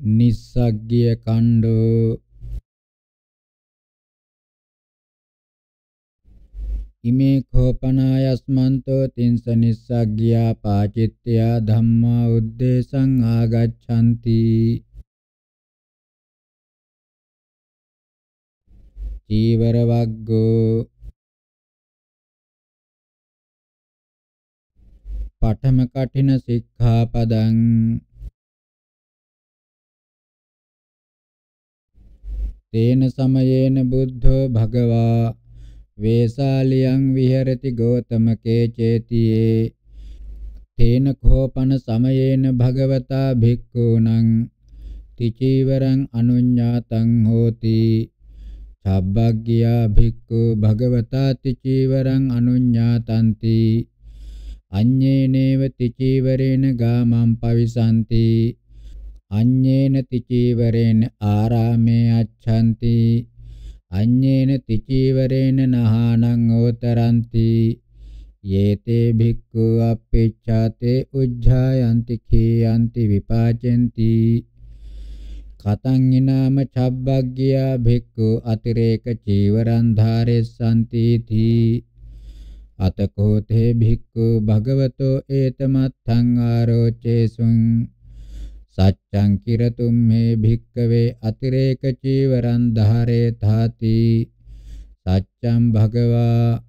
නිස්සග්ගිය කණ්ඩෝ ඉමේ කෝපනායස්මන්තෝ තින්ස නිස්සග්ගියා පාචිත්‍යා ධම්මා උද්දේශං ආගච්ඡanti චීවර වග්ගෝ පඨම කඨින සික්ඛාපදං තේන සමයේන බුද්ධෝ භගවා වේසාලියං විහෙරති ගෝතම කේචේතියේ තේන කෝපන සමයේන භගවතා භික්ඛූණං තිචීවරං අනුඤ්ඤාතං හෝති සබ්බග්ගියා භික්ඛු භගවතා තිචීවරං අනුඤ්ඤාතಂತಿ අඤ්ඤේනේව තිචීවරේන ගාමං පවිසanti අඤ්ඤේන තිචීවරේන ආරාමේ අච්ඡanti අඤ්ඤේන තිචීවරේන නහානං ඕතරಂತಿ යේතේ භික්ඛු අප්පේච්ඡාතේ උජ්ජායන්ති කීයන්ති විපාචෙන්ති කතං ඊනාම චබ්බග්ගියා භික්ඛු අතිරේක චීවරං ධාරෙස්සanti තී අතකෝ තේ භික්ඛු භගවතෝ ඒතමත් සංආරෝචේසුං සච්ඡං කිරතුම් මේ භික්කවේ අතිරේක චීවරං ධාරේ තාති සච්ඡං භගවා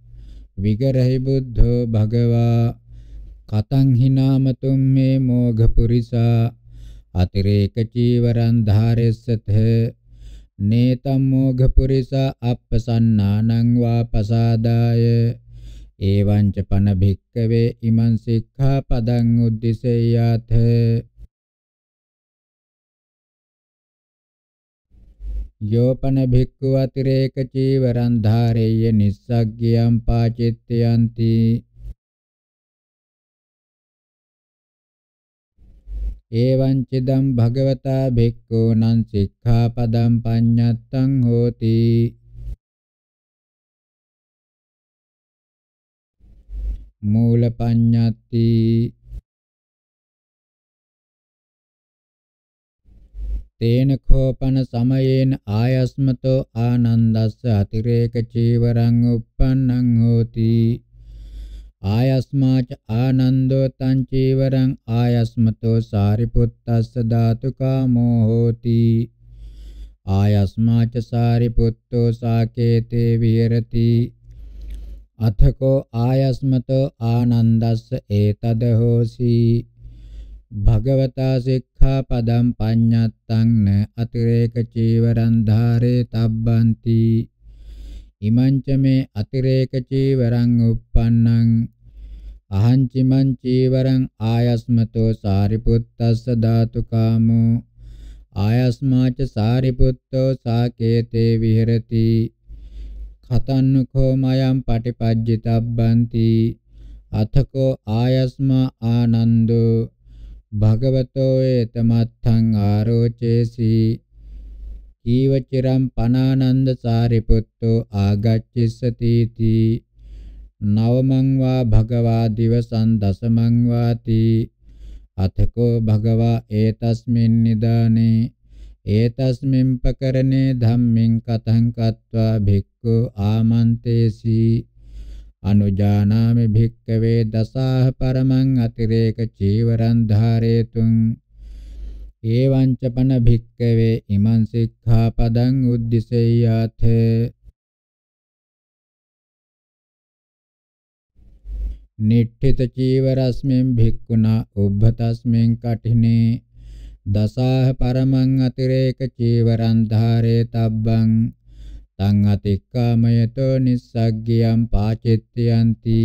විගරහි බුද්ධෝ භගවා කතං හිනාමතුම් මේ මෝඝ පුරිසා අතිරේක චීවරං ධාරෙස්සත නේතම් මෝඝ පුරිසා අප්පසන්නානං වා පසාදාය එවං ච පන භික්කවේ ඉමං සික්ඛාපදං උද්දිසෙය්‍යාතේ යෝපන භික්ඛු අතිරේක චීවරං ධාරේය නිස්සග්ගියම් පාචිත්තයන්ති එවං චිදම් භගවතා භික්ඛූනම් සික්ඛාපදම් පඤ්ඤත්තං හෝති මූල පඤ්ඤත්ති තේන කෝපන සමයේන ආයස්මතෝ ආනන්දස්ස අතිරේක චීවරං uppannං හෝති ආයස්මාච ආනන්දෝ තං චීවරං ආයස්මතෝ සාරිපුත්තස්ස ධාතුකාමෝ හෝති ආයස්මාච සාරිපුත්තෝ සාකේතේ විහෙරති අතකෝ ආයස්මතෝ ආනන්දස්ස ඒතද හෝසී භගවතා සික්ඛා පදම් පඤ්ඤත්තං න අතිරේක චීවරං ධාරේ තබ්බන්ති ඉමංච මේ අතිරේක චීවරං uppannං අහං චිමං චීවරං ආයස්මතෝ සාරිපුත්තස්ස ධාතුකාමෝ ආයස්මාච සාරිපුත්තෝ සාකේතේ විහෙරති කතන්නුකෝ මයම් පටිපජ්ජිතබ්බන්ති අතකෝ ආයස්මා ආනන්දෝ භගවතෝ එතමත්තං ආරෝචේසි කීවචිරම් පනානන්ද සාරිපුත්තෝ ආගච්ඡසති තී නවමං වා භගවා දිවසං දසමං වාති අතකෝ භගවා ඒතස්මින් නිදානේ ඒතස්මින් පකරණේ ධම්මින් කතං කତ୍වා භික්ඛු ආමන්තේසි අනුජානාමි භික්කවේ දසාහ පරමං අතිරේක චීවරං ධාරේතුං ඒවං ච පන භික්කවේ ඉමං සික්ඛාපදං උද්දිසෙය්‍යාථ නිට්ඨිත චීවරස්මින් භික්ඛුනා උබ්බතස්මින් කඨිනේ දසාහ පරමං අතිරේක චීවරං ධාරේතබ්බං තං අතික්කාමයතෝ නිස්සග්ගියම් පාචිත්‍යයන්ති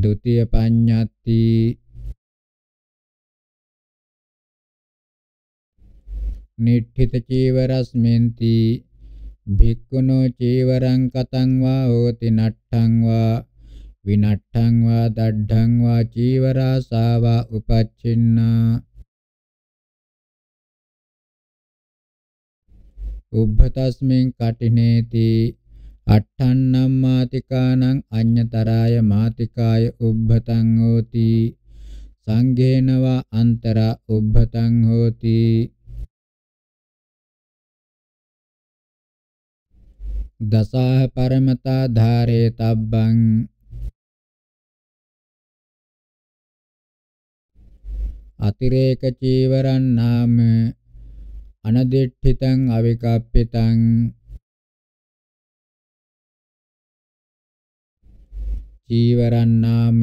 දුතිය පඤ්ඤත්ති නිට්ඨිත චීවරස්මෙන්ති භික්ඛුනෝ චීවරං කතං වා හෝති නට්ඨං වා විනට්ඨං වා දඩ්ඩං වා චීවරාසාවා උපච්චින්නා උබ්බතස්මින් කටිනේති අට්ඨන්නම් මාතිකානං අඤ්ඤතරාය මාතිකාය උබ්බතං හෝති සංඝේනවා අන්තරා උබ්බතං හෝති දසාහ පරමතා ධාරේ තබ්බං අතිරේක චීවරන් නාම අනදිට්ඨිතං අවිකප්පිතං චීවරං නාම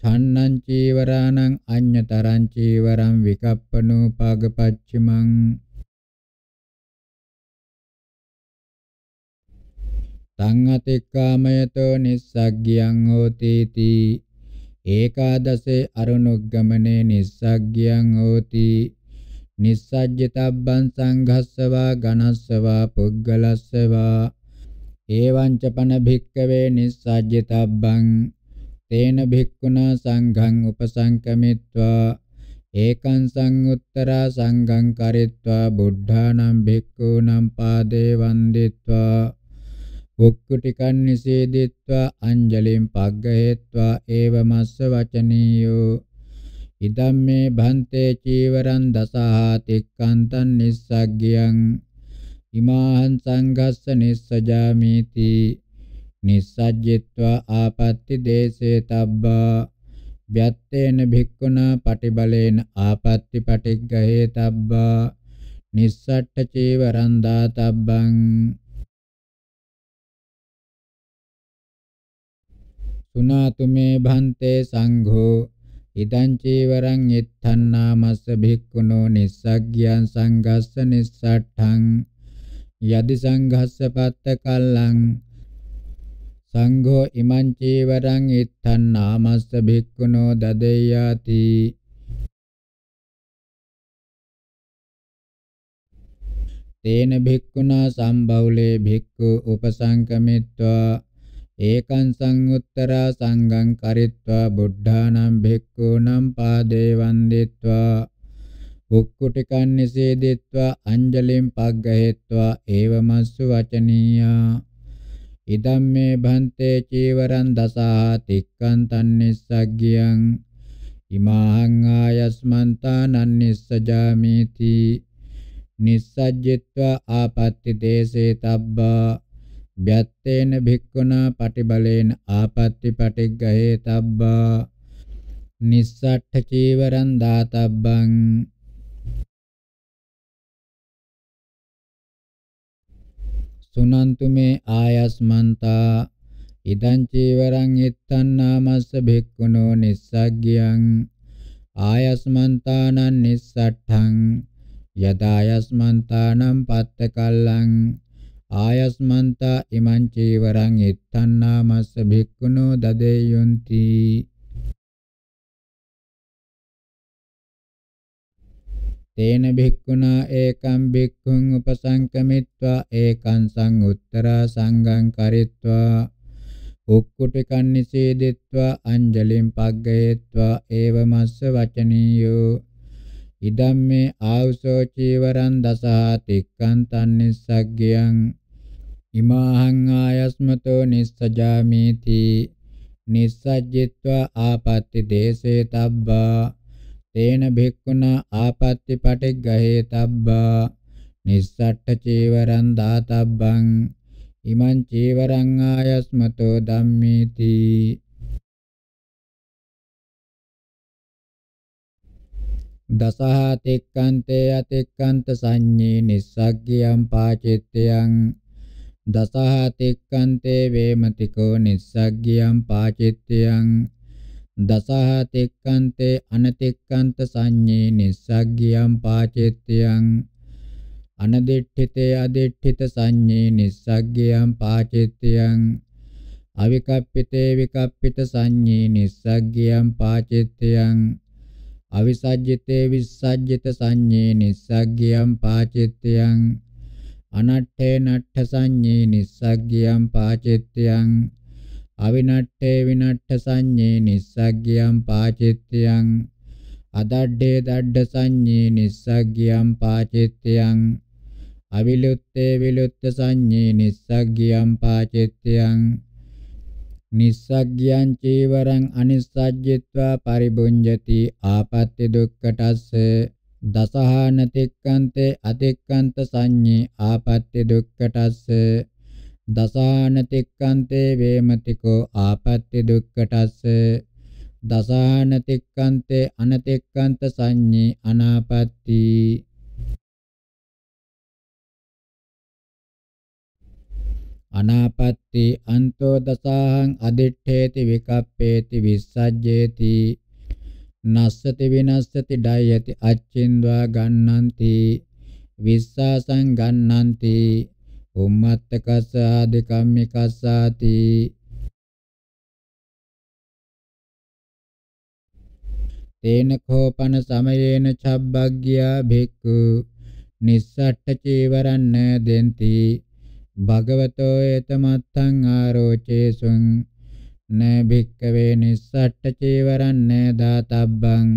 ඡන්නං චීවරාණං අඤ්ඤතරං චීවරං විකප්පනෝ පාගපච්චිමං තං අතික්කාමයතෝ නිස්සග්ගියං හෝති තී ඒකාදසේ අරුණුග්ගමනේ නිස්සග්ගියං හෝති නිස්සජ්ජතබ්බං සංඝස්සවා ඝනස්සවා පුද්ගලස්සවා එවං ච පන භික්කවේ නිස්සජ්ජතබ්බං තේන භික්ඛුනා සංඝං උපසංකමිත්වා ඒකං සංඋත්තරා සංඝං කරිත්වා බුද්ධානම් භික්ඛූනම් පාදේ වන්දිත්වා උක්කුටිකන් නිසේදිත්වා අංජලිම් පග්ගහෙත්වා ඒවමස්ස වචනීයෝ ඉදම්මේ භන්තේ චීවරං දසහා තික්කන්තං නිස්සග්ගියං ඉමාහං සංඝස්ස නිස්සජාමීති නිස්සජ්ජිත්වා ආපත්‍ති දේශේ තබ්බා ව්‍යත්තේන භික්ඛුනා පටිබලේන ආපත්‍ති පටිග්ගහේ තබ්බා නිස්සට්ඨ චීවරං දාතබ්බං සුනාතුමේ භන්තේ සංඝෝ ඉදං චීවරං එත්තන්නාමස්ස භික්ඛුනෝ නිස්සග්ගයන් සංඝස්ස නිස්සට්ඨං යදි සංඝස්ස පත්ත කල්ලං සංඝෝ ඉමං චීවරං එත්තන්නාමස්ස භික්ඛුනෝ දදෙය්‍යාති තේන භික්ඛුනා සම්බවුලේ භික්ඛු උපසංකමිත්වා ඒකං සංඋත්තරා සංඝං කරිත්වා බුද්ධානම් භික්ඛූනම් පාදේ වන්දිත්වා කුක්කුටිකන් නිසේදිත්වා අංජලිම් පග්ගහෙත්වා ඒවමස්සු වචනීයා ඉදම්මේ භන්තේ චීවරං දසහා තික්කං තන්නිස්සග්ගියං ඉමාහං ආයස්මන්තානං නිස්සජාමීති නිස්සජ්ජිත්වා ආපත්‍ති දේසේ තබ්බා ව්‍යත්තේන භික්ඛුනා පටිබලේන ආපත්‍ති පටිග්ගහේ තබ්බා නිස්සට්ඨ චීවරං දාතබ්බං සුනන්තු මේ ආයස්මන්තා ඉදං චීවරං ඉත්තන්නාමස්ස භික්ඛුනෝ නිස්සග්ගියං ආයස්මන්තානං නිස්සට්ඨං යදායස්මන්තානම් පත්ත කල්ලං ආයස්මන්තා ඉමං චීවරං එත්තන්නා මස්ස භික්ඛුනෝ දදේයොන්ති තේන භික්ඛුනා ඒකම් භික්ඛුං උපසංකමිත්වා ඒකං සං උත්තරා සංඝං කරිත්වා උක්කුටිකන් නිසේදිත්වා අංජලිම් පග්ගයetva ඒවමස්ස වචනීයෝ ඉදම්මේ ආවුසෝ චීවරං දසහා තික්කං තන්නිස්සග්ගයං ඉමාහං ආයස්මතෝ නිස්සජාමීති නිස්සජ්ජිත්වා ආපත්‍ති දේසේ තබ්බා තේන භික්ඛුනා ආපත්‍ති පටිග්ගහේ තබ්බා නිස්සට්ඨ චේවරං දාතබ්බං ඉමං චේවරං ආයස්මතෝ ධම්මේති දසහා තෙක්කන්තේ අතෙක්කන්ත සංඤේ නිස්සග්ගියම් පාචිත්තයන් දසහතික්කන්තේ වේමතිකෝ නිස්සග්ගියම් පාචිත්‍යං දසහතික්කන්තේ අනතික්කන්ත සංඤේ නිස්සග්ගියම් පාචිත්‍යං අනදිට්ඨිතේ අදිට්ඨිත සංඤේ නිස්සග්ගියම් පාචිත්‍යං අවිකප්පිතේ විකප්පිත සංඤේ නිස්සග්ගියම් පාචිත්‍යං අවිසජ්ජිතේ විසජ්ජිත සංඤේ නිස්සග්ගියම් පාචිත්‍යං අනට්ඨේ නට්ඨ සංඤේ නිස්සග්ගියම් පාචිත්‍යං අවිනට්ඨේ විනට්ඨ සංඤේ නිස්සග්ගියම් පාචිත්‍යං අදඩ්ඩේ දඩ්ඩ සංඤේ නිස්සග්ගියම් පාචිත්‍යං අවිලුත්තේ විලුත්ත සංඤේ නිස්සග්ගියම් පාචිත්‍යං නිස්සග්ගියං චීවරං අනිස්සජ්ජිත්වා පරිබුඤ්ජති ආපත්‍ය දුක්ඛටස්ස දසහාන තික්කන්තේ අතික්කන්ත සංඤේ ආපත්‍ති දුක්කටස්ස දසහාන තික්කන්තේ වේමතිකෝ ආපත්‍ති දුක්කටස්ස දසහාන තික්කන්තේ අනතික්කන්ත සංඤේ අනාපත්‍ති අනාපත්‍ති අන්තෝ දසහං අදිඨේති විකප්පේති විස්සජ්ජේති නස්සති විනස්සති ඩයති අච්චින්ද්වා ගන්නන්ති විස්සාසං ගන්නන්ති උම්මත්තකස්ස ආදිකම්මිකස්සාති තේන කෝපන සමයේන චබ්බග්ගියා භික්ඛු නිස්සට්ඨ චීවරන්න දෙන්ති භගවතෝ ඒතමත්තං ආරෝචේසුං න භික්කවේ නිස්සට්ඨ චීවරං න දාතබ්බං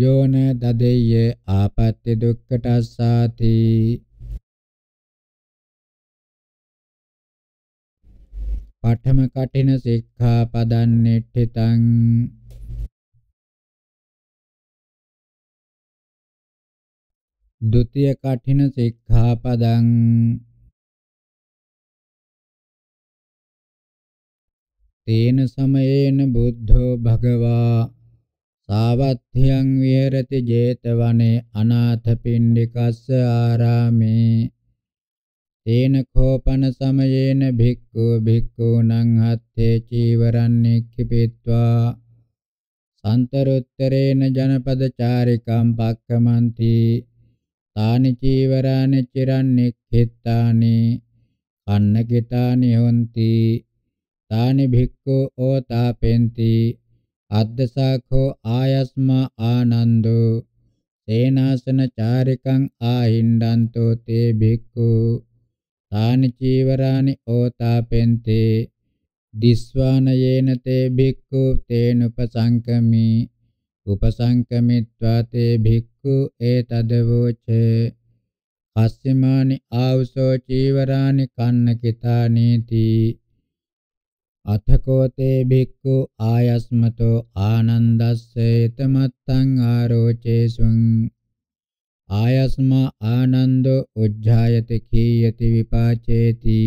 යෝන දදෙය්‍ය ආපත්‍ය දුක්ඛටස්සාති පඨම කඨින සික්ඛා පදං නිට්ඨිතං ද්විතීය කඨින සික්ඛා පදං තේන සමයේන බුද්ධෝ භගවා සාවත්ථ්‍යං විහෙරති 제තවනේ අනාථ පිණ්ඩිකස්ස ආරාමේ තේන කෝපන සමයේන භික්ඛු භික්ඛූණං හත්තේ චීවරං නික්ඛිපිत्वा සන්තරුත්තරේන ජනපද චාරිකම් පක්කමන්ති තානි චීවරානි චිරන් නික්ඛිතානි අන්නකිතානි හොಂತಿ තානි භික්ඛු ඕතාපෙන්ති අද්දසාඛෝ ආයස්මා ආනන්දෝ සේනාසන චාරිකං ආහින්දන්තෝ තේ භික්ඛු තානි චීවරානි ඕතාපෙන්ති දිස්වානයේන තේ භික්ඛු තේනුපසංකමි උපසංකමිත්වා තේ භික්ඛු ඒතදවෝච අස්සමානි ආවසෝ චීවරානි කන්නකිතානීති අතකෝතේ භික්ඛු ආයස්මතෝ ආනන්දස්සේත මත්තං ආරෝචේසුං ආයස්මා ආනන්දෝ උජ්ජායති කීයති විපාචේති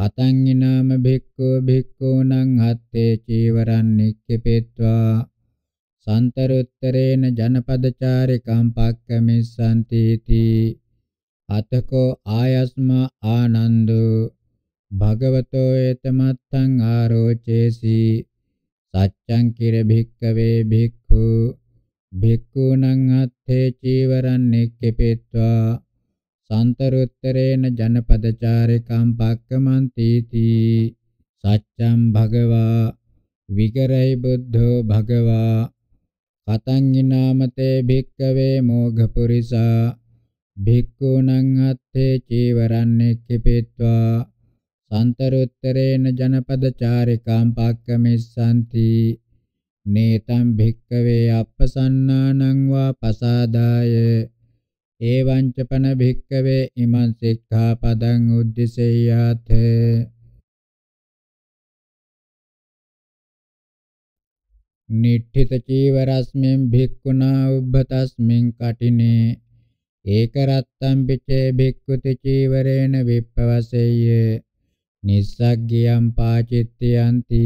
කතං ිනාම භික්ඛු භික්ඛූනං හත්තේ චීවරං නික්කපෙත්වා සන්තරුත්තරේන ජනපදචාරිකම් පක්කමිස්සන්ති තී අතකෝ ආයස්මා ආනන්දෝ භගවතෝ ඒතමත්තං ආරෝචේසි සච්ඡං කිර භික්කවේ භික්ඛු භික්ඛුණං අත්තේ චීවරං නික්කපෙත්වා සන්තරුත්තරේන ජනපදචාරිකම් පක්කමන්ති තී සච්ඡං භගවා විගරයි බුද්ධෝ භගවා කතං ිනාමතේ භික්කවේ මෝඝපුරිසා භික්ඛුණං අත්තේ චීවරං නික්කපෙත්වා සන්තරොත්තරේන ජනපදචාරිකාම් පක්කමිස්සanti නේතම් භික්කවේ අප්පසන්නානං වා පසාදාය එවං චපන භික්කවේ ඉමං සික්ඛාපදං උද්දිසෙය්‍යාත නිට්ඨිත චීවරස්මින් භික්ඛුනා උබ්බතස්මින් කටිනේ ඒකරත්තම් පිචේ භික්ඛුති චීවරේන විප්පවසෙය්‍ය නිස්සග්ගයම් පාචිත්තයන්ති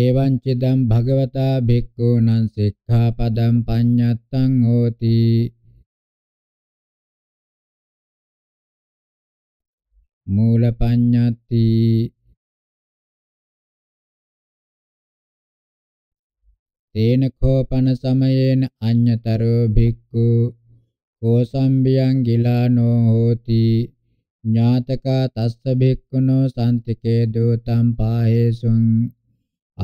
එවං චිදම් භගවතා භික්ඛූනං සික්ඛාපදං පඤ්ඤත්තං හෝති මූල පඤ්ඤත්ති තේන කෝපන සමයේන අඤ්‍යතරෝ භික්ඛූ කෝසම්බියං ගිලානෝ හෝති ඥාතකා තස්ස භික්ඛුනෝ සම්තිකේ දූතං පාහේසුං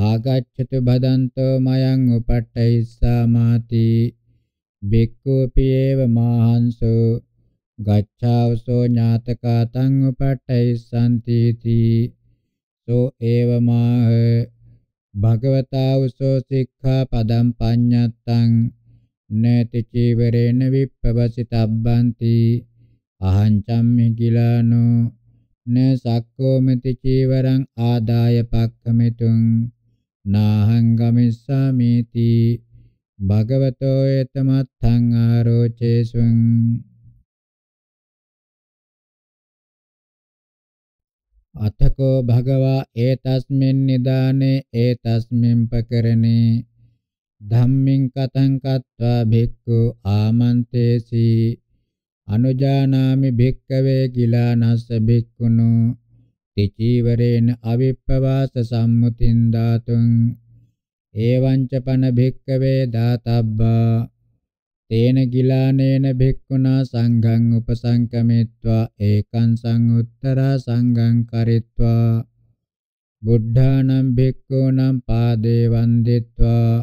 ආගච්ඡතු බදන්තෝ මයං උපට්ඨයිස්සාමාති බික්ඛූපීව මාහංසෝ ගච්ඡාවසෝ ඥාතකා තං උපට්ඨයිස්සන්ති තී සෝ ඒව මාහ භගවතා උසෝ සික්ඛා පදම් පඤ්ඤත්තං නේති චීවරේන විප්පවසිතබ්බන්ති අහං චම්මි කිලානෝ න සක්කෝමති චීවරං ආදාය පක්ඛමිතුං නාහං ගමිස්සාමේති භගවතෝ එතමත්ථං ආරෝචේසුං අතකෝ භගවා ඒතස්මින් නිදානේ ඒතස්මින් පකරණේ ධම්මින් කතං කତ୍වා භික්ඛු ආමන්තේසි අනුජානාමි භික්ඛවේ කිලානස්ස භික්ඛුනු තිචීවරේන අවිප්පවාස සම්මුතින් දාතුං එවංච පන භික්ඛවේ දාතබ්බා තේන ගිලානේන භික්ඛුනා සංඝං උපසංකමෙත්වා ඒකං සංඋත්තරා සංඝං කරිත්වා බුද්ධානම් භික්ඛූනම් පාදේ වන්දිත්වා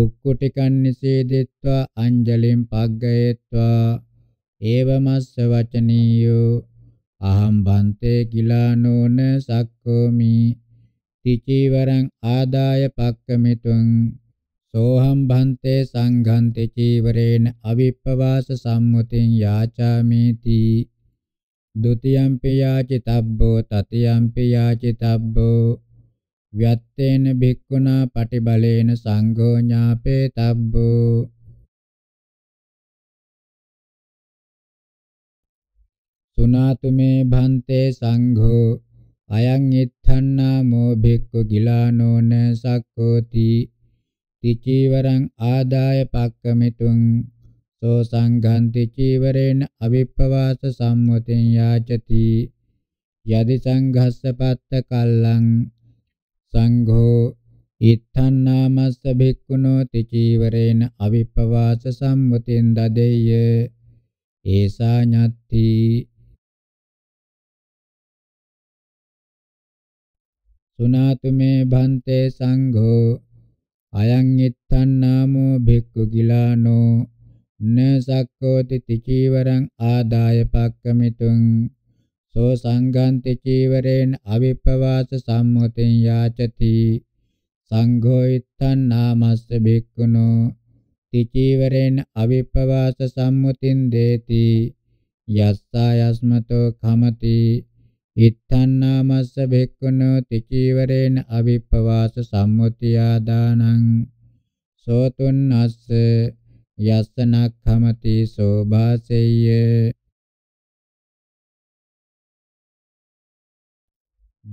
උක්කුටි කන්නිසේදෙත්වා අංජලිම් පග්ගයetva ඒවමස්ස වචනියෝ අහම් බන්තේ කිලානෝන සක්කෝමි තිචීවරං ආදාය පක්කමිතුං සෝහම් බන්තේ සංඝං තිචීවරේන අවිප්පවාස සම්මුතින් යාචාමේති ဒ ුතියම්පි යාචිතබ්බෝ තතියම්පි යාචිතබ්බෝ ව්‍යත්තේන භික්ඛුනා පටිබලේන සංඝෝ ඥාපේ තබ්බෝ සුනාතු මේ භන්තේ සංඝෝ අයං ඉත්ථන්නා මෝ භික්ඛු ගිලානෝ න සක්කෝති තිචීවරං ආදාය පක්කමිතුං සෝ සංඝන්ති චීවරේන අවිප්පවාස සම්මුතින් යාචති යදි සංඝස්ස පත්ත කල්ලං සංඝෝ ඉත්තන්නාමස්ස භික්ඛුනෝ තිචීවරේන අවිප්පවාස සම්මුතින් දදෙය්‍ය ඒසා ඤත්ති සුනාතුමේ භන්තේ සංඝෝ අයං ඉත්තන්නාමෝ භික්ඛු ගිලානෝ නසක්කෝති තිචීවරං ආදාය පක්කමිතුං සෝ සංඝාන්ති චීවරේන අවිප්පවාස සම්මුතින් යාචති සංඝෝ ඉත්තන් නාමස්ස බික්කුණෝ තිචීවරේන අවිප්පවාස සම්මුතින් දේති යස්සා යස්මතෝ කමති ඉත්තන් නාමස්ස බික්කුණෝ තිචීවරේන අවිප්පවාස සම්මුතියා දානං සෝතුන් අස්ස යස්සනක් කමති සෝභාසෙය්‍ය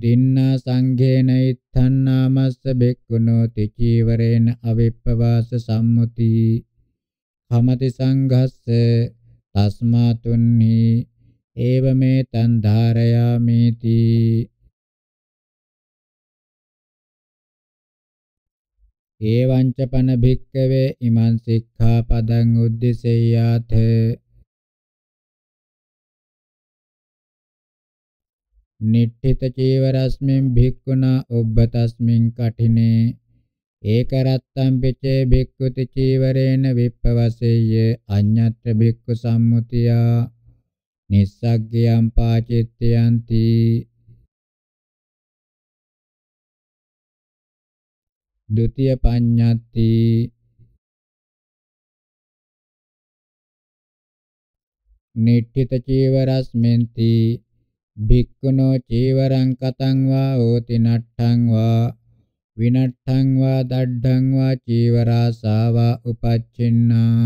දින්නා සංඝේන ඉත්තන්නාමස්ස බෙක්කුණෝ තිචීවරේන අවිප්පවාස සම්මුති කමති සංඝස්ස තස්මා තුන්හි ඒවමේ තන් ධාරයාමේති ඒවංච පන භික්කවේ ඉමන් සික්ඛාපදං උද්දෙසෙය්‍යාතේ නිට්ඨිත චීවරස්මින් භික්ඛුනා ඔබ්බතස්මින් කඨිනේ ඒකරත්තම් පිචේ භික්ඛුති චීවරේන විප්පවසෙය්‍ය අඤ්ඤත්‍ර භික්ඛු සම්මුතියා නිස්සග්ගයම් පාචිත්‍යයන්ති ද්විතිය පඤ්ඤත්ති නිට්ඨිත චීවරස්මෙන්ති භික්ඛුනෝ චීවරං කතං වා හෝති නට්ඨං වා විනට්ඨං වා දඩ්ඩං වා චීවරාසාවා උපච්චින්නා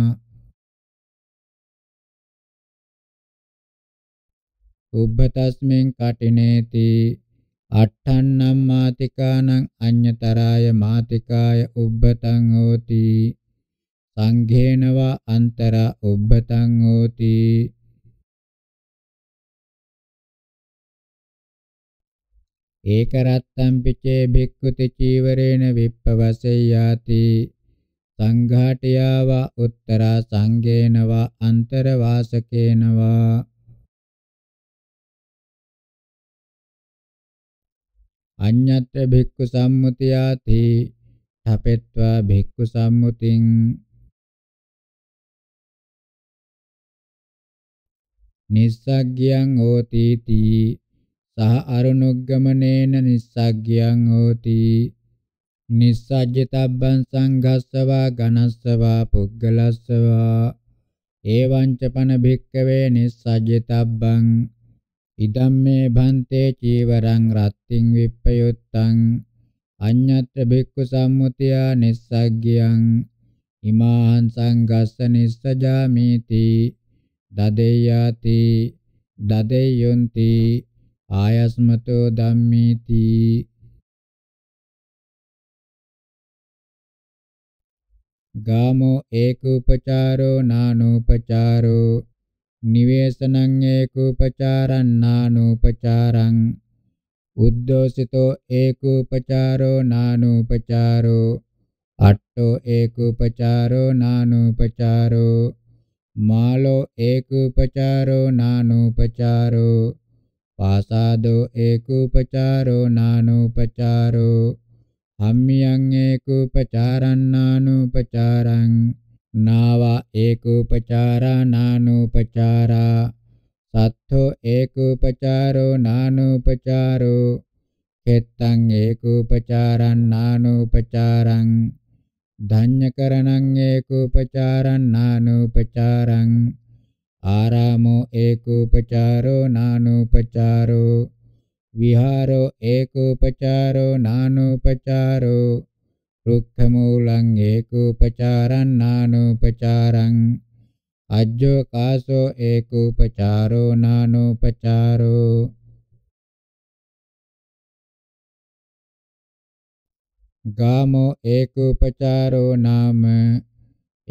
උබ්බතස්මෙන් කටිනේති අට්ඨන්නම් මාතිකානං අඤ්‍යතරාය මාතිකාය උබ්බතං හෝති සංඝේනවා අන්තර උබ්බතං හෝති ඒකරත්තම් පිචේ භික්ඛුති චීවරේන විප්පවසෙය්‍යාති සංඝාටියාව උත්තරා සංගේනවා අන්තරවාසකේනවා අඤ්ඤත්‍ය භික්ඛු සම්මුතියාති තපෙත්වා භික්ඛු සම්මුතින් නිස්සග්ගයන් හෝති තී සහ අරුණුග්ගමනේන නිස්සග්ගයං හෝති නිස්සජ්ජතබ්බං සංඝස්සවා ඝනස්සවා පුග්ගලස්සවා එවං ච පන භික්කවේ නිස්සජ්ජතබ්බං ඉදම්මේ භන්තේ චීවරං රත්තිං විප්පයුත්තං අඤ්ඤත්‍ර භික්ඛු සම්මුතියා නිස්සග්ගයං ඉමාං සංඝස්ස නිස්සජාමීති දදේයාති දදේයොන්ති ආයස්මතෝ ධම්මේති ගාමෝ ඒකෝපචාරෝ නානෝපචාරෝ නිවේසනං ඒකෝපචාරං නානෝපචාරං උද්දෝසිතෝ ඒකෝපචාරෝ නානෝපචාරෝ අට්ඨෝ ඒකෝපචාරෝ නානෝපචාරෝ මාලෝ ඒකෝපචාරෝ නානෝපචාරෝ පාසාදෝ ඒකුපචාරෝ නානුපචාරෝ අම්මියං ඒකුපචාරන්නානුපචාරං නාවා ඒකුපචාරා නානුපචාරා සත්ථෝ ඒකුපචාරෝ නානුපචාරෝ කෙත්තං ඒකුපචාරං නානුපචාරං ධඤ්ඤකරණං ඒකුපචාරං නානුපචාරං ආරාමෝ ඒකෝපචාරෝ නානෝපචාරෝ විහාරෝ ඒකෝපචාරෝ නානෝපචාරෝ රුක්ඛමූලං ඒකෝපචාරං නානෝපචාරං අජ්ජෝ කාසෝ ඒකෝපචාරෝ නානෝපචාරෝ ගාමෝ ඒකෝපචාරෝ නාම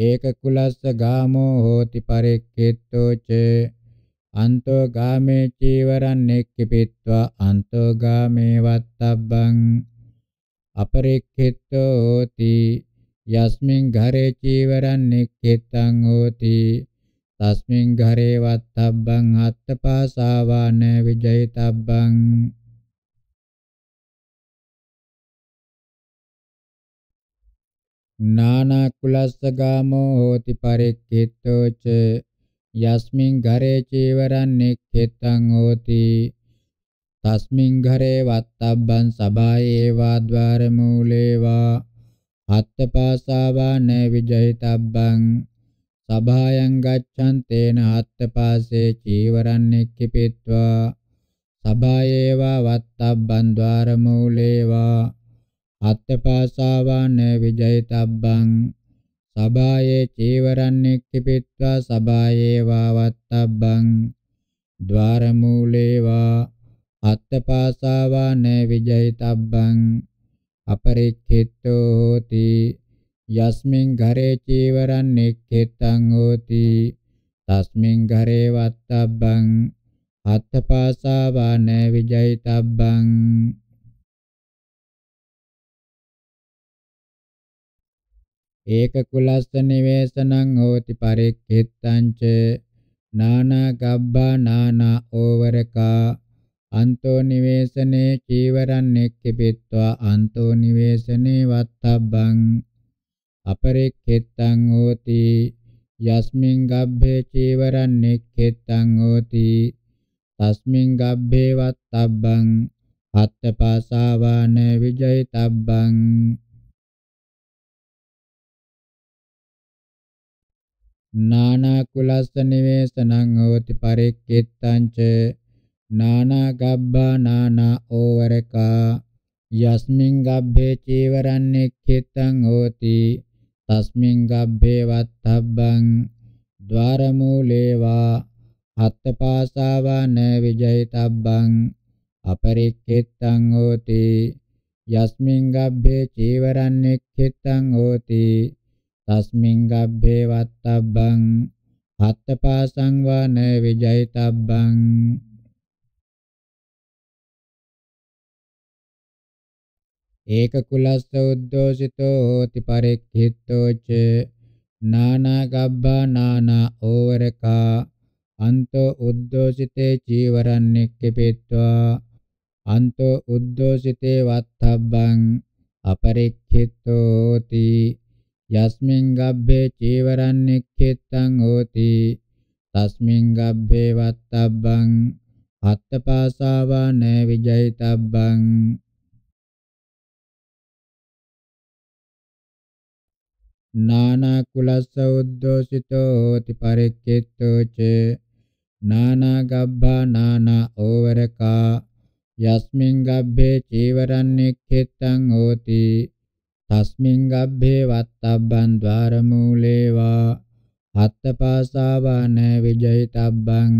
ඒක කුලස්ස ගාමෝ හෝති පරික්කෙත්තෝ ච අන්තෝ ගාමේ චීවරං නෙක්කිපිත්වා අන්තෝ ගාමේ වත්තබ්බං අපරික්කෙත්තෝ හෝති යස්මින් ඝරේ චීවරං නෙක්කෙත්තං හෝති තස්මින් ඝරේ වත්තබ්බං අත්තපාසාවාන විජයිතබ්බං නානකුලස්සගාමෝ හෝති පරික්ඛිතෝ ච යස්මින් ඝරේ චීවරං නික්ඛිතං හෝති තස්මින් ඝරේ වත්තබ්බං සබායේ වා ద్వාර මූලේ වා අත්තපාසාවා න විජහිතබ්බං සභායං ගච්ඡන් තේන අත්තපාසේ චීවරං නික්ඛිපිත්වා සභායේවා වත්තබ්බං ద్వාර මූලේවා අත්තපාසාවාන විජයතබ්බං සබායේ චීවරන්නෙක්කිපිත්වා සබායේ වාවත්තබ්බං ద్వාරමූලේවා අත්තපාසාවාන විජයතබ්බං අපරික්ඛිතෝ හෝති යස්මින් ඝරේ චීවරන්නෙක්ඛිතං හෝති තස්මින් ඝරේ වත්තබ්බං අත්තපාසාවාන විජයතබ්බං ඒක කුලස්ස නිවේසනං හෝති පරික්ඛිත්තං ච නානා ගබ්බා නානා ඕවරකා අන්තෝ නිවේසනේ චීවරං නෙක්ඛිපිත්වා අන්තෝ නිවේසනේ වත්තබ්බං අපරික්ඛිත්තං හෝති යස්මින් ගබ්බේ චීවරං නෙක්ඛිත්තං හෝති තස්මින් ගබ්බේ වත්තබ්බං අත්තපාසාවාන විජයිතබ්බං නානාකුලස්ස නිවේසනං හෝති පරික්කිත්තං ච නානා ගබ්බා නානා ඕවරකා යස්මින් ගබ්බේ චීවරං නික්ඛිතං හෝති තස්මින් ගබ්බේ වත්තබ්බං ద్వාරමූලේවා අත්තපාසාවා න විජයිතබ්බං අපරික්ඛිතං හෝති යස්මින් ගබ්බේ චීවරං නික්ඛිතං හෝති තස්මින් ගබ්බේ වත්තබ්බං අත්තපාසං වන විජයිතබ්බං ඒක කුලස්ස උද්දෝසිතෝ හෝති පරික්ඛිතෝ ච නානා ගබ්බා නානා ඕවරකා අන්තෝ උද්දෝසිතේ චීවරන් එක්කපෙත්වා අන්තෝ උද්දෝසිතේ වත්තබ්බං අපරික්ඛිතෝති යස්මින් ගබ්බේ චීවරං නික්ඛෙත්තං හෝති තස්මින් ගබ්බේ වත්තබ්බං අත්තපාසාවා න විජයිතබ්බං නානා කුලස්ස උද්දෝසිතෝ හෝති පරික්කිතෝ ච නානා ගබ්බා නානා ඕවරකා යස්මින් ගබ්බේ චීවරං නික්ඛෙත්තං හෝති තස්මින් ගබ්බේ වත්තබ්බං ద్వාරමූලේවා අත්තපාසාවන විජයිතබ්බං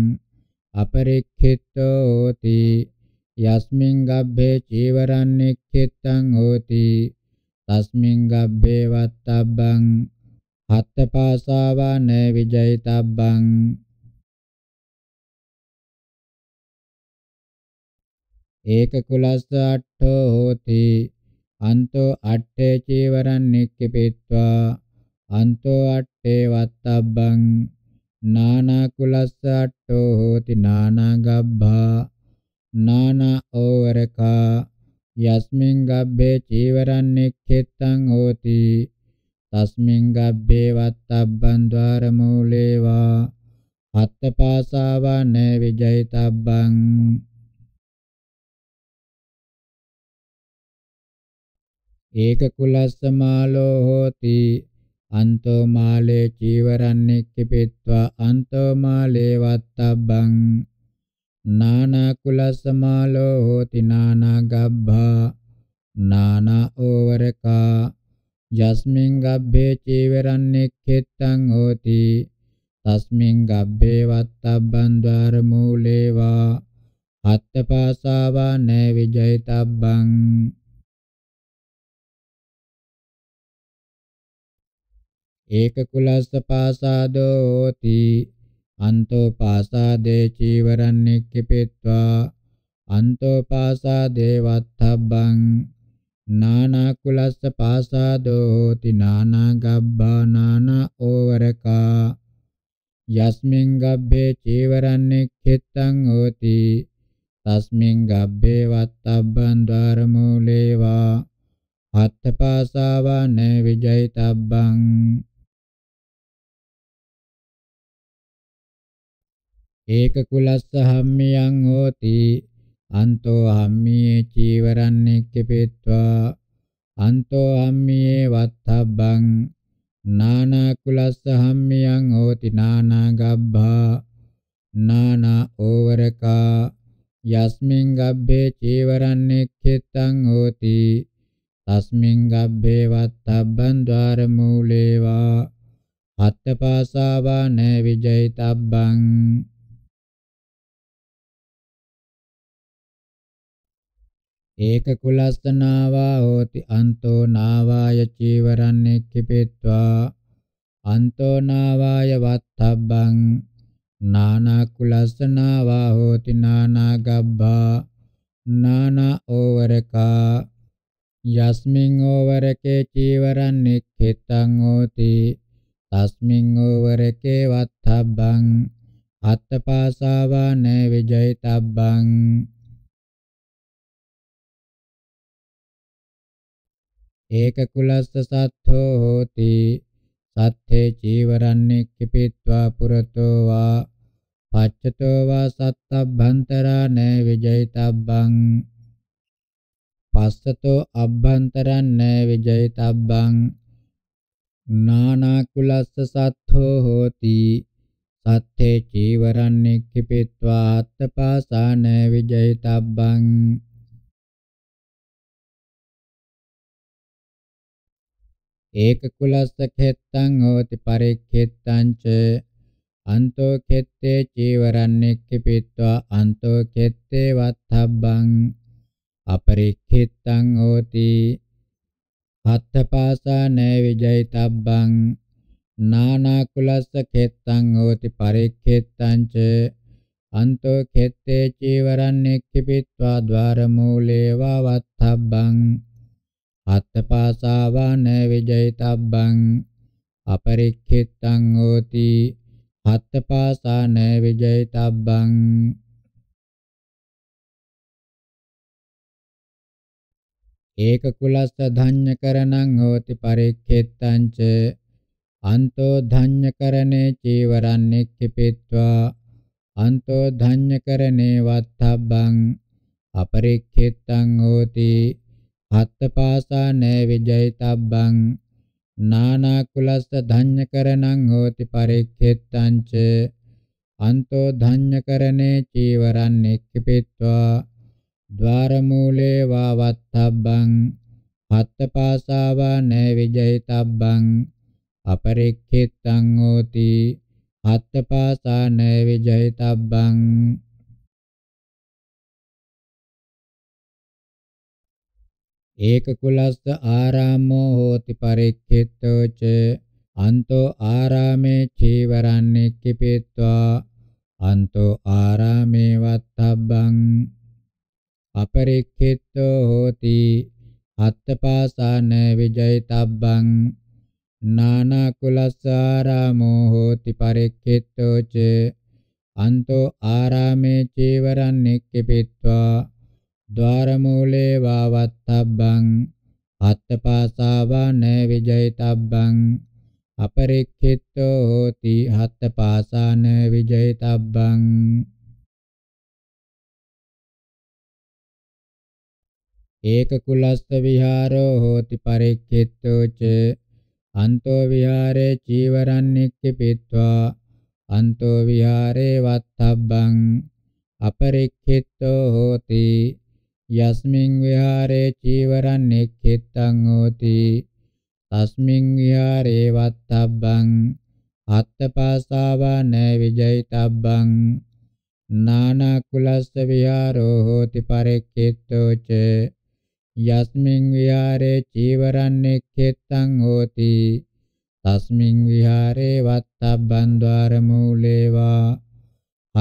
අපරික්ඛිතෝ හෝති යස්මින් ගබ්බේ චීවරං නික්ඛිතං හෝති තස්මින් ගබ්බේ වත්තබ්බං අත්තපාසාවන විජයිතබ්බං ඒක කුලස්ස අට්ඨෝ හෝති අන්තෝ අට්ඨේ චීවරං නික්කපිත්වා අන්තෝ අට්ඨේ වත්තබ්බං නානා කුලස්ස අට්ඨෝ හෝති නානා ගබ්බා නානා ඕවරකා යස්මින් ගබ්බේ චීවරං නික්ඛෙත්තං හෝති තස්මින් ගබ්බේ වත්තබ්බං ద్వාරමූලේවා අත්තපාසාවා න විජයිතබ්බං ඒක කුලස්ස මාලෝ හෝති අන්තෝ මාලේ චීවරන්නික්කපිත්වා අන්තෝ මාලේ වත්තබ්බං නානා කුලස්ස මාලෝ හෝති නානා ගබ්බා නානා ඕවරකා යස්මින් ගබ්බේ චීවරන්නෙක්කෙත්තං හෝති තස්මින් ගබ්බේ වත්තබ්බං ద్వාර මූලේවා අත්තපාසාවා නෑ විජයතබ්බං ඒක කුලස්ස පාසාදෝ හෝති අන්තෝ පාසාදේ චීවරං නික්කපිත්වා අන්තෝ පාසාදේ වත්තබ්බං නානා කුලස්ස පාසාදෝ හෝති නානා ගබ්බා නානා ඕවරකා යස්මින් ගබ්බේ චීවරං නික්ඛිතං හෝති තස්මින් ගබ්බේ වත්තබ්බං ద్వාරමූලේවා අත්තපාසාවන විජයිතබ්බං ඒක කුලස්ස හම්මියං හෝති අන්තෝ හම්මියේ චීවරන්නෙක්කපෙත්වා අන්තෝ හම්මියේ වත්තබ්බං නානා කුලස්ස හම්මියං හෝති නානා ගබ්බා නානා ඕවරකා යස්මින් ගබ්බේ චීවරන්නෙක්කෙත්තං හෝති තස්මින් ගබ්බේ වත්තබ්බං ద్వාර මූලේවා අත්තපාසාවා න විජයිතබ්බං ඒක කුලස්සනාවා හෝති අන්තෝ නාවාය චීවරන් එක්කිපෙත්වා අන්තෝ නාවාය වත්තබ්බං නානා කුලස්සනාවා හෝති නානා ගබ්බා නානා ඕවරකා යස්මින් ඕවරකේ චීවරන් නික්ඛිතං හෝති තස්මින් ඕවරකේ වත්තබ්බං අත්තපාසාවා න විජයිතබ්බං ඒකකුලස්ස සත්ථෝ හෝති සත්ථේ චීවරන්නේ කිපිත්වා පුරතෝ වා පච්චතෝ වා සත්තබ්බන්තරා න විජිතබ්බං පස්සතෝ අබ්බන්තරං න විජිතබ්බං නානාකුලස්ස සත්ථෝ හෝති සත්ථේ චීවරන්නේ කිපිත්වා අත්තපාසාන විජිතබ්බං ඒක කුලස්ස කෙත්තං හෝති පරික්ඛෙත්තං ච අන්තෝ කෙත්තේ චීවරන්නේක්ඛ පිට්වා අන්තෝ කෙත්තේ වත්ථබ්බං අපරික්ඛෙත්තං හෝති අත්තපාසා නෑ විජයිතබ්බං නානා කුලස්ස කෙත්තං හෝති පරික්ඛෙත්තං ච අන්තෝ කෙත්තේ චීවරන්නේක්ඛ පිට්වා ద్వාරමූලේවා වත්ථබ්බං අත්තපාසාවාන විජේතබ්බං අපරික්ඛිතං හෝති අත්තපාසාන විජේතබ්බං ඒක කුලස්ස ධඤ්ඤ කරණං හෝති පරික්ඛිතං ච අන්තෝ ධඤ්ඤ කරණේ චීවරං නික්ඛිපිත්වා අන්තෝ ධඤ්ඤ කරණේ වත්තබ්බං අපරික්ඛිතං හෝති අත්තපාසා නේ විජයිතබ්බං නානා කුලස්ස ධඤ්‍යකරණං හෝති පරික්ඛෙත්තං ච අන්තෝ ධඤ්‍යකරණේ චීවරං නික්ඛිපිත්වා ద్వාරමූලේ වාවත්තබ්බං අත්තපාසාවා නේ විජයිතබ්බං අපරික්ඛිතං හෝති අත්තපාසා නේ විජයිතබ්බං ඒකකුලස්ස ආරාමෝ හෝති පරික්ඛිතෝ ච අන්තෝ ආරාමේ චීවරන්නේ කිපෙත්වා අන්තෝ ආරාමේ වත්තබ්බං අපරික්ඛිතෝ හෝති අත්තපාසාන විජයිතබ්බං නානා කුලස්ස ආරාමෝ හෝති පරික්ඛිතෝ ච අන්තෝ ආරාමේ චීවරන්නේ කිපෙත්වා ద్వාරమూలే వావత్తబ్బం අත්තපාසාවන විජයතබ්බං අපරික්ඛිතෝ හෝති අත්තපාසාන විජයතබ්බං ඒක කුලස්ස විහාරෝ හෝති පරික්ඛිතෝ ච අන්තෝ විහාරේ චීවරන්නික්ක පිත්වා අන්තෝ විහාරේ වත්තබ්බං අපරික්ඛිතෝ හෝති යස්මින් විහාරේ චීවරං නික්ඛිතං හෝති තස්මින් විහාරේ වත්තබ්බං අත්තපාසාවා න විජයිතබ්බං නානකුලස්ස විහාරෝ හෝති පරික්ඛිතෝ ච යස්මින් විහාරේ චීවරං නික්ඛිතං හෝති තස්මින් විහාරේ වත්තබ්බං ద్వාරමූලේවා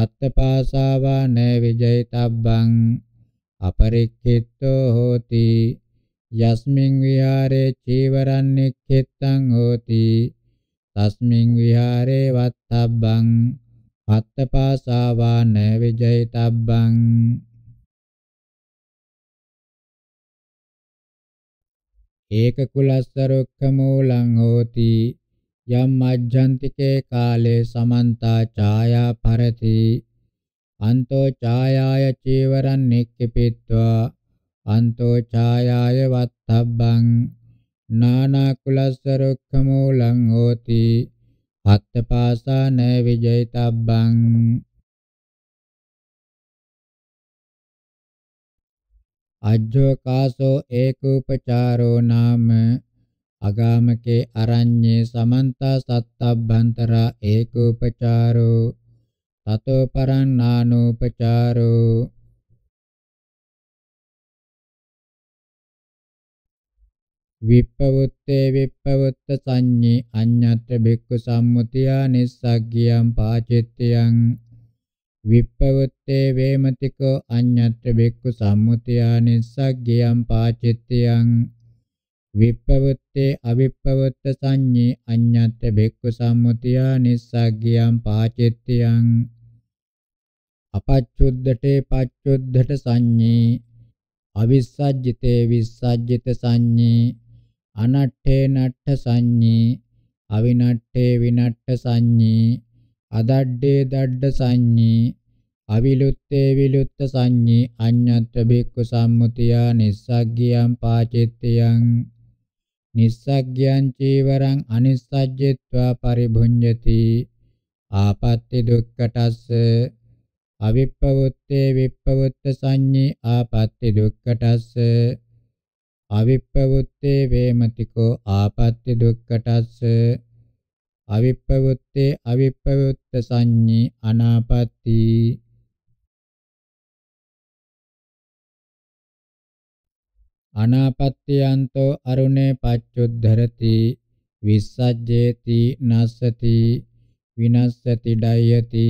අත්තපාසාවා න විජයිතබ්බං අපරික්ඛිතෝ හෝති යස්මින් විහාරේ චීවරං නික්ඛිතං හෝති තස්මින් විහාරේ වත්තබ්බං අත්තපාසාවා න විජයිතබ්බං ඒක කුලස්ස රුක්ඛ මූලං හෝති යම් මජ්ජන්තිකේ කාලේ සමන්තා ඡායා පරති අන්තෝ ඡායාය චීවරං නික්කපිත්වා අන්තෝ ඡායාය වත්තබ්බං නානාකුලස්ස රුක්ඛ මූලං හෝති අත්තපාසාන විජේතබ්බං අජ්ජෝ කාසෝ ඒකූපචාරෝ නාම අගාමකේ අරඤ්ඤේ සමන්ත සත්තබ්බන්තර ඒකූපචාරෝ තතෝ පරන්නානුපචාරෝ විප්පවුත්තේ විප්පවුත්ත සංඤි අඤ්ඤත්‍ර බික්ඛු සම්මුතියා නිස්සග්ගියම් පාචිත්‍යං විප්පවුත්තේ වේමතිකෝ අඤ්ඤත්‍ර බික්ඛු සම්මුතියා නිස්සග්ගියම් පාචිත්‍යං විප්පවත්තේ අවිප්පවත්ත සංඤේ අඤ්ඤත්ත බෙක්ඛු සම්මුතියා නිස්සග්ගියම් පාචෙත්තියං අපච්චුද්දටේ පච්චුද්දට සංඤේ අවිස්සජ්ජිතේ විස්සජ්ජිත සංඤේ අනට්ඨේ නට්ඨ සංඤේ අවිනට්ඨේ විනට්ඨ සංඤේ අදඩ්ඩේ දඩ්ඩ සංඤේ අවිලුත්තේ විලුත්ත සංඤේ අඤ්ඤත්ත බික්ඛු සම්මුතියා නිස්සග්ගියං පාචිත්තියං නිස්සග්ගයං චීවරං අනිස්සජ්ජිත්වා පරිභුඤ්ජති ආපත්‍ති දුක්කටස්ස අවිප්පවුත්තේ විප්පවුත්ත සංඤී ආපත්‍ති දුක්කටස්ස අවිප්පවුත්තේ වේමතිකෝ ආපත්‍ති දුක්කටස්ස අවිප්පවුත්තේ අවිප්පවුත්ත සංඤී අනාපත්‍ති අනාපත්‍යයන්තෝ අරුණේ පච්චුද්ධරති විස්සජ්ජේති නස්සති විනස්සති ඩයති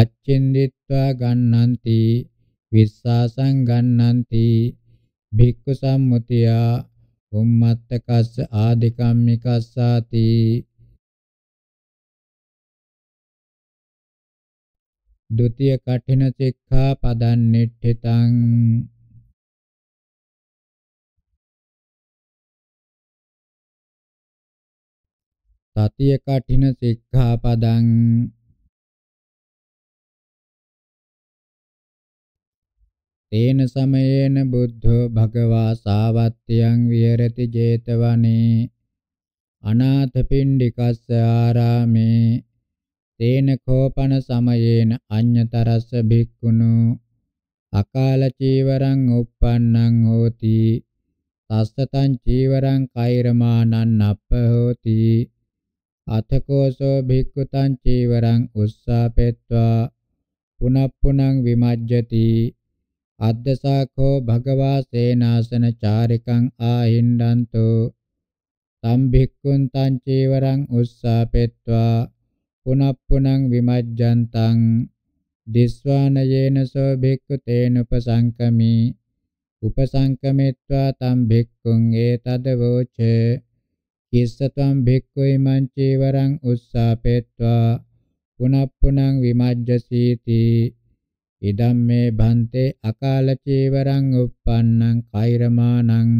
අච්චින්දිත්වා ගන්නන්ති විස්සාසං ගන්නන්ති භික්ඛු සම්මුතියා උම්මත්තකස්ස ආදිකම්මිකස්සාති ද්විතීය කඨින සික්ඛා පදන් නිට්ඨිතං සතිය කඨින සික්ඛාපදං තේන සමයේන බුද්ධෝ භගවා සාවත්තියං විහෙරති 제තවනේ අනාථපිණ්ඩිකස්ස ආරාමේ තේන කෝපන සමයේන අඤ්‍යතරස්ස භික්ඛුනු අකාල චීවරං uppannං හෝති තස්සතං චීවරං කෛරමානං අප්ප හෝති අතකෝසෝ භික්ඛුතං චීවරං උස්සාපෙත්වා පුනප්පුනං විමජ්ජති අද්දසාඛෝ භගවා සේනාසන චාරිකං ආහින්දන්තු තම් භික්ඛුන් තං චීවරං උස්සාපෙත්වා පුනප්පුනං විමජ්ජන්තං දිස්වානයේන සෝ භික්ඛු තේන උපසංකමි උපසංකමෙත්වා තම් භික්ඛුන් ඒතද වෝචේ කිස්සතම් භික්ඛවේ මංචේ වරං උස්සාපෙත්වා පුනප්පුනං විමජ්ජසීති ඉදම්මේ භන්තේ අකාල චේවරං uppannං කෛරමානං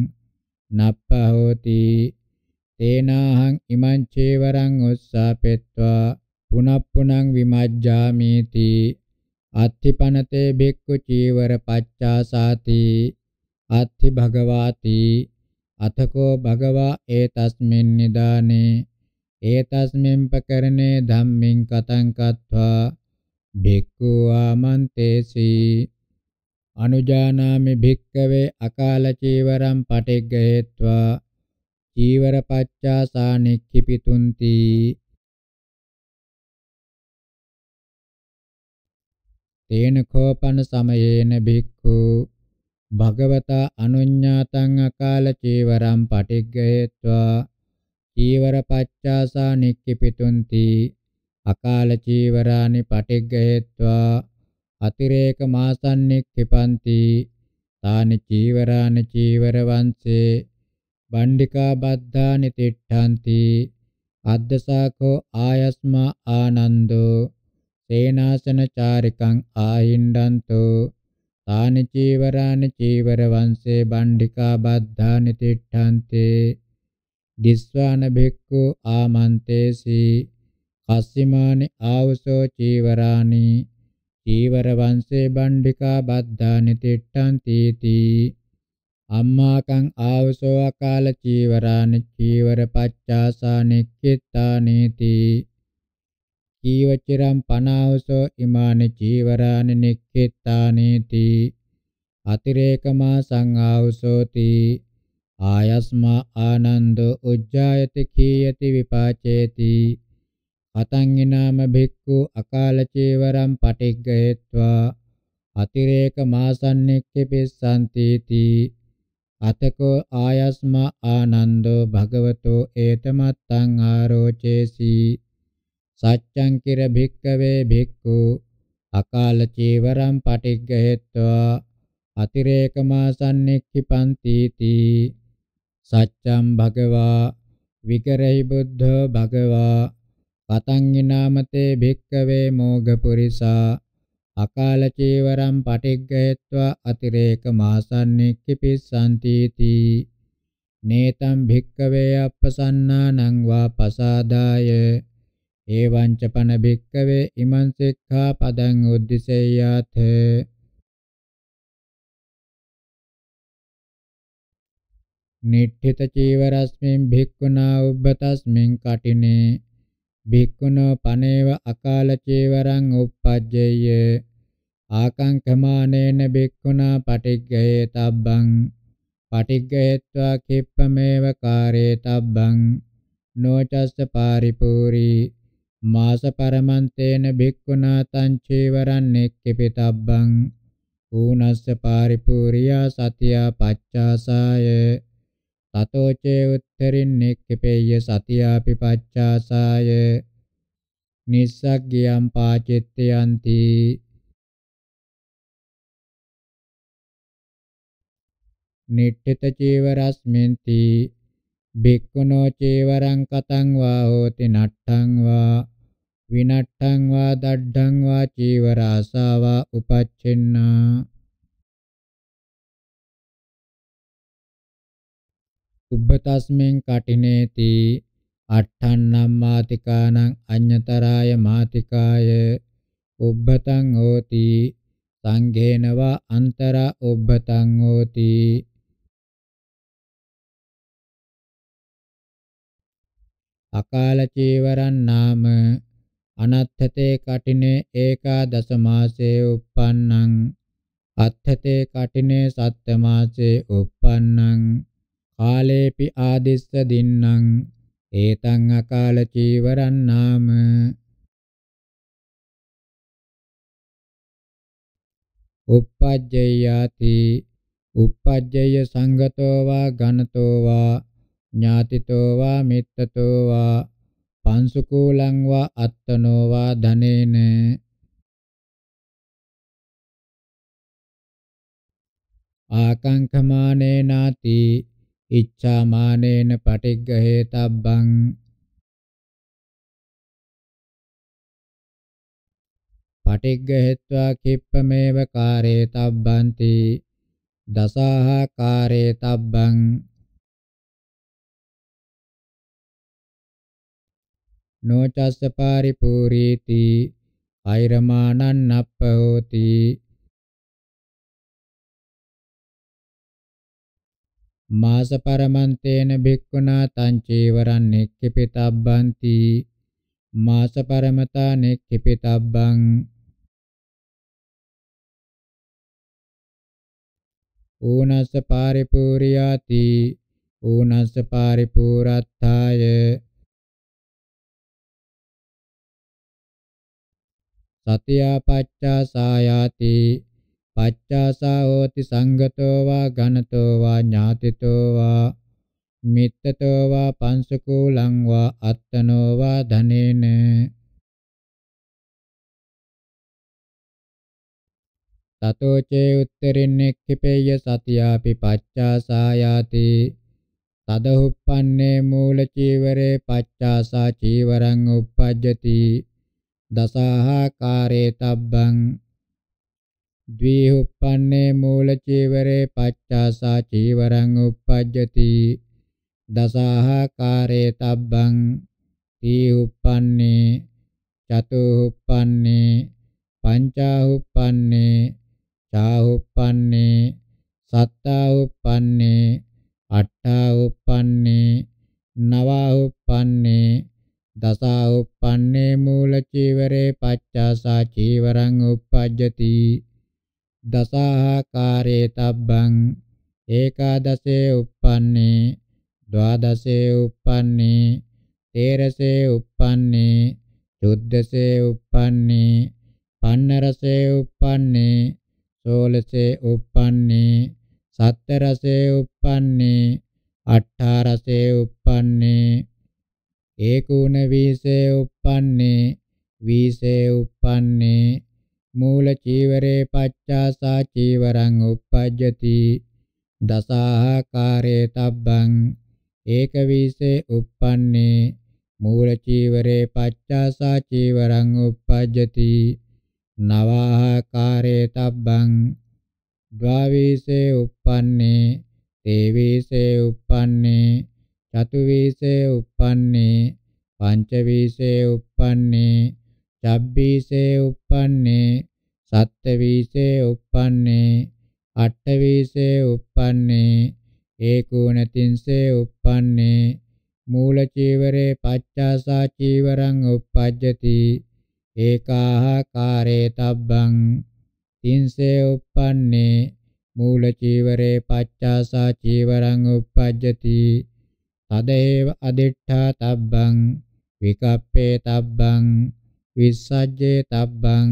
නප්පහෝති තේනාහං ඉමං චේවරං උස්සාපෙත්වා පුනප්පුනං විමජ්ජාමීති අත්ථිපනතේ භික්ඛු චීවර පච්චාසාති අත්ථි භගවාති අතකෝ භගවා ඒතස්මින් නිදානේ ඒතස්මින් පකරණේ ධම්මින් කතං කତ୍වා භික්ඛු ආමන්තේසි අනුජානාමි භික්කවේ අකාල චීවරම් පටිග්ගේत्वा චීවර පච්චා සානික්ඛිපිතුන්ති තේන කෝපන සමයේන භික්ඛු භගවතා අනුඤ්ඤාතං අකාල චීවරම් පටිග්ගයetva චීවර පච්චාසා නික්කිපිතුන්ති අකාල චීවරානි පටිග්ගයetva අතිරේක මාසං නික්කිපන්ති තානි චීවරානි චීවර වංශේ බණ්ඩිකා බද්ධානි තිට්ඨanti අද්දසාකෝ ආයස්මා ආනන්දෝ සේනාසන චාරිකං ආහින්දන්තෝ තානි චීවරානි චීවර වංශේ බණ්ඩිකා බද්ධානි තිට්ඨන්තේ දිස්වාන භික්ඛු ආමන්තේසි කස්සිමානි ආවසෝ චීවරානි චීවර වංශේ බණ්ඩිකා බද්ධානි තිට්ඨන්ති තී අම්මාකං ආවසෝ අකාල චීවරානි චීවර පච්චාසා නික්කිතානීති ජීවචරම් පනාවසෝ ඉමානි චීවරානි නික්ඛිතානේති අතිරේකමා සංආවසෝති ආයස්මා ආනන්දෝ උජ්ජායති කීයති විපාචේති අතං ඊනාම භික්ඛු අකාල චේවරම් පටිග්ගයetva අතිරේක මාසන්නෙක්ක පිස්සන්ති තී අතකෝ ආයස්මා ආනන්දෝ භගවතෝ ඒතමත්තං ආරෝචේසී සච්ඡං කිර භික්කවේ භික්ඛු අකාල චීවරම් පටිග්ගහෙත්වා අතිරේක මාසන්නෙක්ඛිපන්ති තී සච්ඡම් භගවා විකරහි බුද්ධෝ භගවා පතං ිනාමතේ භික්කවේ මෝගපුරිසා අකාල චීවරම් පටිග්ගහෙත්වා අතිරේක මාසන්නෙක්ඛිපිස්සන්ති තී නේතම් භික්කවේ අප්පසන්නානං වා පසාදාය එවංච පන භික්කවේ ඉමං සික්ඛා පදං උද්දිසෙය්‍යාත නිට්ඨිත චීවරස්මින් භික්ඛුනා උබ්බතස්මින් කටිනේ භික්ඛුනෝ පනේව අකාල චීවරං උප්පජ්ජේය ආකංකමානේන භික්ඛුනා පටිග්ගයේ තබ්බං පටිග්ගයත්වා කිප්පමේව කාරේ තබ්බං නොචස්ස පාරිපූරී මාස පරමන්තේන භික්ඛුනාතං චේවරං නෙක්ඛිපිතබ්බං ඌනස්ස පාරිපූර්යා සතියා පච්චාසාය තතෝ චේ උත්තරින් නෙක්ඛිපේය සතියාපි පච්චාසාය නිස්සග්ගියම් පාචිත්තයන්ති නිට්ඨිත චේවරස්මෙන්ති භික්ඛුනෝ චේවරං කතං වා හෝති නට්ඨං වා විනට්ඨං වා දඩ්ඩං වා චීවරාසාවා උපච්චින්නා උබ්බතස්මෙන් කටිනේති අට්ඨන්නම් මාතිකානං අඤ්‍යතරාය මාතිකාය උබ්බතං හෝති සංඝේනවා අන්තරා උබ්බතං හෝති අකාල චීවරන් නාම අනත්ථතේ කටිනේ ඒකාදස මාසේ uppannං අත්ථතේ කටිනේ සත්ත මාසේ uppannං කාලේපි ආදිස්ස දින්නම් ඒතං අකාල චීවරං නාම uppajjayati uppajjaya sangato va ganato va ඥාතිතෝ වා මිත්තතෝ වා පංසුකූලං වා අත්තනෝ වා ධනේන ආකංකමානේනාති ඉච්ඡාමානේන පටිග්ගහේතබ්බං පටිග්ගහෙත්වා කිප්පමේව කාරේතබ්බන්ති දසාහා කාරේතබ්බං නොචස්ස පරිපූරීති අයිරමානං අප්පහෝති මාස පරමන්තේන භික්ඛුනා තං චේවරං නික්ඛිපිතබ්බන්ති මාස පරමතා නික්ඛිපිතබ්බං ඌනස්ස පරිපූර්යාති ඌනස්ස පරිපූරත්තාය සතියා පච්චා සායාති පච්චාසා හෝති සංගතෝ වා ඝනතෝ වා ඥාතිතෝ වා මිත්තතෝ වා පංසකූලං වා අත්තනෝ වා ධනේන තතෝ චේ උත්තරින්නෙක්ඛිපේය සතියාපි පච්චාසායාති තදහුප්පන්නේ මූල චීවරේ පච්චාසා චීවරං uppajjati දසාහාකාරේ තබ්බං ද්විහුප්පන්නේ මූල චීවරේ පච්චාසා චීවරං uppajjati දසාහාකාරේ තබ්බං තීහුප්පන්නේ චතුහුප්පන්නේ පංචාහුප්පන්නේ චාහුප්පන්නේ සත්තාහුප්පන්නේ අට්ඨාහුප්පන්නේ නවහුප්පන්නේ දසා uppannē මූල චීවරේ පච්චාසා චීවරං uppajjati දසාකාරේ තබ්බං ඒකාදසේ uppannē ද්වාදසේ uppannē තේරසේ uppannē චුද්දසේ uppannē පන්නරසේ uppannē සෝලසේ uppannē සත්තරසේ uppannē අට්ඨාරසේ uppannē ඒකුණ වීසේ uppannē වීසේ uppannē මූල චීවරේ පච්චාසා චීවරං uppajjati දසාහකාරේ තබ්බං ඒක වීසේ uppannē මූල චීවරේ පච්චාසා චීවරං uppajjati නවාහකාරේ තබ්බං ද්වාවීසේ uppannē තේවීසේ uppannē චතුවිසේ uppannē පංචවිසේ uppannē චබ්බීසේ uppannē සත්ත්වවිසේ uppannē අට්ඨවිසේ uppannē ඒකෝනතින්සේ uppannē මූල චීවරේ පච්චාසා චීවරං uppajjati ඒකාහකාරේ තබ්බං තින්සේ uppannē මූල චීවරේ පච්චාසා චීවරං uppajjati තදේව අදිඨා තබ්බං විකප්පේ තබ්බං විස්සජ්ජේ තබ්බං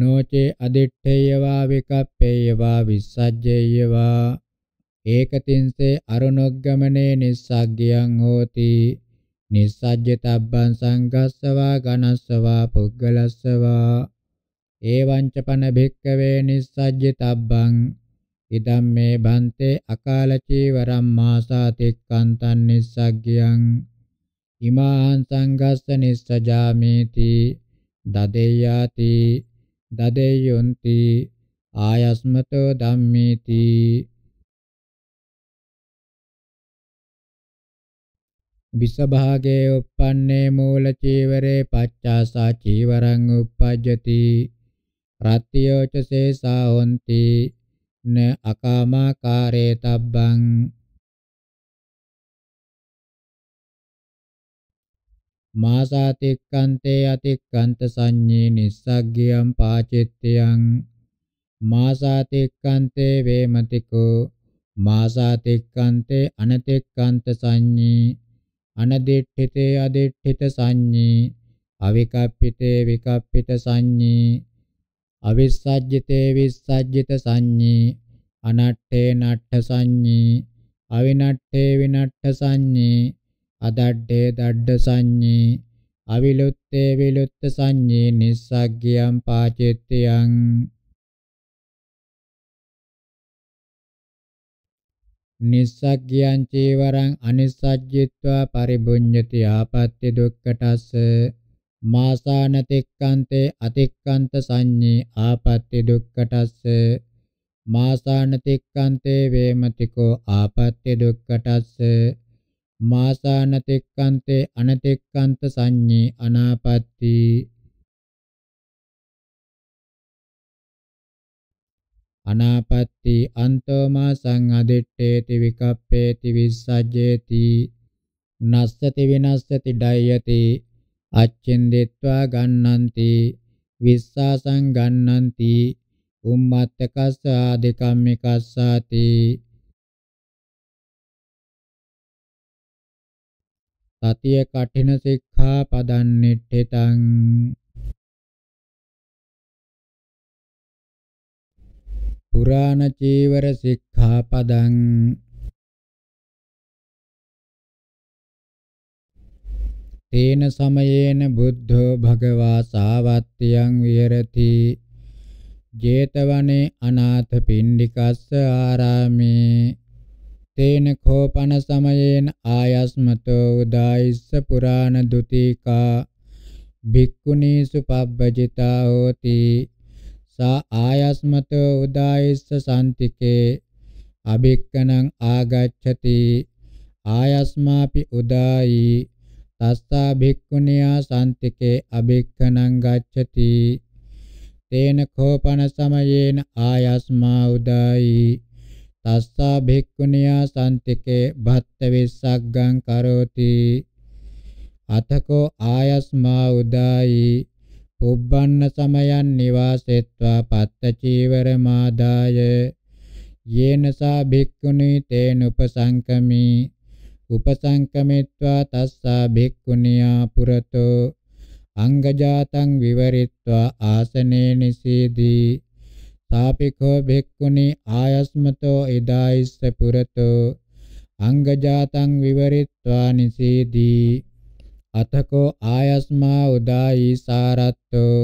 නොචේ අදිඨේයවා විකප්පේයවා විස්සජ්ජේයවා ඒකතින්සේ අරුණොග්ගමනේ නිස්සග්ගියං හෝති නිස්සජ්ජ තබ්බං සංගස්සවා ඝනස්සවා පුද්ගලස්සවා ඒවංච පන භික්කවේ නිස්සජ්ජිතබ්බං ඉදම්මේ බන්තේ අකාල චීවරම් මාසා තික්කන්තං නිස්සග්ගියං ඉමාං සංඝස්ස නිස්සජාමේති දදේයාති දදේයොන්ති ආයස්මතෝ ධම්මේති විසභාගේ uppanne මූල චීවරේ පච්චාසා චීවරං uppajjati රත්තියෝච සේසා හොಂತಿ න අකාමාකාරේ තබ්බං මාසාතික්කන්තේ අතික්කන්ත සංඤේ නිස්සග්ගියම් පාචිත්‍යං මාසාතික්කන්තේ වේමතිකෝ මාසාතික්කන්තේ අනතික්කන්ත සංඤේ අනදිට්ඨිතේ අදිට්ඨිත සංඤේ අවිකප්පිතේ විකප්පිත සංඤේ අවිස්සජ්ජිතේ විස්සජ්ජිත සංඤී අනට්ඨේ නට්ඨ සංඤී අවිනට්ඨේ විනට්ඨ සංඤී අදඩ්ඩේ දඩ්ඩ සංඤී අවිලුත්තේ විලුත්ත සංඤී නිස්සග්ගියම් පාචිත්‍යං නිස්සග්ගියං චීවරං අනිස්සජ්ජිත්වා පරිබුඤ්ඤති ආපත්‍ය දුක්ඛටස්ස මාසාන තෙක්කන්තේ අතික්කන්ත සංඤේ ආපත්‍ති දුක්කටස්ස මාසාන තෙක්කන්තේ වේමතිකෝ ආපත්‍ති දුක්කටස්ස මාසාන තෙක්කන්තේ අනතෙක්කන්ත සංඤේ අනාපත්‍ති අනාපත්‍ති අන්තෝ මාසං අදිට්ඨේති විකප්පේති විස්සජ්ජේති නස්සති විනස්සති ඩයති අච්චෙන්දෙත්වා ගන්නන්ති විස්සාසං ගන්නන්ති උම්මත්තකස්ස ආදිකම්මිකස්සාති සතිය කඨින සික්ඛා පදං නිට්ඨිතං පුරාණ චීවර සික්ඛා පදං තේන සමයේන බුද්ධෝ භගවා සාවත්තියං විහෙරති ජේතවනේ අනාථ පිණ්ඩිකස්ස ආරාමේ තේන කෝපන සමයේන ආයස්මතෝ උදායිස්ස පුරාණ දුතිකා භික්ඛුනීසු පබ්බජිතා හෝති සා ආයස්මතෝ උදායිස්ස සම්තිකේ අභික්කනං ආගච්ඡති ආයස්මාපි උදායි තස්සා භික්ඛුනියා සම්තිකේ අභික්ඛනං ගච්ඡති තේන කෝපන සමයේන ආයස්මා උදායි තස්සා භික්ඛුනියා සම්තිකේ භත්ත විස්සග්ගං කරෝති අතකෝ ආයස්මා උදායි පුබ්බන්න සමයන් නිවාසෙත්වා පත්ත චීවර මාදාය යේනසා භික්ඛුනි තේන උපසංකමී උපසංකමිත්වා තස්සා භික්ඛුනියා පුරතෝ අංගජාතං විවරිත්වා ආසනේ නිසීදී සාපිකෝ භික්ඛුනි ආයස්මතෝ ඉදායිස්ස පුරතෝ අංගජාතං විවරිත්වා නිසීදී අතකෝ ආයස්මා උදායි සාරත්තෝ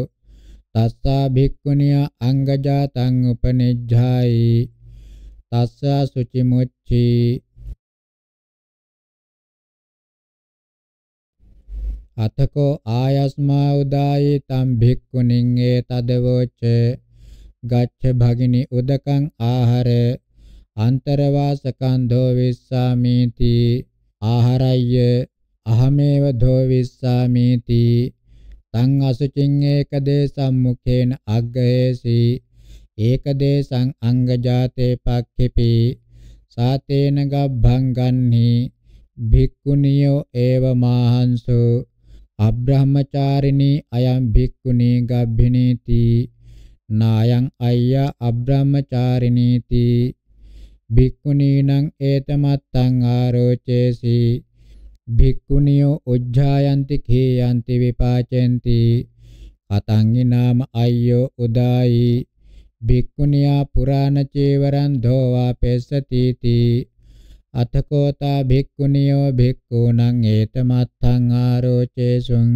තස්සා භික්ඛුනිය අංගජාතං උපනිජ්ජායි තස්සා සුචිමුච්චී අතකෝ ආයස්මා උදායේ තම් භික්ඛුනින් ඒ තදවෝච ගච්ඡ භගිනි උදකං ආහාර අන්තරවාසකං ධෝ විස්සාමීති ආහාරය්‍ය අහමේව ධෝ විස්සාමීති තං අසුචින් ඒක දේසම් මුඛේන අග්ගයේසි ඒක දේසං අංගජාතේ පක්ඛිපි සාතේන ගබ්බං ගන්හි භික්ඛුනියෝ ඒව මාහංසෝ අබ්‍රහ්මචාරිනී අයම් භික්ඛුනී ගබ්භිනීති නායං අය්‍යා අබ්‍රහ්මචාරිනීති භික්ඛුනීනං ඒතමත්තං ආරෝචේසි භික්ඛුනියෝ උජ්ජායන්ති කේයන්ති විපාචෙන්ති අතංගි නාම අය්‍යෝ උදායි භික්ඛුනියා පුරාණ චේවරං ධෝවා පෙස්සති තී අතකෝතා භික්ඛුනියෝ භික්ඛූණං ඒතමත්තං ආරෝචේසුං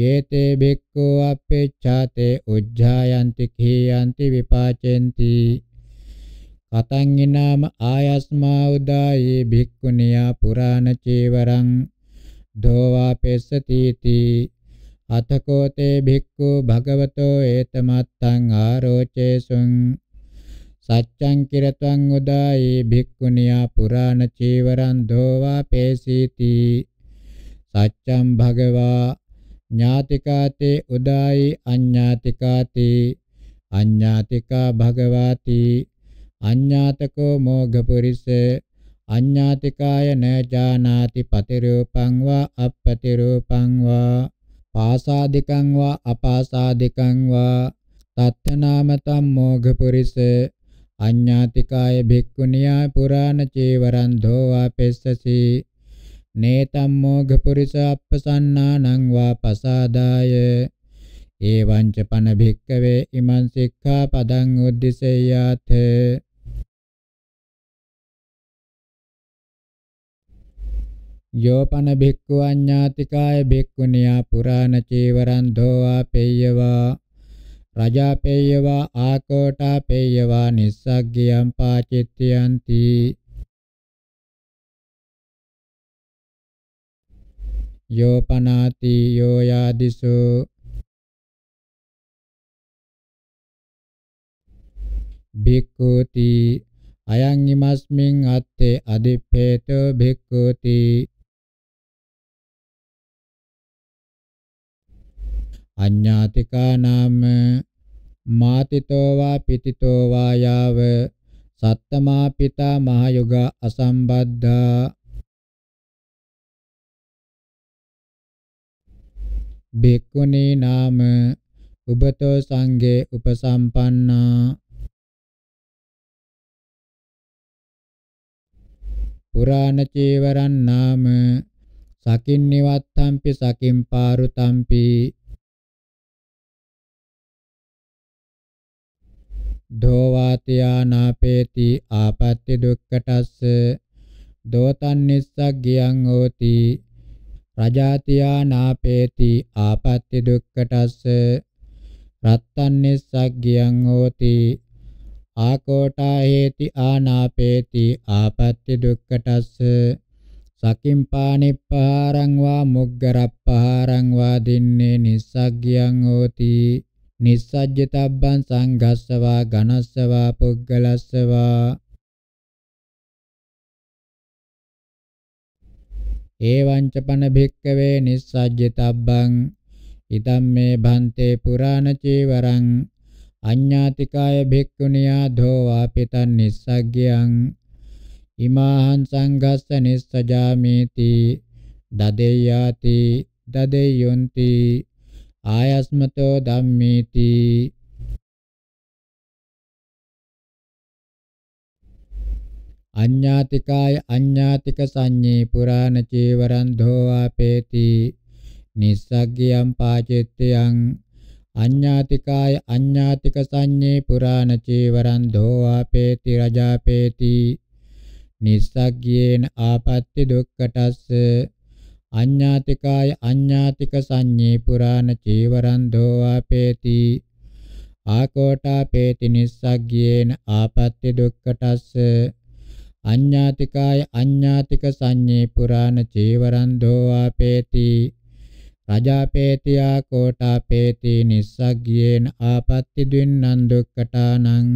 යේතේ භික්ඛෝ අපේච්ඡාතේ උජ්ජායන්ති කීයන්ති විපාචෙන්ති කතං ඊනාම ආයස්මා උදායේ භික්ඛුනියා පුරාණ චේවරං දෝවා පෙස්සතිති අතකෝතේ භික්ඛු භගවතෝ ඒතමත්තං ආරෝචේසුං සච්ඡං කිරත්වං උදායේ භික්ඛුනියා පුරාණ චීවරං ධෝවා පේසීති සච්ඡං භගවා ඥාතිකාතේ උදායි අඤ්ඤාතිකාතේ අඤ්ඤාතිකා භගවාති අඤ්ඤාතකෝ මෝඝපුරිස අඤ්ඤාතිකාය න ජානාති පතිරූපං වා අපපතිරූපං වා පාසාදිකං වා අපාසාදිකං වා තත්ථ නාම තම් මෝඝපුරිස අඤ්ඤාතිකාය භික්ඛුනියා පුරාණ චේවරං ධෝවා පෙස්සසි නේතම් මොඝ පුරිස අප්පසන්නානං වා පසාදාය එවං ච පන භික්කවේ ඉමං සික්ඛා පදං උද්දිසෙය්‍යාත යෝපන භික්ඛු අඤ්ඤාතිකාය භික්ඛුනියා පුරාණ චේවරං ධෝවා පෙය්‍යවා රජාපේයවා ආකෝටාපේයවා නිස්සග්ගියම් පාචිත්‍යයන්ති යෝ පනාති යෝ යාදිසෝ භික්ඛුති අයං ීමස්මින් අත්තේ අදිප්පේතෝ භික්ඛුති අඤ්ඤාතිකා නාම මාතිතෝ වා පිතිතෝ වා යාව සත්තමා පිතා මහයුග අසම්බද්ධා බික්කුණී නාම උබතෝ සංඝේ උපසම්පන්නා පුරාණ චේවරන් නාම සකින් නිවත්තම්පි සකින් පාරුතම්පි ඩෝවාතියානාපේති ආපත්‍ති දුක්කටස්ස දෝතන් නිස්සග්ගියං හෝති රජාතියානාපේති ආපත්‍ති දුක්කටස්ස රත්තන් නිස්සග්ගියං හෝති ආකෝටා හේති ආනාපේති ආපත්‍ති දුක්කටස්ස සකිම්පානිප්පහාරං වා මුග්ගරප්පහාරං වා දින්නේ නිස්සග්ගියං හෝති නිස්සජ්ජතබ්බං සංඝස්සවා ඝනස්සවා පුග්ගලස්සවා ඒවංච පන භික්කවේ නිස්සජ්ජතබ්බං ඉදම්මේ භන්තේ පුරාණ චීවරං අඤ්ඤාතිකාය භික්ඛුනියා ධෝවා පිතන් නිස්සග්ගයං ඉමාහං සංඝස්ස නිස්සජාමේති දදේයාති දදේයොන්ති ආයස්මතෝ ධම්මේති අඤ්ඤාතිකාය අඤ්ඤාතික සංඤේ පුරාණ චේවරං ධෝවාපේති නිස්සග්ගියම් පාචෙත්තයන් අඤ්ඤාතිකාය අඤ්ඤාතික සංඤේ පුරාණ චේවරං ධෝවාපේති රජාපේති නිස්සග්ගේන ආපත්‍ති දුක්ඛටස්ස අඤ්ඤාතිකාය අඤ්ඤාතික සංඤේ පුරාණ චීවරං දෝවාපේති ආකෝටාපේති නිස්සග්ගේන ආපත්‍ය දුක්ඛටස්ස අඤ්ඤාතිකාය අඤ්ඤාතික සංඤේ පුරාණ චීවරං දෝවාපේති රජාපේති ආකෝටාපේති නිස්සග්ගේන ආපත්‍ය දුන්නං දුක්ඛටානං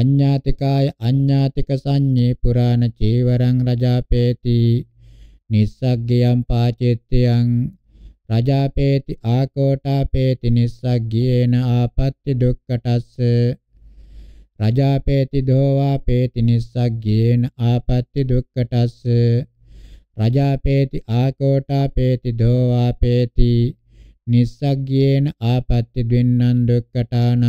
අඤ්ඤාතිකාය අඤ්ඤාතික සංඤේ පුරාණ චේවරං රජාපේති නිස්සග්ගයම් පාචෙත්තයන් රජාපේති ආකෝටාපේති නිස්සග්ගේන ආපත්‍ති දුක්කටස්ස රජාපේති දෝවාපේති නිස්සග්ගේන ආපත්‍ති දුක්කටස්ස රජාපේති ආකෝටාපේති දෝවාපේති නිස්සග්ගේන ආපත්‍ති ද්වින්නම් දුක්කටානං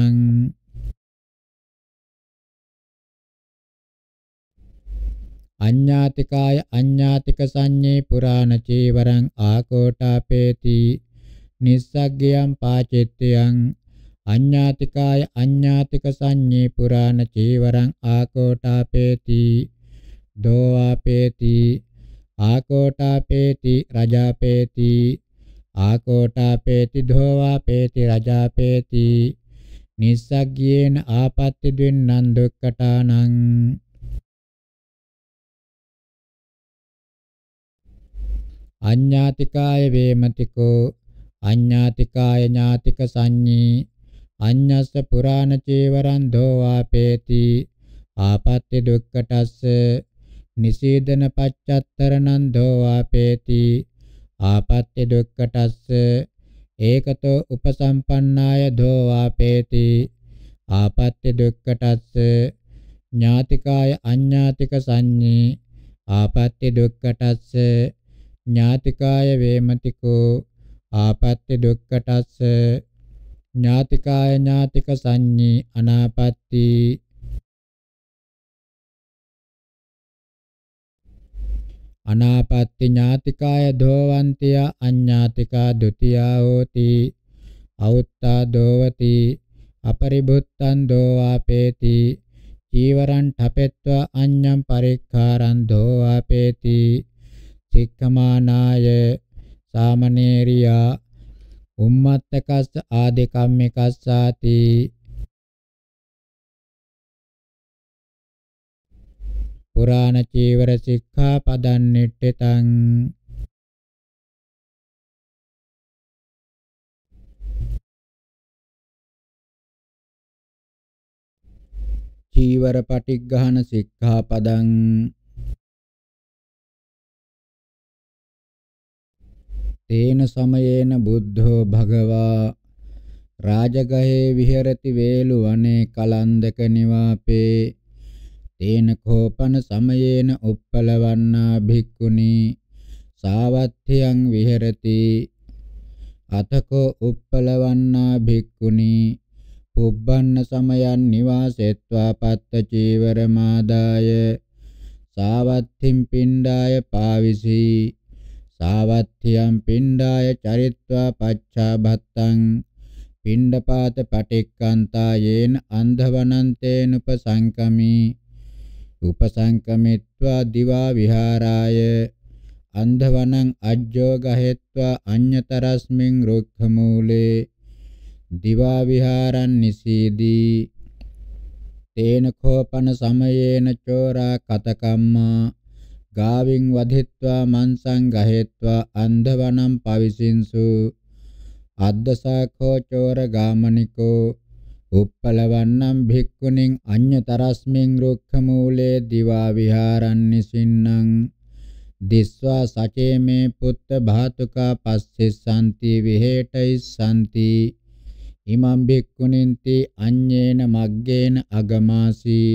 අඤ්ඤාතිකාය අඤ්ඤාතික සංඤේ පුරාණ චීවරං ආකෝටාපේති නිස්සග්ගයන් පාචෙත්තයන් අඤ්ඤාතිකාය අඤ්ඤාතික සංඤේ පුරාණ චීවරං ආකෝටාපේති දෝවාපේති ආකෝටාපේති රජාපේති ආකෝටාපේති දෝවාපේති රජාපේති නිස්සග්ගයේන ආපත්‍ය දෙන්නන් දුක්කටානං අඤ්ඤාතිකාය වේමතිකෝ අඤ්ඤාතිකාය ඥාතික සංඤී අඤ්ඤස්ස පුරාණ චේවරං දෝවාපේති ආපත්‍ය දුක්කටස්ස නිසීදන පච්චත්තරණං දෝවාපේති ආපත්‍ය දුක්කටස්ස ඒකතෝ උපසම්පන්නාය දෝවාපේති ආපත්‍ය දුක්කටස්ස ඥාතිකාය අඤ්ඤාතික සංඤී ආපත්‍ය දුක්කටස්ස ඥාතිකාය වේමතිකෝ ආපත්‍ය දුක්ඛටස්ස ඥාතිකාය ඥාතික සංඤී අනාපත්‍ති අනාපත්‍ති ඥාතිකාය දෝවන්තිය අඤ්ඤාතිකා ဒ ුතියා හෝති අවුත්තා දෝවති අපරිබුත්තං දෝවාපේති චීවරං ඨපෙත්වා අඤ්ඤං පරික්ඛාරං දෝවාපේති චික්කමානාය සාමනේරියා උම්මත්තකස්ස ආදේකම්මිකස්සාති පුරාණ චීවර සික්ඛා පදං නිට්ඨිතං චීවර පටිග්ගහන සික්ඛා පදං තේන සමයේන බුද්ධෝ භගවා රාජගහේ විහෙරති වේලු වනේ කලන්දක නිවාපේ තේන කෝපන සමයේන උප්පලවන්නා භික්ඛුනි සාවත්ථයන් විහෙරති අතකෝ උප්පලවන්නා භික්ඛුනි පුබ්බන්න සමයන් නිවාසෙත්වා පත්ත චීවරමාදාය සාවත්ථින් පිණ්ඩාය පාවිසී තාවත්ථියම් පිණ්ඩාය චරිත්වා පච්චාභත්තං පිණ්ඩපාත පටික්කන්තා යේන අන්ධවනන්තේන උපසංකමි උපසංකමිත්වා දිවා විහාරාය අන්ධවනං අජ්ජෝගහෙත්වා අඤ්‍යතරස්මින් රුක්ඛමූලේ දිවා විහාරං නිසීදී තේන කෝපන සමයේන චෝරා කතකම්මා ගාවින් වධිත්වා මංසං ගහෙත්වා අන්ධවනම් පවිසින්සු අද්දසාඛෝ චෝර ගාමනිකෝ උප්පලවන්නම් භික්ඛුනින් අඤ්‍යතරස්මින් රුක්ඛමූලේ දිවා විහාරං නිසින්නම් දිස්වා සචේමේ පුත්ත භාතුකා පස්සෙස්සන්ති විහෙටයිස්සන්ති ඉමම් භික්ඛුනින්ති අඤ්ඤේන මග්ගේන අගමාසී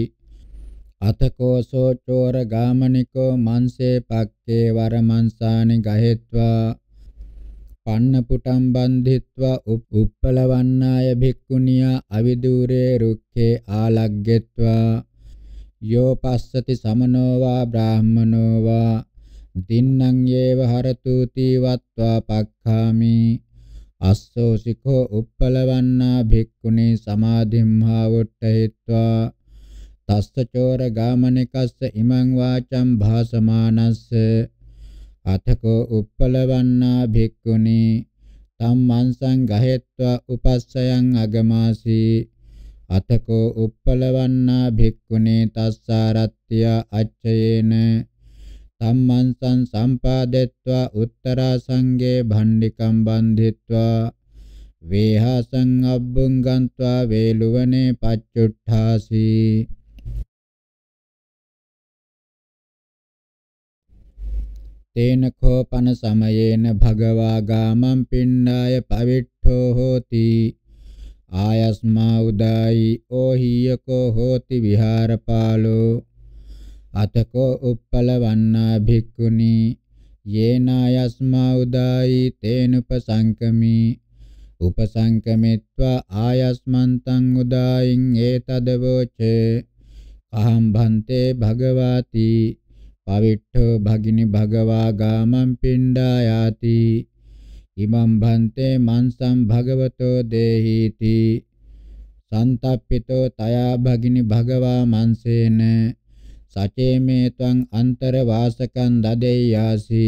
අතකෝසෝ චෝර ගාමනිකෝ මන්සේ පක්කේ වරමන්සානි ගහෙත්වා පන්න පුටම් බන්ධිත්වා උප්පලවන්නාය භික්ඛුනියා අවිදූරේ රුක්ඛේ ආලග්ගෙත්වා යෝ පස්සති සමනෝ වා බ්‍රාහමනෝ වා දින්නම් යේව හරතු තීවත්වා පක්ඛාමි අස්සෝ සිකෝ උප්පලවන්නා භික්ඛුනි සමාධිම්හා වුට්ඨහිත්වා තස්ස චෝර ගාමනිකස්ස ඉමං වාචං භාසමානස්ස අතකෝ උප්පලවන්නා භික්ඛුනි තම්මං සංඝහෙත්වා උපස්සයන් අගමාසි අතකෝ උප්පලවන්නා භික්ඛුනි තස්සාරත්ත්‍ය අච්චයේන තම්මං සං සම්පාදෙත්වා උත්තරා සංගේ භණ්ඩිකම් බන්ධිත්වා වේහසං අබ්බුං ගන්त्वा වේලුවනේ පච්චුට්ඨාසී තේන කෝපන සමයේන භගවා ගාමං පිණ්ඩාය පවිට්ඨෝ හෝති ආයස්මා උදායි ඕහියකෝ හෝති විහාරපාලෝ අතකෝ උප්පලවන්නා භික්ඛුනි යේනායස්මා උදායි තේනුපසංකමි උපසංකමිත්වා ආයස්මන්තං උදායින් ඒතදවෝච අහම් භන්තේ භගවාති පවිට්ඨෝ භගිනි භගවා ගාමං පිණ්ඩායාති ඉමං භන්තේ මන්සං භගවතෝ දේහීති සන්තප්පිතෝ තයා භගිනි භගවා මන්සේන සචේමේ ත්වං අන්තර වාසකං දදෙය්‍යාසි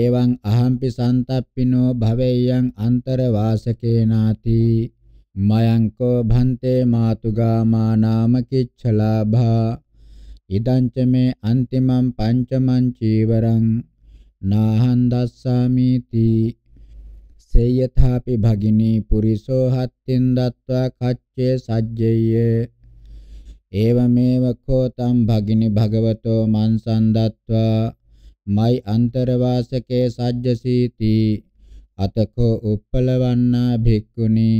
එවං අහම්පි සන්තප්පිනෝ භවෙයං අන්තර වාසකේනාති මයංකෝ භන්තේ මාතුගාමා නාම කිච්ඡලාභා ඉදංච මේ අන්තිමං පංචමං චීවරං නාහං දස්සාමි තී සේයථාපි භගිනී පුරිසෝ හත්තින් දත්වා කච්චේ සජ්ජේය එවමෙව කෝතම් භගිනී භගවතෝ මන්සං දත්වා මයි අන්තරවාසකේ සජ්ජසීති අතකෝ උප්පලවන්නා භික්ඛුනි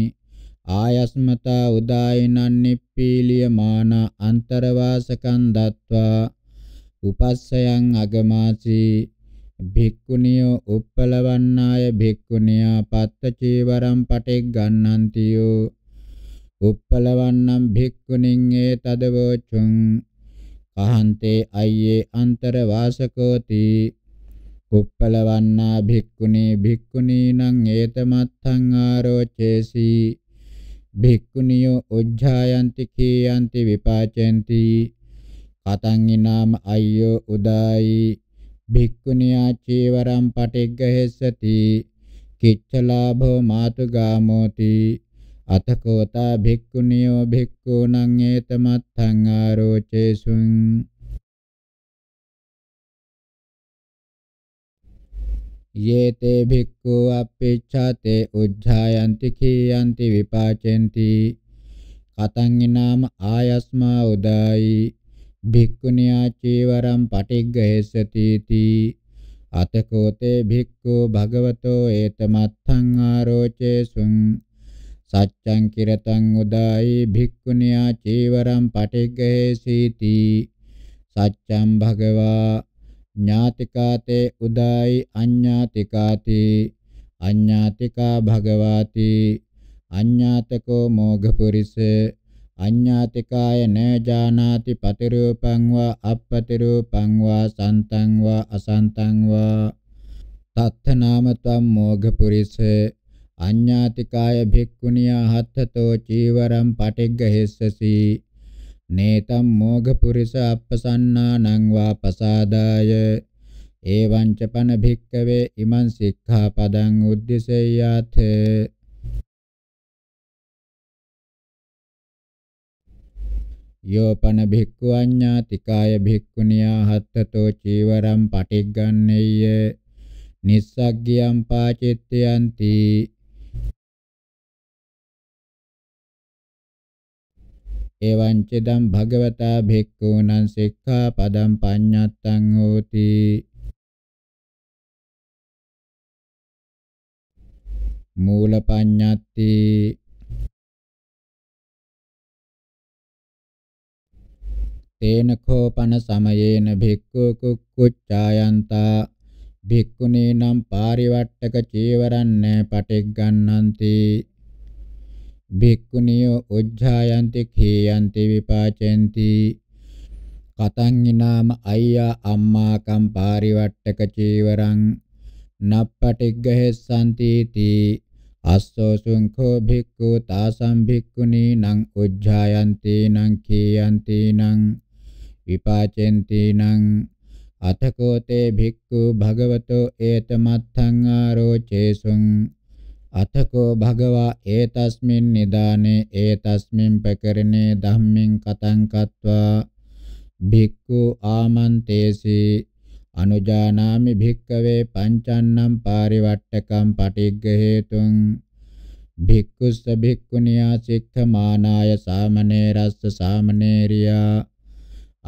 ආයස්මතා උදායිනන් නිප්පීලිය මාන අන්තරවාසකන් දත්වා උපස්සයන් අගමාසී භික්ඛුනියෝ උප්පලවන්නාය භික්ඛුනියා පත්ත චීවරම් පටෙක් ගන්නන්තියෝ උප්පලවන්නම් භික්ඛුනින් ඒ තදවෝචුං කහන්තේ අයියේ අන්තරවාසකෝති උප්පලවන්නා භික්ඛුනි භික්ඛුනීනං ඒතමත්තං ආරෝචේසී භික්ඛුනියෝ උජ්ජායන්ති කීයන්ති විපාචෙන්ති කතං ඊනාම අය්‍යෝ උදායි භික්ඛුනියා චීවරම් පටිග්ගහෙස්සති කිච්චලාභෝ මාතුගාමෝති අතකෝතා භික්ඛුනියෝ භික්ඛූණං ඒතමත් සංආරෝචේසුං යේතේ භික්ඛු අප්පිච්ඡතේ උද්ධායන්ති කීයන්ති විපාචෙන්ති කතංගිනාම ආයස්මා උදායි භික්ඛුනියා චීවරම් පටිග්ගහෙසති තී අතකෝතේ භික්ඛු භගවතෝ ඒතමත්තං ආරෝචේසුං සච්ඡං කිරතං උදායි භික්ඛුනියා චීවරම් පටිග්ගහෙසීති සච්ඡං භගවා ඥාතිකාතේ උදායි අඤ්ඤාතිකාති අඤ්ඤාතිකා භගවාති අඤ්ඤාතකෝ මෝඝපුරිස අඤ්ඤාතිකාය න ජානාති පතිරූපං වා අපපතිරූපං වා සන්තං වා අසන්තං වා තත්ථ නාම ත්වම් මෝඝපුරිස අඤ්ඤාතිකාය භික්ඛුනියා හත්තතෝ චීවරම් පටිග්ගහෙස්සසී නේතම් මෝඝ පුරිස අප්පසන්නානං වා පසාදාය එවං ච පන භික්කවේ ඉමං සික්ඛාපදං උද්දිසෙය්‍යාත යෝපන භික්ඛු අඤ්ඤාති කාය භික්ඛුනියා හත්තතෝ චීවරම් පටිග්ගන්නේය නිස්සග්ගියම් පාචිත්තයන්ති එවං චදම් භගවතා භික්ඛූනං සික්ඛාපදං පඤ්ඤත්තං හෝති මූල පඤ්ඤත්ති තේන කෝපන සමයේන භික්ඛු කුක්කුච්ඡායන්තා භික්ඛුනේ නම් පාරිවට්ටක චීවරන්න පටිග්ගන්නන්ති භික්ඛුනියෝ උජ්ජායන්ති ඛේයන්ති විපාචෙන්ති කතං ඊනාම අයියා අම්මා කම් පාරිවට්ටක චීවරං නප්පටිග්ගහෙස්සන්ති තී අස්සෝ සුංඛෝ භික්ඛු තාසං භික්ඛුනී නං උජ්ජායන්ති නං කීයන්ති නං විපාචෙන්ති නං අතකෝතේ භික්ඛු භගවතෝ ඒතමත්තං ආරෝචේසුං අතකෝ භගවා ඒතස්මින් නිදානේ ඒතස්මින් පකරණේ ධම්මින් කතං කତ୍වා භික්ඛු ආමන්තේසි අනුජානාමි භික්කවේ පංචන්නම් පාරිවට්ටකම් පටිග්ග හේතුං භික්ඛුස්ස භික්ඛුනියා සික්ඛමානාය සාමනේරස්ස සාමනේරියා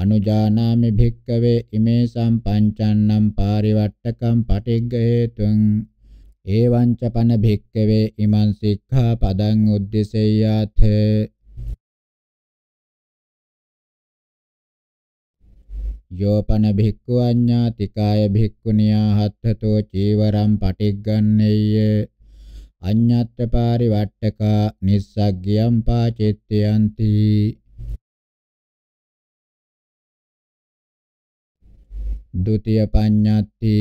අනුජානාමි භික්කවේ ඉමේ සම්පංචන්නම් පාරිවට්ටකම් පටිග්ග හේතුං එවංච පන භික්කවේ ඉමං සික්ඛා පදං උද්දේශයාත යෝපන භික්ඛු අඤ්ඤාතිකාය භික්ඛුනියා හත්තතෝ චීවරම් පටිග්ගන්නේය අඤ්ඤත්ත පාරිවට්ටකා නිස්සග්ගියම් පාචිත්තයන්ති ද්විතීය පඤ්ඤාති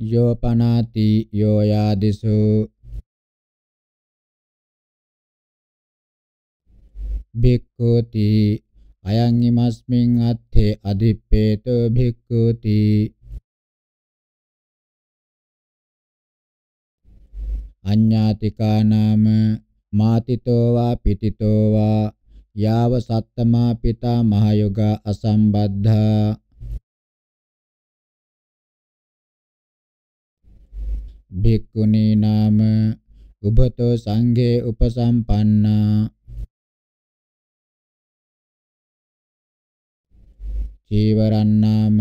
යෝපනාති යෝයාදිසු භික්ඛුති අයං ීමස්මින් අත්තේ අධිප්පේතෝ භික්ඛුති අඤ්ඤාතිකා නාම මාතිතෝ වා පිතිතෝ වා යාව සත්තමා පිතා මහයෝගා අසම්බද්ධා භික්ඛුනී නාම උභතෝ සංඝේ උපසම්පන්නා චීවරං නාම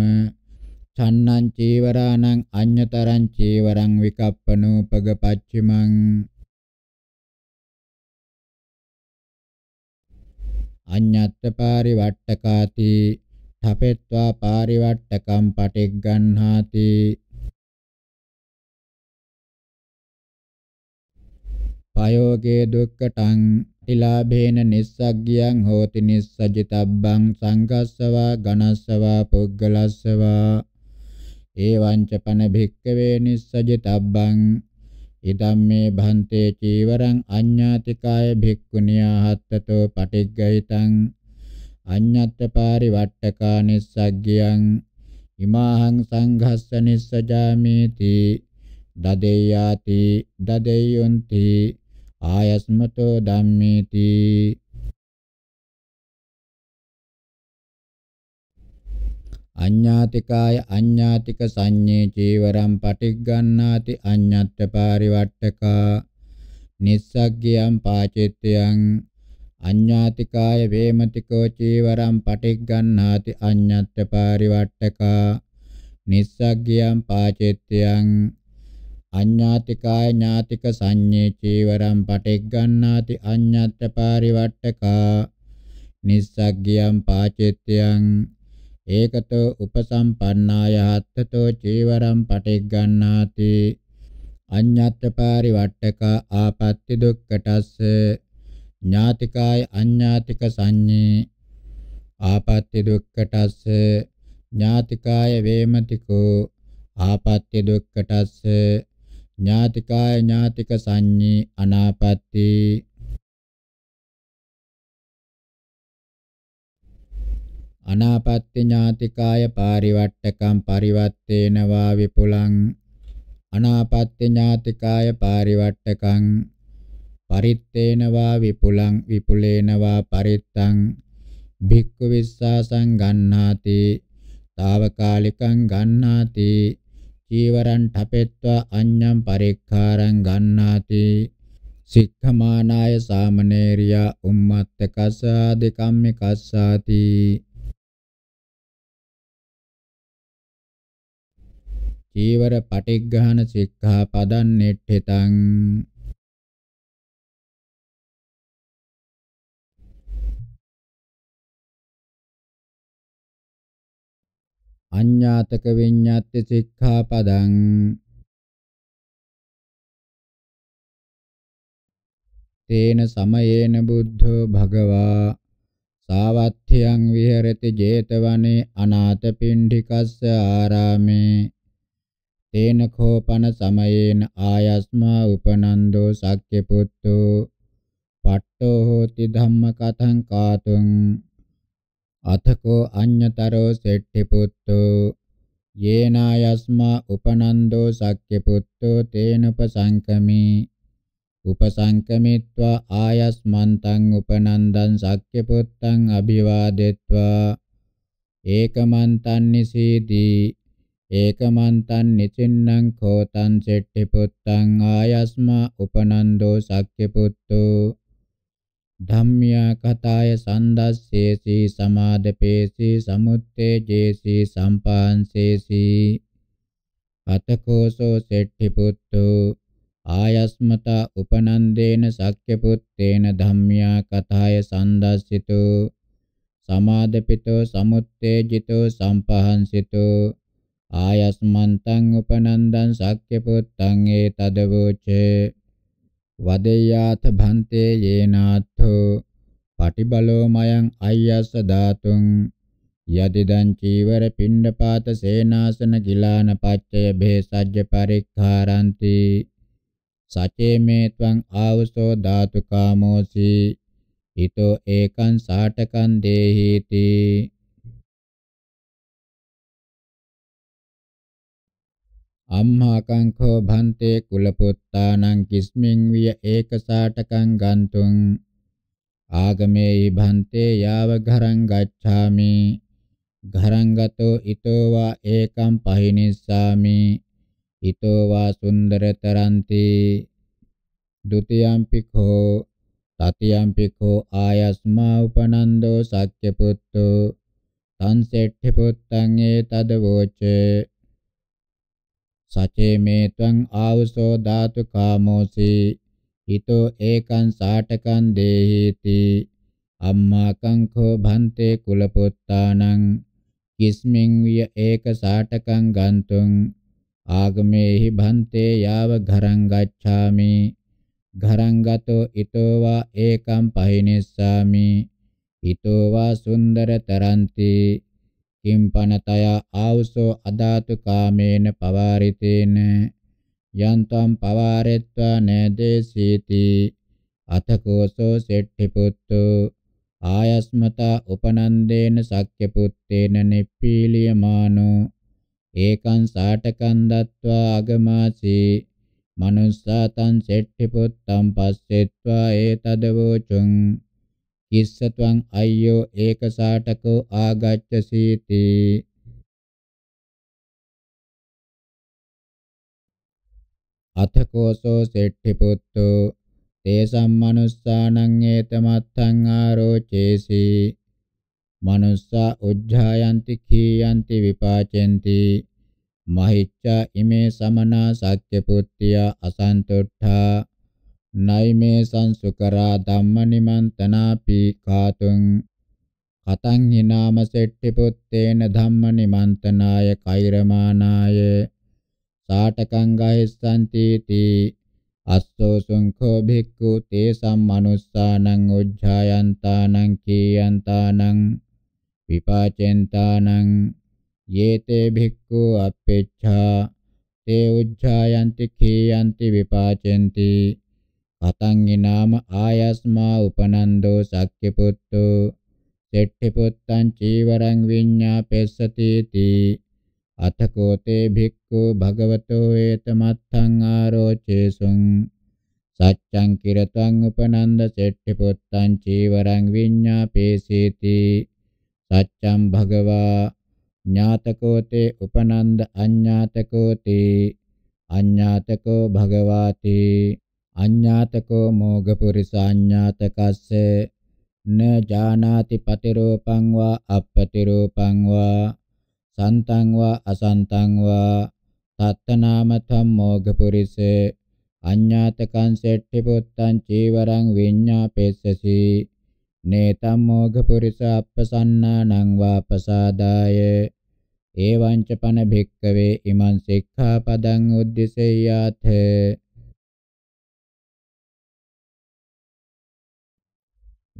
චන්නං චීවරාණං අඤ්‍යතරං චීවරං විකප්පනෝපග පච්චිමං අඤ්ඤත්ත පාරිවට්ටකාති තපෙත්වා පාරිවට්ටකම් පටිග්ගණ්හාති පයෝගේ දුක්කටං ටිලාභේන නිස්සග්ගියං හෝති නිස්සජිතබ්බං සංගස්සවා ඝනස්සවා පුග්ගලස්සවා ඒවං ච පන භික්කවේ නිස්සජිතබ්බං ඉදම්මේ භන්තේ චීවරං අඤ්ඤාතිකාය භික්ඛුනියා හත්තතෝ පටිග්ගහිතං අඤ්ඤත්ත පාරිවට්ටකා නිස්සග්ගියං ඉමාහං සංඝස්ස නිස්සජාමේති දදේයාති දදේයොන්ති ආයස්මතෝ ධම්මේති අඤ්ඤාතිකාය අඤ්ඤාතික සංඤේ චීවරම් පටිග්ගන්නාති අඤ්ඤත්ත පාරිවට්ටකා නිස්සග්ගයම් පාචිත්‍යං අඤ්ඤාතිකාය වේමතිකෝ චීවරම් පටිග්ගන්නාති අඤ්ඤත්ත පාරිවට්ටකා නිස්සග්ගයම් පාචිත්‍යං අඤ්ඤාතිකාය ඥාතික සංඤේ චීවරම් පටිග්ගන්නාති අඤ්ඤත්ත පාරිවට්ටකා නිස්සග්ගියම් පාචිත්‍යං ඒකතෝ උපසම්පන්නාය හත්තතෝ චීවරම් පටිග්ගන්නාති අඤ්ඤත්ත පාරිවට්ටකා ආපත්‍ති දුක්කටස්ස ඥාතිකාය අඤ්ඤාතික සංඤේ ආපත්‍ති දුක්කටස්ස ඥාතිකාය වේමතිකෝ ආපත්‍ය දුක්කටස්ස ඥාතිකාය ඥාතික සංඤී අනාපත්ති අනාපත්ති ඥාතිකාය පාරිවට්ටකම් පරිවත්තේනවා විපුලං අනාපත්ති ඥාතිකාය පාරිවට්ටකම් පරිත්තේනවා විපුලං විපුලේනවා පරිත්තං භික්ඛු විස්සාසං ගන්නාති తాවකාලිකං ගන්නාති චීවරං ඨපෙත්වා අඤ්ඤං පරික්ඛාරං ගන්නාති සික්ඛමානාය සාමනේරියා උම්මත්තකස දෙකම්මේ කස්සාති චීවර පටිග්ගහන සික්ඛා පදන් නෙට්ඨිතං අඤ්ඤාතක විඤ්ඤාත්ති සික්ඛාපදං තේන සමයේන බුද්ධෝ භගවා සාවත්ථ්‍යං විහෙරති 제තවනේ අනාථපිණ්ඩිකස්ස ආරාමේ තේන කෝපන සමයේන ආයස්මා උපනන්දෝ සක්්‍ය පුත්තෝ පට්ඨෝ හෝති ධම්ම කතං කාතුං අතකෝ අඤ්ඤතරෝ සෙට්ඨි පුත්තෝ යේනායස්මා උපනන්දෝ සක්්‍ය පුත්තෝ තේනපසංකමි උපසංකමිත්වා ආයස්මන්තං උපනන්දං සක්්‍ය පුත්තං අභිවාදෙත්වා ඒකමන්තං නිසීදී ඒකමන්තං නිචින්නං කෝතං සෙට්ඨි පුත්තං ආයස්මා උපනන්දෝ සක්්‍ය පුත්තෝ ධම්මියා කතාය සන්දස්සේසී සමාදපේසී සමුත්තේජේසී සම්පාංසේසී අතකෝසෝ සෙට්ටි පුත්තෝ ආයස්මතා උපනන්දේන සක්්‍ය පුත්තේන ධම්මියා කතාය සන්දස්සිතෝ සමාදපිතෝ සමුත්තේජිතෝ සම්පහන්සිතෝ ආයස්මන්තං උපනන්දං සක්්‍ය පුත්තං ඒ තදවෝචේ වදෙය්‍යාත භන්තේ යේනාත්ථෝ පටිබලෝ මයං අයස්ස ධාතුං යදිදං චීවර පිණ්ඩපාත සේනාසන ගිලාන පච්චය බේසජ්ජ පරික්ඛාරಂತಿ සචේ මේ ත්වං ආවසෝ ධාතු කාමෝසි හිතෝ ඒකං සාටකං දේහීති අම්හාකංඛෝ භන්තේ කුලපුත්තානං කිස්මින් විය ඒකසාටකං ගන්තුං ආගමේහි භන්තේ යාව ඝරං ගච්ඡාමි ඝරං ගතෝ ඊතෝ වා ඒකම් පහිනිස්සාමි ඊතෝ වා සුන්දරතරන්ති ဒ ුතියම්පි කෝ තතියම්පි කෝ ආයස්මා උපනන්දෝ සත්‍ය පුත්තෝ තං සෙට්ඨි පුත්තං ඒතද වෝචේ සචේ මේ ත්වං ආවසෝ ධාතු කාමෝසි හිතෝ ඒකං සාටකං දේහිති අම්මා කංඛෝ භන්තේ කුලපොත්තානං කිස්මින් විය ඒක සාටකං ගන්තුං ආගමේහි භන්තේ යාව ඝරං ගච්ඡාමි ඝරං ගතෝ ඊතෝ වා ඒකම් පහිනිස්සාමි ඊතෝ වා සුන්දර තරන්ති කිම්පනතය ආවසෝ අදාතු කාමේන පවාරිතේන යන්තම් පවාරෙත්වා නදේසීති අතකෝසෝ සෙට්ටි පුත්තෝ ආයස්මතා උපනන්දේන සක්්‍ය පුත්තේන නිප්පීලියමානෝ ඒකං සාටකං දත්වා අගමාසී මනුස්සාතං සෙට්ටි පුත්තං පස්සෙත්වා ඒතදවෝචුං කිස්සත්වං අය්‍යෝ ඒකසාටකෝ ආගච්ඡසීති අතකෝසෝ සෙට්ඨි පුත්තෝ තේසම් මනුස්සානං ඒතමත්තං ආරෝචේසි මනුස්සා උජ්ජායන්ති කීයන්ති විපාචෙන්ති මහිච්ඡා ඉමේ සමනා සත්‍ය පුත්‍ත්‍ය අසන්තුට්ඨා නයිමේ සංසුකරා ධම්මනිමන්තනාපි කාතුං කතං හිනාම සෙට්ටි පුත්තේන ධම්මනිමන්තනාය කෛරමානාය සාටකං ගහිස්සන්ති තී අස්සෝ සුංඛෝ භික්ඛු තේ සම්මනුස්සානං උජ්ජායන්තානං කීයන්තානං විපාචෙන්තානං යේතේ භික්ඛු අපේච්ඡා තේ උජ්ජායන්ති කීයන්ති විපාචෙන්ති අතංගිනාම ආයස්මා උපනන්දෝ සක්්‍ය පුත්තෝ සෙට්ඨි පුත්තං චීවරං විඤ්ඤාපෙස්සති තී අතකෝතේ භික්ඛු භගවතෝ ඒතමත්තං ආරෝචේසුං සච්ඡං කිරතං උපනන්ද සෙට්ඨි පුත්තං චීවරං විඤ්ඤාපේසීති සච්ඡං භගවා ඥාතකෝතේ උපනන්ද අඥාතකෝතේ අඥාතකෝ භගවාතේ අඤ්ඤාතකෝ මෝඝපුරිසඤ්ඤාතකස්ස න ජානාති පතිරූපං වා අපපතිරූපං වා සන්තං වා අසන්තං වා තත්තනාම ධම්මෝඝපුරිස අඤ්ඤාතකං සෙට්ඨි පුත්තං චීවරං විඤ්ඤාපෙස්සසි නේතම් මෝඝපුරිස අපසන්නානං වා පසාදාය එවං ච පන භික්කවේ ඉමං සික්ඛාපදං උද්දිසෙය්‍යාතේ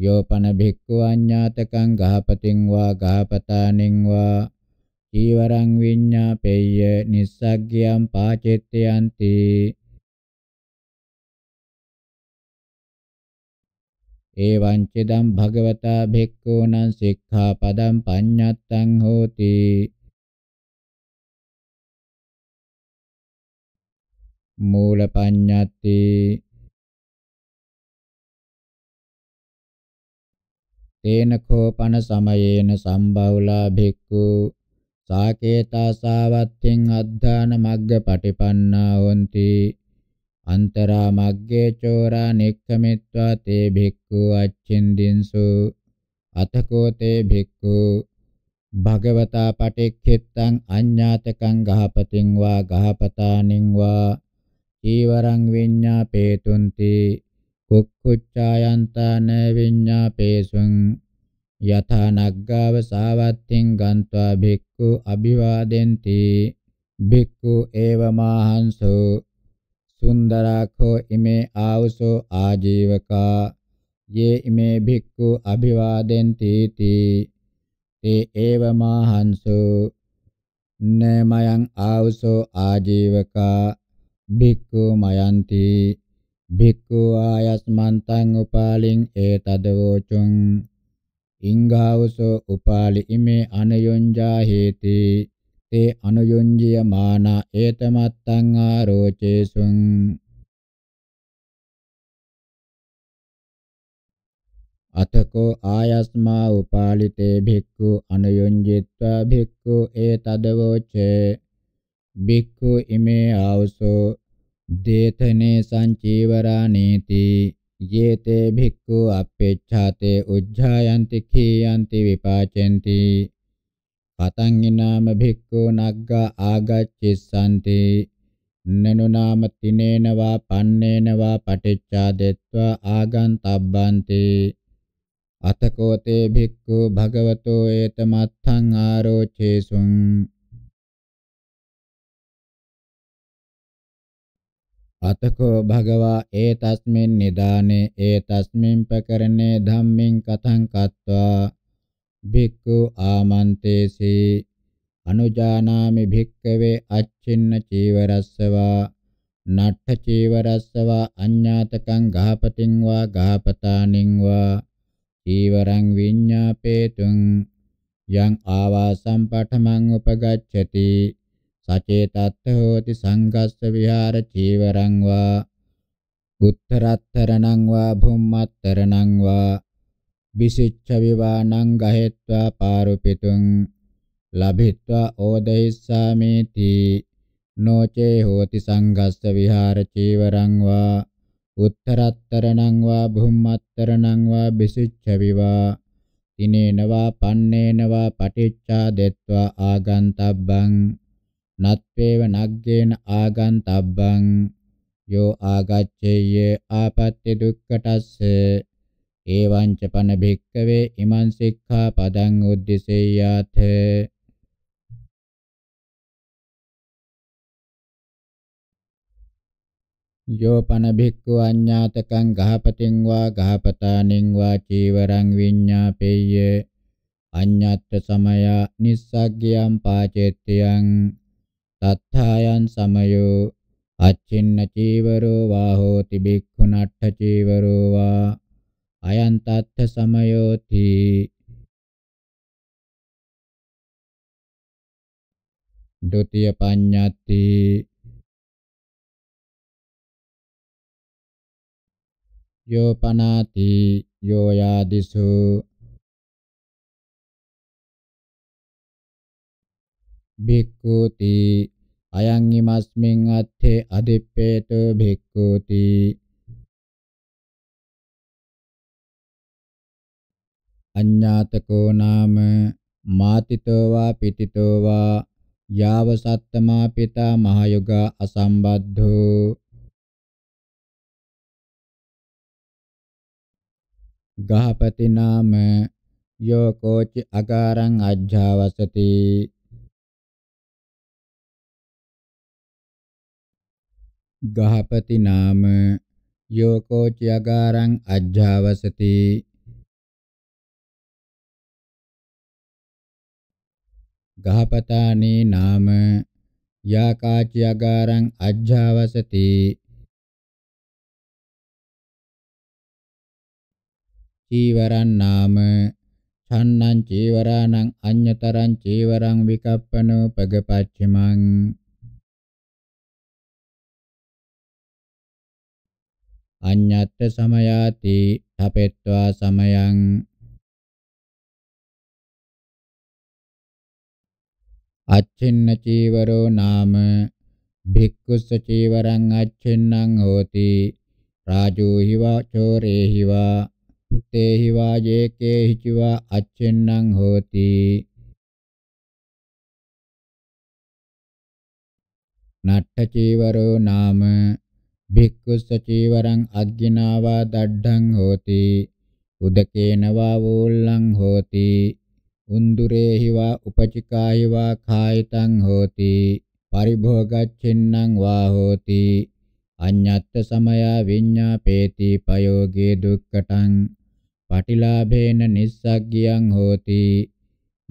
යෝපන භික්ඛු අඤ්ඤාතකං ගහපතින් වා ගහපතානින් වා චීවරං විඤ්ඤාපේය නිස්සග්ගියම් පාචෙත්තයන්ති එවං චිදම් භගවතා භික්ඛූනං සික්ඛාපදං පඤ්ඤත්තං හෝති මූල පඤ්ඤත්ති තේන කෝපන සමයේන සම්බවුලා භික්ඛු සාකේතාසාවත්තින් අද්ධාන මග්ග පටිපන්නා හොಂತಿ අන්තරා මග්ගේ චෝරා නික්කමිත්වා තේ භික්ඛු අච්චින්දින්සු අතකෝ තේ භික්ඛු භගවතා පටික්ඛිත්තං අඤ්ඤාතකං ගහපතින් වා ගහපතානින් වා ඊවරං විඤ්ඤාපේතුන්ති කුක්කුච්ඡායන්තාන විඤ්ඤාපේසුං යථා නග්ගාව සාවත්තින් ගන්त्वा භික්ඛු අභිවාදෙන්ති භික්ඛු ඒවමාහංසෝ සුන්දරාඛෝ ඉමේ ආවසෝ ආජීවකා යේ ඉමේ භික්ඛු අභිවාදෙන්ති තී තේ ඒවමාහංසෝ නමයන් ආවසෝ ආජීවකා භික්ඛු මයන්ති භික්ඛු ආයස්මන්තං උපාලින් ඒතද වෝචුං ඉංගාවසෝ උපාලි ඉමේ අනයොංජා හේති තේ අනයොංජිය මානා ඒතමත්තං ආරෝචේසුං අතකෝ ආයස්මා උපාලිතේ භික්ඛු අනයොංජිත්වා භික්ඛු ඒතද වෝචේ භික්ඛු ඉමේ ආවසෝ දේතනේ සංචීවරානීති යේතේ භික්ඛු අපේච්ඡාතේ උජ්ජායන්ති කීයන්ති විපාචෙන්ති පතංගිනාම භික්ඛු නග්ගා ආගච්ඡිසanti නනු නාම තිනේනවා පන්නේනවා පටිච්චාදෙත්වා ආගන්තබ්බන්ති අතකෝතේ භික්ඛු භගවතෝ ඒතමත්තං ආරෝචේසුං අතකෝ භගවා ඒතස්මින් නිදානේ ඒතස්මින් පකරණේ ධම්මින් කතං කତ୍වා භික්ඛු ආමන්තේසි අනුජානාමි භික්ඛවේ අච්චින්න චීවරස්සවා නට්ඨ චීවරස්සවා අඤ්ඤාතකං ගහපතින් වා ගහපතානින් වා චීවරං විඤ්ඤාපේතුං යං ආවාසම් පඨමං උපගච්ඡති සචේතත්ත හෝති සංගස්ස විහාර චීවරං වා උත්තරත්තරණං වා භුම්මත්තරණං වා විසිච්ඡ විවාණං ගහෙත්වා පාරුපිතුං ලබිත්වා ඕදෙහිස්සාමේති නොචේ හෝති සංගස්ස විහාර චීවරං වා උත්තරත්තරණං වා භුම්මත්තරණං වා විසිච්ඡ විවා තිනේනවා පන්නේනවා පටිච්චා දෙත්වා ආගන්තබ්බං නත්වේව නග්ගේන ආගන්තබ්බං යෝ ආගච්ඡේය ආපත්‍ය දුක්ඛටස්ස එවං ච පන භික්කවේ ඉමං සික්ඛා පදං උද්දිසෙය්‍යාත යෝ පන භික්ඛු අඤ්ඤාතකං ගහපතින් වා ගහපතානින් වා චීවරං විඤ්ඤාපෙය්‍ය අඤ්ඤත්ත සමයා නිස්සග්ගයං පාචෙත්‍යං තත්ථායන් සමයෝ අච්චින්න චීවරෝ වා හෝති භික්ඛු නට්ඨ චීවරෝ වා අයං තත්ථ සමයෝති ද්විතීය පඤ්ඤත්ති යෝ පනාති යෝ යාදිසෝ භික්ඛුති අයං ීමස්මින් අත්තේ අදිප්පේතු භික්ඛුති අඤ්ඤාතකෝ නාම මාතිතෝ වා පිටිතෝ වා යාව සත්තමා පිතා මහයුග අසම්බද්ධෝ ගහපති නාම යෝ කෝචි අගාරං අජ්ජාවසති ගහපති නාම යෝකෝ චයගාරං අජ්ජාවසති ගහපතානේ නාම යාකාචයගාරං අජ්ජාවසති චීවරං නාම ඡන්නං චීවරාණං අඤ්‍යතරං චීවරං විකප්පනෝ පගපච්චමං අඤ්ඤත්ත සමයාති තපෙත්වා සමයං අච්චින්න චීවරෝ නාම භික්ඛුස්ස චීවරං අච්චින්නං හෝති රාජෝ හිවා චෝරේ හිවා තේ හිවා යේකේ හිචිවා අච්චින්නං හෝති නට්ඨ චීවරෝ නාම භික්ඛු සචීවරං අග්ගිනාවා දඩ්ඩං හෝති උදකේනවා වූල්ලං හෝති උන්දුරේහි වා උපචිකාහි වා කායිතං හෝති පරිභෝගච්ඡින්නම් වා හෝති අඤ්ඤත්ත සමය විඤ්ඤාපේති පයෝගේ දුක්කටං පටිලාභේන නිස්සග්ගියං හෝති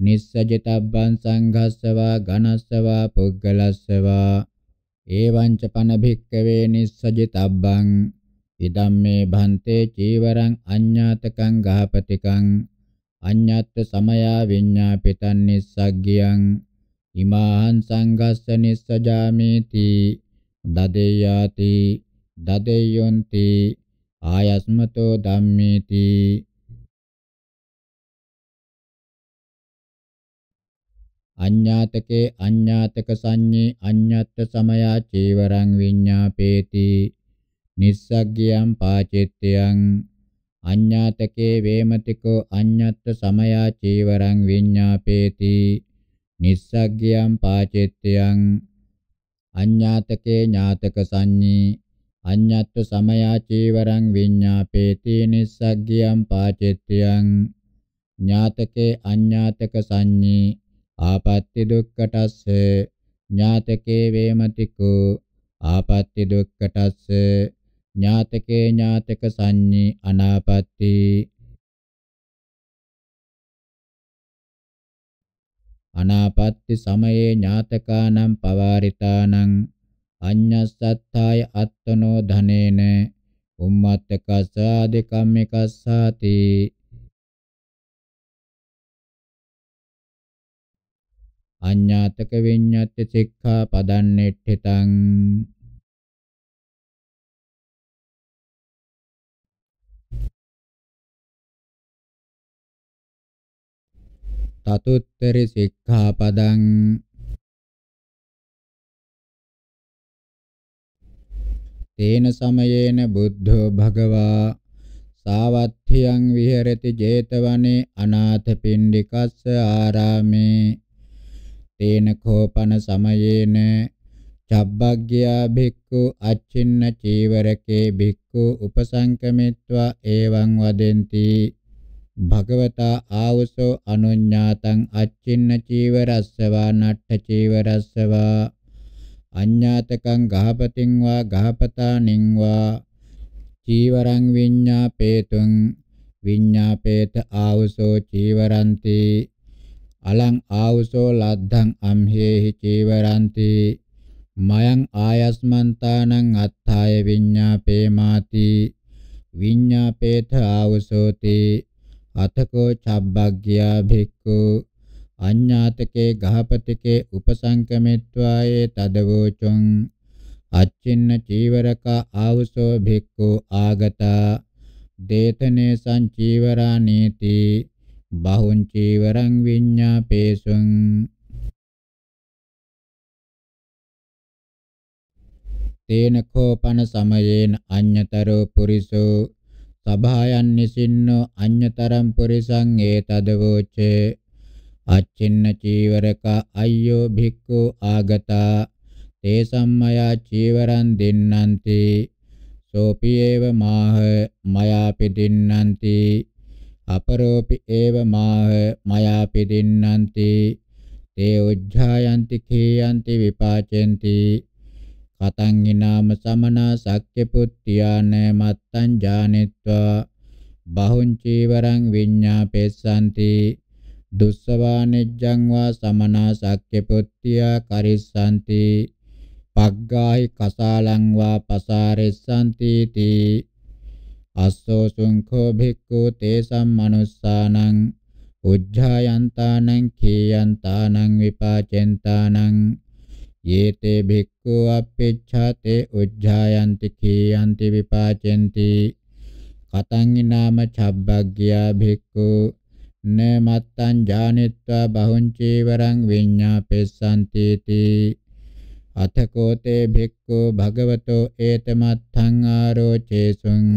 නිස්සජිතබ්බං සංඝස්සවා ඝනස්සවා පුග්ගලස්සවා එවංච පන භික්කවේ නිස්සජිතබ්බං ඉදම්මේ භන්තේ චීවරං අඤ්ඤාතකං ගාපතිකං අඤ්ඤාත්ත සමයා විඤ්ඤාපිතං නිස්සග්ගියං ඉමාහං සංඝස්ස නිස්සජාමේති දදේයාති දදේයොන්ති ආයස්මතෝ ධම්මේති අඤ්ඤාතකේ අඤ්ඤාතක සංඤේ අඤ්ඤත්ත සමයා චේවරං විඤ්ඤාපේති නිස්සග්ගියම් පාචෙත්තයන් අඤ්ඤාතකේ වේමතිකෝ අඤ්ඤත්ත සමයා චේවරං විඤ්ඤාපේති නිස්සග්ගියම් පාචෙත්තයන් අඤ්ඤාතකේ ඥාතක සංඤේ අඤ්ඤත්ත සමයා චේවරං විඤ්ඤාපේති නිස්සග්ගියම් පාචෙත්තයන් ඥාතකේ අඤ්ඤාතක සංඤේ ආපත්‍ති දුක්ඛටස්ස ඥාතකේ වේමතිකෝ ආපත්‍ති දුක්ඛටස්ස ඥාතකේ ඥාතක සංඤී අනාපත්‍ති අනාපත්‍ති සමයේ ඥාතකානම් පවාරිතානම් අඤ්ඤස්සත්තාය අත්තනෝ ධනේන උම්මත්තකසාදි කම්මිකස්සාති අඤ්ඤාතක විඤ්ඤාත්‍ය සික්ඛා පදන්නෙට්ඨිතං තතුත්තරි සික්ඛාපදං තේන සමයේන බුද්ධෝ භගවා සාවත්ථියං විහෙරති 제තවනේ අනාථපිණ්ඩිකස්ස ආරාමේ තේන කෝපන සමයේන චබ්බග්ගයා භික්ඛු අච්චින්න චීවරකේ භික්ඛු උපසංකමිත්වා එවං වදෙන්ති භගවතා ආවසෝ අනුඤ්ඤාතං අච්චින්න චීවරස්සවා නට්ඨ චීවරස්සවා අඤ්ඤාතකං ගහපතින් වා ගහපතානින් වා චීවරං විඤ්ඤාපේතුං විඤ්ඤාපේත ආවසෝ චීවරන්ති අලං ආවසෝ ලද්ධං අම්හෙහි චීවරಂತಿ මයං ආයස්මන්තානං අත්ථාය විඤ්ඤාපේමාති විඤ්ඤාපේත ආවසෝති අතකෝ චබ්බග්ගියා භික්ඛු අඤ්ඤාතකේ ගහපතිකේ උපසංකමෙත්වායේ තදවෝචං අච්චින්න චීවරක ආවසෝ භික්ඛු ආගතා දේතනේ සංචීවරා නීති බහුං චීවරං විඤ්ඤාපේසුං තේන කෝපන සමයේන අඤ්‍යතරෝ පුරිසෝ සභායන් නිසින්නෝ අඤ්‍යතරම් පුරිසං ඒතදවෝචේ අච්චින්න චීවරක අය්‍යෝ භික්ඛු ආගතා තේ සම්මයා චීවරං දින්නන්ති සෝපි ඒව මාහ මයාපි දින්නන්ති අපරෝපි ඒව මාහ මයා පිදින්නන්ති තේ උජ්ජායන්ති කේයන්ති විපාචෙන්ති කතං ඊනාම සමනා සක්්‍ය පුත්‍යාන මත්තං ජානෙත්වා බහුං චීවරං විඤ්ඤාපෙස්සanti දුස්සවානෙජ්ජං වා සමනා සක්්‍ය පුත්‍ත්‍යා කරිස්සanti පග්ගාහි කසාලං වා පසාරෙස්සanti තී අස්සෝ සුංඛෝ භික්ඛු තේසම් manussානං උජ්ජායන්තානං කීයන්තානං විපාචෙන්තානං යේතේ භික්ඛු අප්පේච්ඡාතේ උජ්ජායන්ති කීයන්ති විපාචෙන්ති කතං නාම චබ්බග්ගියා භික්ඛු න මත්තං ඥානිත්වා බහුං චේවරං විඤ්ඤාපෙස්සන්ති තී අතකෝතේ භික්ඛු භගවතෝ ඒතමත්තං ආරෝචේසුං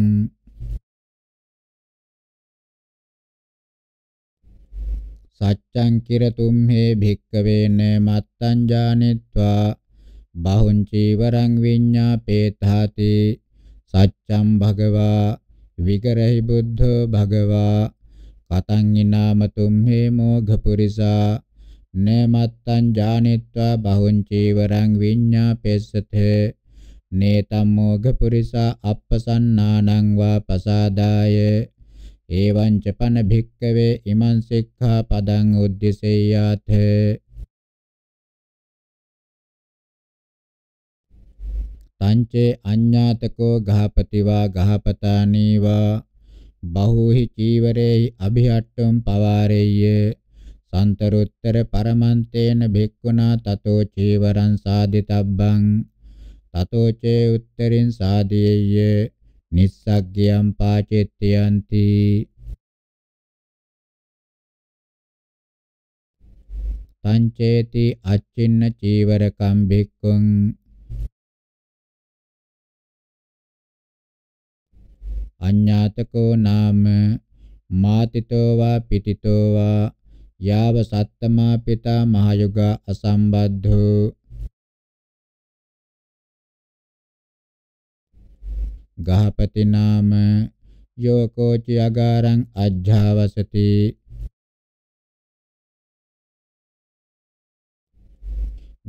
සච්ඡං කිරතුම් හේ භික්කවේන මත්තං ජානිත්වා බහුං චීවරං විඤ්ඤාපේතාති සච්ඡං භගවා විගරහි බුද්ධෝ භගවා කතං ඊනාමතුම් හේ මෝඝපුරිසා නමත්තං ජානිත්වා බහුං චීවරං විඤ්ඤාපෙස්සතේ නේතම් මෝඝපුරිසා අප්පසන්නානං වා පසාදායේ එවං චපන භික්කවේ ඉමං සික්ඛා පදං උද්දිසෙය්‍යාත තංචේ අඤ්ඤාතකෝ ගහපති වා ගහපතානී වා බහූහි චීවරේහි અભිහට්ඨම් පවාරෙය්‍ය සන්තරුත්තර පරමන්තේන භික්ඛුනා තතෝ චීවරං සාදිතබ්බං තතෝ චේ උත්තරින් සාදියේය nissaggyam pacittayanti තංචේති අච්චින්න චීවරකම් භික්ඛුං අඤ්ඤාතකෝ නාම මාතිතෝ වා පිටිතෝ වා යාව සත්තමා පිතා මහයුගා අසම්බද්ධෝ ගහපති නාම යෝකෝචි අගාරං අජ්ජාවසති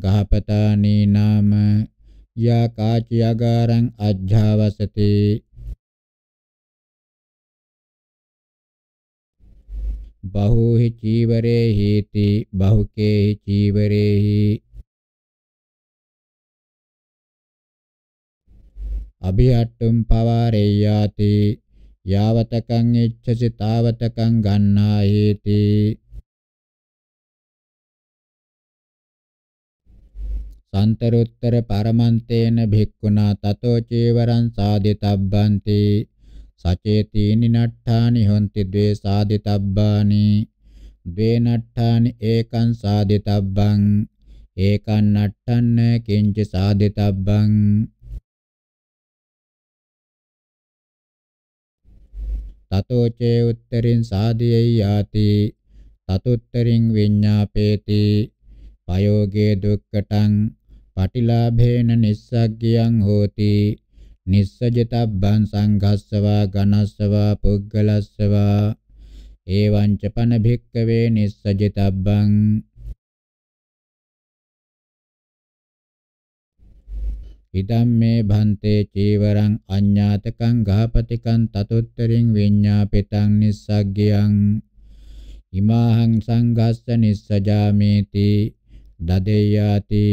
ගහපතානී නාම යා කාචි අගාරං අජ්ජාවසති බහූහි චීවරේහි ති බහුකේහි චීවරේහි අභිහට්ටුම් පවාරෙය්‍යාති යාවතකං ඉච්ඡසි තාවතකං ගන්නාහේති සන්තරුත්තර පරමන්තේන භික්ඛුනා තතෝ චේවරං සාදිතබ්බන්ති සචේතීනි නට්ඨානි හොಂತಿ ද්වේ සාදිතබ්බානි ද්වේ නට්ඨානි ඒකං සාදිතබ්බං ඒකං නට්ඨන්න කිංච සාදිතබ්බං තතෝ චේ උත්තරින් සාදියයි යාති තතුත්තරින් විඤ්ඤාපේති පයෝගේ දුක්කටං පටිලාභේන නිස්සග්ගියං හෝති නිස්සජිතබ්බං සංඝස්සවා ඝනස්සවා පුග්ගලස්සවා එවං ච පන භික්කවේ නිස්සජිතබ්බං ඉදම් මේ භන්තේ චීවරං අඤ්ඤාතකං ගාපතිකං තතොත්තරින් විඤ්ඤාපිතං නිස්සග්ගියං ඉමාහං සංඝස්ස නිස්සජාමේති දදේයාති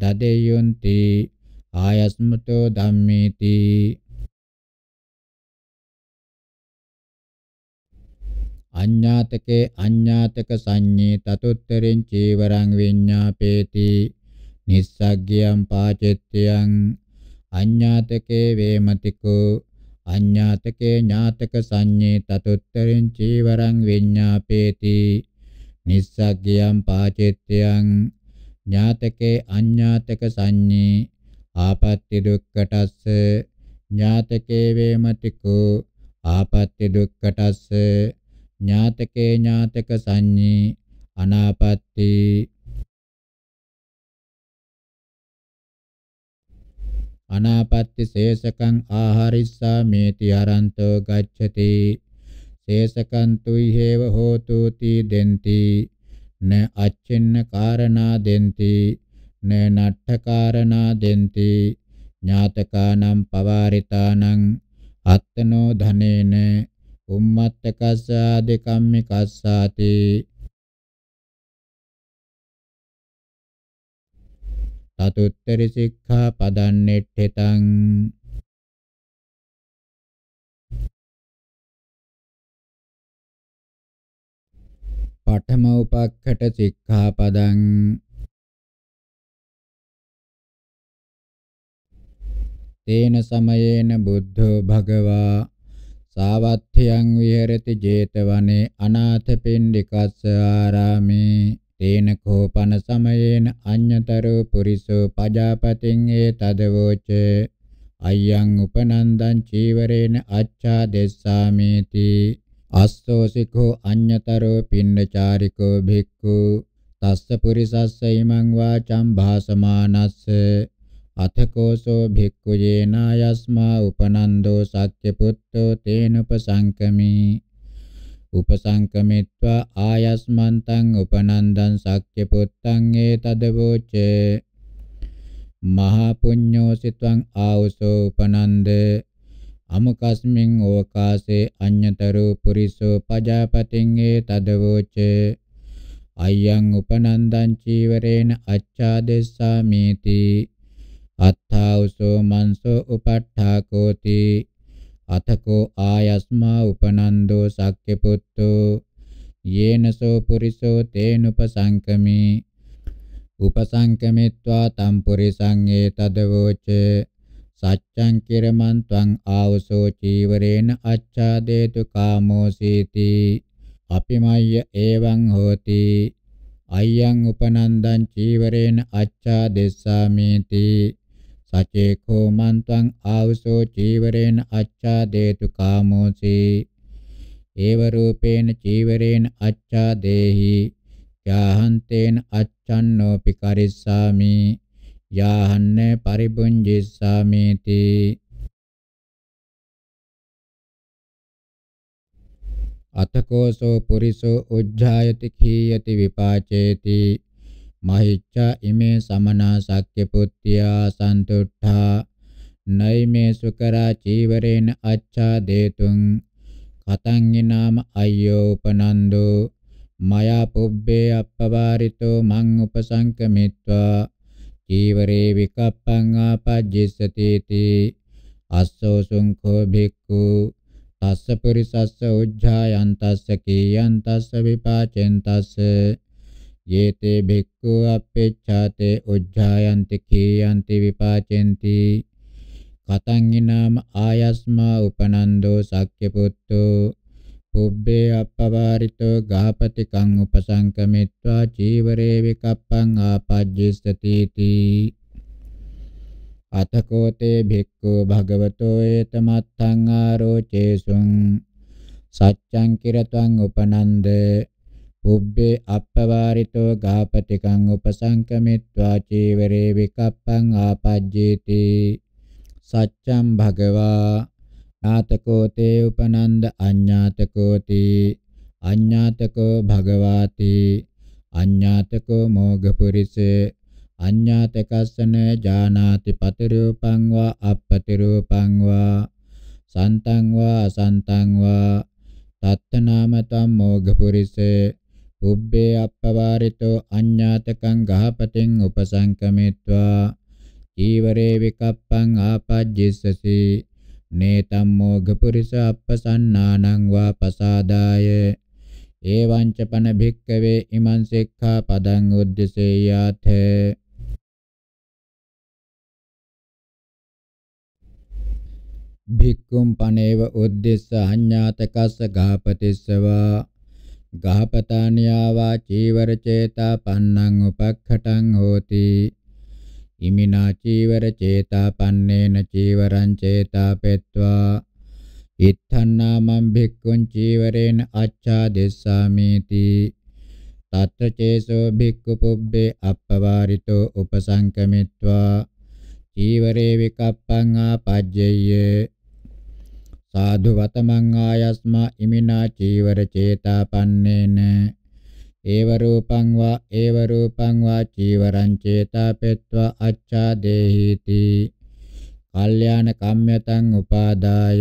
දදේයොන්ති ආයස්මතෝ ධම්මේති අඤ්ඤාතකේ අඤ්ඤාතක සංඤේ තතොත්තරෙන් චීවරං විඤ්ඤාපේති නිස්සග්ගයන් පාචෙත්‍යං අඤ්ඤාතකේ වේමතිකෝ අඤ්ඤාතකේ ඥාතක සංඤේ තතුත්තරෙන් චීවරං විඤ්ඤාපේති නිස්සග්ගයන් පාචෙත්‍යං ඥාතකේ අඤ්ඤාතක සංඤේ ආපත්‍ය දුක්කටස්ස ඥාතකේ වේමතිකෝ ආපත්‍ය දුක්කටස්ස ඥාතකේ ඥාතක සංඤේ අනාපත්‍ති අනාපත්ති සේසකං ආහාරිස්සා මේති අරන්තෝ ගච්ඡති සේසකං තුයි හේව හෝතු තී දෙන්ති න අච්චින්න කාරණා දෙන්ති න නට්ඨකාරණා දෙන්ති ඥාතකානම් පවාරිතානම් අත්තනෝ ධනේන උම්මත්තකස්සා දෙකම්මි කස්සාති තතුත්තරි සික්ඛා පදං නෙට්ඨිතං පඨම උපක්ඛට සික්ඛා පදං තේන සමයේන බුද්ධෝ භගවා සාවත්ථයන් විහෙරති 제තවනේ අනාථපිණ්ඩිකස්ස ආරාමේ තේන කෝපන සමයේන අඤ්‍යතරෝ පුරිසෝ පජාපතින් ඒ තදවෝච අයං උපනන්දං චීවරේන අච්ඡාදෙස්සාමේති අස්සෝසිකෝ අඤ්‍යතරෝ පින්නචාරිකෝ භික්ඛු තස්ස පුරිසස්ස ීමං වාචං භාසමානස්ස අතකෝසෝ භික්ඛුයේන යස්මා උපනන්දෝ සක්්‍ය පුත්තෝ තේනුපසංකමී උපසංකමිත්වා ආයස්මන්තං උපනන්දං සක්්‍ය පුත්තං ඒතදවෝචේ මහා පුඤ්ඤෝ සිතං ආවසෝ උපනන්ද අමකස්මින් ඕකාසේ අඤ්‍යතරෝ පුරිසෝ පජාපතින් ඒතදවෝචේ අයං උපනන්දං චීවරේන අච්ඡාදෙස්සාමීති අත්ථාවසෝ මන්සෝ උපට්ඨාකෝති අතකෝ ආයස්මා උපනන්දෝ සක්්‍ය පුත්තෝ යේනසෝ පුරිසෝ තේනුපසංකමි උපසංකමිත්වා තම් පුරිසං ඒතදවෝච සච්ඡං කිරමන් ත්වං ආවසෝ චීවරේන අච්ඡාදේතු කාමෝසීති අපිමය්‍ය එවං හෝති අයං උපනන්දං චීවරේන අච්ඡාදෙස්සාමීති සචේකෝ මන්තං ආවසෝ චීවරේන අච්ඡාදේතු කාමෝසි ඒව රූපේන චීවරේන අච්ඡාදේහි යාහන්තේන අච්ඡන්නෝපි කරිස්සාමි යාහන්න පරිබුංජිස්සාමේති අතකෝසෝ පුරිසෝ උජ්ජායති කීයති විපාචේති මහිච්ඡා ඉමේ සමනා සක්්‍ය පුත්‍ත්‍යා සන්තුට්ඨා නෛමේ සුකරා චීවරේන අච්ඡාදේතුං කතං ඊනාම අය්‍යෝ උපනන්දෝ මයා පුබ්බේ අප්පවාරිතෝ මං උපසංකමිත්වා චීවරේ විකප්පං ආපජ්ජසතේති අස්සෝ සුංඛෝ භික්ඛු තස්ස පුරිසස්ස උජ්ජායන්තස්ස කීයන්තස්ස විපාචෙන්තස්ස යේතේ භික්ඛු අපේච්ඡාතේ උජ්ජායන්ති කීයන්ති විපාචෙන්ති කතංගිනාම ආයස්මා උපනන්දෝ සක්්‍ය පුත්තෝ පුබ්බේ අපවාරිතෝ ගාපතිකං උපසංකමිත්වා චීවරේ විකප්පං ආපජ්ජිස්සති තී අතකෝතේ භික්ඛු භගවතෝ ඒතමත්තං ආරෝචේසුං සච්ඡං කිරතං උපනන්දේ උබ්බේ අප්පවාරිතෝ ගාපටිකං උපසංකමිත්වා චීවරේ විකප්පං ආපජ්ජේති සච්ඡම් භගවා ඥාතකෝ තේ උපනන්ද අඤ්ඤාතකෝ තී අඤ්ඤාතකෝ භගවාති අඤ්ඤාතකෝ මෝඝපුරිස අඤ්ඤාතකස්සන ජානාති පතිරූපං වා අපපතිරූපං වා සන්තං වා අසන්තං වා තත්ත නාම තම් මෝඝපුරිස උබ්බේ අප්පවාරිතෝ අඤ්ඤාතකං ගහපතෙන් උපසංකමෙත්වා චීවරේ විකප්පං ආපජ්ජිස්සසි නේතම් මොඝපුරිස අප්පසන්නානං වා පසාදාය එවං ච පන භික්කවේ ඉමං සික්ඛා පදං උද්දසේ යාත භික්ඛුම් පනේව උද්දේශ අඤ්ඤාතකස්ස ගාපතිස්සවා ගහපතානියාවා චීවර චේතා පන්නං උපක්ඛටං හෝති ඉමිනා චීවර චේතා පන්නේන චීවරං චේතා පෙත්වා ඉත්තන්නාමං භික්ඛුං චීවරේන අච්ඡාදෙස්සාමේති තත්ත චේසෝ භික්ඛු පුබ්බේ අප්පවාරිතෝ උපසංකමිත්වා චීවරේ විකප්පං ආපජ්ජය්‍ය සාදු වතමං ආයස්මා ඉමිනා චීවර චේතාපන්නේන ඒව රූපං වා ඒව රූපං වා චීවරං චේතාපෙත්වා අච්ඡාදේහිති කල්යාණ කම්මයතං උපාදාය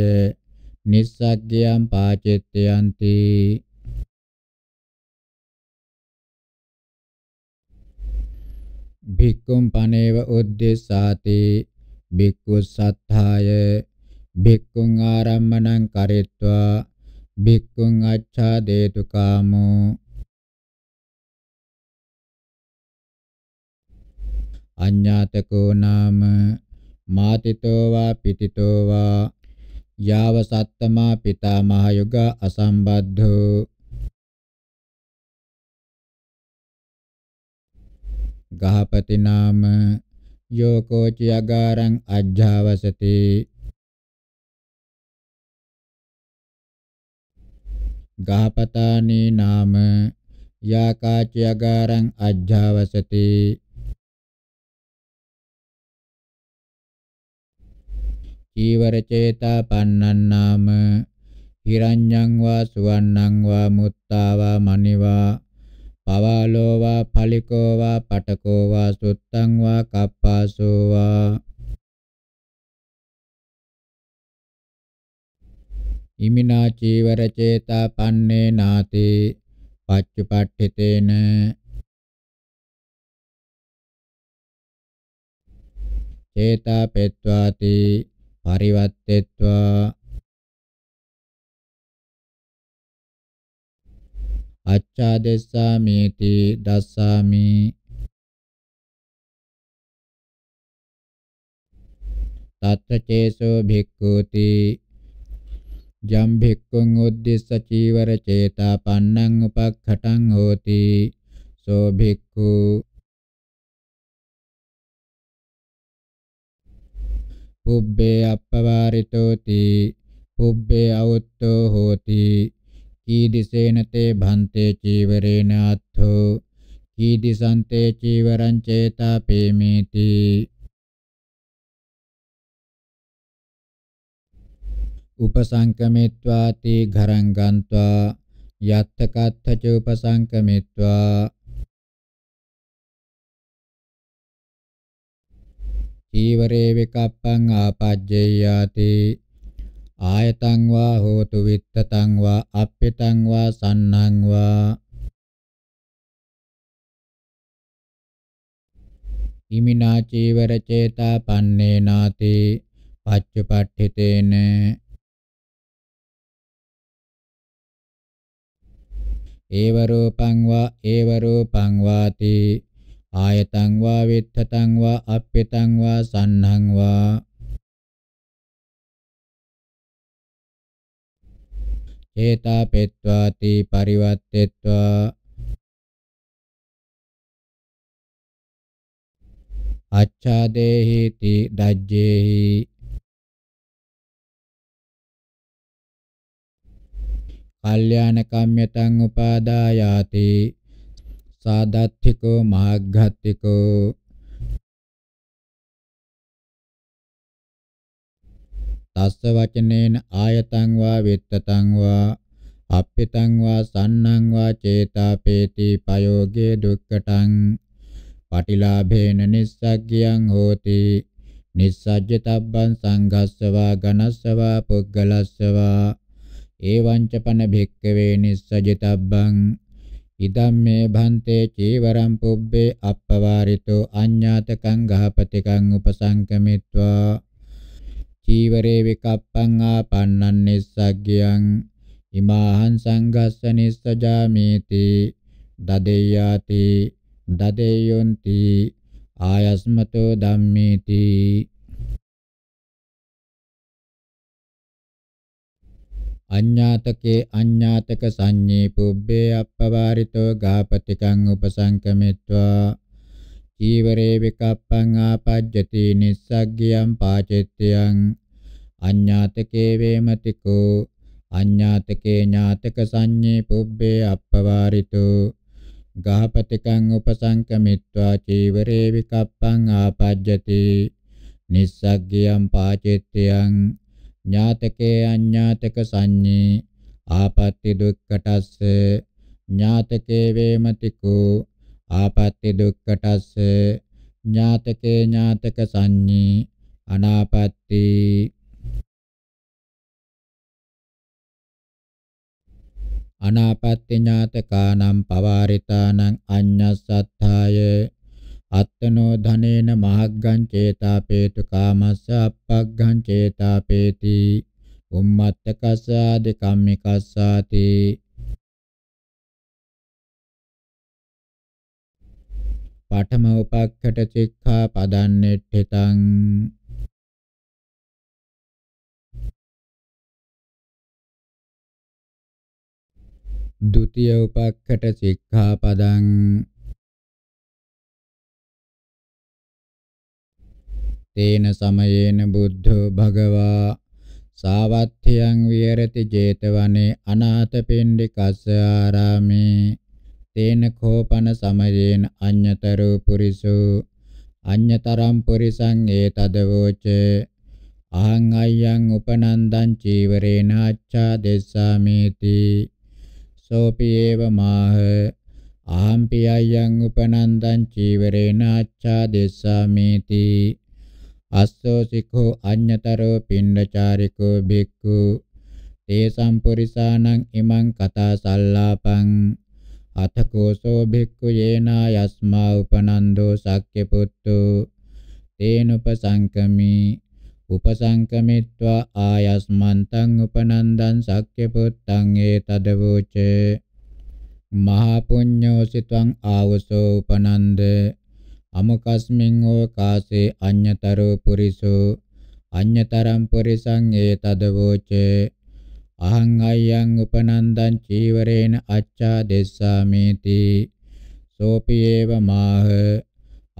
නිස්සග්ගයන් පාචෙත්‍යන්ති භික්ඛුම් පනේව උද්දේශාති භික්ඛු සත්තාය භික්ඛුං ආරම්මණං කරෙත්වා භික්ඛුං අච්ඡාදේතු කාමෝ අඤ්ඤාතකෝ නාම මාතිතෝ වා පිතිතෝ වා යාව සත්තමා පිතාමහ යුග අසම්බද්ධෝ ගහපති නාම යෝ කෝචි අගාරං අජ්ජාවසති ගාපතානේ නාම යාකාචයගාරං අජ්ජාවසති චීවර චේතා පන්නං නාම හිරඤ්ඤං වා සුවන්නං වා මුත්තා වා මනිවා පවාලෝ වා ඵලිකෝ වා පටකෝ වා සුත්තං වා කප්පාසෝ වා ඉමිනා චීවර චේතා පන්නේ නාති පච්චුපට්ඨිතේන චේතා පෙත්වාති පරිවත්තෙත්වා අච්ඡාදෙස්සාමේති දස්සාමි තත්ත චේසෝ භික්ඛූති යම් භික්ඛුං උද්දිස්ස චීවර චේතා පන්නං උපක්ඛටං හෝති සෝ භික්ඛු පුබ්බේ අප්පවාරිතෝති පුබ්බේ අවුත්තෝ හෝති කීදිසේන තේ භන්තේ චීවරේන අත්ථෝ කීදිසන්තේ චීවරං චේතා පේමේති උපසංකමිත්වාති ඝරං ගන්त्वा යත්ථ කත්ථ ච උපසංකමිත්වා චීවරේ විකප්පං ආපජ්ජේයාති ආයතං වා හෝතු විත්තතං වා අප්පිතං වා සන්නං වා ඉමිනා චීවර චේතා පන්නේ නාති පච්චපට්ඨිතේන ඒව රූපං වා ඒව රූපං වාති ආයතං වා විත්තතං වා අප්පිතං වා සන්නං වා චේතා පෙත්වාති පරිවත්තෙත්වා අච්ඡාදේහිති දජ්ජේහි කල්යාණ කම්මයන් උපාදායාති සාදත්තිකෝ මාග්ගත්තිකෝ තස්ස වචනේන ආයතං වා වෙත්තතං වා අප්පිතං වා සන්නං වා චේතාපේති පයෝගේ දුක්ඛටං පටිලාභේන නිස්සග්ගියං හෝති නිස්සජ්ජතබ්බං සංඝස්සවා ඝනස්සවා පුග්ගලස්සවා එවංච පන භික්කවේ නිස්සජිතබ්බං ඉදම්මේ භන්තේ චීවරම් පුබ්බේ අප්පවාරිතෝ අඤ්ඤාතකං ගහපතිකං උපසංකමිත්වා චීවරේ විකප්පං ආපන්නන් නිස්සග්ගයං ඉමාහං සංඝස්ස නිස්සජාමේති දදෙය්‍යාති දදෙයොන්ති ආයස්මතෝ ධම්මේති අඤ්ඤාතකේ අඤ්ඤාතක සංඤේ පුබ්බේ අප්පවාරිතෝ ගාපතිකං උපසංකමිත්වා චීවරේ විකප්පං ආපජ්ජති නිස්සග්ගියං පාචෙත්‍යං අඤ්ඤාතකේ වේමතිකෝ අඤ්ඤාතකේ ඥාතක සංඤේ පුබ්බේ අප්පවාරිතෝ ගාපතිකං උපසංකමිත්වා චීවරේ විකප්පං ආපජ්ජති නිස්සග්ගියං පාචෙත්‍යං ඥාතකේ අඥාතක සංඤේ ආපත්‍ති දුක්ඛටස්ස ඥාතකේ වේමතිකෝ ආපත්‍ති දුක්ඛටස්ස ඥාතකේ ඥාතක සංඤේ අනාපත්‍ති අනාපත්‍ය ඥාතකානම් පවාරිතානම් අඤ්ඤස්සත්තාය අත්තනෝ ධනේන මහග්ගං චේතාපේතු කාමස්ස අප්පග්ගං චේතාපේති උම්මත්තකස්සාද කම්මිකස්සාති පඨම උපක්ඛට චික්ඛා පදන්නෙට්ඨිතං द्वितीय उपक्खट शिक्षा पदं තේන සමයේන බුද්ධෝ භගවා සාවත්ථයන් විහෙරති 제තවනේ අනාථ පින්ඩිකස්ස ආරාමේ තේන කෝපන සමයේන අඤ්‍යතරෝ පුරිසෝ අඤ්‍යතරම් පුරිසං ඒතදවෝච අහං අයං උපනන්දං චීවරේන අච්ඡාදෙස්සාමේති සෝපි ඒව මාහ අහම්පි අයං උපනන්දං චීවරේන අච්ඡාදෙස්සාමේති අස්සෝසිකෝ අඤ්ඤතරෝ පිණ්ඩචාරිකෝ භික්ඛු තේ සම්පුරිසානං ඉමං කතා සල්ලාපං අතකෝසෝ භික්ඛු යේනා යස්මා උපනන්දෝ සක්්‍ය පුත්තෝ තේනුපසංකමී උපසංකමිත්වා ආයස්මන්තං උපනන්දං සක්්‍ය පුත්තං ඒතදවෝච මහා පුඤ්ඤෝසිතං ආවසෝ උපනන්දේ අමකස්මින් ඕකාසේ අඤ්‍යතරෝ පුරිසෝ අඤ්‍යතරම් පුරිසං ඒතදවෝච අහං අයං උපනන්දං චීවරේන අච්ඡාදෙස්සාමේති සෝපි ඒව මාහ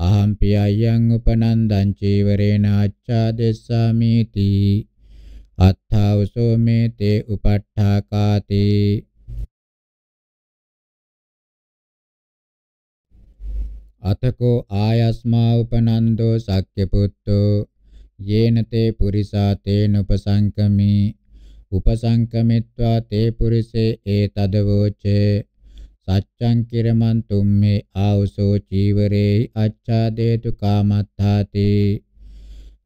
අහං පියයන් උපනන්දං චීවරේන අච්ඡාදෙස්සාමේති අත්ථවසෝ මේතේ උපට්ඨාකාතේ අතකෝ ආයස්මා උපනන්දෝ සක්්‍ය පුත්තෝ යේනතේ පුරිසා තේන උපසංකමි උපසංකමිත්වා තේ පුරිසේ ඒ තදවෝචේ සච්ඡං කිරමන් තුම්මේ ආවසෝ චීවරේ අච්ඡාදේතු කාමත්තාති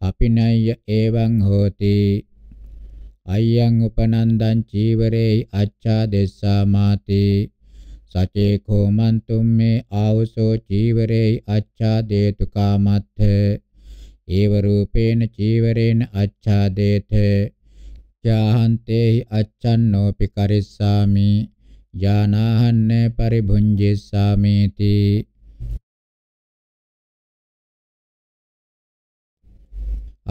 අපිනය්‍ය එවං හෝති අයං උපනන්දං චීවරේ අච්ඡාදෙස්සා මාතේ සචේඛෝ මන්තුම් මේ ආවසෝ චීවරේ අච්ඡාදේතු කාමත්ථ ඒව රූපේන චීවරේන අච්ඡාදේත යාහන්තේහි අච්ඡන්නෝපි කරිස්සාමි යානාහන්න පරිභුංජිස්සාමේති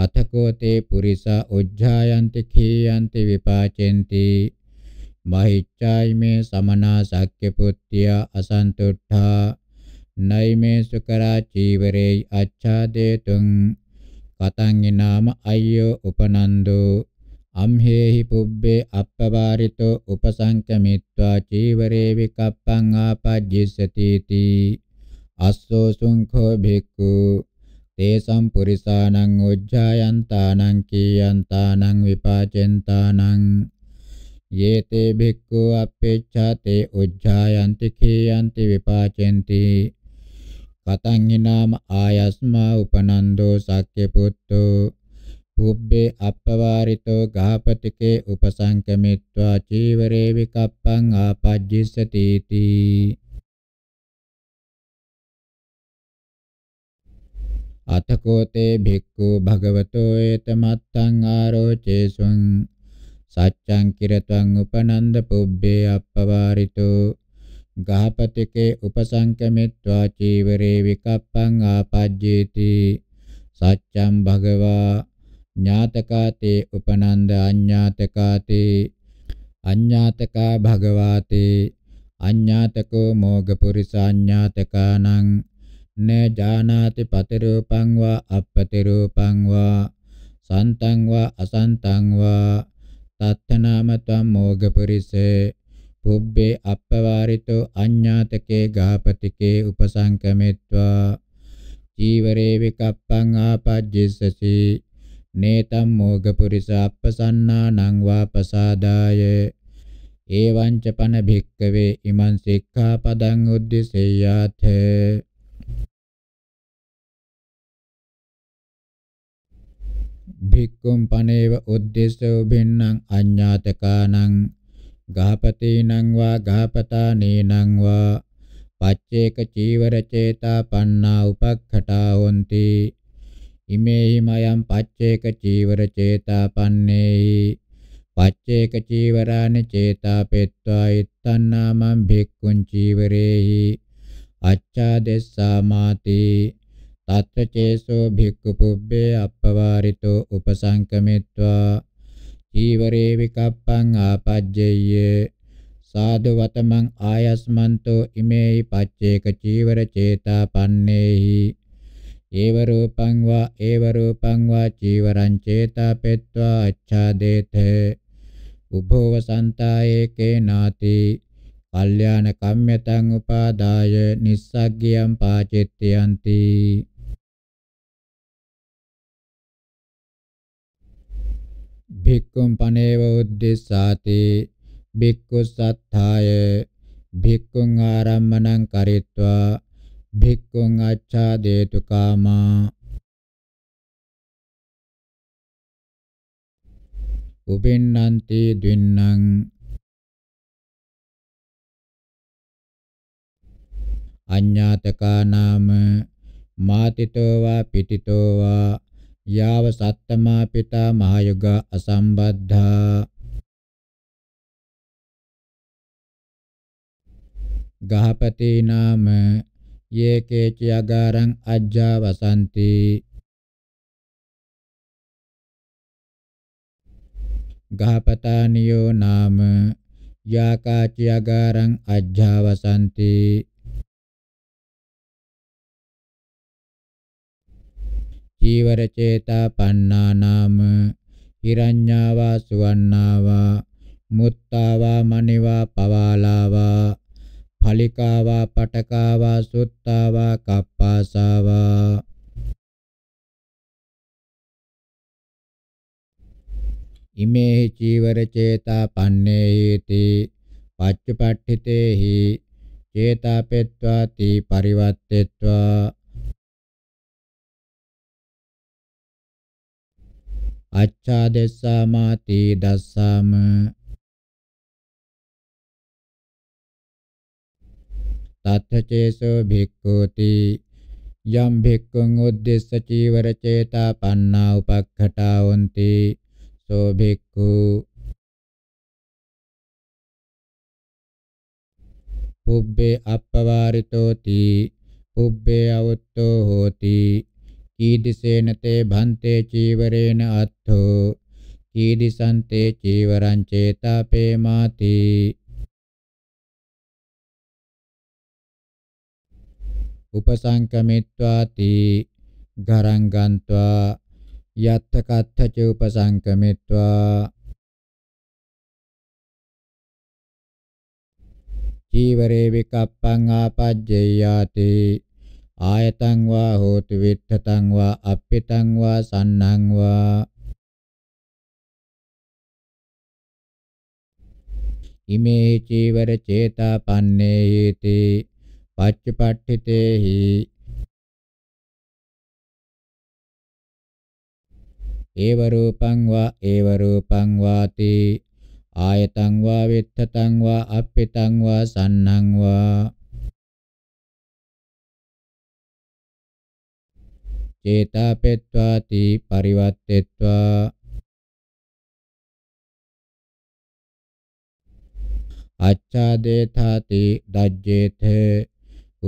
අතකෝතේ පුරිසා උජ්ජායන්ති කීයන්ති විපාචෙන්ති මහිච්ඡායිමේ සමනා සක්්‍ය පුත්‍ය අසන්තුට්ඨා නයිමේ සුකරා චීවරේ අච්ඡාදේතුං කතං නාම අය්‍යෝ උපනන්දෝ අම්හෙහි පුබ්බේ අප්පවාරිතෝ උපසංකමිත්වා චීවරේ විකප්පං ආපජ්ජිස්සති තී අස්සෝ සුංඛෝ භික්ඛු තේසම් පුරිසානං උජ්ජායන්තානං කීයන්තානං විපාචෙන්තානං යේතේ භික්ඛු අපේච්ඡාතේ උජ්ජායන්ති කේයන්ති විපාචෙන්ති කතං නාම ආයස්මා උපනන්දෝ සක්්‍ය පුත්තෝ පුබ්බේ අප්පවාරිතෝ ගහපතිකේ උපසංකමිත්වා චීවරේ විකප්පං ආපජ්ජිස්සති තී අතකෝතේ භික්ඛු භගවතෝ ඒතමත්තං ආරෝචේසුං සච්ඡං කිරත්වං උපනන්ද පුබ්බේ අප්පවාරිතෝ ගහපතිකේ උපසංකමිත්වා චීවරේ විකප්පං ආපජ්ජේති සච්ඡං භගවා ඥාතකාතේ උපනන්ද අඥාතකාතේ අඥාතකා භගවාතේ අඥාතකෝ මෝගපුරිස අඥාතකානං න ජානාති පතිරූපං වා අපපතිරූපං වා සන්තං වා අසන්තං වා තත්තනාම ත්වම් මෝගපුරිස පුබ්බේ අප්පවාරිතෝ අඤ්ඤාතකේ ගාපතිකේ උපසංකමෙත්වා චීවරේ විකප්පං ආපජ්ජසසි නේතම් මෝගපුරිස අප්පසන්නානං වාපසාදාය එවං ච පන භික්කවේ ඉමං සික්ඛාපදං උද්දිසෙය්‍යාතේ භික්ඛුම් පනේව උද්දේශෝ භින්නම් අඤ්ඤාතකානං ගහපතේනං වා ගහපතානේනං වා පච්චේක චීවර චේතා පන්නා උපක්ඛටා හොಂತಿ ඉමේහි මයම් පච්චේක චීවර චේතා පන්නේහි පච්චේක චීවරානි චේතා පෙත්වා ඉත්තන්නාමං භික්ඛුං චීවරේහි අච්ඡා දෙස්සා මාතේ තත්ත්‍චේසෝ භික්ඛු පුබ්බේ අප්පවාරිතෝ උපසංකමිත්වා චීවරේ විකප්පං ආපජ්ජේය සාදු වතමං ආයස්මන්තෝ ඉමේයි පච්චේක චීවර චේතා පන්නේහි ඒව රූපං වා ඒව රූපං වා චීවරං චේතා පෙත්වා අච්ඡාදේත උභෝව සන්තායේකේ නාති කල්යාණ කම්මයතං උපාදාය නිස්සග්ගියම් පාචෙත්‍යන්ති භික්ඛුම් පනේව උද්දේශාති භික්ඛු සත්තාය භික්ඛුං ආරම්මණං කරිත්වා භික්ඛුං අච්ඡාදේතු කාමා උපෙන්නන්ති ද්වින්නං අඤ්ඤාතකා නාම මාතිතෝ වා පිටිතෝ වා යාව සත්තමා පිටා මහයුග අසම්බද්ධා ගහපතේ නාම යේකේ චයගාරං අජ්ජා වසන්ති ගහපතානියෝ නාම යාකාචයගාරං අජ්ජා වසන්ති චීවර චේතා පන්නා නාම හිරඤ්ඤාවා සුවන්නාවා මුත්තාවා මණිවා පවාලාවා ඵලිකාවා පටකාවා සුත්තාවා කප්පාසාවා ඉමේ චීවර චේතා පන්නේහිති පච්චපට්ඨිතේහි චේතාපෙත්වාති පරිවත්තෙත්වා අච්ඡාදෙස්සා මාති දස්සාම තත්ථචේසෝ භික්ඛූති යම් භික්ඛුං උද්දේශ චීවර චේතා පන්නා උපක්ඛටා වന്തി සෝ භික්ඛු පුබ්බේ අප්පවාරිතෝති පුබ්බේ අවුත්තෝ හෝති කීදිසේන තේ භන්තේ චීවරේන අත්ථෝ කීදිසන්තේ චීවරං චේතාපේමාති උපසංකමිත්වාති ගරං ගන්त्वा යත්ත කත්ථ ච උපසංකමිත්වා චීවරේ විකප්පං ආපජ්ජයාති ආයතං වා හෝතු විත්තතං වා අප්පිතං වා සන්නං වා ඉමේ චීවර චේතා පන්නේ යති පච්චපට්ඨිතේහි ඒව රූපං වා ඒව රූපං වාති ආයතං වා විත්තතං වා අප්පිතං වා සන්නං වා චේතාපෙත්වාති පරිවත්තෙත්වා අච්ඡාදේථාති දජ්ජේත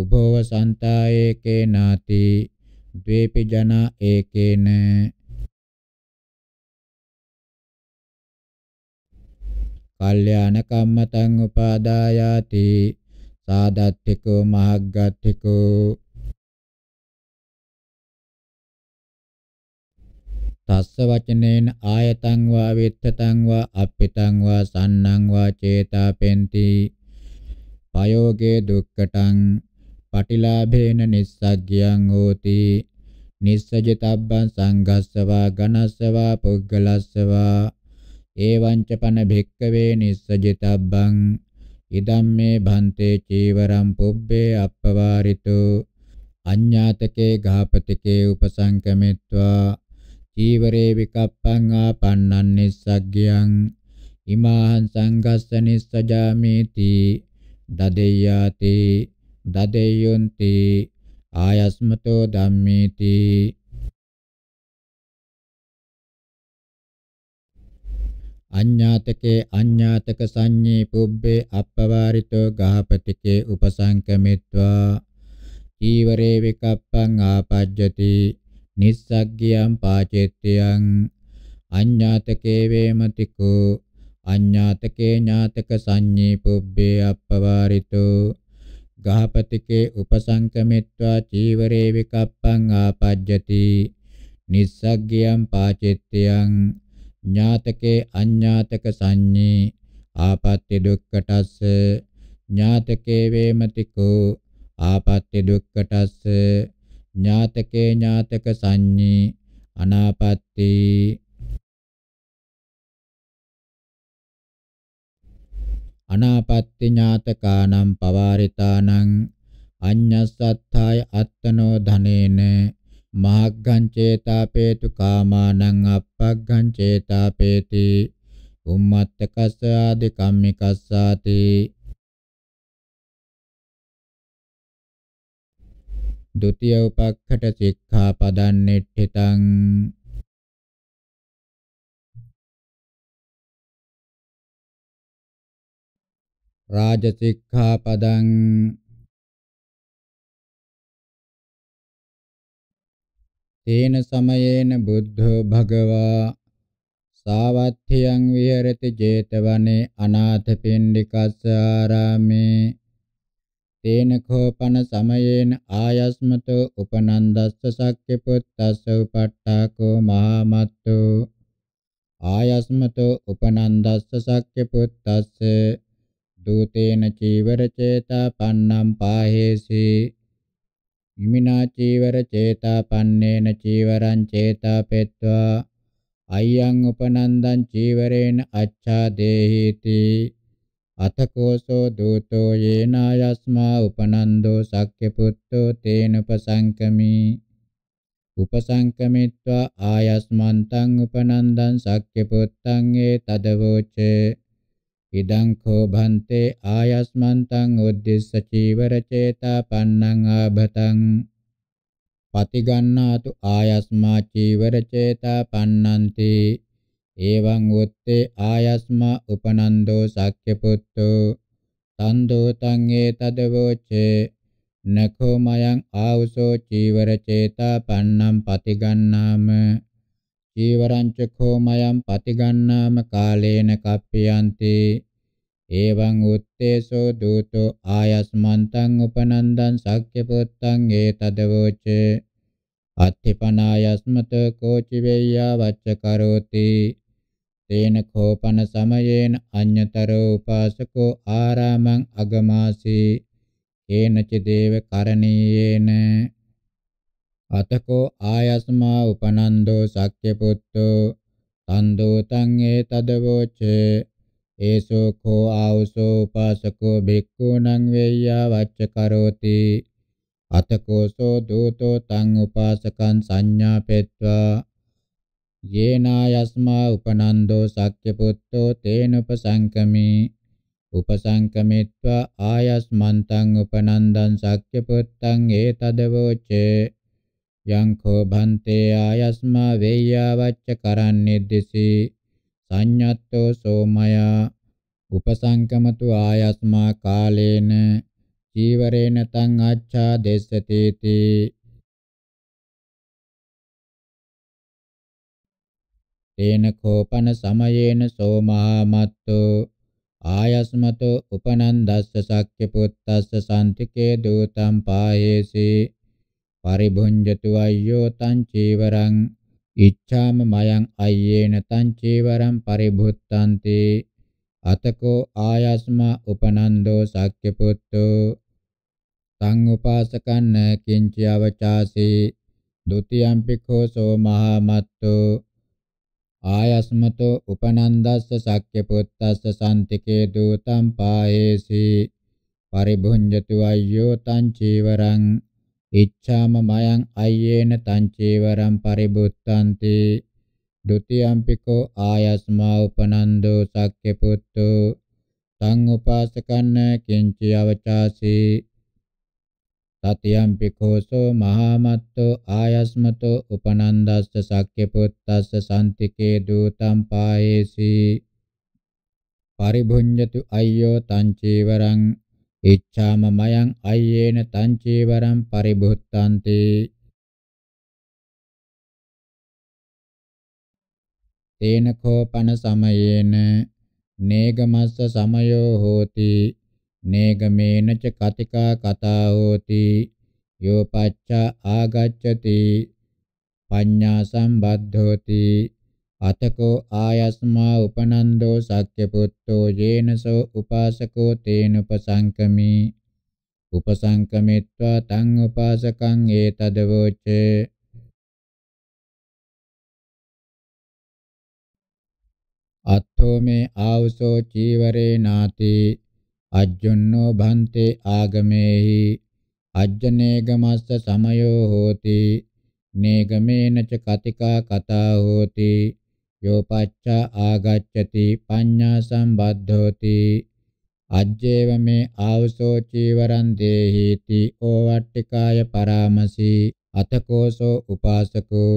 උභව සන්තායේකේ නාති ද්වේපි ජනා ඒකේන කල්යාණ කම්මතං උපාදායාති සාදත්තිකෝ මහග්ගත්තිකෝ තස්ස වචනේන ආයතං වා විත්තතං වා අප්පිතං වා සන්නං වා චේතාපෙන්ති පයෝගේ දුක්කටං පටිලාභේන නිස්සග්ගයං හෝති නිස්සජිතබ්බං සංගස්සවා ඝනස්සවා පුග්ගලස්සවා ඒවං ච පන භික්කවේ නිස්සජිතබ්බං ඉදම්මේ භන්තේ චීවරම් පුබ්බේ අප්පවාරිතෝ අඤ්ඤාතකේ ඝාපතිකේ උපසංකමෙත්වා චීවරේ විකප්පං ආපන්නං නිස්සග්ගයං ඉමාහං සංඝස්ස නිස්සජාමේති දදෙය්‍යාති දදෙය්‍යොන්ති ආයස්මතෝ ධම්මේති අඤ්ඤාතකේ අඤ්ඤාතක සංඤේ පුබ්බේ අප්පවාරිතෝ ගහපතිකේ උපසංකමෙත්වා චීවරේ විකප්පං ආපජ්ජති නිස්සග්ගියම් පාචෙත්‍යං අඤ්ඤාතකේ වේමතිකෝ අඤ්ඤාතකේ ඥාතක සංඤී පුබ්බේ අප්පවාරිතෝ ගහපතිකේ උපසංකමිත්වා චීවරේ විකප්පං ආපජ්ජති නිස්සග්ගියම් පාචෙත්‍යං ඥාතකේ අඤ්ඤාතක සංඤී ආපත්‍ය දුක්කටස්ස ඥාතකේ වේමතිකෝ ආපත්‍ය දුක්කටස්ස ඥාතකේ ඥාතක සංඤේ අනාපත්තේ අනාපත්ති ඥාතකානම් පවාරිතානම් අඤ්ඤස්සත්තාය අත්තනෝ ධනේන මහග්ගං චේතාපේතු කාමානං අප්පග්ගං චේතාපේති උම්මත්තකස්ස ආදි කම්මිකස්සාති ဒုတိယဥပက္ခတ සික්ඛාපදං නිට්ඨිතං රාජ සික්ඛාපදං තේන සමයේන බුද්ධෝ භගවා සාවත්ථියං විහෙරති 제තවනේ අනාථපිණ්ඩිකස්ස ආරාමේ තේන කෝපන සමයේන ආයස්මතෝ උපනන්දස්ස සක්්‍ය පුත්තස්ස උපට්ඨාකෝ මහමත්තෝ ආයස්මතෝ උපනන්දස්ස සක්්‍ය පුත්තස්ස දූතේන චීවර චේතා පන්නම් පාහේසි ඉමිනා චීවර චේතා පන්නේන චීවරං චේතා පෙත්වා අයං උපනන්දං චීවරේන අච්ඡා දේහිති අතකෝසෝ දූතෝ යේනායස්මා උපනන්දෝ සක්්‍ය පුත්තෝ තේන උපසංකමී උපසංකමිත්වා ආයස්මන්තං උපනන්දං සක්්‍ය පුත්තං ඒ තදවෝචේ ඉදං කෝ භන්තේ ආයස්මන්තං උද්දිස්ස චීවර චේතා පන්නං ආභතං පතිගන්නාතු ආයස්මා චීවර චේතා පන්නන්ති එවං උත්තේ ආයස්මා උපනන්දෝ සක්්‍ය පුත්තෝ තන්දෝ තං ඒතදවෝචේ නඛෝ මයං ආවසෝ චීවර චේතා පන්නම් පතිගන්නාම චීවරං චඛෝ මයං පතිගන්නාම කාලේන කප්පියන්ති එවං උත්තේසෝ දූතෝ ආයස්මන්තං උපනන්දං සක්්‍ය පුත්තං ඒතදවෝචේ අත්ථපනායස්මත කෝචි වේයා වච්ච කරෝති තේන කෝපන සමයේන අඤ්‍යතරෝ උපාසකෝ ආරාමං අගමාසී කේනච දේව කරණීයේන අතකෝ ආයස්මා උපනන්දෝ සක්්‍ය පුත්තෝ තන්දෝ තං ඒතදවෝච ඒසෝ කෝ ආවසෝ උපාසකෝ භික්ඛූණං වේය්‍යා වච්ච කරෝති අතකෝසෝ දූතෝ තං උපාසකං සංඥාපෙත්වා යේනා යස්මා උපනන්දෝ සක්්‍ය පුත්තෝ තේන උපසංකමේ උපසංකමෙත්වා ආයස්මන්තං උපනන්දං සක්්‍ය පුත්තං ඒතදවෝචේ යං කෝ භන්තේ ආයස්මා වේයාවච්ච කරන්නේද්දිසි සංඤත්තෝ සෝමයා උපසංකමතු ආයස්මා කාලේන ජීවරේන තං ආච්ඡා දෙස්සතේති තේන කෝපන සමයේන සෝමහා මත්තෝ ආයස්මතෝ උපනන්දස්ස සක්්‍ය පුත්තස්ස සම්තිකේ දූතම් පායේසි පරිභුඤ්ජතු අය්‍යෝ තං චීවරං ඉච්ඡාම මයං අය්‍යේන තං චීවරං පරිභුත්තන්ති අතකෝ ආයස්මා උපනන්දෝ සක්්‍ය පුත්තෝ තං උපාසකන්න කිංච අවචාසි ဒ ුතියම්පි කෝ සෝ මහා මත්තෝ ආයස්මතෝ උපනන්දස්ස සක්්‍ය පුත්තස්ස සම්තිකේ දූතම් පායේසි පරිභුඤ්ජතු අය්‍යෝ තං චීවරං ඉච්ඡාම මයං අයේන තං චීවරං පරිබුත්තන්ති ဒ ුතියම්පිකෝ ආයස්මා උපනන්දෝ සක්්‍ය පුත්තෝ තං උපාසකන්න කිංචි අවචාසී තතියම්පි කෝසෝ මහාමත්තෝ ආයස්මතෝ උපනන්දස්ස සක්්‍ය පුත්තස්ස සම්තිකේ දූතම් පායේසි පරිභුඤ්ජතු අය්‍යෝ තං චීවරං ඉච්ඡාම මයං අය්‍යේන තං චීවරං පරිභුත්තන්ති තේන කෝපන සමයේන නේගමස්ස සමයෝ හෝති නේගමේනච කතිකා කතා හෝති යෝ පච්ච ආගච්ඡති පඤ්ඤා සම්බද්ධෝති අතකෝ ආයස්මා උපනන්දෝ සක්්‍ය පුත්තෝ යේනසෝ උපාසකෝ තේන උපසංකමි උපසංකමිත්වා තං උපාසකං ඒතදවෝචේ අත්තෝ මේ ආවසෝ චීවරේ නාති අජ්ජුන්නෝ භන්තේ ආගමේහි අජ්ජනේගමස්ස සමයෝ හෝති නේගමේන ච කතිකා කතා හෝති යෝපච්චා ආගච්ඡති පඤ්ඤා සම්බද්ධෝති අජ්ජේව මේ ආවසෝ චීවරං දේහීති ඕවට්ඨිකාය පරාමසි අතකෝසෝ උපාසකෝ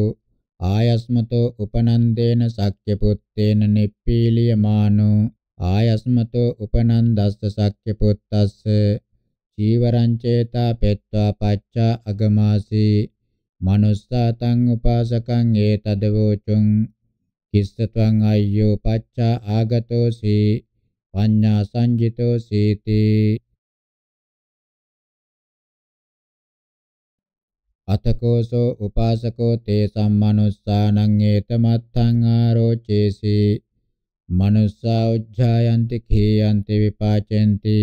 ආයස්මතෝ උපනන්දේන සක්්‍ය පුත්තේන නිප්පීලිය මානෝ ආයස්මතෝ උපනන්දස්ස සක්්‍ය පුත්තස්ස චීවරං චේතා පෙත්වා පච්චා අගමාසී මනුස්සාතං උපාසකං ඒතදවෝචුං කිස්සත්වං අය්‍යෝ පච්චා ආගතෝසි පඤ්ඤා සංජිතෝ සීති අතකෝසෝ උපාසකෝ තේ සම්මනුස්සානං ඒතමත්තං ආරෝචේසී මනුස්සා උච්ඡායන්ති khේයන්ති විපාචෙන්ති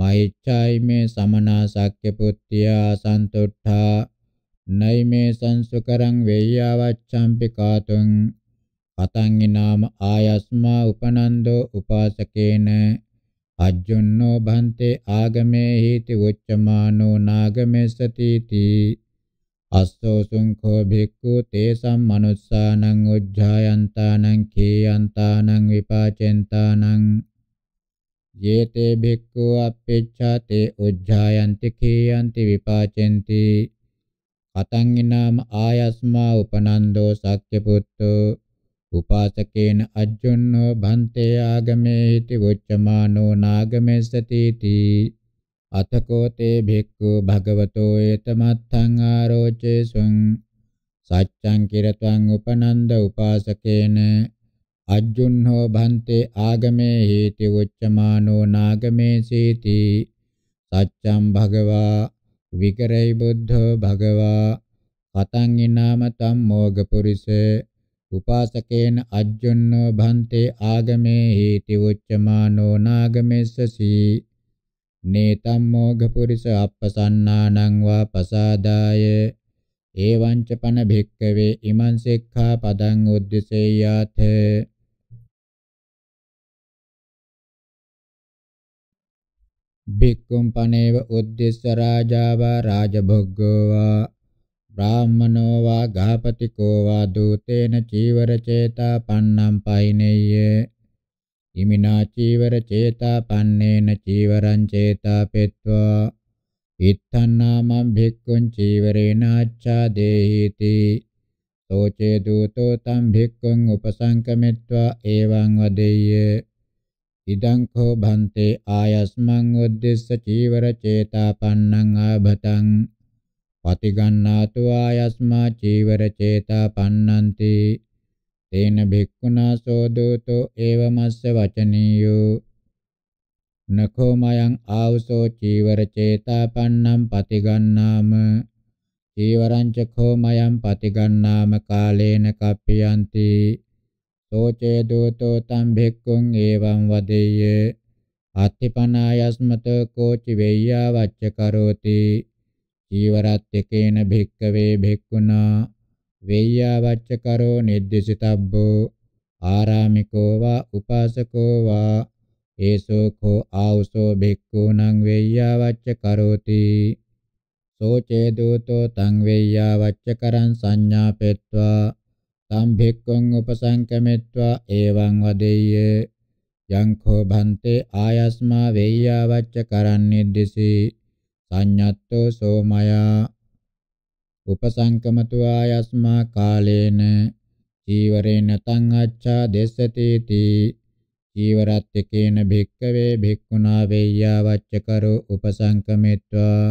මෛච්ඡායිමේ සමනා සක්්‍ය පුත්‍ත්‍යා සන්තුට්ඨා නයිමේ සංසුකරං වේයාවච්ඡම්පි කාතුං පතංගි නාම ආයස්මා උපනන්දෝ උපාසකේන අජ්ජුන්නෝ භන්තේ ආගමේ හේති උච්චමානෝ නාගමෙස්සති තී අස්සෝසුං කෝ භික්ඛු තේසම් manussානං උජ්ජායන්තානං කීයන්තානං විපාචෙන්තානං යේතේ භික්ඛු අප්පේච්ඡාතේ උජ්ජායන්ති කීයන්ති විපාචෙන්ති කතං ිනාම ආයස්මා උපනන්දෝ සක්්‍ය පුත්තෝ උපාසකේන අජ්ජොන්නෝ භන්තේ ආගමේති වොච්චමානෝ නාගමෙස්සතිති අතකෝතේ භික්ඛු භගවතෝ ඒතමත්තං ආරෝචේසුං සච්ඡං කිරත්වං උපනන්ද උපාසකේන අජ්ජුන්හෝ භන්තේ ආගමේ හේති උච්චමානෝ නාගමේ සීති සච්ඡං භගවා විකරයි බුද්ධෝ භගවා කතං ඊනාම තම් මොගපුරිස උපාසකේන අජ්ජුන්නෝ භන්තේ ආගමේ හේති උච්චමානෝ නාගමෙස්සසී නේතම් මොඝ පුරිස අප්පසන්නානං වා පසාදාය එවං ච පන භික්කවේ ඉමං සික්ඛා පදං උද්දසේයාත භික්ඛුම් පනේව උද්දස්ස රාජාවා රාජභොග්ගෝ වා බ්‍රාහ්මනෝ වා ගාපතිකෝ වා දූතේන චීවර චේතා පන්නම් පයිනෙය්‍ය ඉමිනා චීවර චේතා පන්නේන චීවරං චේතා පෙත්වා ඉත්තන්නාමං භික්ඛුං චීවරේන ආච්ඡාදේහිති සෝචේ දූතෝ තම් භික්ඛුං උපසංකමිත්වා එවං වදෙය්‍ය ඉදං කෝ භන්තේ ආයස්මං උද්දෙස්ස චීවර චේතා පන්නං ආභතං පතිගන්නාතු ආයස්මා චීවර චේතා පන්නන්ති තේන භික්ඛුනා සෝදෝතෝ ඒවමස්ස වචනීයෝ නඛෝ මයං ආවසෝ චීවර චේතාපන්නම් පතිගන්නාම චීවරං චඛෝ මයං පතිගන්නාම කාලේන කප්පියන්ති සෝචේ දෝතෝ තම් භික්ඛුං ඒවං වදෙය්‍ය අත්තිපනායස්මතෝ කෝචි වෙය්‍යා වච්ච කරෝති චීවරත් එකේන භික්ඛවේ භික්ඛුනා වේයාවච්ච කරෝ නිද්දසිතබ්බෝ ආරාමිකෝ වා උපාසකෝ වා ඒසෝ කෝ ආවසෝ භික්ඛූනං වේයාවච්ච කරෝති සෝචේ දූතෝ තං වේයාවච්ච කරං සංඥාපෙත්වා තම් භික්ඛුං උපසංකමෙත්වා එවං වදෙය්‍ය යං කෝ භන්තේ ආයස්මා වේයාවච්ච කරන්නේ දිසි සංඤත්තෝ සෝමයා උපසංකමතු ආයස්මා කාලේන චීවරේන තං අච්ඡා දෙසතේති චීවරත්තිකේන භික්කවේ භික්ඛුනා වේය්‍යා වච්චකරෝ උපසංකමෙත්වා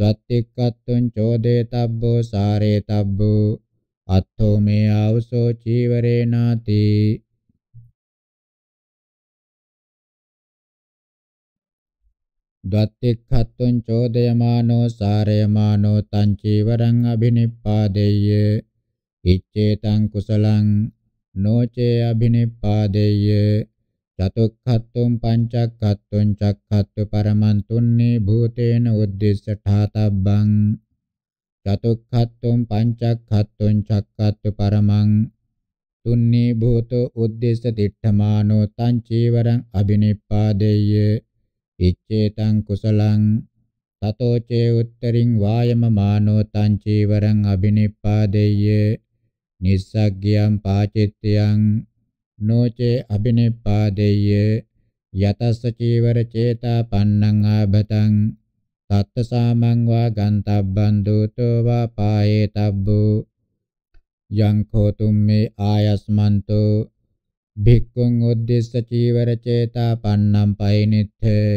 දත්තික්කත්තුං චෝදේතබ්බෝ සාරේතබ්බෝ අත්තෝ මේ ආවසෝ චීවරේනාති දත්තික්ඛත්තුං චෝදයමානෝ සාරයමානෝ තං චීවරං අබිනිප්පාදෙය්‍ය ඉච්ඡේතං කුසලං නොචේ අබිනිප්පාදෙය්‍ය චතුක්ඛත්තුං පංචක්ඛත්තුං චක්ඛත්තු පරමං තුන්නේ භූතේන උද්දිස්සඨාතබ්බං චතුක්ඛත්තුං පංචක්ඛත්තුං චක්ඛත්තු පරමං තුන්නේ භූතෝ උද්දේශ දිට්ඨමානෝ තං චීවරං අබිනිප්පාදෙය්‍ය ඉච්ඡේතං කුසලං තතෝ චේ උත්තරින් වායමමානෝ තං චීවරං අබිනිප්පාදෙය්‍ය නිස්සග්ගියං පාචිත්‍යං නොචේ අබිනිප්පාදෙය්‍ය යතස්ස චීවර චේතා පන්නං ආභතං තත්ත සාමං වා ගන්තබ්බන් දූතෝ වා පායේ තබ්බෝ යං කෝතුම් මේ ආයස්මන්තෝ භික්ඛුං උද්දේශ චීවර චේතා පන්නං පයිනිත්තේ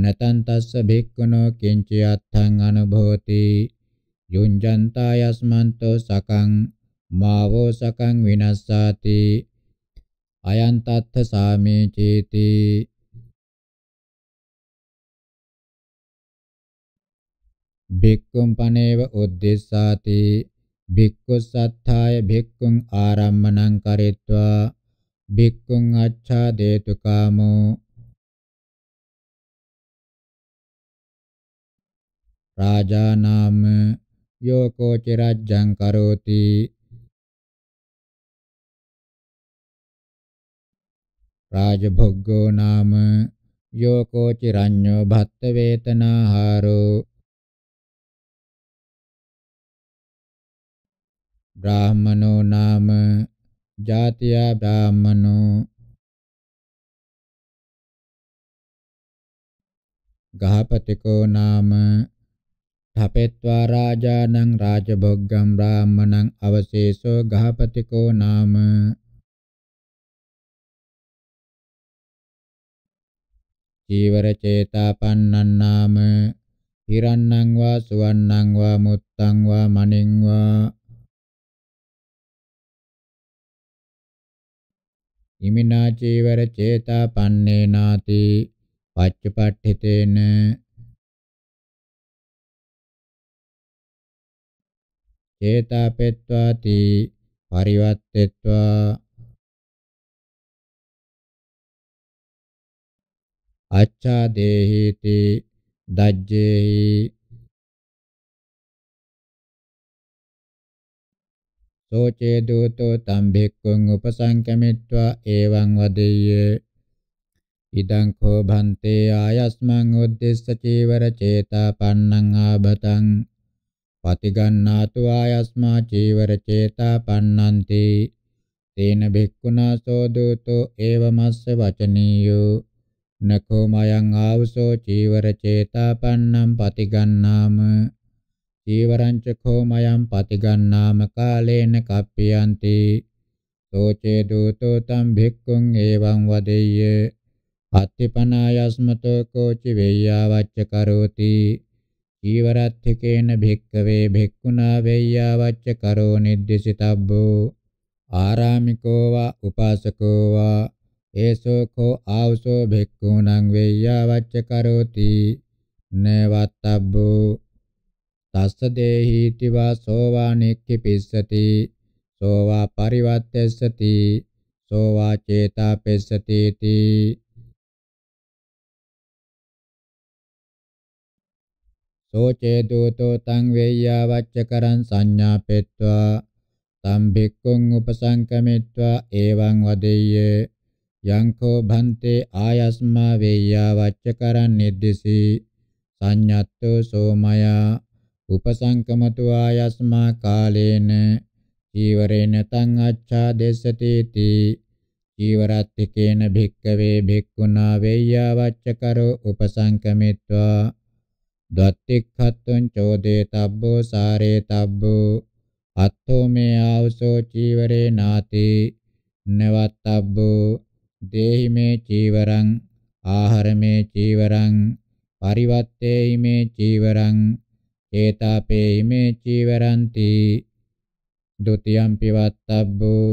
නතං තස්ස භික්ඛුනෝ කිංච අත්ථං අනුභෝති යුඤ්ජන්තා යස්මන්තෝ සකං මාවෝ සකං විනස්සාති අයං තත්ථ සාමේ චේති භික්ඛුම් පනේව උද්දේශාති භික්ඛුසත්ථාය භික්ඛුං ආරම්මණං කරිත්වා භික්ඛුං අච්ඡාදේතු කාමෝ රාජානාම යෝකෝ චිරජ්ජං කරෝති රාජභොග්ගෝ නාම යෝකෝ චිරඤ්ඤෝ භත්ත වේතනාහාරෝ බ්‍රාහමනෝ නාම ජාතියා බ්‍රාහමනෝ ගහපතිකෝ නාම ථපෙත්වා රාජානං රාජභොග්ගම් රාමණං අවශේෂෝ ගහපතිකෝ නාම චීවර චේතාපන්නං නාම හිරන්නං වා සුවන්නං වා මුත්තං වා මණින් වා ඉමිනා චීවර චේතාපන්නේ නාති පච්චපට්ඨිතේන චේතාපෙත්වාති පරිවත්තෙත්වා අච්ඡා දේහිති දජ්ජේහි සෝචේ දූතෝ තම් භික්ඛුං උපසංකමිත්වා එවං වදෙය්‍ය ඉදං කෝ භන්තේ ආයස්මං උද්දේශ චීවර චේතාපන්නං ආබතං පතිගන්නාතු ආයස්මා චීවර චේතා පන්නන්ති තේන භික්ඛුනා සෝදූතෝ ඒවමස්ස වචනීයෝ නකෝ මයං ආවසෝ චීවර චේතා පන්නම් පතිගන්නාම චීවරං චකෝ මයං පතිගන්නාම කාලේන කප්පියන්ති සෝචේ දූතෝ තම් භික්ඛුං ඒවං වදෙය්‍ය අත්තිපනායස්මතෝ කෝචි වෙය්‍යා වච්ච කරෝති ඊවරත්ථකේන භික්කවේ භික්ඛුනා වේය්‍යා වච්ච කරෝ නිද්දසිතබ්බෝ ආරාමිකෝ වා උපාසකෝ වා ඒසෝ කෝ ආවසෝ භික්ඛුණං වේය්‍යා වච්ච කරෝති නවත්තබ්බෝ තස්ස දේහීති වා සෝවා නික්ඛිපිස්සති සෝවා පරිවත්තෙස්සති සෝවා චේතාපෙස්සති තී සෝචේ දූතෝ තං වේය්‍යා වච්චකරං සංඥාපෙත්වා තම් භික්ඛුං උපසංකමිත්වා එවං වදෙය්‍ය යංකෝ භන්තේ ආයස්මා වේය්‍යා වච්චකරං නිද්දසී සංඤත්තෝ සෝමයා උපසංකමතු ආයස්මා කාලේන චීවරේන තං අච්ඡාදෙසති තී චීවරත්තිකේන භික්ඛවේ භික්ඛුනා වේය්‍යා වච්චකරෝ උපසංකමිත්වා දත්තික්ඛත්තුං චෝදේතබ්බෝ සාරේතබ්බෝ අත්තෝ මේ ආවසෝ චීවරේ නාති නවත්තබ්බෝ දේහි මේ චීවරං ආහාර මේ චීවරං පරිවත්තේහි මේ චීවරං ඒතාපේහි මේ චීවරಂತಿ ဒ ුතියම්පි වත්තබ්බෝ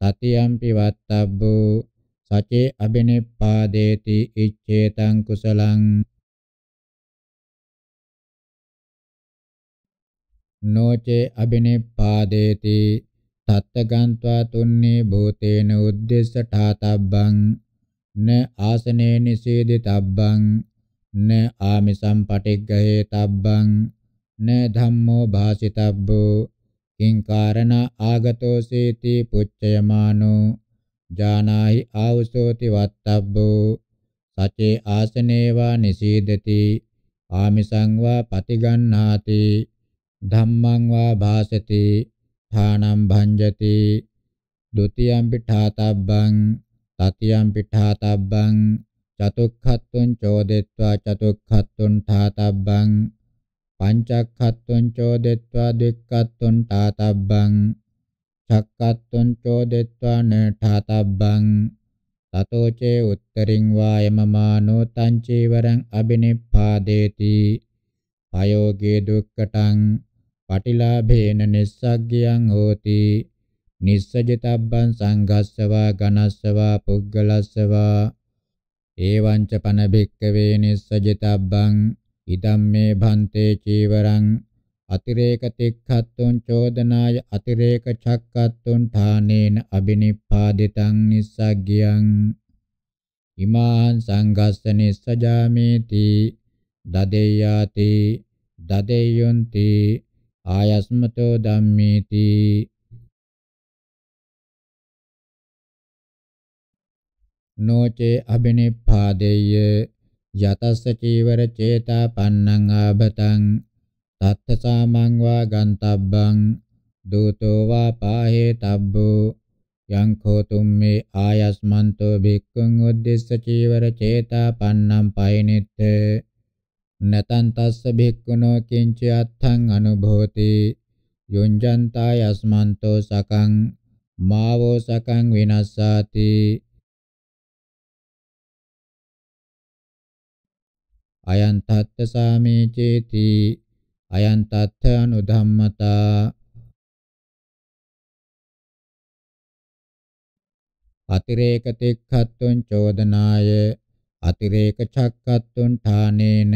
තතියම්පි වත්තබ්බෝ සචේ අබිනෙප්පාදේති ඉච්ඡේතං කුසලං නොචේ අබිනෙප්පාදේති තත්තගන්त्वा තුන්නේ භූතේන උද්දේශඨාතබ්බං න ආසනේ නිසීදිතබ්බං න ආමිසම් පටිග්ගහේතබ්බං න ධම්මෝ භාසිතබ්බෝ කිං කාරණා ආගතෝසේති පුච්චයමානෝ ජානාහි ආවසෝති වත්තබ්බෝ සචේ ආසනේවා නිසීදති ආමිසං වා පතිගන්හාති ධම්මං වා භාසති ථානං භංජති ဒ ුතියං පිඨාතබ්බං තතියං පිඨාතබ්බං චතුක්ඛත්තුං චෝදෙත්වා චතුක්ඛත්තුං ථාතබ්බං පංචක්ඛත්තුං චෝදෙත්වා දෙක්ඛත්තුං ථාතබ්බං චක්කත්තුං චෝදෙත්වා න ථාතබ්බං තතෝචේ උත්තරින් වායමමානෝ තංචීවරං අබිනිප්පාදේති අයෝගේ දුක්කටං පටිලාභේන නිස්සග්ගයන් හෝති නිස්සජිතබ්බං සංඝස්සවා ඝනස්සවා පුද්ගලස්සවා ඒවංච පන භික්කවේ නිස්සජිතබ්බං ඉදම්මේ භන්තේ චීවරං අතිරේක තික්ඛත්තුං චෝදනාය අතිරේක චක්කත්තුං ථානේන අබිනිප්පාදිතං නිස්සග්ගයං ඉමාං සංඝස්ස නිස්සජාමේති දදේයාති දදේයොන්ති ආයස්මතෝ ධම්මේති නොචේ අබිනිප්පාදේය යතස්ස චීවර චේතා පන්නං ආබතං තත්ත සාමං වා ගන්තබ්බං දූතෝ වා පාහේ තබ්බෝ යං කෝතුම් මේ ආයස්මන්තෝ භික්ඛුං උද්දේශ චීවර චේතා පන්නං පයිනිත්තේ නතං තස්ස භික්ඛුනෝ කිංච අත්ථං අනුභෝති යොඤ්ජන්තා යස්මන්තෝ සකං මාවෝ සකං විනස්සාති අයං තත්ත සාමේ චේති අයං තත්ථ අනුධම්මතා අතිරේක තෙක්ඛත්තුං චෝදනාය අතිරේක චක්ඛත්තුං ඨානේන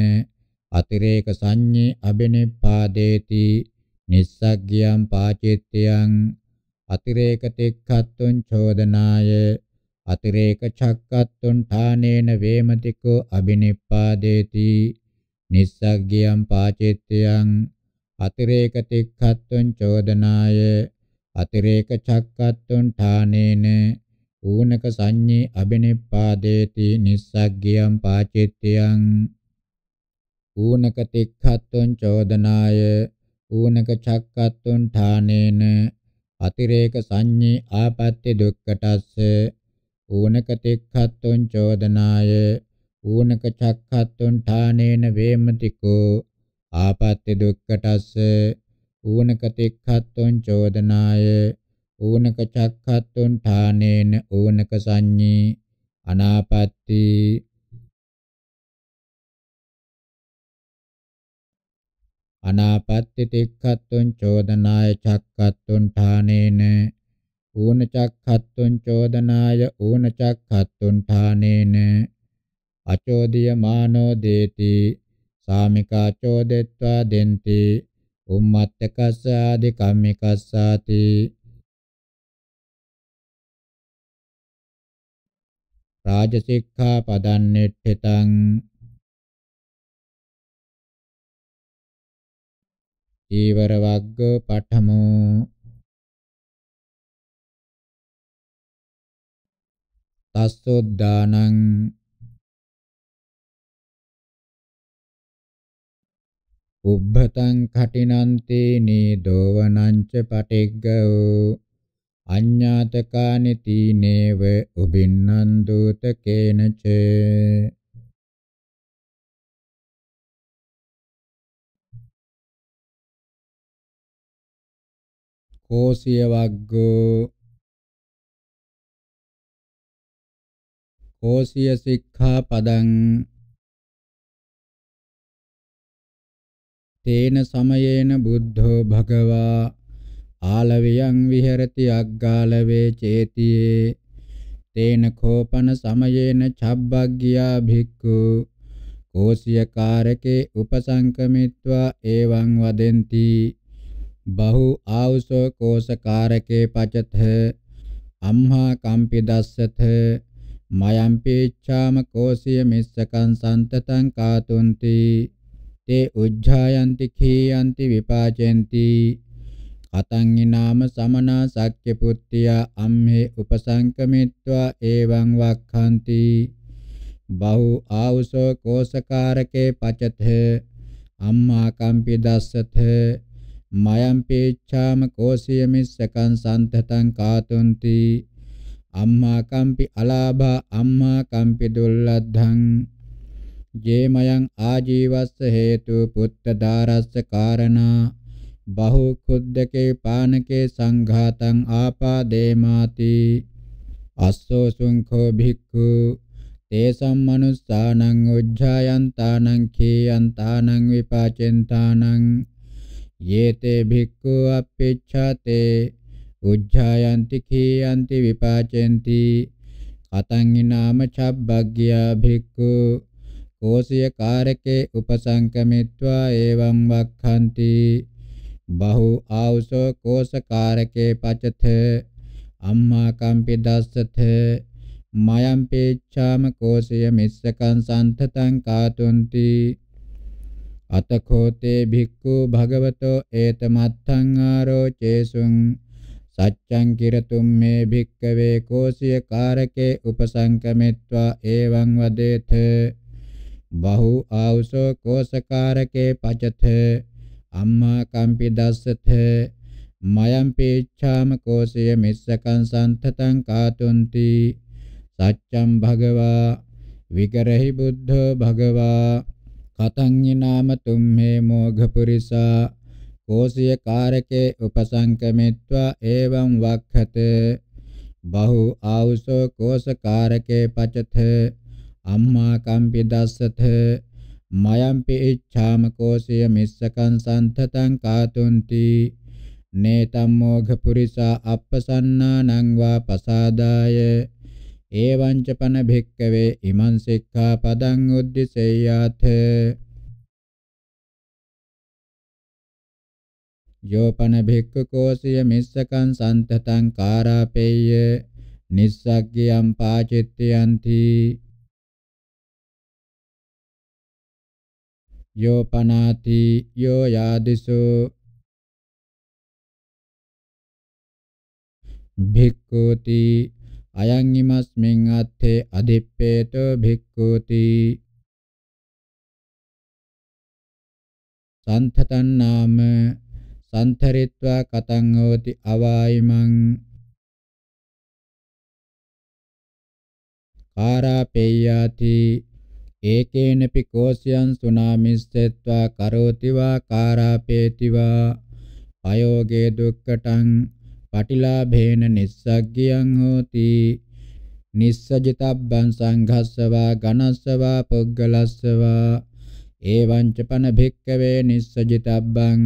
අතිරේක සංඤේ අබිනෙප්පාදේති නිස්සග්ගියම් පාචිත්‍යං අතිරේක තෙක්ඛත්තුං චෝදනාය අතිරේක චක්කත්තුං ඨානේන වේමතිකෝ අබිනෙප්පාදේති නිස්සග්ගියම් පාචිත්‍යං අතිරේක තෙක්ඛත්තුං චෝදනාය අතිරේක චක්කත්තුං ඨානේන ඌනක සංඤේ අබිනෙප්පාදේති නිස්සග්ගියම් පාචිත්‍යං ඌනක තික්ඛත්තුං චෝදනාය ඌනක චක්කත්තුං ඨානේන අතිරේක සංඤී ආපත්‍ය දුක්කටස්ස ඌනක තික්ඛත්තුං චෝදනාය ඌනක චක්ඛත්තුං ඨානේන වේමතිකෝ ආපත්‍ය දුක්කටස්ස ඌනක තික්ඛත්තුං චෝදනාය ඌනක චක්ඛත්තුං ඨානේන ඌනක සංඤී අනාපත්‍ති අනාපත්ති තික්ඛත්තුං චෝදනාය චක්ඛත්තුං ඨානේන ඌන චක්ඛත්තුං චෝදනාය ඌන චක්ඛත්තුං ඨානේන අචෝදිය මානෝ දේති සාමිකා චෝදෙත්වා දෙන්ති උම්මත්තකස්ස ආදි කම්මිකස්සාති රාජසික්ඛා පදන්නෙට්ඨිතං ඊවර වග්ග පඨමෝ තස්සොද්දානං උබ්බතං කටිනන්තේ නේ දෝවනංච පටිග්ගෝ අඤ්ඤාතකානි තීනේව උබින්නන් දූතකේනච කෝසිය වග්ගෝ කෝසිය සික්ඛා පදං තේන සමයේන බුද්ධෝ භගවා ආලවියං විහෙරති අග්ගාලවේ චේතියේ තේන කෝපන සමයේන චබ්බග්ගියා භික්ඛු කෝසිය කාරකේ උපසංකමිත්වා එවං වදෙන්ති බහු ආවුසෝ කෝසකාරකේ පචත අම්හා කම්පිදස්සත මයම්පේච්ඡාම කෝසිය මිස්සකං සන්තතං කාතුන්ති තේ උජ්ජායන්ති කීයන්ති විපාචෙන්ති අතංගි නාම සමනා සක්්‍ය පුත්තියා අම්හේ උපසංකමිත්වා එවං වක්ඛන්ති බහු ආවුසෝ කෝසකාරකේ පචත අම්මා කම්පි දස්සත මයම්පේච්ඡාම කෝසිය මිස්සකං සන්තතං කාතුන්ති අම්මා කම්පි අලාභා අම්මා කම්පි දුල්ලද්ධං ජේමයන් ආජීවස්ස හේතු පුත්ත දාරස්ස කාරණා බහු කුද්දකේ පානකේ සංඝාතං ආපාදේමාති අස්සෝ සුංඛෝ භික්ඛු තේසම් මනුස්සානං උජ්ජායන්තානං කීයන්තානං විපාචෙන්තානං යේතේ භික්ඛු අප්පිච්ඡතේ උජ්ජායන්ති කීයන්ති විපාචෙන්ති කතං ඊනාම චබ්බග්ගියා භික්ඛු කෝසිය කාරකේ උපසංකමිත්වා එවං වක්ඛන්ති බහු ආවසෝ කෝසකාරකේ පචත අම්මා කම්පි දස්සත මයම් පේච්ඡාම කෝසය මිස්සකං සන්තතං කාතුන්ති අතකෝතේ භික්ඛු භගවතෝ ඒතමත්තං ආරෝචේසුං සච්ඡං කිරතුම් මේ භික්කවේ කෝසිය කාරකේ උපසංකමෙත්වා එවං වදේත බහු ආවසෝ කෝසකාරකේ පචත අම්මා කම්පි දස්සත මයම් පේච්ඡාම කෝසිය මිස්සකං සන්තතං කාතුන්ති සච්ඡම් භගවා විකරහි බුද්ධෝ භගවා පතඤ්ඤි නාම තුම්මේ මෝඝපුරිසා කෝසිය කාරකේ උපසංකමිත්වා එවං වක්ඛත බහු ආවුසෝ කෝසකාරකේ පචත අම්මා කම්පි දස්සත මයම්පි ඉච්ඡාම කෝසිය මිස්සකං සන්තතං කාතුන්ති නේතම් මෝඝ පුරිසා අප්පසන්නානං වා පසාදාය එවංච පන භික්කවේ ඉමං සික්ඛා පදං උද්දිසෙය්‍යාත යෝපන භික්ඛු කෝසිය මිස්සකං සන්තතං කාරාපේය නිස්සග්ගියම් පාචිත්‍යන්ති යෝ පනාති යෝ යාදිසෝ භික්ඛුති අයං ඉමස්මින් අත්තේ අදිප්පේතෝ භික්ඛූති සන්තතං නාම සන්තරිත්වා කතං හෝති අවායිමං කාරාපේයාති ඒකේනපි කෝසියං සුනාමිස්සෙත්වා කරෝතිවා කාරාපේතිවා අයෝගේ දුක්කටං පටිලාභේන නිස්සග්ගියං හෝති නිස්සජිතබ්බං සංඝස්සවා ඝනස්සවා පුග්ගලස්සවා එවං ච පන භික්කවේ නිස්සජිතබ්බං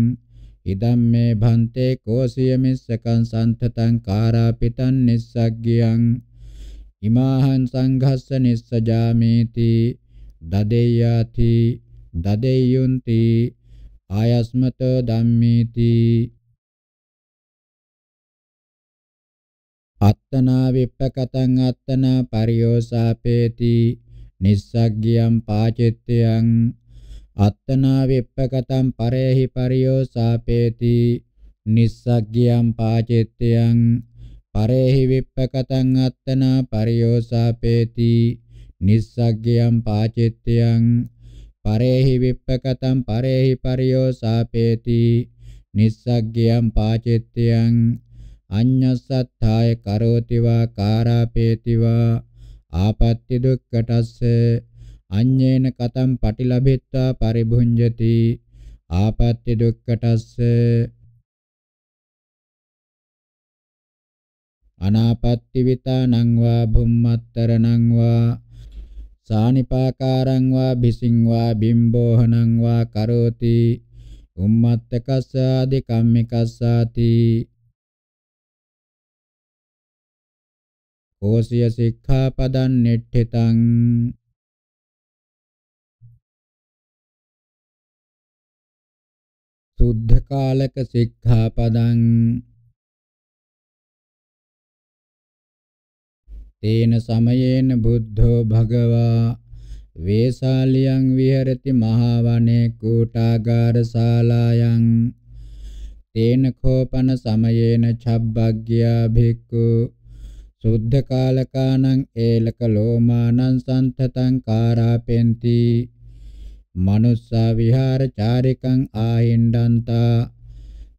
ඉදම්මේ භන්තේ කෝසිය මිස්සකං සන්තතං කාරාපිතං නිස්සග්ගියං ඉමාහං සංඝස්ස නිස්සජාමේති දදේයාති දදේයුන්ති ආයස්මත ධම්මේති අත්තනා විප්පකතං අත්තනා පරියෝසාපේති නිස්සග්ගියම් පාචිත්තයන් අත්තනා විප්පකතං පරේහි පරියෝසාපේති නිස්සග්ගියම් පාචිත්තයන් පරේහි විප්පකතං අත්තනා පරියෝසාපේති නිස්සග්ගියම් පාචිත්තයන් පරේහි විප්පකතං පරේහි පරියෝසාපේති නිස්සග්ගියම් පාචිත්තයන් අඤ්ඤස්සත්ථාය කරෝති වා කාරාපේති වා ආපත්‍ති දුක්ඛටස්ස අඤ්ඤේන කතම් පටිලබෙත්වා පරිභුඤ්ජති ආපත්‍ති දුක්ඛටස්ස අනාපත්‍ති විතානං වා භුම්මත්තරණං වා සානිපාකාරං වා බිසිං වා බිම්බෝහනං වා කරෝති උම්මත්තකස්සාදි කම්මිකස්සාති කෝසිය සික්ඛාපදං නෙට්ඨිතං සුද්ධ කාලක සික්ඛාපදං තේන සමයේන බුද්ධෝ භගවා වේසාලියං විහෙරති මහවනේ කූටාගාර ශාලායන් තේන කෝපන සමයේන චබ්බග්ග්‍යා භික්ඛු සුද්ධ කාලකානං ඒලක ලෝමානං සන්තතං කාරාපෙන්ති මනුස්සා විහාර චාරිකං ආහින්දන්තා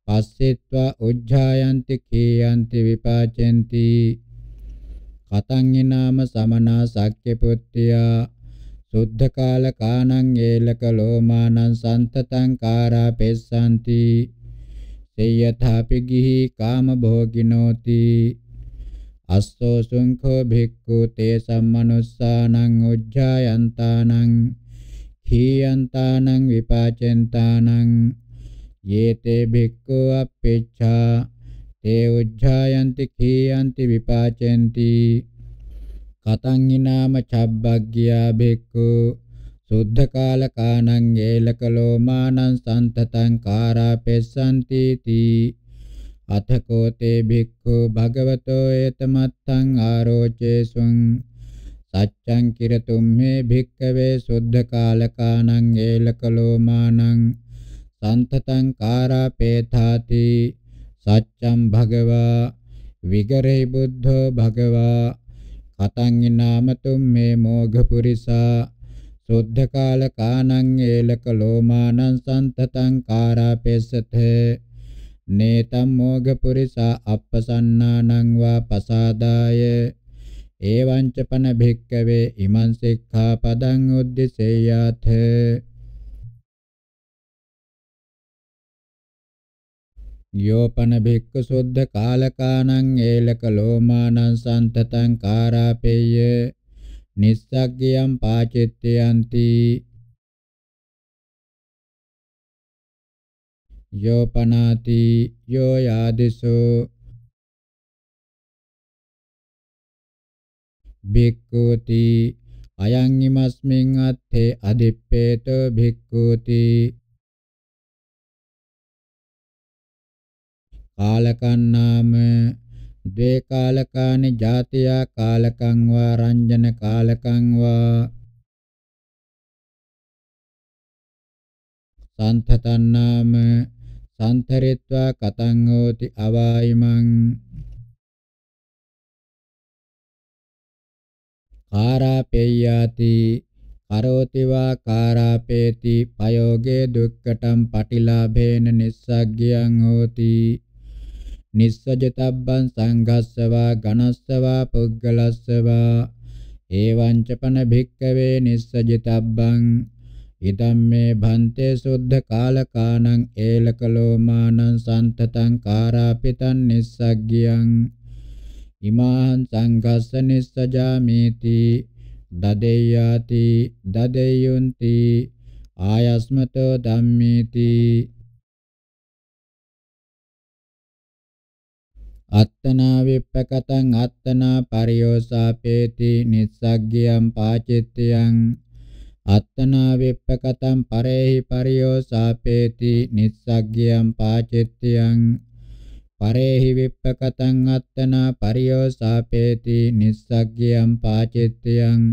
පස්සෙත්වා උජ්ජායන්ති කීයන්ති විපාචෙන්ති කතං ඊනාම සමනා සක්්‍ය පුත්‍ත්‍යා සුද්ධ කාල කානං ඒලක ලෝමානං සන්තතං කාරා පෙස්සanti සේයථාපි ගිහි කාම භෝගිනෝති අස්සෝ සුංඛෝ භික්ඛු තේ සම්මනුස්සානං උජ්ජායන්තානං හීයන්තානං විපාචෙන්තානං යේතේ භික්ඛු අප්පේච්ඡා තේ උජ්ජායන්ති කීයන්ති විපාචෙන්ති කතං ඊනාම චබ්බග්ගියා භික්ඛු සුද්ධ කාල කාණං ඒලකලෝ මානං සන්තතං කාරාපෙස්සන්ති තී අතකෝතේ භික්ඛු භගවතෝ ඒතමත්තං ආරෝචේසුං සච්ඡං කිරතුම්මේ භික්ඛවේ සුද්ධ කාලකානං ඒලකලෝමානං සන්තතං කාරාපේථාති සච්ඡං භගවා විගරේ බුද්ධෝ භගවා කතං නාමතුම් මේ මෝඝපුරිසා සුද්ධ කාලකානං ඒලකලෝමානං සන්තතං කාරාපේසතේ නේතම් මෝග පුරිසා අප්පසන්නානං වා පසාදාය එවං ච පන භික්කවේ ඉමං සික්ඛාපදං උද්දිසේයාත යෝපන භික්ඛු සුද්ධ කාලකානං ඒලක ලෝමානං සන්තතං කාරාපේය නිස්සග්ගියම් පාචිත්‍යන්ති yo panati yo yadisu bhikkhuti අයං ඉමස්මින් අත්තේ අදිප්පේත භික්ඛූති කාලකන්නාම ද්වේ කාලකානි ජාතියා කාලකං වා රංජන කාලකං වා සන්තතන්නාම santaritva kataṃ hoti avāyimaṃ kārāpeyāti karoti va kārāpēti payoge dukkataṃ patilābhena nissaggyang hoti nissajjatabban sanghasva ganasva puggalasva evañ ca pana bhikkave nissajjatabban ඉදම් මේ භන්තේ සුද්ධ කාලකානං ඒලකලෝ මානං සන්තතං කාරාපිතං නිස්සග්ගියං ඉමාං සංඝස්ස නිස්සජාමේති දදේයාති දදේයුන්ති ආයස්මතෝ ධම්මේති අත්තනා විප්පකතං අත්තනා පරියෝසාපේති නිස්සග්ගියං පාචිත්‍යං අත්තනා විප්පකතම් පරේහි පරියෝ සාපේති නිස්සග්ගියම් පාචිත්‍යං පරේහි විප්පකතං අත්තනා පරියෝ සාපේති නිස්සග්ගියම් පාචිත්‍යං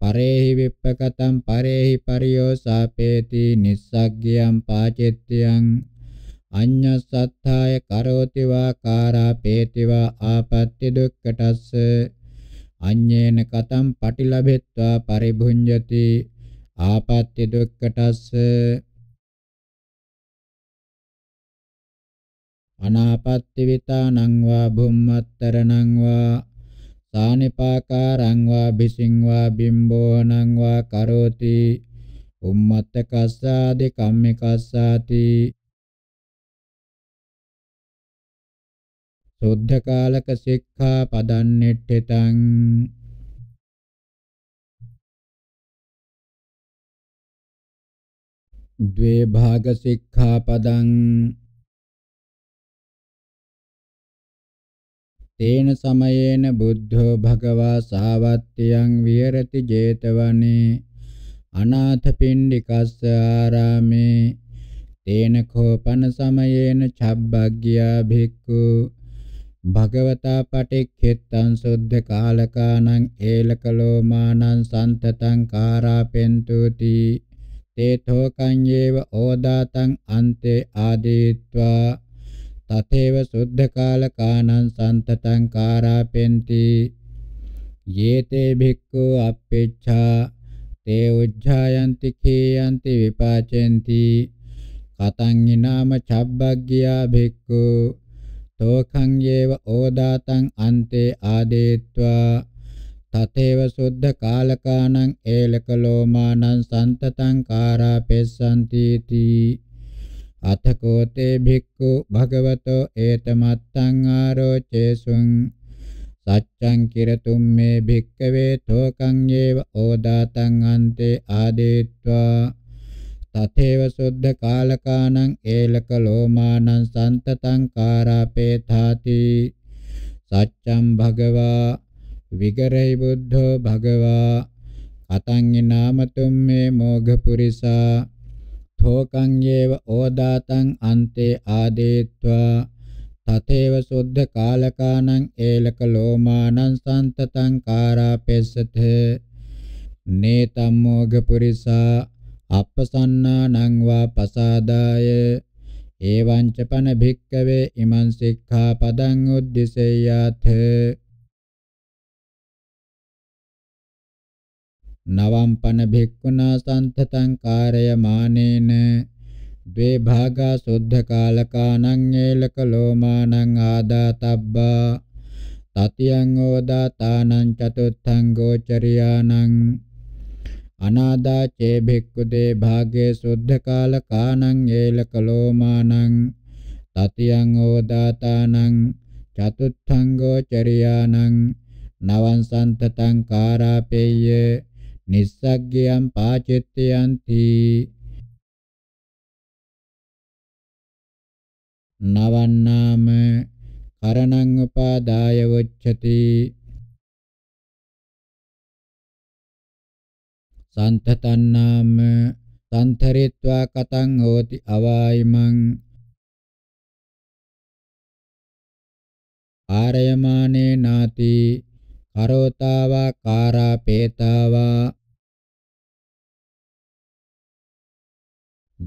පරේහි විප්පකතම් පරේහි පරියෝ සාපේති නිස්සග්ගියම් පාචිත්‍යං අඤ්ඤසත්තාය කරෝති වා කාරාපේති වා ආපත්‍ය දුක්ඛටස්ස අඤ්ඤේන කතම් පටිලබෙත්වා පරිභුඤ්ජති ආපත්‍ය දුක්ඛටස්ස අනාපත්‍ය විතානං වා භුම්මත්තරණං වා සානිපාකාරං වා බිසිං වා බිම්බෝනං වා කරෝති උම්මත්තකස්සාදි කම්මිකස්සාති සුද්ධ කාලක සික්ඛා පදං නෙට්ඨිතං द्वे भाग सिक्खा पदं तेन समयेन बुद्धो भगवा सावत्यं विहरति जेतवने अनाथपिण्डिकस्य आरामे तेन खोपन समयेन छब्बग्या भिक्खु භගවතා පටික්ඛෙත්තං සුද්ධ කාලකානං ඒලකලෝ මානං සන්තතං කාරාපෙන්තුති තේතෝ කඤ්ඤේව ඕදාතං අන්තේ ආදීත්වා තතේව සුද්ධ කාලකානං සන්තතං කාරාපෙන්ති යේතේ භික්ඛු අප්පේච්ඡා තේ උජ්ජායන්ති කේයන්ති විපාචෙන්ති කතං ඊනාම චබ්බග්ගියා භික්ඛු තෝඛං යේව ඕදාතං අන්තේ ආදේत्वा තතේව සුද්ධ කාලකානං ඒලකලෝමානං සන්තතං කාරාපෙස්සන්ති තී අතකෝතේ භික්ඛු භගවතෝ ඒතමත්තං ආරෝචේසුං සච්ඡං කිරතුම් මේ භික්ඛවේ තෝකං යේව ඕදාතං අන්තේ ආදේत्वा තතේව සුද්ධ කාලකානං ඒලක ලෝමානං සන්තතං කාරාපේථාති සච්ඡම් භගවා විගරේ බුද්ධෝ භගවා අතං නාමතුම් මේ මෝඝ පුරිසා තෝකං යේව ඕදාතං අන්තේ ආදේत्वा තතේව සුද්ධ කාලකානං ඒලක ලෝමානං සන්තතං කාරාපෙස්සතේ නේතම් මෝඝ පුරිසා අප්පසන්නානං වා පසාදාය එවං ච පන භික්කවේ ඉමං සික්ඛාපදං උද්දිසෙය්‍යාත නවම් පන භික්ඛුනා සම්තතං කාර්යමානේන ද්වේ භාගා සුද්ධ කාලකානං ඒලක ලෝමානං ආදාතබ්බා තතියං ඕදාතානං චතුත්ථං ගෝචරියානං අනාදා චේ භික්ඛුදේ භාගේ සුද්ධ කාල කානං ඒලක ලෝමානං තතියං ඕදාතානං චතුත්ථං ගෝචරියානං නවං සන්තතං කාරාපේය නිස්සග්ගයන් පාචිත්‍යන්ති නවන්නාම කරණං උපාදාය වච්ඡති සන්තතන්නාම සන්තරිත්වා කතං හෝති අවායිමං ආරයමානේ නාති කරෝතාවා කාරා පේතාවා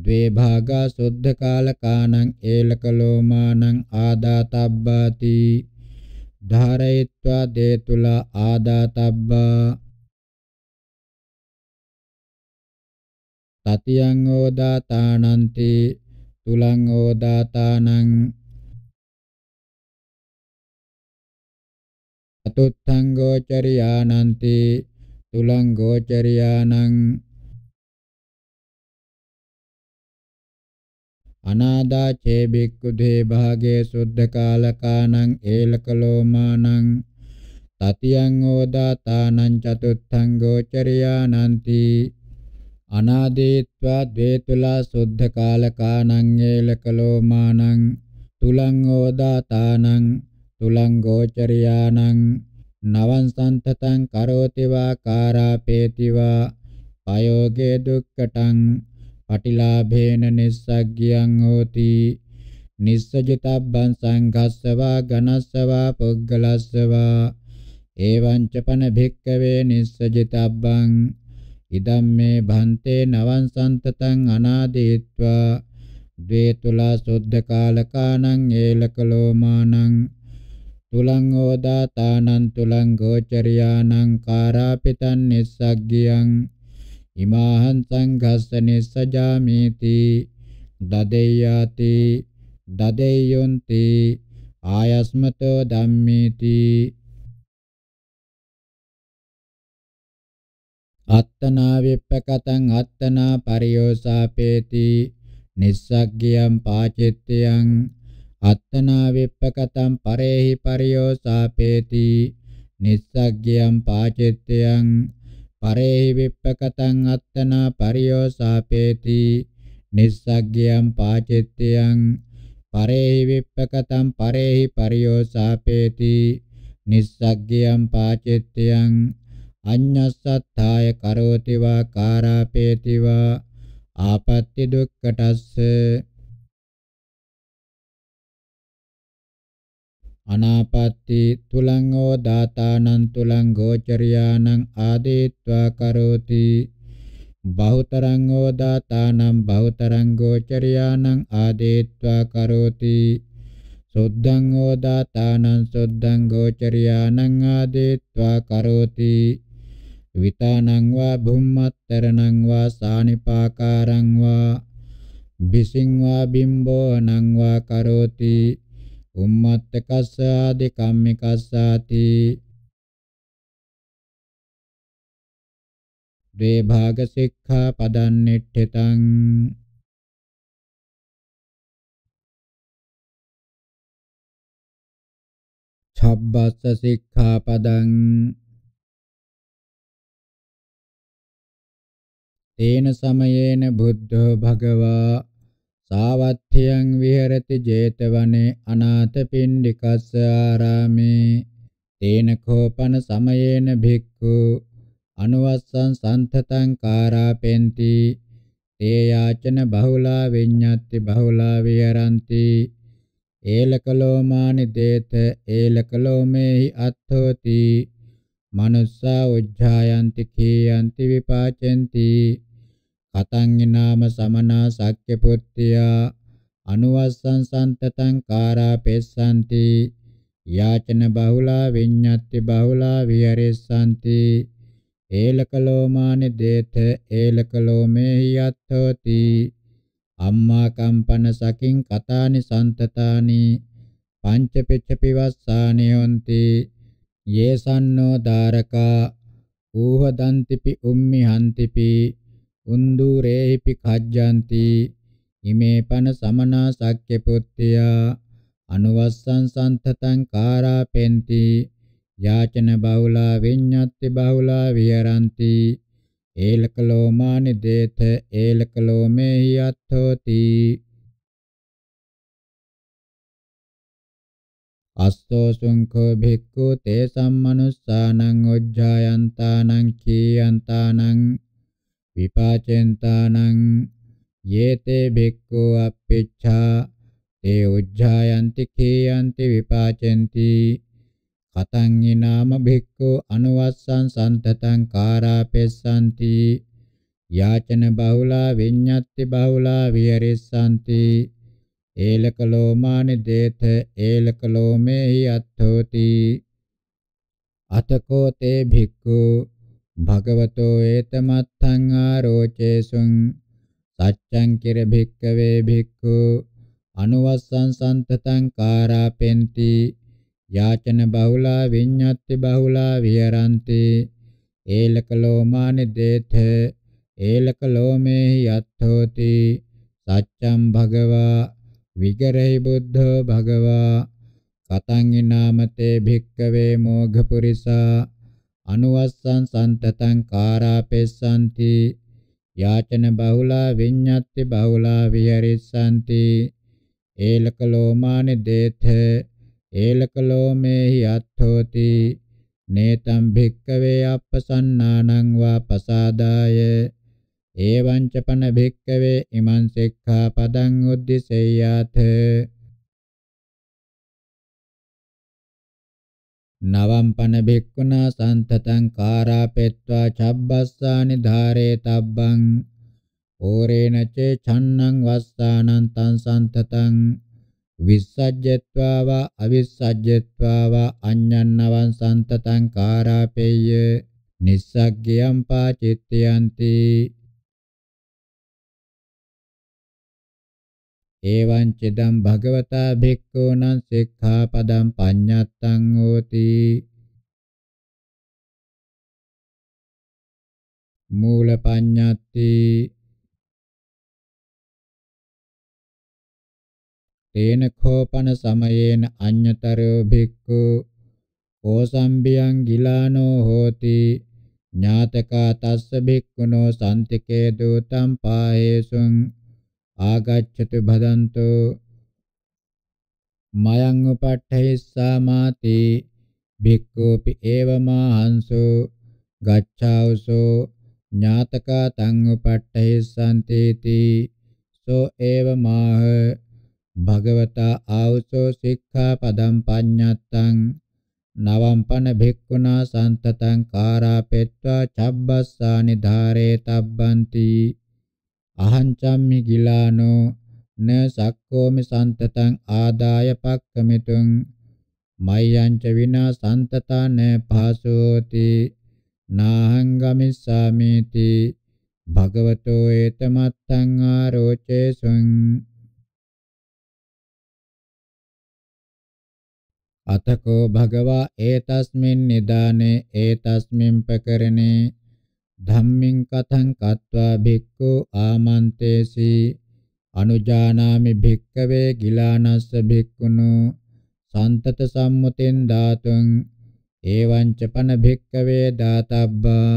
द्वे भागा शुद्ध काल कानं एलकलो मानं आदातब्बाति धारयित्वा देतुला आदातब्बा තතියං ඕදාතානන්ති තුලං ඕදාතානං චතුත්ථං ගෝචරියානන්ති තුලං ගෝචරියානං අනාදා චේ බික්කු දේ භාගේ සුද්ධ කාලකානං ඒලකලෝමානං තතියං ඕදාතානං චතුත්ථං ගෝචරියානන්ති අනාදීත්වා ද්වේතුලා සුද්ධ කාලකානං ඒලකලෝ මානං තුලං ඕදාතානං තුලං ගෝචරියානං නවං සන්තතං කරෝති වා කාරාපේති වා පයෝගේ දුක්කටං පටිලාභේන නිස්සග්ගියං හෝති නිස්සජිතබ්බං සංඝස්සවා ඝනස්සවා පුග්ගලස්සවා එවං චපන භික්කවේ නිස්සජිතබ්බං ඉදම්මේ භන්තේ නවං සන්තතං අනාදීත්වා ද්වේතුලා සුද්ධ කාලකානං ඒලකලෝමානං තුලං ඕදාතානං තුලං ගෝචරියානං කාරාපිතං නිස්සග්ගියං ඉමාහං සංඝස්ස නිස්සජාමීති දදෙය්‍යාති දදෙය්‍යොන්ති ආයස්මතෝ ධම්මේති අත්තනා විප්පකතං අත්තනා පරියෝසාපේති නිස්සග්ගියම් පාචිත්‍යං අත්තනා විප්පකතං පරේහි පරියෝසාපේති නිස්සග්ගියම් පාචිත්‍යං පරේහි විප්පකතං අත්තනා පරියෝසාපේති නිස්සග්ගියම් පාචිත්‍යං පරේහි විප්පකතං පරේහි පරියෝසාපේති නිස්සග්ගියම් පාචිත්‍යං අඤ්ඤස්සත්තාය කරෝති වා කාරාපේති වා ආපත්‍ති දුක්ඛටස්ස අනාපත්‍ති තුලංගෝ දාතානං තුලං ගෝචරියානං ආදීत्वा කරෝති බහුතරංගෝ දාතානම් බහුතරං ගෝචරියානං ආදීत्वा කරෝති සුද්ධං ඕදාතානං සුද්ධං ගෝචරියානං ආදීत्वा කරෝති විතානං වා බුම්මත්තරණං වා සානිපාකාරං වා බිසිං වා බිම්බෝනං වා කරෝති උම්මත්තකස්ස ආදි කම්මිකස්සාති ද්වේ භාග සික්ඛා පදං නිට්ඨිතං ඡබ්බස්ස සික්ඛා පදං තේන සමයේන බුද්ධෝ භගවා සාවත්ථයන් විහෙරති 제තවනේ අනාථ පිණ්ඩිකස්ස ආරාමේ තේන කෝපන සමයේන භික්ඛු අනුවස්සං සන්තතං කාරාපෙන්ති තේ යාචන බහුලා විඤ්ඤාති බහුලා විහරಂತಿ ඒලකලෝමානි දේත ඒලකලෝමේහි අත්ථෝති මනුස්සා උජ්ජායන්ති කීයන්ති විපාචෙන්ති අතංගිනාම සමනා සක්්‍ය පුත්තියා අනුවස්සං සන්තතං කාරා පෙස්සanti යාචන බහුලා විඤ්ඤාති බහුලා විහෙරෙස්සanti ඒලකලෝමානි දේත ඒලකලෝමේහි යත්තෝති අම්මා කම්පන සකින් කතානි සන්තතානි පංච පෙච්ච පිවස්සානි යොන්ති යේසන්නෝ ධාරකා ඌහ දන්තිපි උම්මි හන්තිපි උන්දුරේපි කජ්ජಂತಿ ඉමේ පන සමනා සක්්‍ය පුත්තිය අනුවස්සං සන්තතං කාරාපෙන්ති යාචන බහුලා විඤ්ඤත්ති බහුලා විහරಂತಿ ඒලකලෝ මානි දේත ඒලකලෝ මේහි අත්ථෝති අස්සෝ සුංඛෝ භික්ඛු තේ සම්මනුස්සානං උජ්ජායන්තානං කීයන්තානං විපාචෙන්තානං යේතේ භික්ඛු අප්පිච්ඡා තේ උජ්ජායන්ති කේයන්ති විපාචෙන්ති කතං ඊනාම භික්ඛු අනුවස්සං සන්තතං කාරාපෙස්සanti යාචන බහුලා විඤ්ඤත්ති බහුලා විහෙරිස්සanti ඒලක ලෝමානි දේත ඒලක ලෝමේහි අත්ථෝති අතකෝ තේ භික්ඛු භගවතෝ ඒතමත්තං ආරෝචේසුං සච්ඡං කිර භික්කවේ භික්ඛු අනුවස්සං සම්තතං කාරාපෙන්ති යාචන බහුලා විඤ්ඤාති බහුලා විහරಂತಿ ඒලකලෝමානි දේත ඒලකලෝමේ යත්තෝති සච්ඡං භගවා විගරේ බුද්ධ භගවා කතං නාමතේ භික්කවේ මෝඝ පුරිසා අනුවස්සං සන්තතං කාරාපෙස්සanti යාචන බහුලා විඤ්ඤත්ති බහුලා විහෙරිස්සanti ඒලක ලෝමානි දේත ඒලක ලෝමේහි අත්ථෝති නේතම් භික්කවේ අප්පසන්නානං වා පසාදාය එවං චපන භික්කවේ ඉමං සික්ඛාපදං උද්දිසෙය්‍යාතේ නවම්පන බෙක්කුණා සන්තතං කාරාපෙත්වා චබ්බස්සානි ධාරේ තබ්බං ඕරේන චේ ඡන්නං වස්සානං තං සන්තතං විස්සජ්ජත්වා වා අවිස්සජ්ජත්වා වා අඤ්ඤන්නවං සන්තතං කාරාපෙය්‍ය නිස්සග්ගයම්පා චිත්තයන්ති එවං චෙදම් භගවතා භික්ඛූනං සික්ඛාපදං පඤ්ඤත්තං හෝති මූල පඤ්ඤත්ති තේන කෝපන සමයේන අඤ්‍යතරෝ භික්ඛු කෝසම්බියං ගිලානෝ හෝති ඥාතකා තස්ස භික්ඛුනෝ සම්තිකේ දූතම් පායේසුං ආගච්ඡතු භදන්තෝ මයං උපට්ඨයස්සාමාති භික්ඛූපි ඒවමාහංසෝ ගච්ඡාවසෝ ඥාතකා තං උපට්ඨයස්සන්තේති සෝ ඒවමාහ භගවතා ආවසෝ සික්ඛාපදං පඤ්ඤත්තං නවම්පන භික්ඛුනා සන්තතං කාරාපෙත්වා චබ්බස්සානි ධාරේ තබ්බන්ති අහංචම්මි ගිලානෝ න සක්කෝමි සන්තතං ආදාය පක්කමිතුං මයංච විනා සන්තතාන පාසෝති නාහං ගමිස්සාමේති භගවතෝ ඒතමත්තං ආරෝචේසුං අතකෝ භගවා ඒතස්මින් නිදානේ ඒතස්මින් පකරණේ ධම්මින් කතං කତ୍වා භික්ඛු ආමන්තේසි අනුජානාමි භික්ඛවේ ගිලානස්ස භික්ඛුනු සන්තත සම්මුතෙන් ධාතුං එවංච පන භික්ඛවේ දාතබ්බා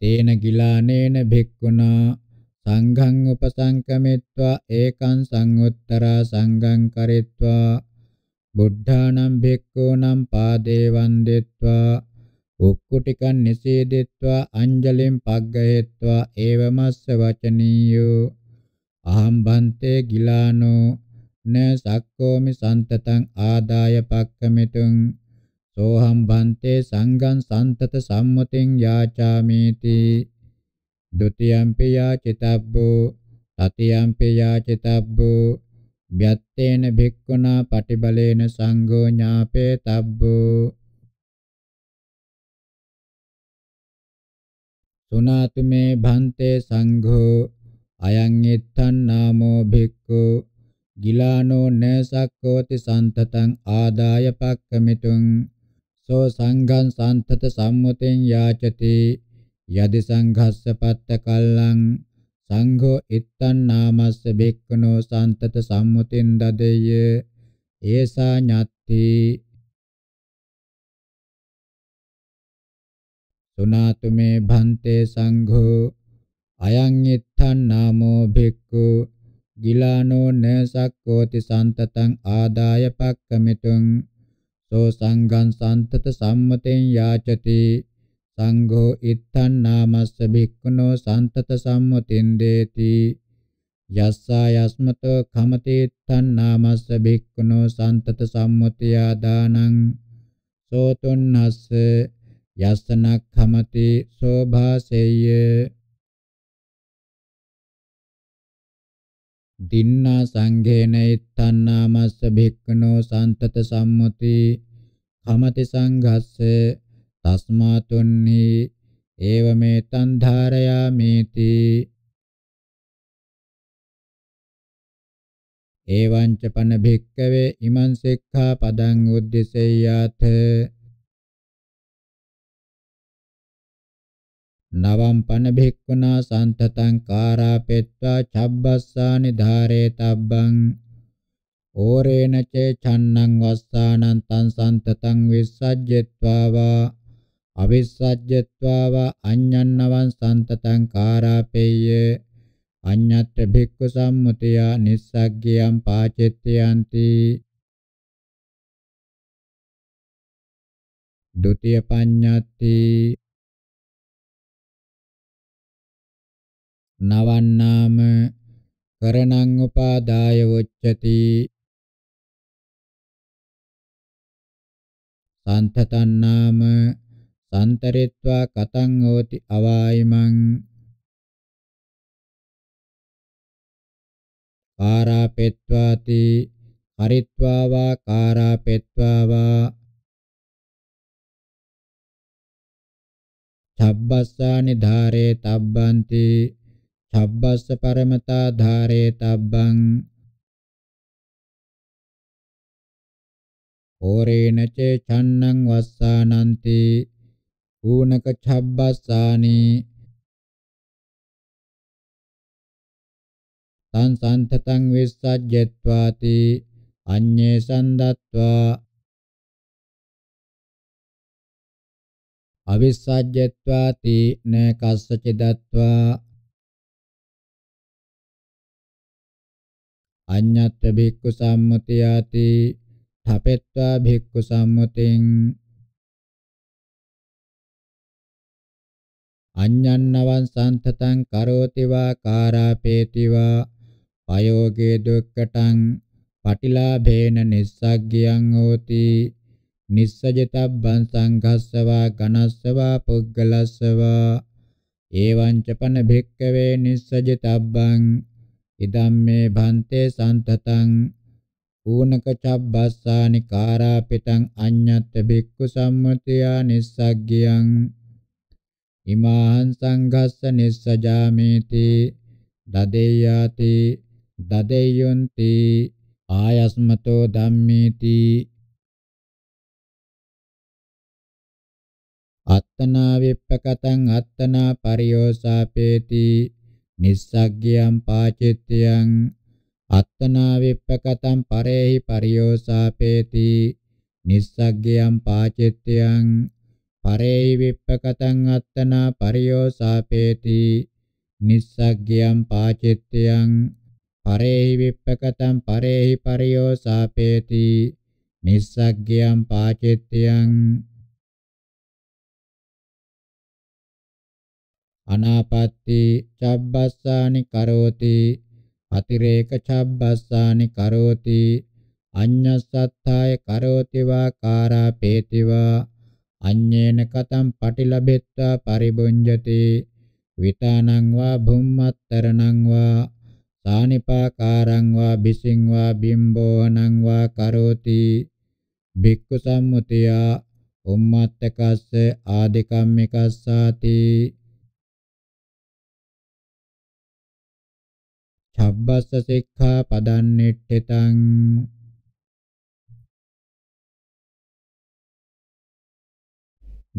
තේන ගිලානේන භික්ඛුනා සංඝං උපසංකමිත්වා ඒකං සංඋත්තරා සංඝං කරිත්වා බුද්ධානම් භික්ඛූනම් පාදේ වන්දිත්වා උක්කුටිකන් නිසීදෙත්වා අංජලින් පග්ගහෙත්වා ඒවමස්ස වචනීයෝ අහම්බන්තේ ගිලානෝ න සක්කෝමි සන්තතං ආදාය පක්කමිතුං සෝහම් බන්තේ සංඝං සන්තත සම්මුතින් යාචාමේති ဒ ුතියම්පි යාචිතබ්බෝ තතියම්පි යාචිතබ්බෝ ඥත්තේන භික්ඛුනා පටිබලේන සංඝෝ ඥාපේ තබ්බෝ සුනාතු මේ භන්තේ සංඝෝ අයං එත්තන් නාමෝ භික්ඛු ගිලානෝ න සක්කෝති සන්තතං ආදාය පක්කමිතුං සෝ සංඝං සන්තත සම්මුතෙන් යාචති යදි සංඝස්ස පත්ත කල්ලං සංඝෝ එත්තන් නාමස්ස භික්ඛුනෝ සන්තත සම්මුතෙන් දදෙය ඒසා ඤත්ති සුනාතු මේ භන්තේ සංඝෝ අයං ඉත්තන් නාමෝ භික්ඛු ගිලානෝ න සක්කෝති සන්තතං ආදාය පක්කමිතුං සෝ සංඝං සන්තත සම්මතෙන් යාචති සංඝෝ ඉත්තන් නාමස්ස භික්ඛුනෝ සන්තත සම්මතින් දේති යස්සා යස්මතෝ කමතේ ඉත්තන් නාමස්ස භික්ඛුනෝ සන්තත සම්මතියා දානං සෝතුන්නස්ස යස්සනක්ඛමති සෝභාසෙය්‍ය දින්නා සංඝේන ඉත්තන්නාමස්ස භික්ඛනෝ සන්තත සම්මුති කමති සංඝස්ස තස්මාතුන්හි ඒවමෙතං ධාරයාමේති එවං ච පන භික්කවේ ඉමං සික්ඛා පදං උද්දෙසෙය්‍යාත නවම් පන භික්ඛුනා සන්තතං කාරාපෙත්වා ඡබ්බස්සානි ධාරේතබ්බං ඕරේන චේ ඡන්නං වස්සානං තං සන්තතං විස්සජ්ජත්වා වා අවිස්සජ්ජත්වා වා අඤ්ඤන්නවං සන්තතං කාරාපේය අඤ්ඤත්‍ර භික්ඛු සම්මුතියා නිස්සග්ගියම් පාචෙත්‍යන්ති ဒုတိယ පඤ්ඤත්ති නවන්නාම කරණං උපාදාය වොච්චති සන්තතන්නාම සන්තරිත්වා කතං හෝති අවායිමං කාරාපෙත්වාති හරිත්වා වා කාරාපෙත්වා වා චබ්බස්සානි ධාරේ තබ්බන්ති චබ්බස්ස පරමතා ධාරේතබ්බං ඕරේන චේ ඡන්නං වස්සානන්ති ඌනක චබ්බස්සානි තං සන්තතං විස්සජ්ජත්වාති අඤ්ඤේ සන්දත්වා අවිස්සජ්ජත්වාති න කස්සච දත්වා අඤ්ඤත්ත භික්ඛු සම්මුතියාති තපෙත්වා භික්ඛු සම්මුතින් අඤ්ඤන්නවන් සන්තතං කරෝති වා කාරාපේති වා පයෝගේ දුක්කටං පටිලාභේන නිස්සග්ගියං හෝති නිස්සජතබ්බං සංඝස්සවා ඝනස්සවා පුග්ගලස්සවා එවං චපන භික්කවේ නිස්සජතබ්බං ඉදම්මේ භන්තේ සන්තතං ඌනක චබ්බස්සානි කාරා පිටං අඤ්ඤත් බික්කු සම්මතියා නිස්සග්ගියං ඉමාහං සංඝස්ස නිස්සජාමේති දදේයාති දදේයොන්ති ආයස්මතෝ ධම්මේති අත්තනා විප්පකතං අත්තනා පරියෝසාපේති නිස්සග්ගයම් පාචිත්‍යං අත්තනා විප්පකතම් පරේහි පරියෝසාපේති නිස්සග්ගයම් පාචිත්‍යං පරේහි විප්පකතං අත්තනා පරියෝසාපේති නිස්සග්ගයම් පාචිත්‍යං පරේහි විප්පකතං පරේහි පරියෝසාපේති නිස්සග්ගයම් පාචිත්‍යං අනාපත්ති චබ්බස්සානි කරෝති අතිරේක චබ්බස්සානි කරෝති අඤ්ඤසත්තාය කරෝති වා කාරාපේති වා අඤ්ඤේන කතම් පටිලබෙත්වා පරිබුඤ්ජති විතානං වා භුම්මත්තරණං වා සානිපාකාරං වා බිසිං වා බිම්බෝනං වා කරෝති භික්ඛු සම්මුතිය උම්මත්තකස්ස ආදිකම්මිකස්සාති චබ්බස්ස සික්ඛා පදන්නෙට්ඨතං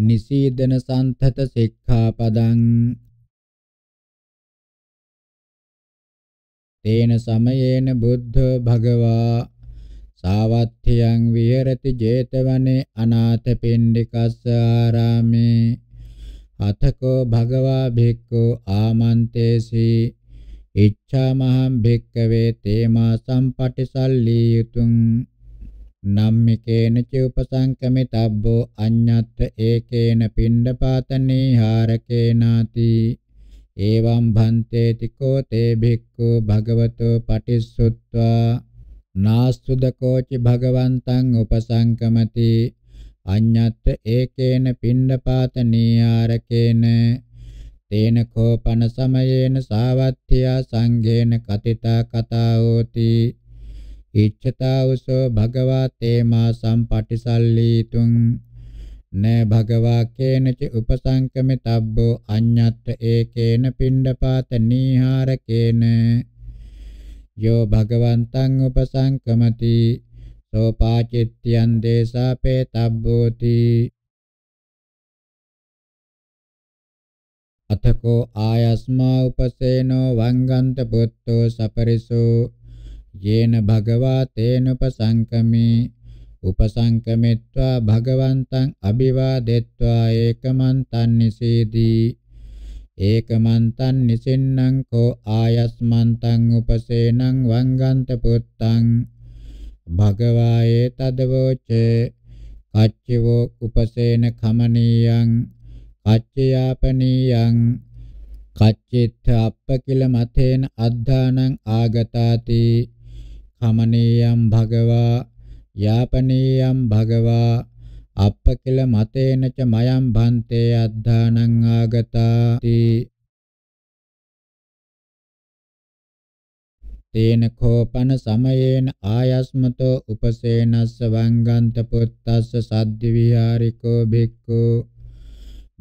නිසීදන සන්තත සික්ඛාපදං තේන සමයේන බුද්ධ භගවා සාවත්ථියං විහෙරති 제තවනේ අනාථ පින්ඩිකස්ස ආරාමේ අතකෝ භගවා භික්ඛු ආමන්තේසී ඉච්ඡාමහං භික්කවේ තේමා සම්පටිසල්ලී යුතුං නම්මිකේන ච උපසංකමිතබ්බෝ අඤ්ඤත්ත ඒකේන පිණ්ඩපාතනේ හාරකේනාති එවං භන්තේති කෝ තේ භික්ඛු භගවතෝ පටිසුත්වා නාස්තුදකෝචි භගවන්තං උපසංකමති අඤ්ඤත්ත ඒකේන පිණ්ඩපාතනේ හාරකේන තේන කෝපන සමයේන සාවත්ත්‍යා සංඝේන කතිතා කතා හෝති ඉච්ඡතාවසෝ භගවා තේමා සම්පටිසල්ලීතුං න භගවා කේනච උපසංකමිතබ්බෝ අඤ්ඤත් ඒකේන පිණ්ඩපාත නීහාරකේන යෝ භගවන්තං උපසංකමති සෝපාචිත්‍යං දේශාපේ තබ්බෝති අතකෝ ආයස්මා උපසේනෝ වංගන්ත පුත්තෝ සපරිසෝ යේන භගවා තේනුපසංකමේ උපසංකමෙත්වා භගවන්තං අභිවාදෙත්වා ඒකමන්තං නිසීදී ඒකමන්තං නිසින්නම් කෝ ආයස්මන්තං උපසේනං වංගන්ත පුත්තං භගවා ඒතදවෝච කච්චවෝ උපසේන කමනීයං අච්චයාපනීයං කච්චිත්ථ අප්පකිල මතේන අද්ධානං ආගතාති කමනීයම් භගවා යාපනීයම් භගවා අප්පකිල මතේන ච මයම් භන්තේ අද්ධානං ආගතාති තේන කෝපන සමයේන ආයස්මතෝ උපසේනස්ස වංගන්ත පුත්තස්ස සද්දි විහාරිකෝ භික්ඛු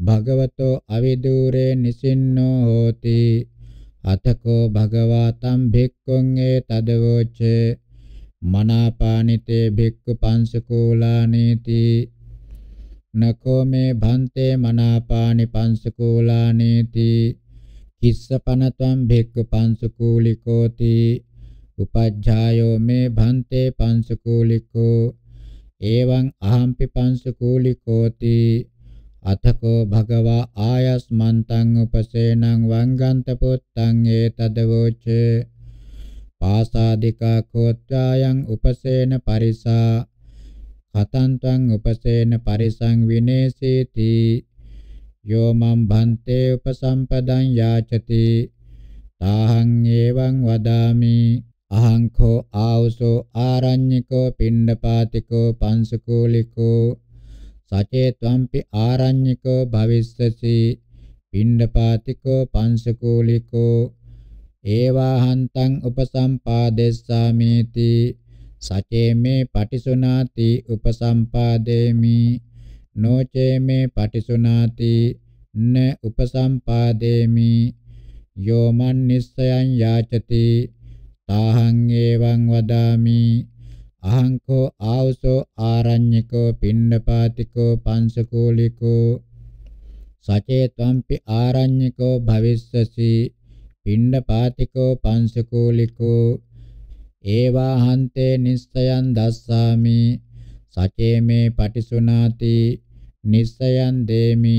භගවතෝ අවිදූරේ නිසින්නෝ හෝති අතකෝ භගවා තම් භික්ඛුං ඒ තදවෝච මනාපානිතේ භික්ඛු පංසකෝලානේති නකෝ මේ භන්තේ මනාපානි පංසකෝලානේති කිස්සපනතම් භික්ඛු පංසකූලිකෝති උපජ්ජායෝ මේ භන්තේ පංසකූලිකෝ එවං අහම්පි පංසකූලිකෝති අතකෝ භගවා ආයස්මන්තං උපසේනං වංගන්ත පුත්තං ඒතදවෝච පාසාదికා කෝත්‍රායන් උපසේන පරිසා කතන්තං උපසේන පරිසං විනේසීති යෝ මම් භන්තේ උපසම්පදං යාචති තාහං එවං වදාමි අහං කෝ ආවසෝ ආරඤ්ඤිකෝ පිණ්ඩපාතිකෝ පංසකූලිකෝ සචේත්වම්පි ආරඤ්‍යකෝ භවිස්සසි පිණ්ඩපාතිකෝ පංසකූලිකෝ ඒවාහන්තං උපසම්පාදෙස්සාමේති සචේමේ පටිසුනාති උපසම්පාදේමි නොචේමේ පටිසුනාති න උපසම්පාදේමි යෝමන් නිස්සයන් යාචති තාහං එවං වදාමි අහංකෝ ආවසෝ ආරඤ්‍යකෝ පිණ්ඩපාතිකෝ පංසකූලිකෝ සචේතම්පි ආරඤ්‍යකෝ භවිස්සසි පිණ්ඩපාතිකෝ පංසකූලිකෝ ඒවාහන්තේ නිස්සයන් දස්සාමි සචේමේ පටිසුනාති නිස්සයන් දේමි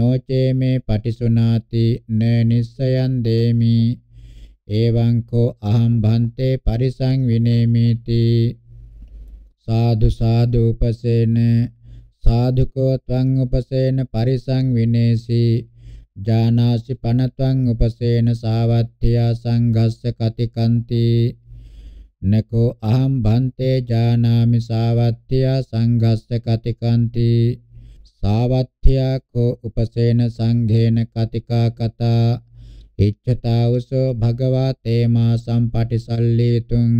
නොචේ මේ පටිසුනාති න නිස්සයන් දේමි එවං කෝ අහං භන්තේ පරිසං විනේමිති සාදු සාදු උපසේන සාධුකෝ ත්වං උපසේන පරිසං විනේසී ජානාසි පනත්වං උපසේන සාවත්ත්‍යා සංඝස්ස කතිකන්ති නකෝ අහම් බන්තේ ජානාමි සාවත්ත්‍යා සංඝස්ස කතිකන්ති සාවත්ත්‍යා කෝ උපසේන සංඝේන කතිකා කතා ඉච්ඡතාවසෝ භගවා තේමා සම්පටිසල්ලේතුං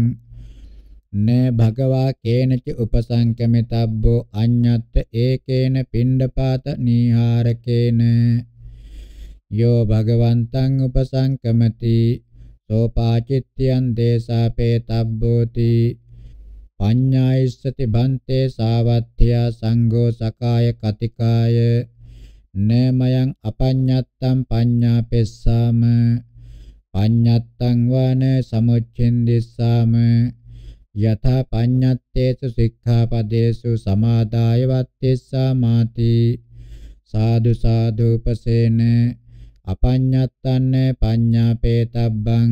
න භගවා කේනච උපසංකමිතබ්බෝ අඤ්ඤත් ඒකේන පිණ්ඩපාත නීහාරකේන යෝ භගවන්තං උපසංකමති සෝපාචිත්‍යං දේශාපේතබ්බෝති පඤ්ඤායිස්සති බන්තේ සාවත්ත්‍යා සංඝෝ සකාය කතිකාය නමයන් අපඤ්ඤත්තං පඤ්ඤාපෙස්සාම පඤ්ඤත්තං වන සමුච්චින්දිස්සාම යථා පඤ්ඤත්තේසු සික්ඛාපදේසු සමාදාය වත්තිස්සාමාති සාදු සාදු උපසේන අපඤ්ඤත්තන්න පඤ්ඤාපේතබ්බං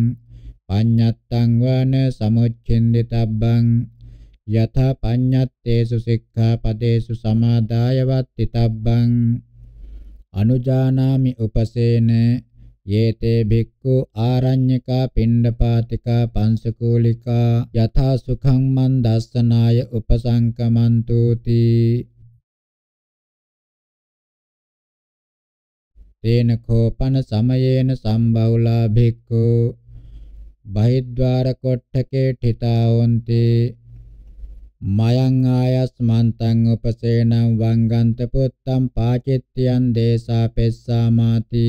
පඤ්ඤත්තං වන සමුච්ඡින්දිතබ්බං යථා පඤ්ඤත්තේසු සික්ඛාපදේසු සමාදාය වත්තිතබ්බං අනුජානාමි උපසේන යේතේ භික්ඛු ආරඤ්‍යකා පිණ්ඩපාතිකා පංසකූලිකා යථා සුඛං මන් දස්සනාය උපසංකමන්තුති තේන කෝපන සමයේන සම්බවුලා භික්ඛු බහිද්වාර කොට්ඨකේ ඨිතාවොන්ති මයං ආයස් මන්තං උපසේනම් වංගන්ත පුත්තම් පාචිත්‍යං දේසා පෙස්සාමාති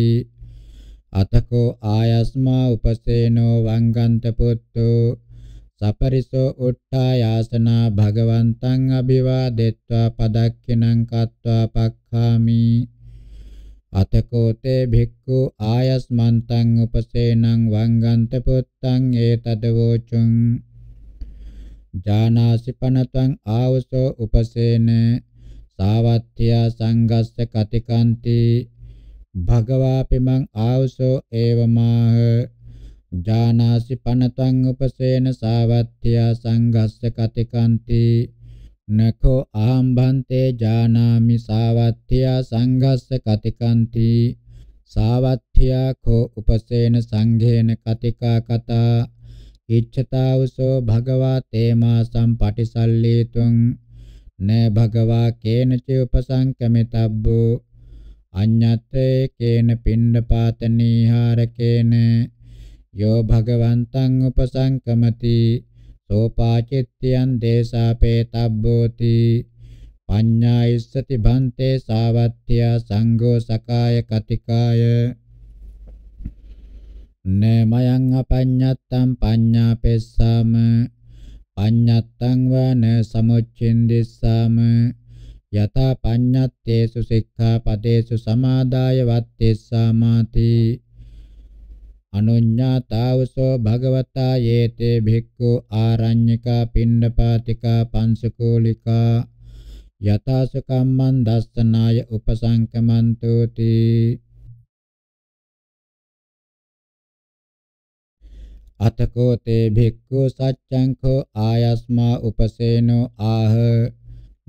අතකෝ ආයස්මා උපසේනෝ වංගන්ත පුත්තෝ සපරිසෝ උට්ඨායාසනා භගවන්තං අභිවාදෙත්වා පදක්ඛිනං කତ୍වා පක්ඛාමි අතකෝ තේ භික්ඛු ආයස්මන්තං උපසේනං වංගන්ත පුත්තං ඒතදවෝචුං ජානාසි පනතං ආවසෝ උපසේන සාවත්ත්‍ය සංගස්ස කතිකාන්ති භගවාපිමං ආවසෝ ඒවමාහ ජානාසි පනතං උපසේන සාවත්ත්‍යා සංඝස්ස කතිකාන්ති නකෝ ආම්භන්තේ ජානාමි සාවත්ත්‍යා සංඝස්ස කතිකාන්ති සාවත්ත්‍යා කෝ උපසේන සංඝේන කතිකා කතා ඉච්ඡතාවසෝ භගවා තේමා සම්පටිසල්ලේතුං න භගවා කේනච උපසංකමිතබ්බෝ අඤ්ඤත්තේ කේන පිණ්ඩපාතනීහාරකේන යෝ භගවන්තං උපසංකමති සෝපාචිත්‍යං දේශාපේතබ්බෝති පඤ්ඤා ඉස්සති භන්තේ සාවත්ත්‍ය සංඝෝ සකාය කතිකාය නමයන් අපඤ්ඤත්තං පඤ්ඤාපෙස්සාම පඤ්ඤත්තං වන සමුච්චින්දිස්සාම යතා පඤ්ඤත්තේසු සික්ඛාපදේසු සමාදාය වත්තේසාමාති අනුඤ්ඤාතාවසෝ භගවතා යේතේ භික්ඛු ආරඤ්‍යකා පින්නපාතිකා පංසකෝලිකා යතාස කම්මං දස්සනාය උපසංකමන්තෝති අතකෝ තේ භික්ඛු සච්ඡං කෝ ආයස්මා උපසේනෝ ආහ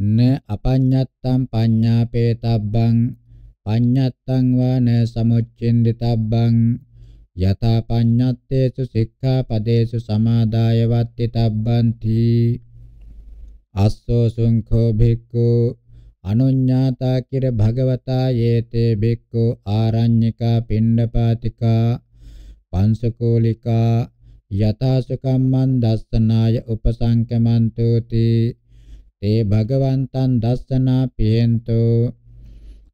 න අපඤ්ඤත්තම් පඤ්ඤාපේතබ්බං පඤ්ඤත්තං වාන සමුච්චින්දිතබ්බං යතා පඤ්ඤත්තේසු සික්ඛාපදේසු සමාදාය වත්තිතබ්බන්ති අස්සෝ සුංඛෝ භික්ඛු අනුඤ්ඤාතා කිර භගවතා යේතේ භික්ඛු ආරඤ්ඤිකා පිණ්ඩපාතිකා පංසකෝලිකා යතා සුකම්මන් දස්සනාය උපසංකමන්තෝති තේ භගවන්තං දස්සනා පිහෙන්තු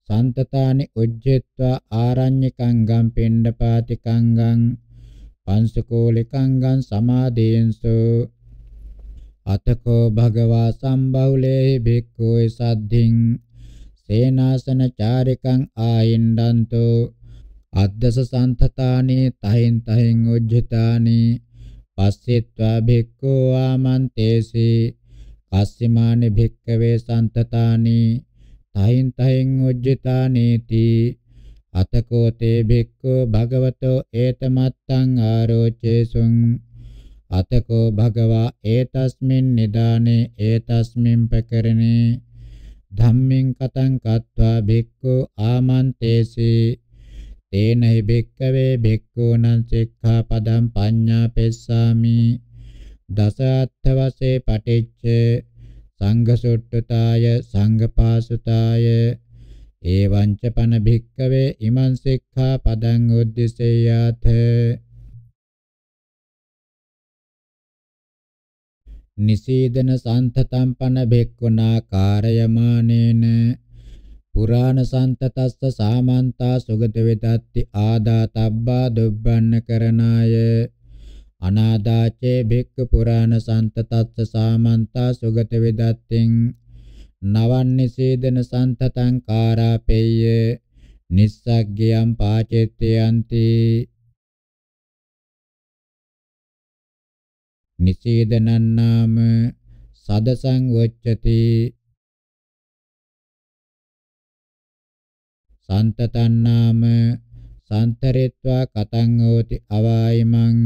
සන්තතානි උජ්ජෙත්වා ආරඤ්‍යකං ගම් පිණ්ඩපාතිකංගං පංසකෝලිකංගං සමාදේන්සු අතකෝ භගවා සම්බවුලේ භික්ඛුයි සද්ධින් සේනාසන චාරිකං ආයින්දන්තු අද්දස සන්තතානි තහින් තහින් උජ්ජිතානි පස්සෙත්වා භික්ඛෝ ආමන්තේසී පස්සිමානි භික්කවේ සන්තතානි තයින් තයින් උජ්ජිතානීති අතකෝ තේ භික්ඛු භගවතෝ ඒතමත්තං ආරෝචේසුං අතකෝ භගවා ඒතස්මින් නිදානේ ඒතස්මින් පකරණේ ධම්මින් කතං කତ୍වා භික්ඛු ආමන්තේසි තේනහි භික්ඛවේ භික්ඛූනං සික්ඛාපදං පඤ්ඤාපෙස්සාමි දස අත්ථ වශයෙන් පටිච්ච සංඝසොට්ඨතාය සංඝපාසුතාය එවං ච පන භික්කවේ ඉමං සික්ඛා පදං උද්දිසේයාත නිසීදන සන්තතම් පන භික්ඛුනා කාර්යමානේන පුරාණ සන්තතස්ස සාමන්තා සුගත වෙතත්ති ආදා තබ්බා දුබ්බන්න කරනාය අනාදාචේ භික්ඛු පුරාණ සම්තතස්ස සාමන්තා සුගත විදත්තෙන් නවන්නිසේදන සම්තතං කාරාපෙය්‍ය නිස්සග්ගයම් පාචෙත්‍යන්ති නිසේදනං නාම සදසං වච්චති සම්තතං නාම සන්තරෙත්වා කතං හෝති අවායිමං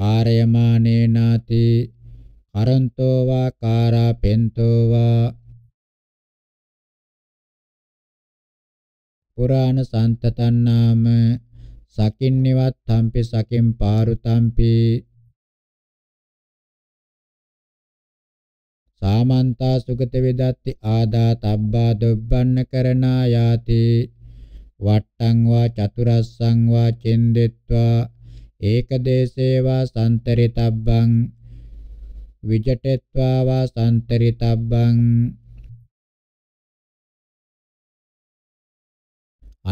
කාර්යමානේනාති කරන්තෝ වා කාරා පෙන්තෝ වා පුරාණ සම්තතන් නාම සකින්නවත් තම්පි සකින් පාරු තම්පි සාමන්තා සුගත වේදත්ති ආදා තබ්බා දොබ්බන්න කරනා යාති වට්ටං වා චතුරස්සං වා චෙන්දෙත්වා ඒකදේශේවා සම්තරිතබ්බං විජටෙත්වා වා සම්තරිතබ්බං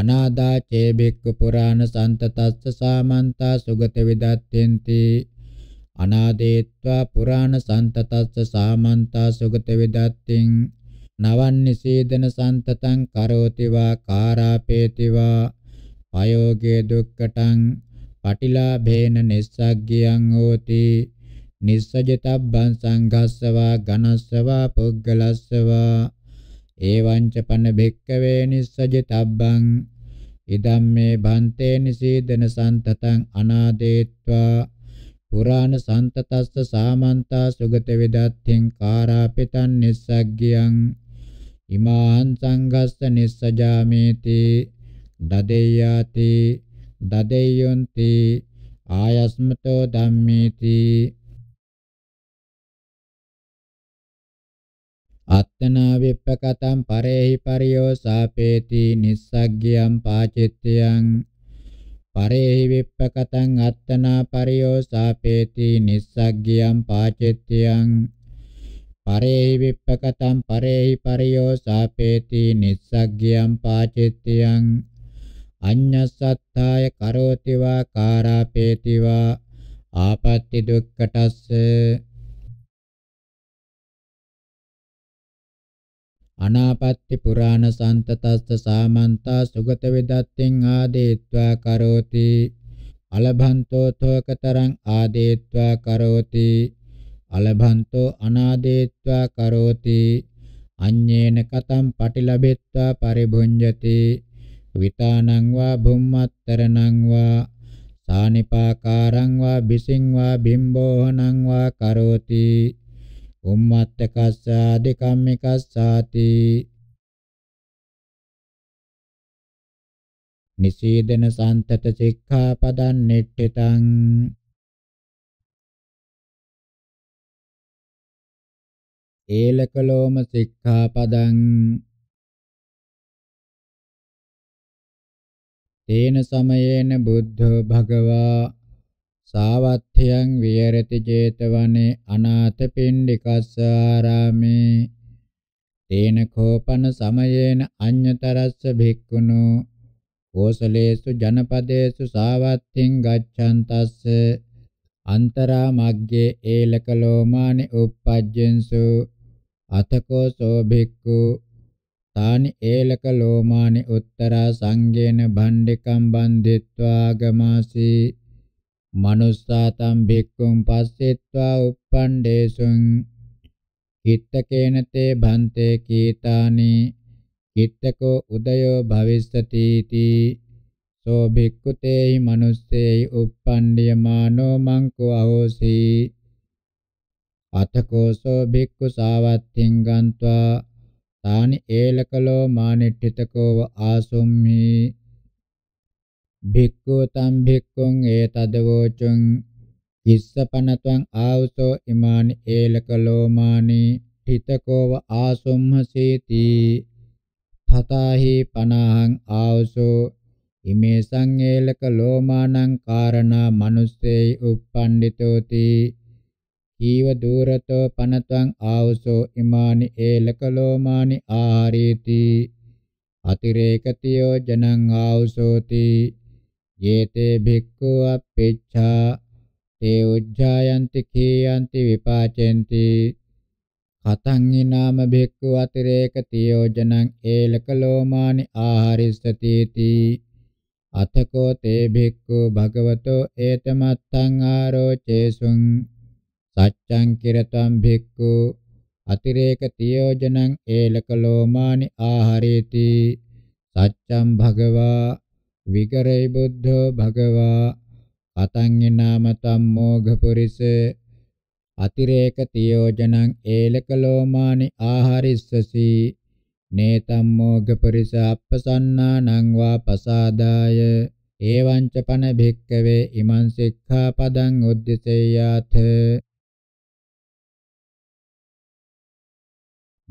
අනාදා චේබෙක්ක පුරාණ සන්තතස්ස සාමන්තා සුගත විදත්තෙන්ති අනාදේත්වා පුරාණ සන්තතස්ස සාමන්තා සුගත විදත්තින් නවන්නිසීදන සන්තතං කරෝති වා කාරාපේති වා අයෝගේ දුක්කටං පටිලාභේන නිස්සග්ගියං හෝති නිස්සජතබ්බං සංඝස්සවා ඝනස්සවා පුග්ගලස්සවා එවං ච පන භික්කවේ නිස්සජතබ්බං ඉදම්මේ භන්තේ නිසීදන සන්තතං අනාදේත්වා පුරාණ සන්තතස්ස සාමන්තා සුගත විදත්තිං කාරාපිතං නිස්සග්ගියං ඉමාං සංඝස්ස නිස්සජාමේති දදේයාති දදෙයොන්ති ආයස්මතෝ ධම්මේති අත්තනා විප්පකතම් පරේහි පරියෝ සාපේති නිස්සග්ගියම් පාචිත්‍යං පරේහි විප්පකතං අත්තනා පරියෝ සාපේති නිස්සග්ගියම් පාචිත්‍යං පරේහි විප්පකතං පරේහි පරියෝ සාපේති නිස්සග්ගියම් පාචිත්‍යං අඤ්ඤසත්තාය කරෝති වා කාරාපේති වා ආපත්‍ති දුක්ඛටස්ස අනාපත්‍ති පුරාණ සන්තතස්ස සාමන්තා සුගත විදත්තෙන් ආදේත්වා කරෝති අලභන්තෝ තෝකතරං ආදේත්වා කරෝති අලභන්තෝ අනාදේත්වා කරෝති අඤ්ඤේන කතම් පටිලබෙත්වා පරිභුඤ්ජති විතානං වා භුම්මත්තරණං වා සානිපාකාරං වා බිසිං වා බිම්බෝහනං වා කරෝති උම්මත්තකස්සාදි කම්මිකස්සාති නිසීදන සන්තත සික්ඛාපදං නිට්ඨිතං ඒලකලෝම සික්ඛාපදං තේන සමයේන බුද්ධෝ භගවා සාවත්ථයන් විහෙරති 제තවනේ අනාථ පිණ්ඩිකස්ස ආරාමේ තේන කෝපන සමයේන අඤ්‍යතරස්ස භික්ඛුනෝ කෝසලේසු ජනපදේසු සාවත්ථින් ගච්ඡන්තස්ස අන්තරා මග්ගේ ඒලකලෝමානි උප්පජ්ජන්සු අතකෝ සෝ භික්ඛු තානි ඒලක ලෝමානි උත්තරා සංගේන භණ්ඩිකම් බන්දිත්වා ගමාසි මනුස්සාතම් භික්ඛුම් පස්සෙත්වා uppandesung කිත්තකේනතේ භන්තේ කීතානි කිත්තකෝ උදයෝ භවිස්සති තී සෝ භික්ඛුතේහි මනුස්සේහි uppandiyamano manko ahosi අතකෝසෝ භික්ඛු සාවත්තිං ගන්්වා තානි ඒලකලෝ මානිට්ඨිතකෝව ආසොම්හි භික්ඛු තම් භික්ඛුං ඒතදවෝචං කිස්සපනත්වං ආවසෝ ඉමානි ඒලකලෝ මානි ඨිතකෝව ආසොම්හසීති තතාහි පනහං ආවසෝ ඉමේ සංඝේලක ලෝමානං කාරණා මනුස්සේයි uppanditoti ඊව දුරතෝ පනතං ආවසෝ ඉමානි ඒලකලෝමානි ආරීති අතිරේකතියෝ ජනං ආවසෝති යේතේ භික්ඛු අපේච්ඡා තේ උජ්ජායන්ති කීයන්ති විපාචෙන්ති කතං ඊනාම භික්ඛු අතිරේකතියෝ ජනං ඒලකලෝමානි ආහාරිස්සතිති අතකෝ තේ භික්ඛු භගවතෝ ඒතමත්තං ආරෝචේසුං තච්ඡං කිරතම් භික්ඛු අතිරේක තියෝජනං ඒලකලෝමානි ආහරේති සච්ඡම් භගවා විගරේ බුද්ධෝ භගවා අතං නාමතම් මෝඝපුරිස අතිරේක තියෝජනං ඒලකලෝමානි ආහරිස්සසි නේතම් මෝඝපුරිස අප්පසන්නානං වා පසාදාය එවං ච පන භික්කවේ ඉමං සික්ඛාපදං උද්දිසේයාත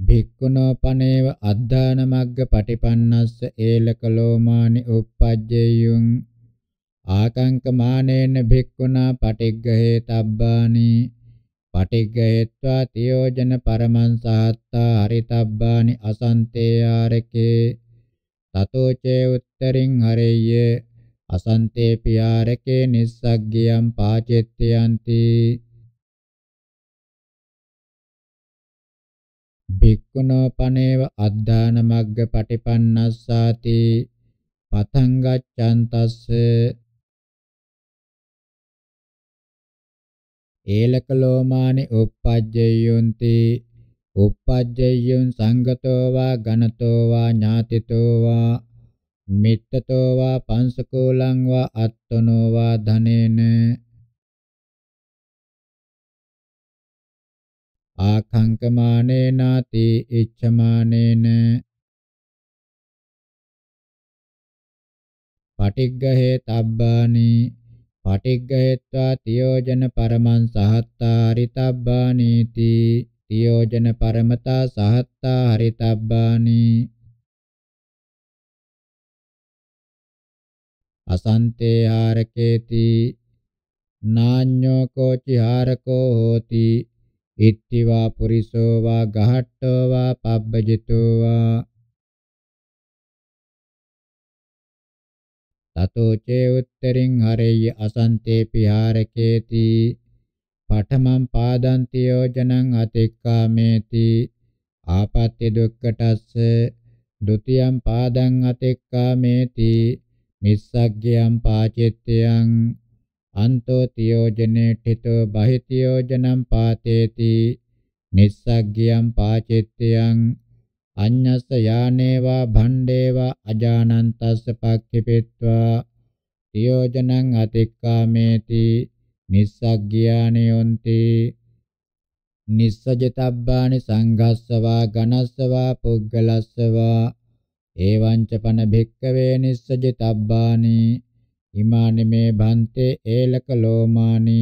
භික්ඛුනෝ පනේව අද්දාන මග්ග පටිපන්නස්ස ඒලකලෝමානි උප්පජ්ජේයුං ආකංකමානේන භික්ඛුනා පටිග්ගහේ තබ්බානි පටිග්ගහෙත්වා තියෝජන පරමං සහත්තා හරිතබ්බානි අසන්තේ ආරකේ තතෝ චේ උත්තරින් හරෙය්‍ය අසන්තේ පියාරකේ නිස්සග්ගියම් පාචෙත්‍යන්ති භික්ඛුනෝ පනේව අද්දාන මග්ග පටිපන්නස්සාති පතං ගච්ඡන්තස්ස ඒලක ලෝමානි uppajjayyunti uppajjayyun sangato va ganato va ඥාතිතෝ va මිත්තතෝ වා පංසකෝලං වා අත්තනෝ වා ධනේන ආඛංකමානේනාති ඉච්ඡමානේන පටිග්ගහේ තබ්බානි පටිග්ගහෙත්වා තියෝජන පරමං සහත්තා හරිතබ්බානීති තියෝජන පරමතා සහත්තා හරිතබ්බානි අසන්තේ හාරකේති නාඤ්ඤෝ කෝචි හාරකෝ හෝති ඉත්තිවා පුරිසෝ වා ගහට්ටෝ වා පබ්බජිතෝ වා තතෝ චේ උත්තරින් හරෙය්‍ය අසන්තේ පිහාරකේති පඨමං පාදන්ති යෝජනං අතික්කාමේති ආපත්‍ය දුක්කටස්ස ဒ ුතියං පාදං අතික්කාමේති නිස්සග්ගයං පාචිත්තයං අන්තෝ තියෝජනේ ඨිතෝ බහිතියෝජනම් පාතේති නිස්සග්ගියම් පාචෙත්තයන් අඤ්ඤස්ස යානේවා භණ්ඩේවා අජානන්තස්ස පක්ඛිපෙත්වා තියෝජනං අතික්කාමේති නිස්සග්ගියානියොන්ති නිස්සජතබ්බානි සංඝස්සවා ඝනස්සවා පුග්ගලස්සවා එවං ච පන භික්කවේ නිස්සජතබ්බානි ඉමානි මේ බන්තේ ඒලක ලෝමානි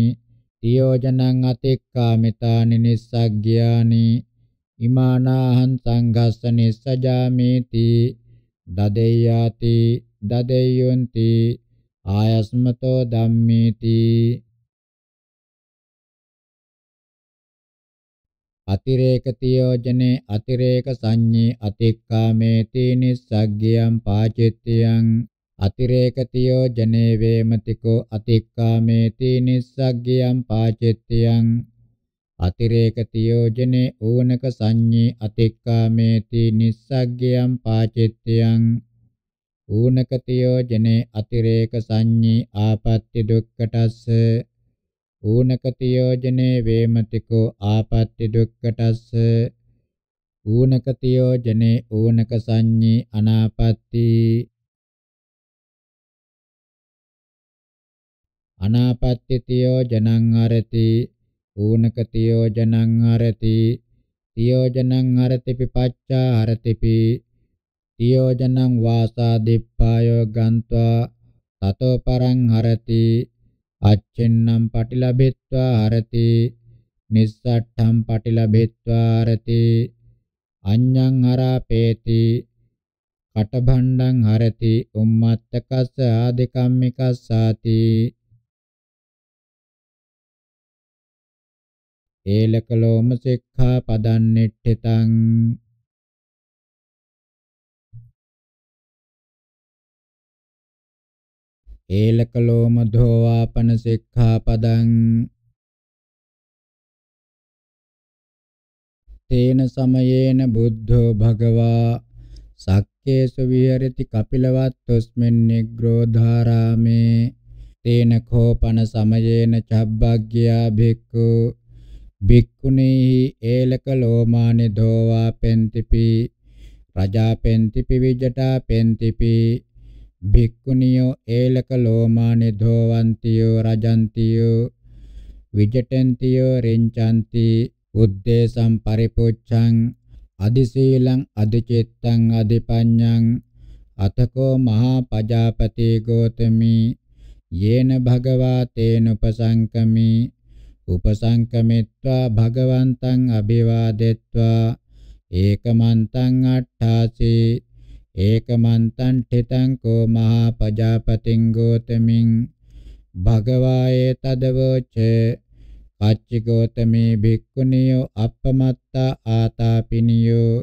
තියෝජනං අතික්කාමිතානි නිස්සග්ගයානි ඉමානාහං සංඝස්ස නිස්සජාමේති දදෙය්‍යාති දදෙය්‍යොන්ති ආයස්මතෝ ධම්මේති අතිරේක තියෝජනේ අතිරේක සංඤේ අතික්කාමේති නිස්සග්ගයං පාචිත්‍යං අතිරේකතියෝ ජනේ වේමතිකෝ අතික්කාමේති නිස්සග්ගියම් පාචෙත්තියං අතිරේකතියෝ ජනේ ඕනක සංඤේ අතික්කාමේති නිස්සග්ගියම් පාචෙත්තියං ඌනකතියෝ ජනේ අතිරේක සංඤේ ආපත්‍ය දුක්කටස්ස ඌනකතියෝ ජනේ වේමතිකෝ ආපත්‍ය දුක්කටස්ස ඌනකතියෝ ජනේ ඌනක සංඤේ අනාපත්‍ති අනාපත්‍යතියෝ ජනං අරති ඌනකතියෝ ජනං අරති තියෝ ජනං අරති පිපච්චා අරතිපි තියෝ ජනං වාසා දිප්පායෝ ගන්්වා තතෝ පරං හරති අච්චෙන්නම් පටිලබෙත්වා හරති නිස්සට්ඨම් පටිලබෙත්වා හරති අඤ්ඤං හරාපේති කටභණ්ඩං හරති උම්මත්තකස්ස ආදිකම්මිකස්සාති ඒලකලෝම සික්ඛා පදං නෙට්ඨිතං ඒලකලෝම ධෝවාපන සික්ඛා පදං තේන සමයේන බුද්ධෝ භගවා සක්කේසු විහෙරති කපිලවත්තුස්මින් නිග්‍රෝධාරාමේ තේන කෝපන සමයේන චබ්බග්ගියා භික්ඛු භික්ඛුනේහි ඒලක ලෝමානි දෝවා පෙන්තිපි රජා පෙන්තිපි විජටා පෙන්තිපි භික්ඛුනියෝ ඒලක ලෝමානි දෝවන්තියෝ රජන්තියෝ විජටන්තියෝ රෙන්චන්ති උද්දේශම් පරිපොච්ඡං අදිශීලං අදිචිත්තං අදිපඤ්ඤං අතකෝ මහා පජාපති ගෝතමි යේන භගවා තේනුපසංකමි උපසංකමිත්වා භගවන්තං අභිවාදෙත්වා ඒකමන්තං අට්ඨාසී ඒකමන්තං ඨිතං කෝ මහා පජාපතිං ගෝතමින් භගවායේ තදවෝච පච්චිගෝතමේ භික්ඛුනියෝ අපමත්තා ආතාපිනියෝ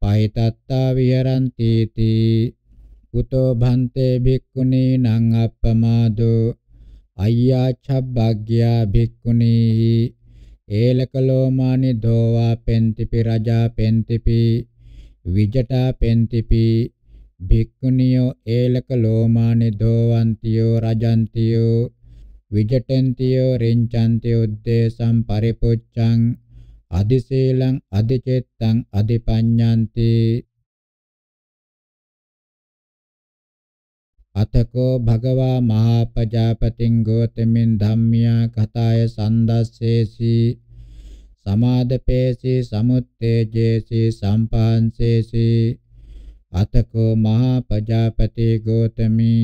පහිතත්තා විහරಂತಿ තී උතෝ භන්තේ භික්ඛුනී නං අප්පමාදෝ අය්‍යාච භාග්‍යා භික්ඛුනී ඒලකලෝමානි ධෝවා පෙන්තිපි රජා පෙන්තිපි විජටා පෙන්තිපි භික්ඛුනියෝ ඒලකලෝමානි ධෝවන්තියෝ රජන්තියෝ විජටෙන්තියෝ රින්චන්ති උද්දේශම් පරිපුච්ඡං අදිශීලං අදිචෙත්තං අදිපඤ්ඤන්ති අතකෝ භගවා මහා පජාපතින් ගෝතමින් ධම්මියා කතාය සන්දස්සේසී සමාදපේසී සමුත්තේජේසී සම්පාංසේසී අතකෝ මහා පජාපති ගෝතමී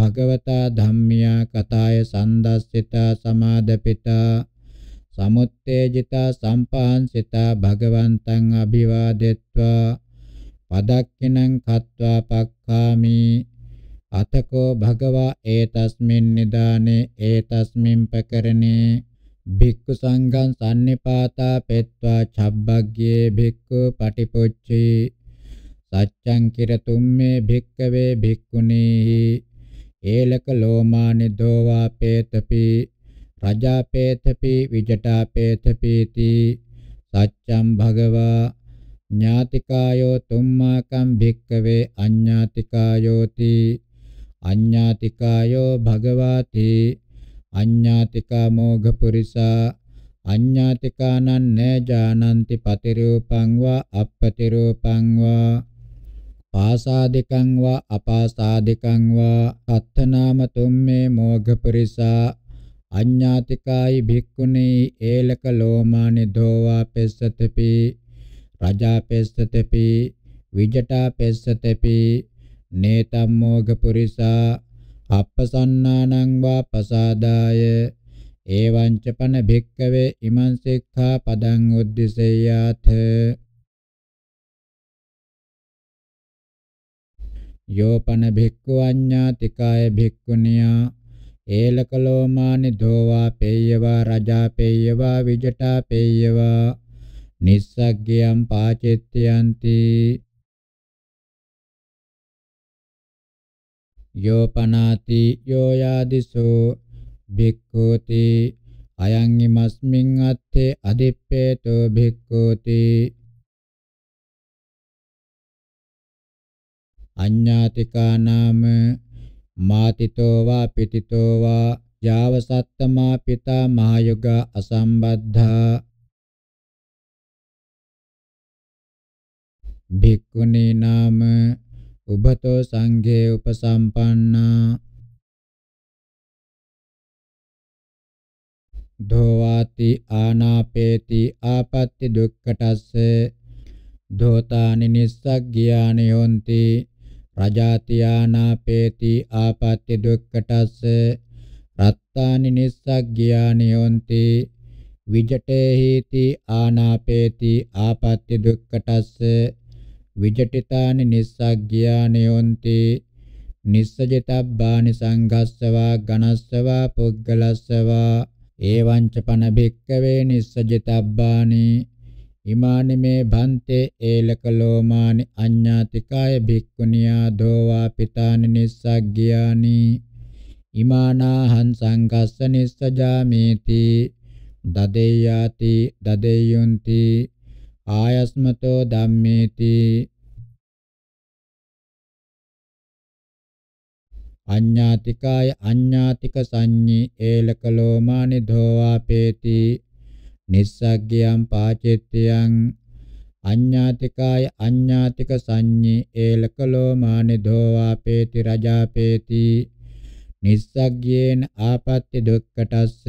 භගවතා ධම්මියා කතාය සන්දස්සිතා සමාදපිතා සමුත්තේජිතා සම්පාංසිතා භගවන්තං අභිවාදෙත්වා පදක්කිනං කତ୍වා පක්ඛාමි අතකෝ භගවා ඒතස්මින් නිදානේ ඒතස්මින් පකරණේ භික්ඛු සංඝං සම්නිපාතා පෙත්වා ඡබ්බග්ගේ භික්ඛු පටිපොච්චේ සච්ඡං කිරතුම් මේ භික්කවේ භික්ඛුනේහි ඒලක ලෝමානි දෝවා පේතපි රජාපේතපි විජටාපේතපීති සච්ඡං භගවා ඥාතිකායෝ තුම්මාකම් භික්කවේ අඤ්ඤාතිකායෝති අඤ්ඤාතිකායෝ භගවාති අඤ්ඤාතිකා මෝඝපුරිසා අඤ්ඤාතිකානං නේජානಂತಿ පතිරූපං වා අපපතිරූපං වා පාසාදිකං වා අපාසාදිකං වා අත්තනාම තුම්මේ මෝඝපුරිසා අඤ්ඤාතිකායි භික්ඛුනේ ඒලක ලෝමානි දෝවා පෙස්සතපි රජා පෙස්සතපි විජටා පෙස්සතපි නේතම්මෝග පුරිසා අප්පසන්නානං වා පසාදාය එවං ච පන භික්කවේ ඉමං සික්ඛා පදං උද්දිසෙය්‍යාත යෝපන භික්ඛු අඤ්ඤාති කාය භික්ඛුනියා ඒලකලෝමානි ධෝවා පේයවා රජා පේයවා විජටා පේයවා නිස්සග්ගයම් පාචෙත්‍යන්ති යෝපනාති යෝයාදිසෝ භික්ඛෝති අයං ඉමස්මින් අත්තේ අදිප්පේතෝ භික්ඛෝති අඤ්ඤාතිකා නාම මාතිතෝ වා පිතිතෝ වා යාව සත්තමා පිතා මහයුග අසම්බද්ධා භික්ඛුනී නාම උබතෝ සංඝේ උපසම්පන්නා ධෝවාති ආනාපේති ආපත්‍ති දුක්ඛටස්ස ධෝතානි නිස්සග්ගියාන යොන්ති රජාති ආනාපේති ආපත්‍ති දුක්ඛටස්ස රත්තානි නිස්සග්ගියාන යොන්ති විජටේ හීති ආනාපේති ආපත්‍ති දුක්ඛටස්ස විජටිතානි නිස්සග්ගයානයොන්ති නිස්සජිතබ්බානි සංඝස්සවා ඝනස්සවා පුද්ගලස්සවා ඒවංච පන භික්කවේ නිස්සජිතබ්බානි ඉමානි මේ භන්තේ ඒලකලෝමානි අඤ්ඤාතිකාය භික්ඛුනියා දෝවා පිතානි නිස්සග්ගයානි ඉමානා හං සංඝස්ස නිස්සජාමේති දදේයාති දදේයොන්ති ආයස්මතෝ ධම්මේති අඤ්ඤාතිකාය අඤ්ඤාතික සංඤී ඒලකලෝමානි ධෝවාපේති නිස්සග්ගයන් පාචෙත්‍යං අඤ්ඤාතිකාය අඤ්ඤාතික සංඤී ඒලකලෝමානි ධෝවාපේති රජාපේති නිස්සග්ගයේන ආපත්‍ය දුක්කටස්ස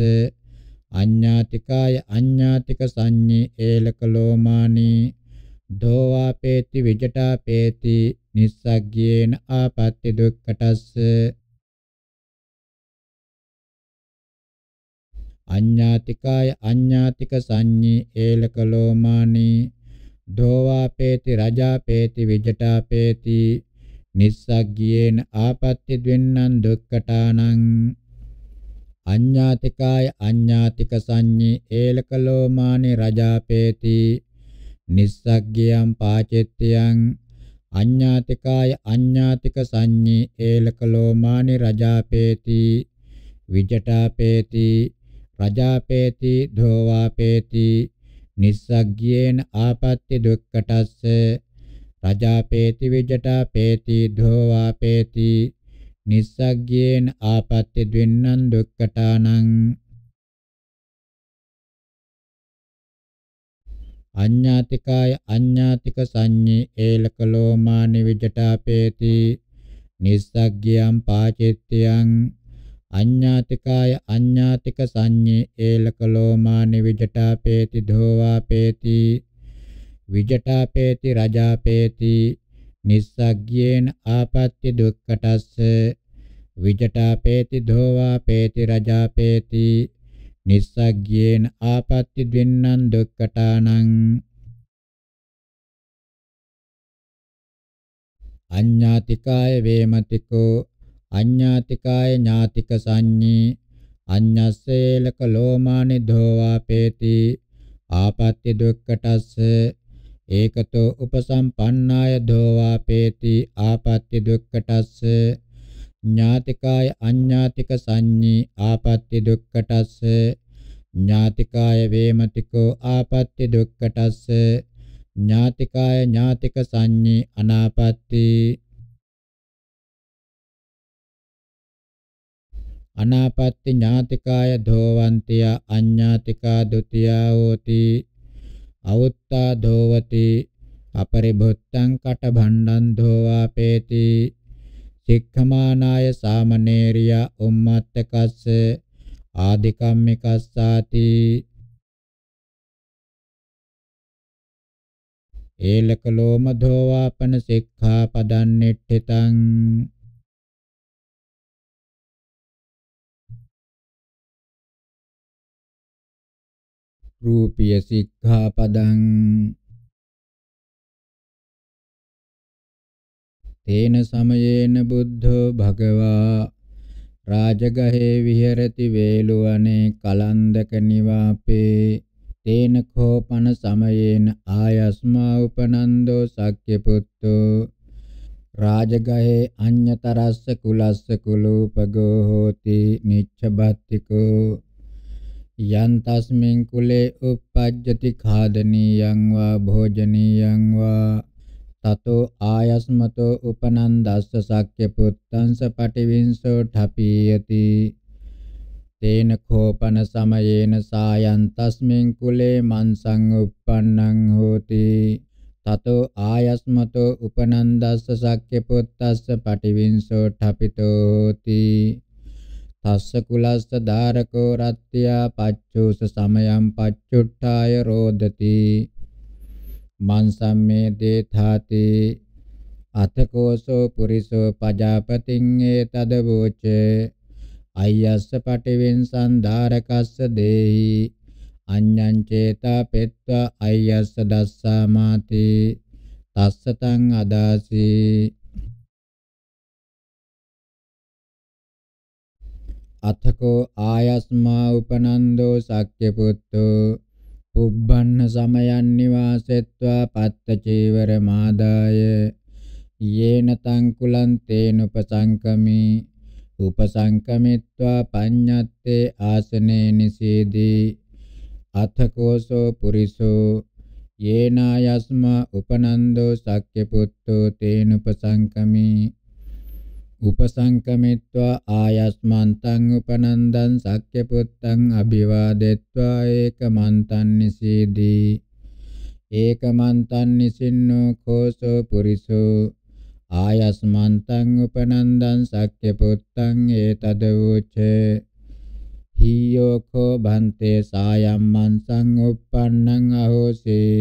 අඤ්ඤාතිකාය අඤ්ඤාතික සංඤේ ඒලකලෝමානී දෝවාපේති විජටාපේති නිස්සග්ගේන ආපත්‍ති දුක්ඛටස්ස අඤ්ඤාතිකාය අඤ්ඤාතික සංඤේ ඒලකලෝමානී දෝවාපේති රජාපේති විජටාපේති නිස්සග්ගේන ආපත්‍ති ද්වෙන්නං දුක්ඛටානං අඤ්ඤාතිකාය අඤ්ඤාතික සංඤේ ඒලකලෝ මානේ රජාපේති නිස්සග්ගයම් පාචෙත්‍යං අඤ්ඤාතිකාය අඤ්ඤාතික සංඤේ ඒලකලෝ මානේ රජාපේති විජටාපේති රජාපේති ධෝවාපේති නිස්සග්ගයේන ආපත්‍ය දුක්කටස්ස රජාපේති විජටාපේති ධෝවාපේති nissaggyena āpatti dvinnan dukkhatānaṃ අඤ්ඤාතිකාය අඤ්ඤාතික සංඤේ ඒලකලෝමා නිවිජටාපේති නිස්සග්ගියම් පාචිත්‍යං අඤ්ඤාතිකාය අඤ්ඤාතික සංඤේ ඒලකලෝමා නිවිජටාපේති ධෝවාපේති විජටාපේති රජාපේති නිස්සග්ගේන ආපත්‍ය දුක්ඛටස්ස විජටාපේති ධෝවාපේති රජාපේති නිස්සග්ගේන ආපත්‍ය ද්වින්නම් දුක්ඛටානං අඤ්ඤාතිකාය වේමතිකෝ අඤ්ඤාතිකාය ඥාතික සංඤී අඤ්ඤස්සේලක ලෝමානි ධෝවාපේති ආපත්‍ය දුක්ඛටස්ස ඒකතෝ උපසම්පන්නාය දෝවාපේති ආපත්‍ය දුක්කටස්ස ඥාතිකාය අඥාතික සංඤී ආපත්‍ය දුක්කටස්ස ඥාතිකාය වේමතිකෝ ආපත්‍ය දුක්කටස්ස ඥාතිකාය ඥාතික සංඤී අනාපත්‍ති අනාපත්‍ති ඥාතිකාය ධෝවන්තිය අඥාතිකා ဒ ුතියා හෝති අවුත්තා ධෝවති අපරිබුත්තං කට භණ්ඩං ධෝවාපේති සික්ඛමානාය සාමනේරිය උම්මත්තකස්ස ආදිකම්මිකස්සාති ඒලකලෝම ධෝවාපන සික්ඛා පදන්නෙට්ඨිතං රූපීය සික්ඛාපදං තේන සමයේන බුද්ධෝ භගවා රාජගහේ විහෙරති වේලුවනේ කලන්දක නිවාපේ තේන කෝපන සමයේන ආයස්මා උපනන්දෝ සක්්‍ය පුත්තෝ රාජගහේ අඤ්‍යතරස්ස කුලස්ස කුලූපගෝ හෝති නිච්ඡ බත්තිකෝ යන්තස්මින් කුලේ uppajjati khādaniyaṁ vā bhojaniyaṁ vā තතෝ ආයස්මතෝ උපනන්දස්ස සක්්‍ය පුත්තංස පටිවිංසෝ ඨපීයති තේන කෝපන සමයේන සායන් තස්මින් කුලේ මන්සං uppannං හෝති තතෝ ආයස්මතෝ උපනන්දස්ස සක්්‍ය පුත්තස්ස පටිවිංසෝ ඨපිතෝති තස්ස කුලස්ස ධාරකෝ රත්ත්‍යා පච්චුස සමයම් පච්චුට්ඨාය රෝදති මන්සම්මේ දේථාති අතකෝසෝ පුරිසෝ පජාපතින් ඒතද වූචේ අයස්ස පටිවින් සන්ධාරකස්ස දේහි අඤ්ඤං චේතා පෙත්වා අයස්ස දස්සාමාති තස්ස තං අදාසී අතකෝ ආයස්මා උපනන්දෝ සක්්‍ය පුත්තෝ පුබ්බන්න සමයන් නිවාසෙත්වා පත්ත චීවර මාදාය යේන තං කුලං තේන උපසංකමි උපසංකමිත්වා පඤ්ඤත්තේ ආසනේ නිසීදී අතකෝසෝ පුරිසෝ යේනායස්මා උපනන්දෝ සක්්‍ය පුත්තෝ තේන උපසංකමි උපසංකමිත්වා ආයස්මන්තං උපනන්දං සක්්‍ය පුත්තං අභිවාදෙත්වා ඒකමන්තං නිසීදී ඒකමන්තං නිසින්නෝ කෝසෝ පුරිසෝ ආයස්මන්තං උපනන්දං සක්්‍ය පුත්තං ඒතද වූචේ හියෝ කෝ බන්තේ සායම්මන් සංඋප්පන්නං අහෝසී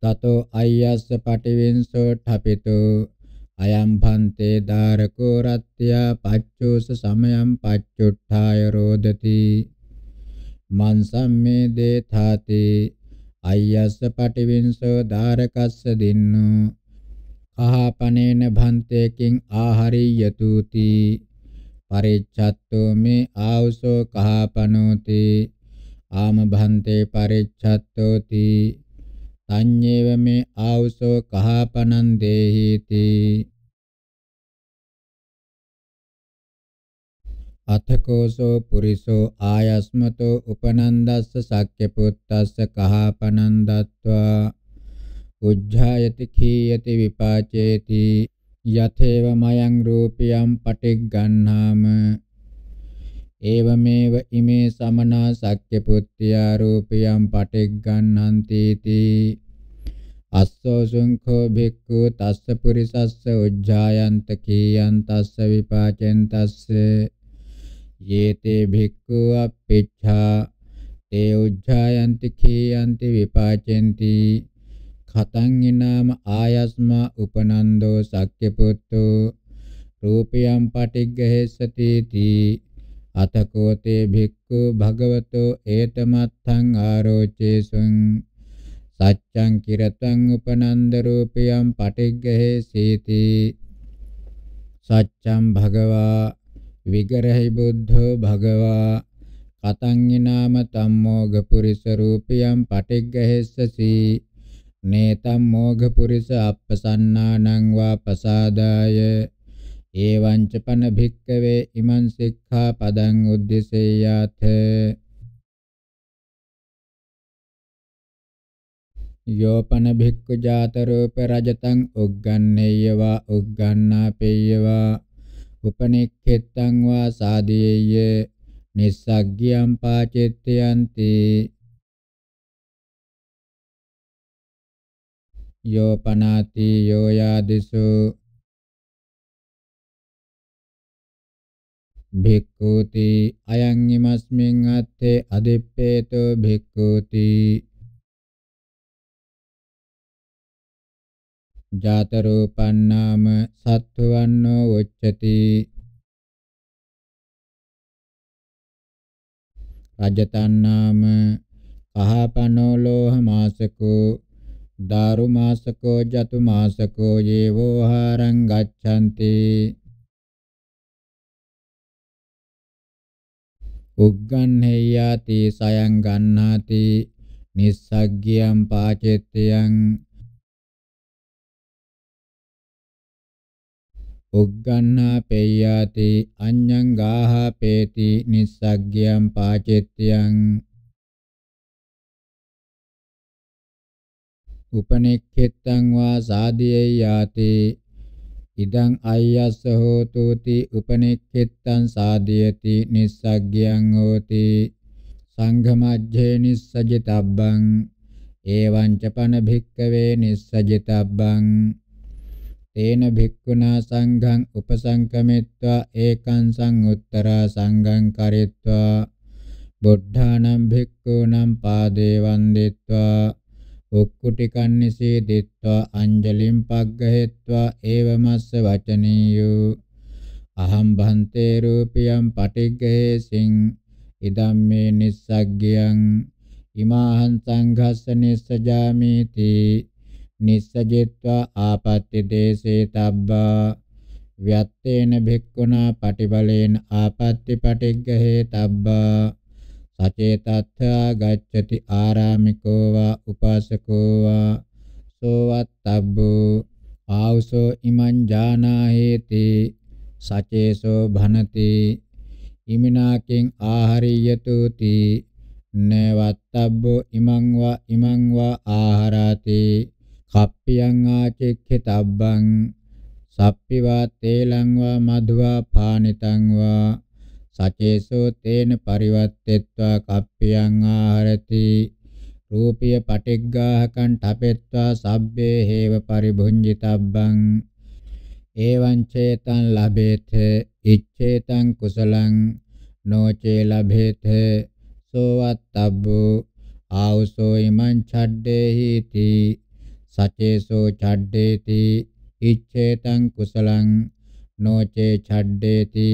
තතෝ අයස්ස පටිවින්සෝ ඨපිතෝ අයම් භන්තේ දාරකෝ රත්ත්‍යා පච්චෝස සමයම් පච්චුට්ඨාය රෝදති මන් සම්මේ දේථාති අයස්ස පටිවිංසෝ දාරකස්ස දින්නෝ කහපනේන භන්තේකින් ආහරියතුති පරිච්ඡත්තෝ මේ ආවසෝ කහපනෝති ආම භන්තේ පරිච්ඡත්තෝති සංඤේව මේ ආවසෝ කහපනං දේහිති අතකෝසෝ පුරිසෝ ආයස්මතෝ උපනන්දස්ස සක්්‍ය පුත්තස්ස කහපනං දත්වා උජ්ජායති කීයති විපාචේති යතේව මයං රූපියම් පටිග්ගණ්ණාම ඒවමේව ඉමේ සමනා සක්්‍ය පුත්තියා රූපියම් පටිග්ගන්හන්ති තී අස්සෝ සුංඛෝ භික්ඛු තස්ස පුරිසස්ස උජ්ජායන්ත කීයන් තස්ස විපාචෙන් තස්ස යේතේ භික්ඛු අපිච්ඡා තේ උජ්ජායන්ති කීයන්ති විපාචෙන්ති කතං ඊනාම ආයස්මා උපනන්දෝ සක්්‍ය පුත්තෝ රූපියම් පටිග්ගහෙස්සති තී අතකෝතේ භික්ඛු භගවතෝ ඒතමත්තං ආරෝචේසුං සච්ඡං කිරතං උපනන්ද රූපියම් පටිග්ගහේ සීති සච්ඡං භගවා විගරහි බුද්ධෝ භගවා කතං ිනාම තම්මෝඝ පුරිස රූපියම් පටිග්ගහෙස්සසි නේතම් මෝඝ පුරිස අප්පසන්නානං වා පසාදාය එවං ච පන භික්කවේ ඉමං සික්ඛා පදං උද්දේශේයාත යෝපන භික්ඛු ජාත රූප රජතං උග්ගන්නේයවා උග්ගන්නාපේයවා උපනික්ඛෙත්තං වා සාදීයය නිස්සග්ගියම් පාචෙත්තයන්ති යෝපනාති යෝයාදිසු භික්ඛූති අයං ීමස්මින් අත්තේ අදිප්පේතෝ භික්ඛූති ජාත රූපං නාම සත්වන්නෝ උච්චති රජතං නාම කහපනෝ ලෝහ මාසකෝ දාරු මාසකෝ ජතු මාසකෝ යේවෝ හරං ගච්ඡanti උග්ගන්හෙය්‍යාති සයං ගන්නාති නිස්සග්ගියම් පාචෙත්තයන් උග්ගන්නා පෙය්‍යාති අඤ්ඤං ගාහා පේති නිස්සග්ගියම් පාචෙත්තයන් උපනෙක්ඛෙත්තං වා සාදියේ යාතේ ඉදං අයස්ස හෝතුති උපනෙක්ඛෙත්තං සාදීයති නිස්සග්ගයං හෝති සංඝමජ්ජේ නිස්සජිතබ්බං එවං ච පන භික්කවේ නිස්සජිතබ්බං තේන භික්ඛුනා සංඝං උපසංකමෙත්වා ඒකං සංඋත්තරා සංඝං කරෙත්වා බුද්ධානම් භික්ඛූනම් පාදේ වන්දිත්වා උක්කුටි කන්නිසී දිත්වා අංජලිම් පග්ගහෙත්වා ඒවමස්ස වචනීයෝ අහම් භන්තේ රූපියම් පටිග්ගේසින් ඉදම්මේ නිස්සග්ගයන් ඉමාහං සංඝස්ස නිස්සජාමීති නිස්සජිත්වා ආපත්‍ති දේසේ තබ්බා ව්‍යත්තේන භික්ඛුනා පටිබලේන ආපත්‍ති පටිග්ගහේ තබ්බා සචේතත්ථා ගච්ඡති ආරාමිකෝ වා උපාසකෝ වා සෝවත්තබ්බෝ ආවසෝ ඉමං ජානාහෙති සචේසෝ භනති ඉමිනාකින් ආහරියතු තී නවත්තබ්බෝ ඉමං වා ඉමං වා ආහාරාති කප්පියං ආචෙක්ඛිතබ්බං සප්පිවා තේලං වා මධ්වා පානිතං වා සචේසෝ තේන පරිවත්තෙත්වා කප්පියං ආහරති රූපිය පටිග්ගාහකං ඨපෙත්වා සබ්බේ හේව පරිභුඤ්ජිතබ්බං එවං චේතං ලබේත ඉච්ඡේතං කුසලං නොචේ ලබේත සෝවත්තබ්බෝ ආවසෝ ඉමං ඡඩ්ඩේහිති සචේසෝ ඡඩ්ඩේති ඉච්ඡේතං කුසලං නොචේ ඡඩ්ඩේති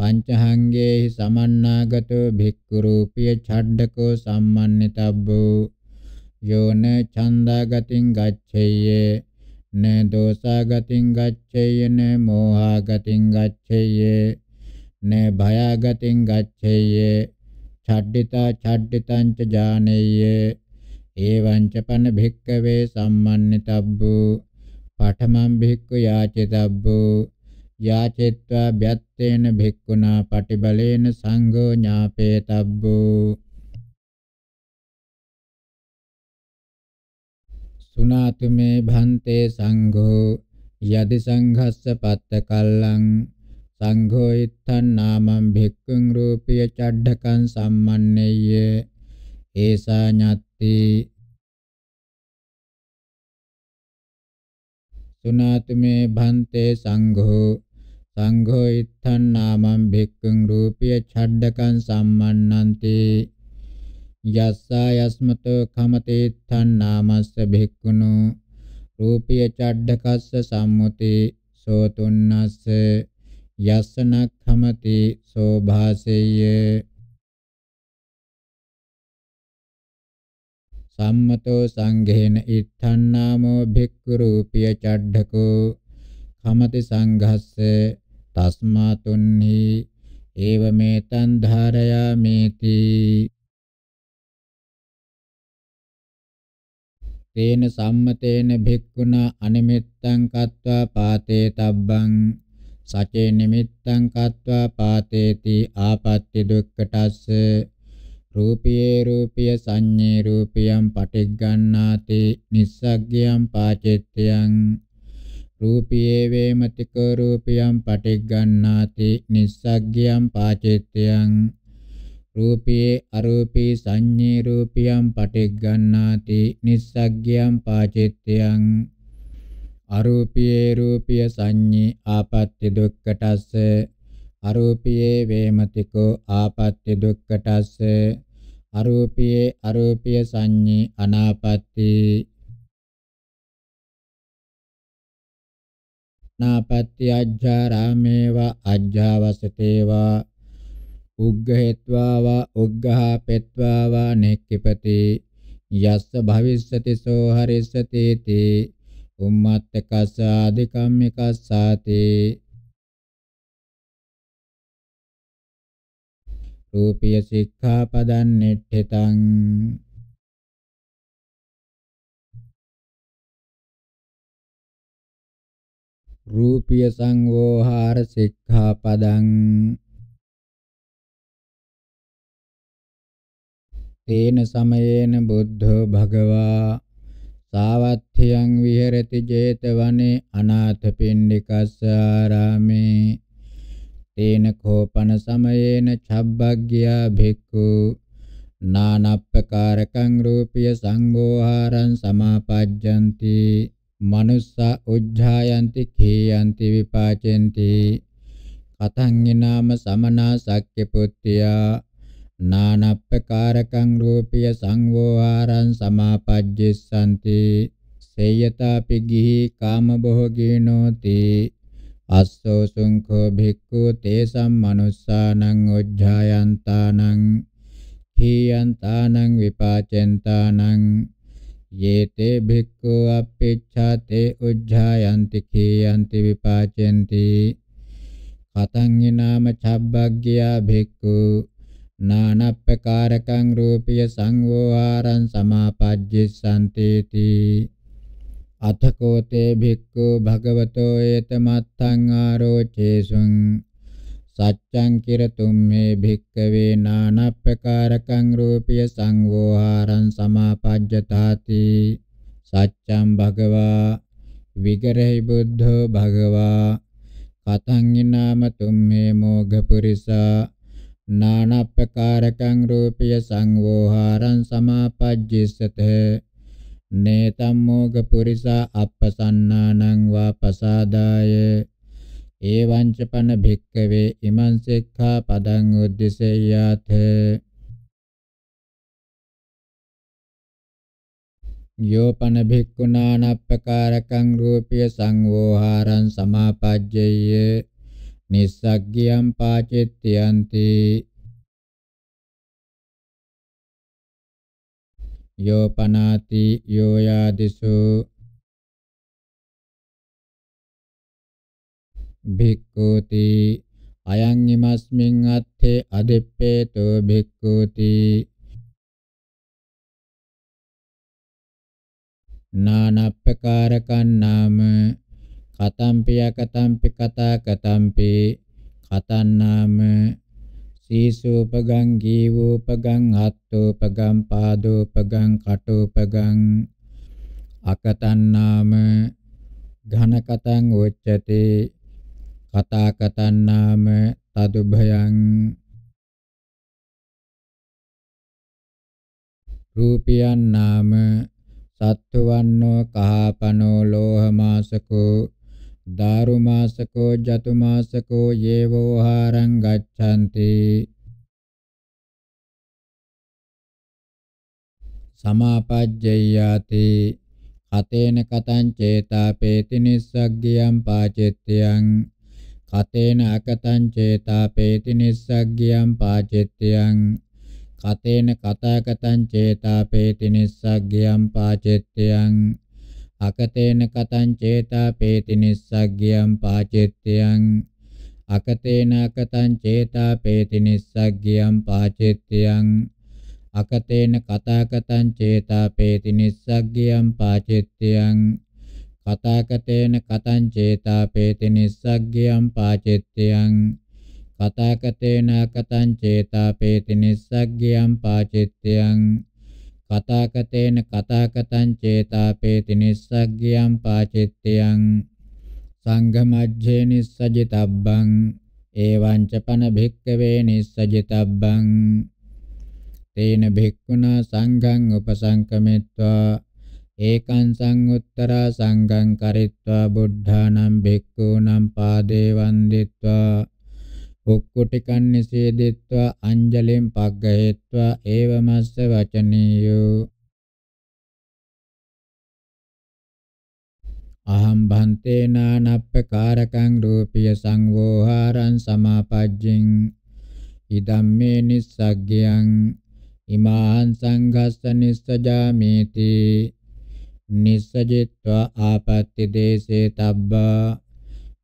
පංචහංගේහි සමන්නාගතෝ භික්ඛු රූපිය ඡඩ්ඩකෝ සම්මන්නිතබ්බෝ යෝන ඡන්දාගතින් ගච්ඡේය න දෝසාගතින් ගච්ඡේය න මෝහාගතින් ගච්ඡේය න භයාගතින් ගච්ඡේය ඡඩ්ඩිතා ඡඩ්ඩිතං ච ජානේය එවං ච පන භික්කවේ සම්මන්නිතබ්බෝ පඨමං භික්ඛු යාචිතබ්බෝ යාචෙත්වා බ්‍යත්තේන භික්ඛුනා පටිබලේන සංඝෝ ඥාපේතබ්බෝ සුනාතු මේ භන්තේ සංඝෝ යදි සංඝස්ස පත්ත කල්ලං සංඝෝ ඉත්තන් නාමං භික්ඛුන් රූපිය චඩ්ඩකං සම්මන්නේය ඒසා ඤත්ති සුනාතු මේ භන්තේ සංඝෝ සංඝෝ ඉත්තං නාමං භික්ඛුං රූපිය ඡඩ්ඩකං සම්මන්නන්ති යස්සා යස්මතෝ කමතේ ඉත්තං නාමස්ස භික්ඛුනු රූපිය ඡඩ්ඩකස්ස සම්මුති සෝතුන්නස්ස යස්සනක්ඛමති සෝභාසෙය්‍ය සම්මතෝ සංඝේන ඉත්තං නාමෝ භික්ඛු රූපිය ඡඩ්ඩකෝ කමති සංඝස්ස තස්මා තුන්හි ඒවමෙතං ධාරයාමේති තේන සම්මතේන භික්ඛුනා අනිමිත්තං කତ୍වා පාතේ තබ්බං සචේ නිමිත්තං කତ୍වා පාතේති ආපත්‍ති දුක්ඛටස්ස රූපියේ රූපිය සංඤේ රූපියම් පටිග්ගණ්ණාති නිස්සග්ගයම් පාචෙත්‍යං රූපියේ වේමතික රූපියම් පටිග්ගන්නාති නිස්සග්ගියම් පාචිත්‍යං රූපියේ අරූපී සංඤේ රූපියම් පටිග්ගන්නාති නිස්සග්ගියම් පාචිත්‍යං අරූපියේ රූපිය සංඤේ ආපත්‍ය දුක්ඛටස්ස අරූපියේ වේමතිකෝ ආපත්‍ය දුක්ඛටස්ස අරූපියේ අරූපිය සංඤේ අනාපත්‍ති නාපත්‍ය අජ්ජාරාමේව අජ්ජාවසතේවා උග්ගහෙත්වා වා උග්ගහපෙත්වා වා නෙක්ඛිපති යස්ස භවිස්සති සෝ හරිස්සතේති උම්මත්තකස්ස ආදිකම්මිකස්සාති රූපීය සික්ඛාපදන් නිට්ඨිතං රූපිය සංවෝහාර සික්ඛාපදං තේන සමයේන බුද්ධෝ භගවා සාවත්ථියං විහෙරති 제තවනේ අනාථපිණ්ඩිකස්ස ආරාමේ තේන කෝපන සමයේන ඡබ්බග්ගියා භික්ඛු නානප්පකාරකං රූපිය සංඝෝහාරං සමාපජ්ජಂತಿ manussa උජ්ජායන්ති khේයන්ති විපාචෙන්ති කතං ඊනාම සමනා සක්්‍ය පුත්තියා නානප්පකාරකං රූපිය සංවෝආරං සමාපජ්ජිස්සanti සේයතාපි ගිහි කාමභෝගීනෝති අස්සෝ සුංඛෝ භික්ඛු තේසම් මනුස්සානං උජ්ජායන්තානං හීයන්තානං විපාචෙන්තානං යේතේ භික්ඛු අප්පිච්ඡාතේ උජ්ජායන්ති කේයන්ති විපාචෙන්ති කතං ඊනාම චබ්බග්ගියා භික්ඛු නානප්පකාරකං රූපිය සංවෝහාරං සමාපජ්ජිසන්තේති අතකෝතේ භික්ඛු භගවතෝ ඒතමත්තං ආරෝචේසුං සච්ඡං කිරතුම් මේ භික්කවේ නානප්පකාරකං රූපිය සංවෝහාරං සමාපජ්ජතාති සච්ඡං භගවා විගරහි බුද්ධෝ භගවා කතං ඊනාමතුම් මේ මෝඝපුරිසා නානප්පකාරකං රූපිය සංවෝහාරං සමාපජ්ජිස්සතේ නේතම් මෝඝපුරිසා අප්පසන්නානං වා පසාදායේ එවංච පන භික්කවේ ඉමං සික්ඛා පදං උද්දේශයාත යෝපන භික්ඛුනානප්පකාරකං රූපිය සංවෝහාරං සමාපජ්ජේය නිස්සග්ගියම් පාචිත්‍යන්ති යෝපනාති යෝයාදිසෝ භික්ඛුති අයං ීමස්මින් අත්තේ අදිප්පේතෝ භික්ඛුති නානප්පකාරකං නාම කතම්පි යකතම්පි කතා කතම්පි කතං නාම සීසූපගං ගීවූපගං හත්තූපගං පාදූපගං කටූපගං අකතන් නාම ඝනකතං උච්චතේ අතාකතං නාම තදුභයං රූපියන් නාම සත්තුවන්නෝ කහපනෝ ලෝහමාසකෝ දාරුමාසකෝ ජතුමාසකෝ යේවෝහාරං ගච්ඡanti සමාපජ්ජයාති කතේන කතං චේතාපේති නිස්සග්ගියං පාචෙත්‍යං කතේන අකතං චේතා පේති නිස්සග්ගියං පාචෙත්‍යං කතේන කතාකතං චේතා පේති නිස්සග්ගියං පාචෙත්‍යං අකතේන කතං චේතා පේති නිස්සග්ගියං පාචෙත්‍යං අකතේන අකතං චේතා පේති නිස්සග්ගියං පාචෙත්‍යං අකතේන කතාකතං චේතා පේති නිස්සග්ගියං පාචෙත්‍යං කතාකතේන කතං චේතාපේති නිස්සග්ගයං පාචෙත්තයං කතාකතේන කතං චේතාපේති නිස්සග්ගයං පාචෙත්තයං කතාකතේන කතාකතං චේතාපේති නිස්සග්ගයං පාචෙත්තයං සංඝමජ්ජේ නිස්සජිතබ්බං එවං ච පන භික්කවේ නිස්සජිතබ්බං තේන භික්ඛුනා සංඝං උපසංකමෙත්වා ඒකං සංඋත්තරා සංඝං කරිත්වා බුද්ධානම් භික්ඛූනම් පාදේ වන්දිත්වා උක්කුටිකන් නිසේදිත්වා අංජලෙන් පග්ගහෙත්වා ඒවමස්ස වචනීයෝ අහම් භන්තේ නානප්පකාරකං රූපිය සංවෝහාරං සමාපජ්ජින් ඉදම්මේ නිස්සග්ගයන් ඉමාං සංඝස්ස නිස්සජාමේති නිස්සජිත්වා ආපත්‍ති දේසේ තබ්බා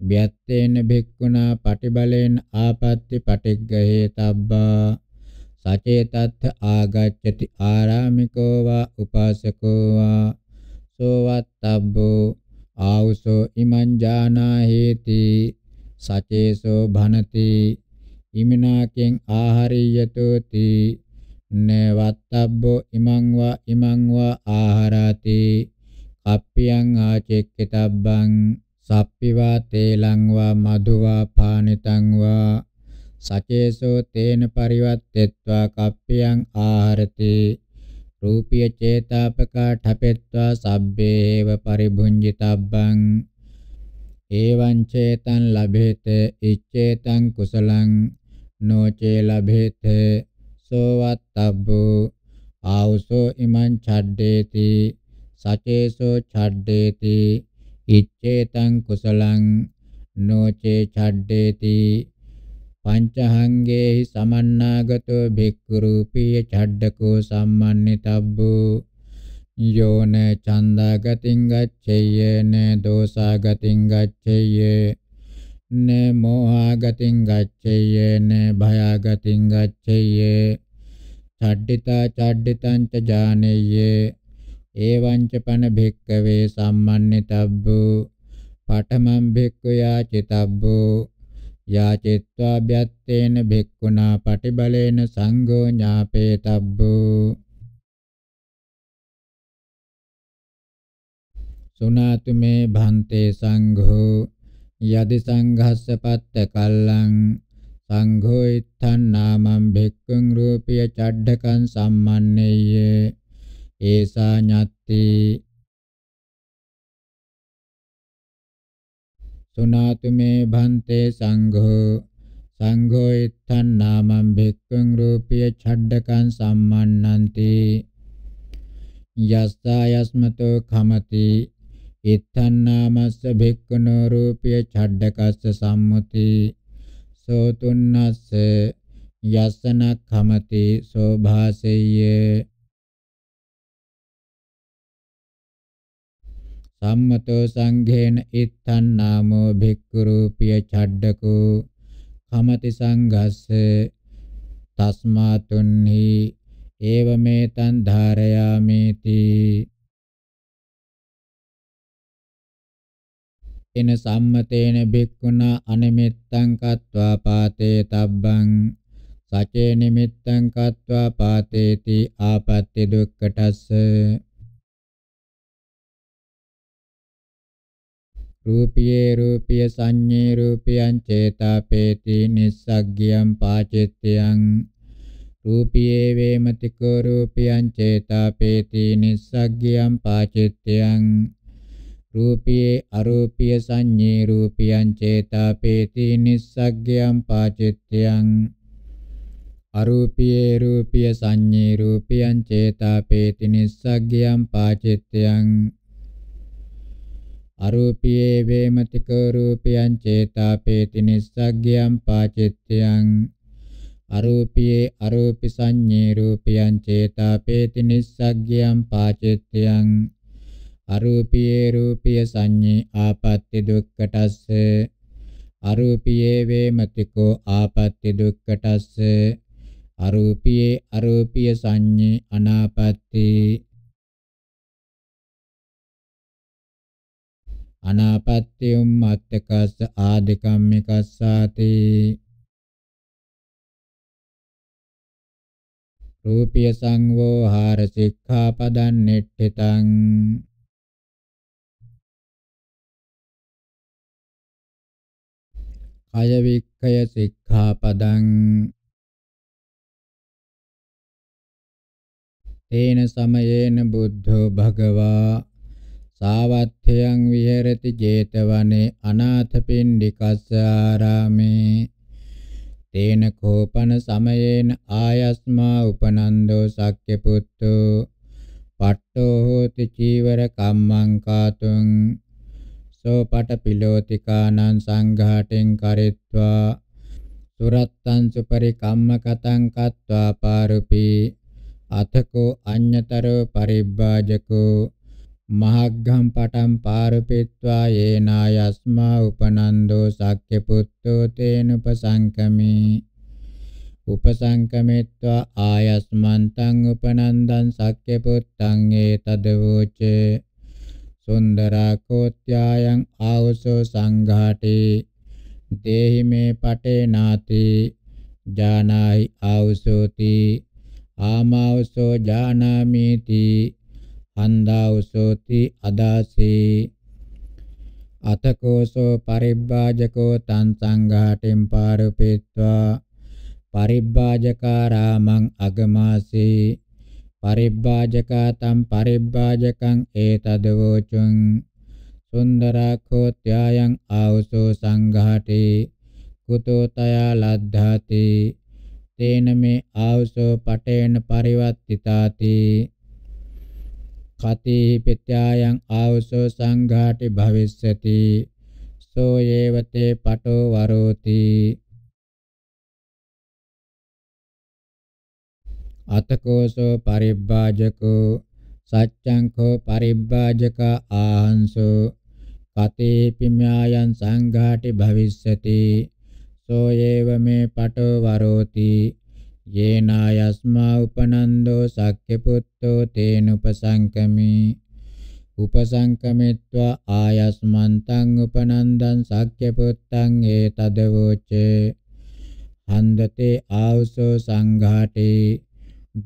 ව්‍යත්තේන භික්ඛුනා පටිබලෙන් ආපත්‍ති පටිග්ගහේ තබ්බා සචේතත් ආගච්ඡති ආරාමිකෝ වා උපාසකෝ වා සෝවත්තබ්බෝ ආවුසෝ ඉමං ජානාහේති සචේසෝ භනති ඉමිනාකෙන් ආහාරියතෝති නවත්තබ්බෝ ඉමං වා ඉමං වා ආහාරාති අප්පියං ආචෙක්කතබ්බං සප්පිවා තේලං වා මధుවා පානිතං වා සචේසෝ තේන පරිවත්තෙත්වා කප්පියං ආහරති රූපිය චේතාපකාඨපෙත්වා සබ්බේව පරිභුඤ්ජිතබ්බං ඒවං චේතං ලබේත ඉච්ඡේතං කුසලං නොචේ ලබේත සෝවත්තබ්බෝ ආවුසෝ ඉමං ඡඩ්ඩේති සචේසෝ ඡඩ්ඩේති ඉච්ඡේතං කුසලං නොචේ ඡඩ්ඩේති පංචහංගේහි සමන්නාගතෝ භික්ඛුරූපීය ඡඩ්ඩකෝ සම්මන්නිතබ්බෝ යෝන චන්දාගතින් ගච්ඡේය න දෝසාගතින් ගච්ඡේය න මොහාගතින් ගච්ඡේය න භයාගතින් ගච්ඡේය ඡඩ්ඩිතා ඡඩ්ඩිතං ච ජානෙය්‍ය එවංච පන භික්කවේ සම්මන්නිතබ්බෝ පඨමං භික්ඛු යාචිතබ්බෝ යාචිත්වා භ්‍යත්තේන භික්ඛුනා පටිබලේන සංඝෝ ඥාපේතබ්බෝ සුනාතු මේ භන්තේ සංඝෝ යදි සංඝස්ස පත්ත කල්ලං සංඝෝ ඉත්තන් නාමං භික්ඛුං රූපිය චඩ්ඩකං සම්මන්නේය ඒසා ඤත්ති සුනාතු මේ භන්තේ සංඝෝ සංඝෝ ඉත්තන් නාමං භික්ඛුං රූපිය ඡඩ්ඩකං සම්මන්නන්ති යස්සා යස්මතෝ කමති ඉත්තන් නාමස්ස භික්ඛුනෝ රූපිය ඡඩ්ඩකස්ස සම්මුති සෝතුන්නස්ස යස්සනක් කමති සෝභාසෙය්‍ය සම්මතෝ සංඝේන ඉත්තන් නාමෝ භික්ඛු රූපිය ඡඩ්ඩකෝ කමති සංඝස්ස තස්මාතුන්හි ඒවමෙතං ධාරයාමේති එන සම්මතේන භික්ඛුනා අනිමිත්තං කତ୍වා පාතේ තබ්බං සචේ නිමිත්තං කତ୍වා පාතේති ආපත්‍ති දුක්ඛටස්ස රූපියේ රූපිය සංඤේ රූපියං චේතාපේති නිස්සග්ගියං පාචිත්‍යං රූපියේ වේමති කෝ රූපියං චේතාපේති නිස්සග්ගියං පාචිත්‍යං රූපියේ අරූපිය සංඤේ රූපියං චේතාපේති නිස්සග්ගියං පාචිත්‍යං අරූපියේ රූපිය සංඤේ රූපියං චේතාපේති නිස්සග්ගියං පාචිත්‍යං අරූපියේ වේමතිකෝ රූපයං චේතාපේති නිස්සග්ගයං පාචිත්‍යං අරූපියේ අරූපි සංඤේ රූපයං චේතාපේති නිස්සග්ගයං පාචිත්‍යං අරූපියේ රූපිය සංඤේ ආපත්‍ය දුක්කටස්ස අරූපියේ වේමතිකෝ ආපත්‍ය දුක්කටස්ස අරූපියේ අරූපිය සංඤේ අනාපත්‍ති අනාපත්‍යුම් අත්තකස්ස ආදිකම්මිකස්සාති රූපිය සංවෝහාර සික්ඛාපදං නිට්ඨිතං කය වික්ඛය සික්ඛාපදං තේන සමයේන බුද්ධෝ භගවා සාවත්ථයන් විහෙරති 제තවනේ අනාථපිණ්ඩිකස්ස ආරාමේ තේන කෝපන සමයේන ආයස්මා උපනන්දෝ සක්්‍ය පුත්තෝ පට්ඨෝ හෝති චීවර කම්මං කාතුං සෝ පට පිලෝතිකානං සංඝාටෙන් කරිත්වා සුරත්තං සුපරි කම්මකතං කତ୍වා පාරුපී අතකෝ අඤ්‍යතරෝ පරිබ්බාජකෝ මහග්ගම් පටම් පාරපිත්වා යේනා යස්මා උපනන්දෝ සක්්‍ය පුත්තෝ තේන උපසංකමේ උපසංකමෙත්වා ආයස්මන්තං උපනන්දං සක්්‍ය පුත්තං ඒතදවෝච සුන්දරා කෝත්‍යායන් ආවසෝ සංඝාටේ දේහි මේ පටේ නාති ජානායි ආවසෝති ආමාවසෝ ජානාමීති හන්දාවසෝති අදාසේ අතකෝසෝ පරිබ්බාජකෝ තං සංඝාටෙන් පාරුපෙත්වා පරිබ්බාජකාරාමං අගමාසේ පරිබ්බාජකා තං පරිබ්බාජකං ඒතදවෝචුං සුන්දරාඛෝ ත්‍යායං ආවසෝ සංඝාටේ කුතෝ තයා ලද්ධාති තේන මේ ආවසෝ පටේන පරිවත්තිතාති කතේ පිට්‍යායන් ආවසෝ සංඝාටි භවිස්සති සෝ යේවතේ පටෝ වරෝති අතකෝසෝ පරිබ්බාජකෝ සච්ඡංකෝ පරිබ්බාජක ආහංසෝ කතේ පිම්‍යායන් සංඝාටි භවිස්සති සෝ යේව මේ පටෝ වරෝති යේනායස්මා උපනන්දෝ සක්්‍ය පුත්තෝ තේන උපසංකමී උපසංකමිත්වා ආයස්මන්තං උපනන්දං සක්්‍ය පුත්තං ඒතදවෝචේ හන්දතේ ආවසෝ සංඝාටේ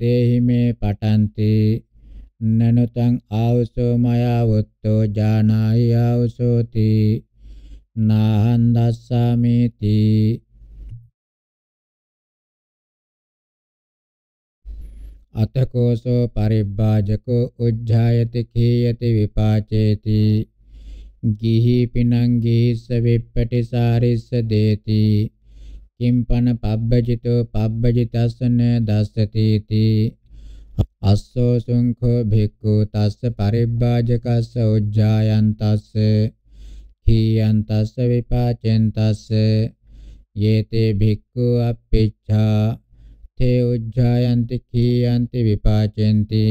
දේහි මේ පටන්ති නනුතං ආවසෝ මයාවුත්තෝ ජානායි ආවසෝති නාහන් දස්සාමේති अथ कोशो परिभाजको उज्जायति खीयति विपाचेति गिहि पिनङ्गिहिस्स सारिस देति किंपन पन पब्बजितो पब्बजितस्स न दस्सतीति अस्सो सुङ्खो भिक्खु तस्य परिभाजकस्य उज्जायन्तस्य खीयन्तस्य विपाचयन्तस्य ये ते भिक्खु अपिच्छा තේ උජ්ජායන්ති කීයන්ති විපාචෙන්ති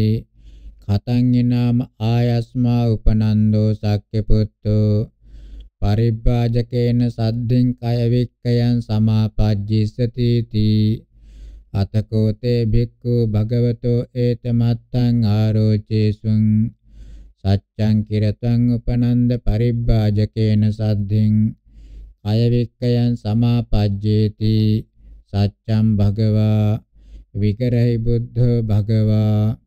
ඛතං ඊනාම ආයස්මා උපනන්දෝ සක්්‍ය පුත්තෝ පරිබ්බාජකේන සද්දෙන් කය වික්කයන් සමාපජ්ජිස්සති තී අතකෝ තේ භික්ඛු භගවතෝ ඒතමත්තං ආරෝචේසුං සච්ඡං කිරතං උපනන්ද පරිබ්බාජකේන සද්දෙන් කය වික්කයන් සමාපජ්ජේති සච්ඡම් භගවා විකරහි බුද්ධ භගවා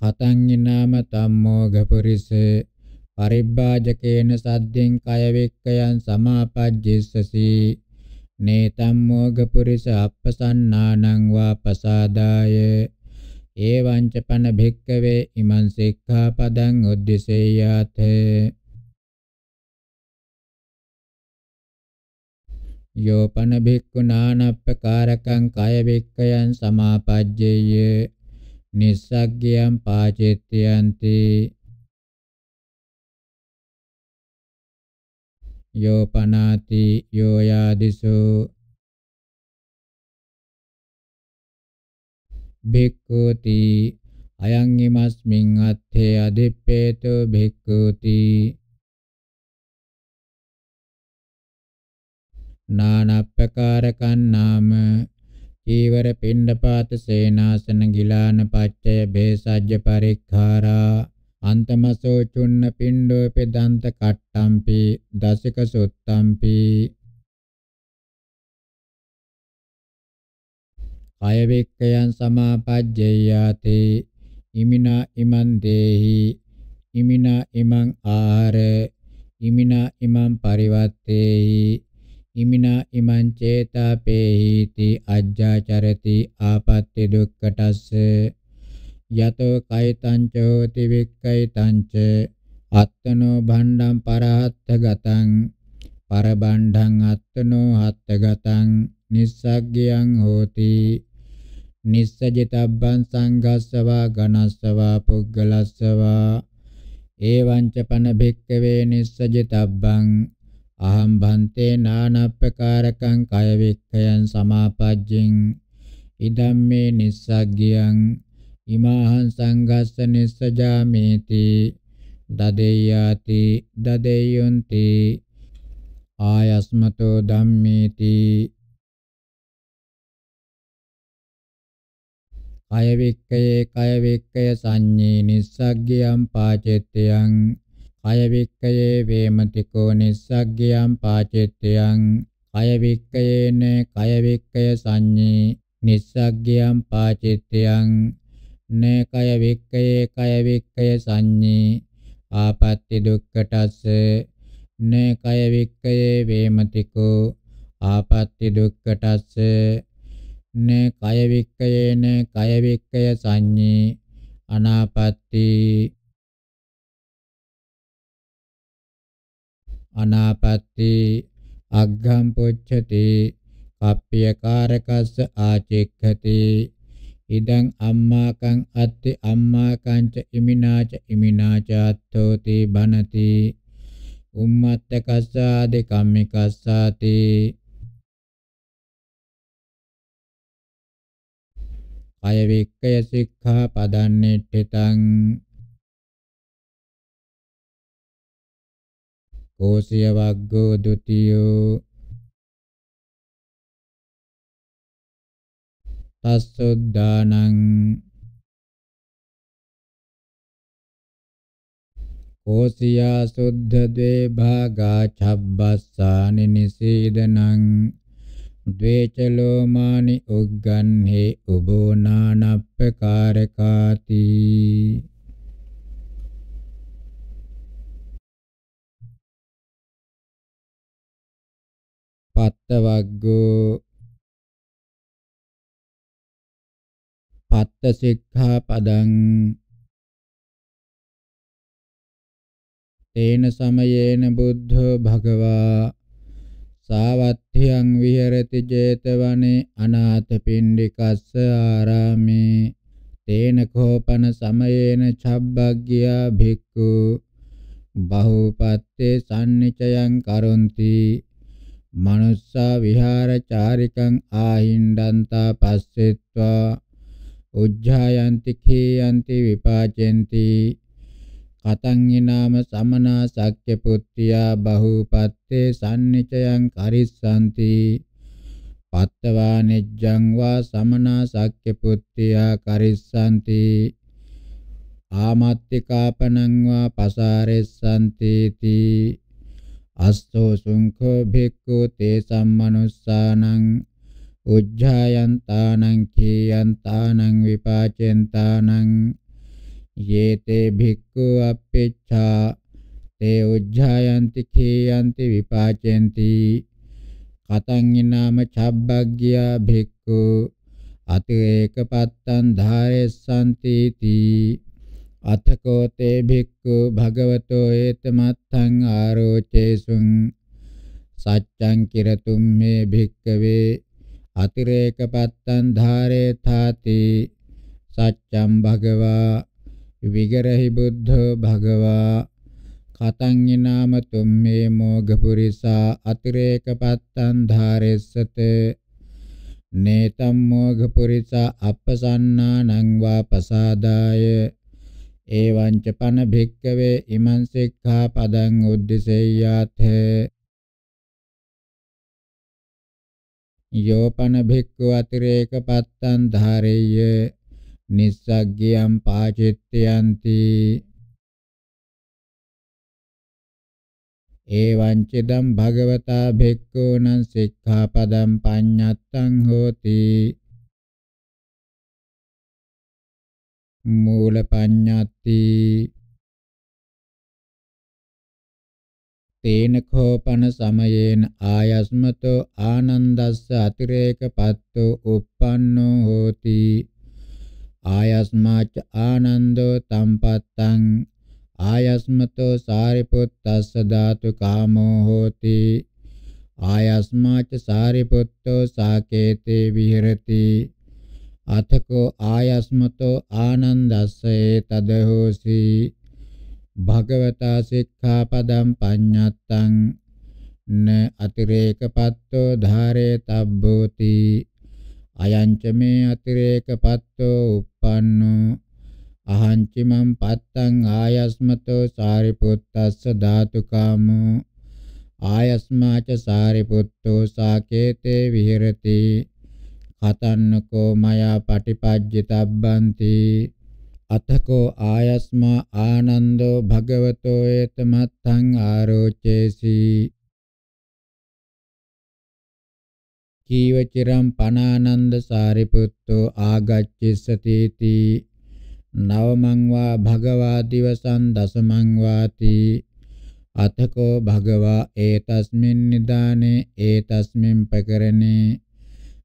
කතං ිනාම තම්මෝඝ පුරිස පරිබ්බාජකේන සද්දෙන් කය වෙක්කයන් සමාපජ්ජස්සසි නේතම් මොඝ පුරිස අපසන්නානං වා පසාදාය එවං ච පන භික්කවේ ඉමං සික්ඛාපදං උද්දේශයාතේ යෝපන භික්ඛු නානප්පකාරකං කය වික්ඛයන් සමාපජ්ජේය නිස්සග්ගයන් පාචිත්‍යන්ති යෝපනාති යෝයාදිසු භික්ඛුති අයං ීමස්මින් අත්තේ අදිප්පේතෝ භික්ඛුති නානප්පකාර කන්නාම චීවර පිණ්ඩපාත සේනාසන ගිලාන පච්චය බේසජ්ජ පරික්ඛාරා අන්තමසෝ චුන්න පිණ්ඩෝ පෙදන්ත කට්ටම්පි දසික සුත්තම්පි කය වේක්කයන් සමාපජ්ජයාති ඉමිනා ඉමන් දේහි ඉමිනා ඉමන් ආහාර ඉමිනා ඉමන් පරිවත්තේහි ඉමිනා ඉමං චේතාපේහිති අජ්ජාචරති ආපත්‍ති දුක්ඛටස්ස යතෝ කයිතං චෝති වික්කයිතං ච අත්තනෝ භණ්ඩං පරහත්ත ගතං පරබණ්ඩං අත්තනෝ හත්ත ගතං නිස්සග්ගයං හෝති නිස්සජිතබ්බං සංඝස්සවා ඝනස්සවා පුග්ගලස්සවා එවං ච පන භික්කවේ නිස්සජිතබ්බං අහම් බන්තේ නානප්පකාරකං කය වික්ඛයන් සමාපජ්ජින් ඉදම්මේ නිස්සග්ගියං ඉමාහං සංඝස්ස නිස්සජාමේති දදෙය්‍යාති දදෙය්‍යොන්ති ආයස්මතෝ ධම්මේති කය වික්ඛයේ කය වික්ඛය සංඤේ නිස්සග්ගියං පාචෙත්තයං කයවික්කයේ වේමතිකෝ නිස්සග්ගයං පාචෙත්තයං කයවික්කයේන කයවික්කය සංඤේ නිස්සග්ගයං පාචෙත්තයං නේ කයවික්කයේ කයවික්කය සංඤේ ආපත්‍ති දුක්ඛටස්ස නේ කයවික්කයේ වේමතිකෝ ආපත්‍ති දුක්ඛටස්ස නේ කයවික්කයේන කයවික්කය සංඤේ අනාපත්‍ති අනාපත්ති අග්ගම් පුච්ඡති කප්පියකාරකස්ස ආචෙක්ඛති ඉදං අම්මාකං අත්ති අම්මාකංච ඉමිනාච ඉමිනාචාත්තෝති බනති උම්මත්තකස්සාදි කම්මිකස්සාති කය වික්කය සික්ඛා පදන්නේට්ඨිතං කෝසිය වග්ගෝ ဒ ුතියෝ තස්සොද්දානං කෝසියා සුද්ධ ද්වේ භාගා ඡබ්බස්සානි නිසීදනං ද්වේච ලෝමානි උග්ගන්හි උබෝ නානප්පකාරකාති පත්තවග්ගෝ පත්ත සික්ඛා පදං තේන සමයේන බුද්ධෝ භගවා සාවත්ථ්‍යං විහෙරති 제තවනේ අනාථ පිණ්ඩිකස්ස ආරාමේ තේන කෝපන සමයේන චබ්බග්ගියා භික්ඛු බහූපත්තේ සම්නිචයං කරොන්ති manussa vihara charikan ahindanta passitva උජ්ජායන්ති කේයන්ති විපාචෙන්ති කතං ඊනාම සමනා සක්්‍ය පුත්‍ත්‍යා බහූපත්තේ සම්නිචයං කරිස්සanti පත්තවා නිජ්ජං වා සමනා සක්්‍ය පුත්‍ත්‍යා කරිස්සanti ආමත්‍තිකාපනං වා පසාරෙස්සanti තී අස්සෝ සුංඛෝ භික්ඛු තේ සම්මනුස්සානං උජ්ජායන්තානං කීයන්තානං විපාචෙන්තානං යේතේ භික්ඛු අපේච්ඡා තේ උජ්ජායන්ති කීයන්ති විපාචෙන්ති කතං ිනාම චබ්බග්ගියා භික්ඛු අතේක පත්තං ධාරෙස්සන්ති තී අතකෝතේ භික්ඛු භගවතෝ ඒතමත්තං ආරෝචේසුං සච්ඡං කිරතුම් මේ භික්ඛවේ අතිරේක පත්තං ධාරේ තාති සච්ඡම් භගවා විගරහි බුද්ධෝ භගවා කතං ඊනාම තුම්මේ මෝඝ පුරිසා අතිරේක පත්තං ධාරෙස්සත නේතම් මෝඝ පුරිසා අපසන්නානං වා පසාදාය එවං ච පන භික්කවේ ඉමං සික්ඛා පදං උද්දසෙය්‍යාත යෝපන භික්ඛු අතිරේක පත්තං ධාරෙය්‍ය නිස්සග්ගියම් පාචිත්‍යන්ති එවං චිදම් භගවතා භික්ඛූනං සික්ඛාපදං පඤ්ඤත්තං හෝති මූල පඤ්ඤති තේන කෝපන සමයේන ආයස්මතෝ ආනන්දස්ස අතිරේකපත්තෝ uppannෝ හෝති ආයස්මාච ආනන්දෝ තම්පත්තං ආයස්මතෝ සාරිපුත්තස්ස ධාතු කාමෝ හෝති ආයස්මාච සාරිපුත්තෝ සාකේතේ විහෙරති අතකෝ ආයස්මතෝ ආනන්දස්සයේ තදහෝසි භගවතා සික්ඛාපදම් පඤ්ඤත්තං න අතිරේකපත්තෝ ධාරේ තබ්බෝති අයංච මේ අතිරේකපත්තෝ uppannෝ අහංචිමම් පත්තං ආයස්මතෝ සාරිපුත්තස්ස ධාතුකාමෝ ආයස්මාච සාරිපුත්තෝ සාකේතේ විහෙරති කතන්නකෝ මයා පටිපජ්ජිතබ්බන්ති අතකෝ ආයස්මා ආනන්දෝ භගවතෝ ඒතමත්තං ආරෝචේසි කීවචිරම් පනානන්ද සාරිපුත්තෝ ආගච්ඡසති තී නවමං වා භගවා දිවසං දසමං වාති අතකෝ භගවා ඒතස්මින් නිදානේ ඒතස්මින් පකරණේ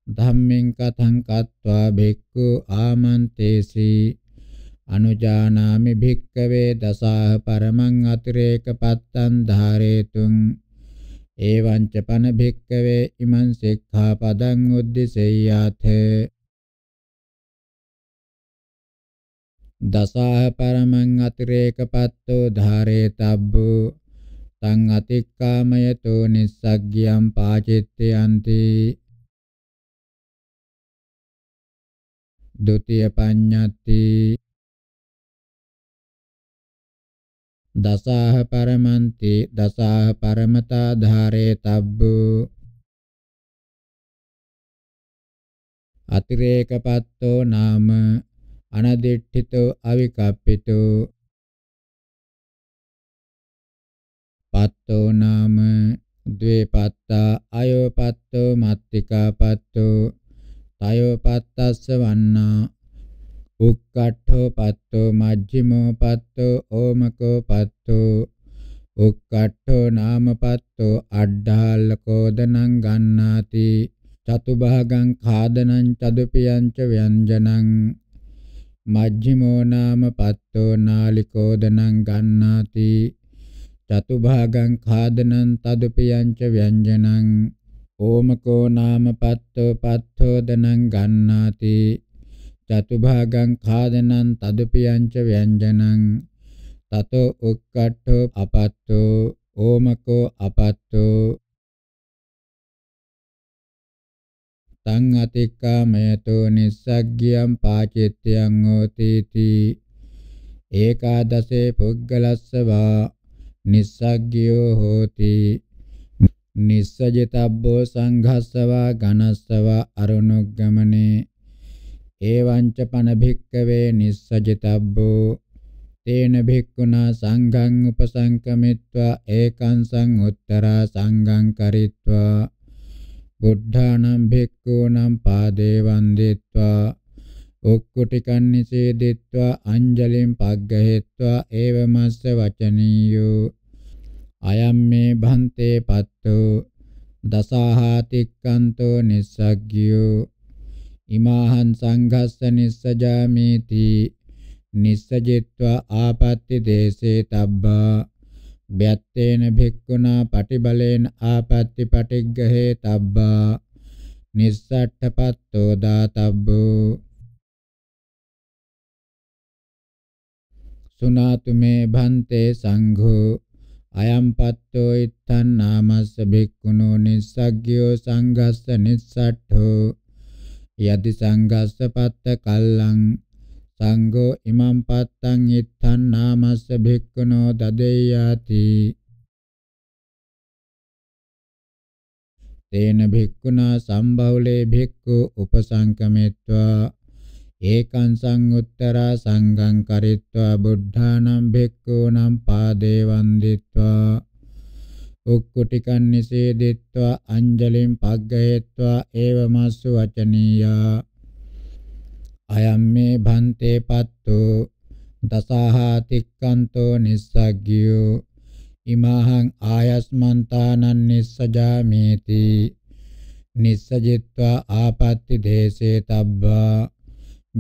ධම්මෙන් කතං කତ୍වා භික්ඛු ආමන්තේසි අනුජානාමි භික්ඛවේ දසාහ පරමං අතිරේක පත්තං ධාරේතුං එවං ච පන භික්ඛවේ ඉමං සික්ඛාපදං උද්දිසෙය්‍යාත දසාහ පරමං අතිරේක පත්තෝ ධාරේතබ්බු තං අතික්කාමයතෝ නිස්සග්ගියං පාචිත්තයන්ති ဒုတိယ පඤ්ඤති දසාහ පරමන්ති දසාහ පරමතා ධාරේ තබ්බු අතිරේකපත්තෝ නාම අනදිට්ඨිතෝ අවිකප්පිතෝ පත්තෝ නාම ද්වේපත්තා අයෝපත්තෝ මත්තිකාපත්තෝ තයෝ පත්තස්ස වන්නා උක්කට්ඨෝ පත්තෝ මජ්ක්‍ධිමෝ පත්තෝ ඕමකෝ පත්තෝ උක්කට්ඨෝ නාම පත්තෝ අඩ්ඩාලකෝ දනං ගන්නාති චතුභාගං ખાදනං චදුපියංච ව්‍යංජනං මජ්ක්‍ධිමෝ නාම පත්තෝ නාලිකෝ දනං ගන්නාති චතුභාගං ખાදනං තදුපියංච ව්‍යංජනං ඕමකෝ නාම පත්තෝ පත්තෝ දනං ගන්නාති චතුභාගං ඛාදනං තදුපියංච ව්‍යංජනං තතෝ උක්කට්ඨෝ අපත්තෝ ඕමකෝ අපත්තෝ තං අතික්කාමයතෝ නිස්සග්ගියම් පාචිත්‍යං ඕතීති ඒකාදසේ පුග්ගලස්ස වා නිස්සග්ගියෝ හෝති නිස්සජිතබ්බෝ සංඝස්සවා ඝනස්සවා අරුණුග්ගමනේ එවංච පන භික්කවේ නිස්සජිතබ්බෝ තේන භික්ඛුනා සංඝං උපසංකමිත්වා ඒකං සං උත්තරා සංඝං කරිත්වා බුද්ධානම් භික්ඛූනම් පාදේ වන්දිත්වා උක්කුටිකන් නිසේදිත්වා අංජලින් පග්ගහෙත්වා ඒවමස්ස වචනීයෝ අයම් මේ භන්තේ පත්තෝ දසහාතික්කන්තෝ නිස්සග්ගියෝ ඉමාහං සංඝස්ස නිස්සජාමේති නිස්සජිත්වා ආපත්‍ති දේසේ තබ්බා බ්‍යත්තේන භික්ඛුනා පටිබලේන ආපත්‍ති පටිග්ගහේ තබ්බා නිස්සට්ඨපත්තෝ දාතබ්බෝ සුනාතු මේ භන්තේ සංඝෝ අයම් පත්තෝ ඉත්තං නාමස්ස බික්ඛුනෝ නිස්සග්ගයෝ සංඝස්ස නිස්සට්ඨෝ යති සංඝස්ස පත්ත කල්ලං සංඝෝ ඉමං පත්තං ඉත්තං නාමස්ස බික්ඛුනෝ තදෙය්‍යාති තේන භික්ඛුනා සම්බවුලේ භික්ඛු උපසංකමෙත්වා ඒකං සංඋත්තරා සංඝං කරිත්වා බුද්ධානම් භික්ඛූනම් පාදේ වන්දිත්වා උක්කුටිකන් නිසේදිත්වා අංජලින් පග්ගහෙත්වා ඒවමස්සු වචනීයා අයම්මේ භන්තේ පත්තු දසහාතික්කන්තෝ නිස්සග්ගියෝ ඉමහං ආයස්මන්තානං නිස්සජාමේති නිස්සජිත්වා ආපත්‍ති දේසේ තබ්බා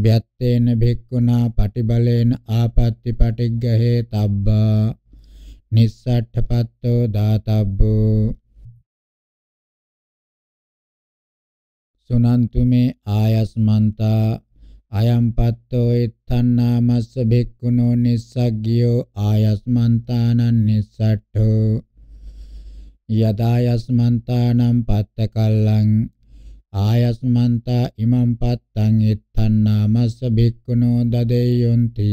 ව්‍යත්තේන භික්ඛුනා පටිබලේන ආපත්‍ති පටිග්ගහේ තබ්බා නිස්සට්ඨපත්තෝ දාතබ්බෝ සුනන්තු මේ ආයස්මන්තා අයම් පත්තෝ ඉත්තන්නාමස්ස භික්ඛුනෝ නිස්සග්ගියෝ ආයස්මන්තානං නිස්සට්ඨෝ යදායස්මන්තානම් පත්ත කල්ලං ආයස්මන්තා ඉමං පත්තං එත්තන්නාමස්ස බික්කුණෝ දදෙයොන්ති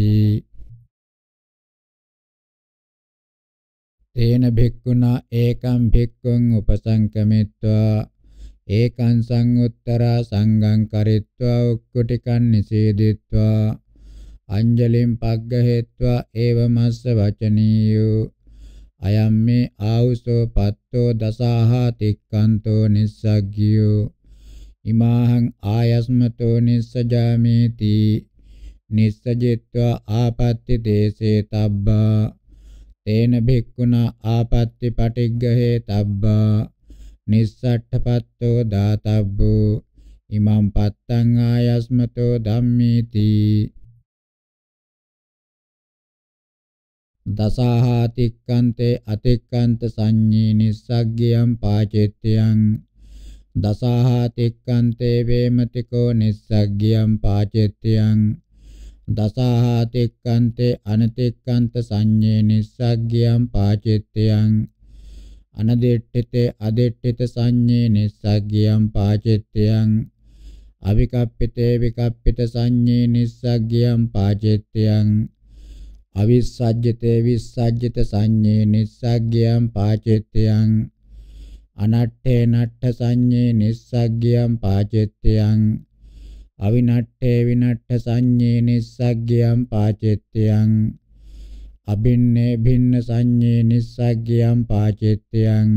තේන භික්ඛුනා ඒකම් භික්ඛුං උපසංකමිත්වා ඒකං සංඋත්තරා සංඝං කරිත්වා උක්කුටිකන් නිසීදිත්වා අංජලිම් පග්ග හේත්වා ඒවමස්ස වචනීයෝ අයම් මේ ආවුසෝ පත්තෝ දසාහා තික්කන්තෝ නිස්සග්ගියෝ ඉමාහං ආයස්මතෝ නිස්සජාමේති නිස්සජිත්වා ආපත්‍ති දේසේ තබ්බා තේන භික්ඛුනා ආපත්‍ති පටිග්ගහේ තබ්බා නිස්සට්ඨපත්තෝ දාතබ්බෝ ඉමං පත්තං ආයස්මතෝ ධම්මේති දසහාතික්කන්තේ අතික්කන්ත සංඤී නිස්සග්ගියම් පාචෙත්‍යං දසාහතික්කන්තේ වේමතිකෝ නිස්සග්ගියම් පාචෙත්‍යං දසාහතික්කන්තේ අනතික්කන්ත සංඤේ නිස්සග්ගියම් පාචෙත්‍යං අනදෙට්ඨිතේ අදෙට්ඨිත සංඤේ නිස්සග්ගියම් පාචෙත්‍යං අවිකප්පිතේ විකප්පිත සංඤේ නිස්සග්ගියම් පාචෙත්‍යං අවිස්සජ්ජතේ විස්සජ්ජිත සංඤේ නිස්සග්ගයං පාචෙත්‍යං අනට්ඨේ නට්ඨ සංඤේ නිස්සග්ගියම් පාචෙත්තයන් අවිනට්ඨේ විනට්ඨ සංඤේ නිස්සග්ගියම් පාචෙත්තයන් අබින්නේ භින්න සංඤේ නිස්සග්ගියම් පාචෙත්තයන්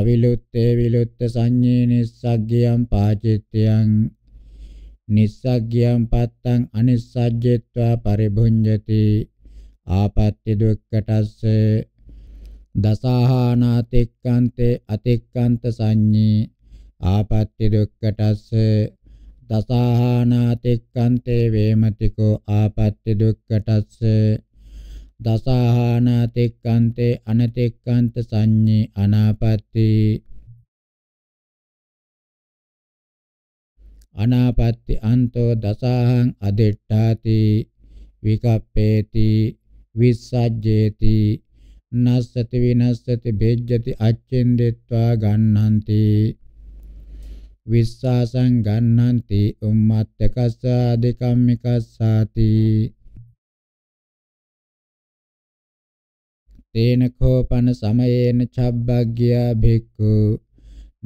අවිලුත්තේ විලුත්ත සංඤේ නිස්සග්ගියම් පාචෙත්තයන් නිස්සග්ගියම් පත්තං අනිස්සජ්ජෙත්වා පරිභුඤ්ජති ආපත්‍ති දුක්ඛටස්සේ දසාහානාතෙක්කන්තේ අතෙක්කන්ත සංඤී ආපත්‍ති දුක්කටස්ස දසාහානාතෙක්කන්තේ වේමතිකෝ ආපත්‍ති දුක්කටස්ස දසාහානාතෙක්කන්තේ අනතෙක්කන්ත සංඤී අනාපත්‍ති අනාපත්‍ති අන්තෝ දසාහං අදෙට්ඨාති විකප්පේති විස්සජ්ජේති නස්සති විනස්සති බෙජ්ජති අච්චෙන්දෙත්වා ගන්නන්ති විස්සාසං ගන්නන්ති උම්මත්තකස්ස අධිකම්මිකස්සාති තේන කෝපන සමයේන චබ්බග්ගියා භික්ඛු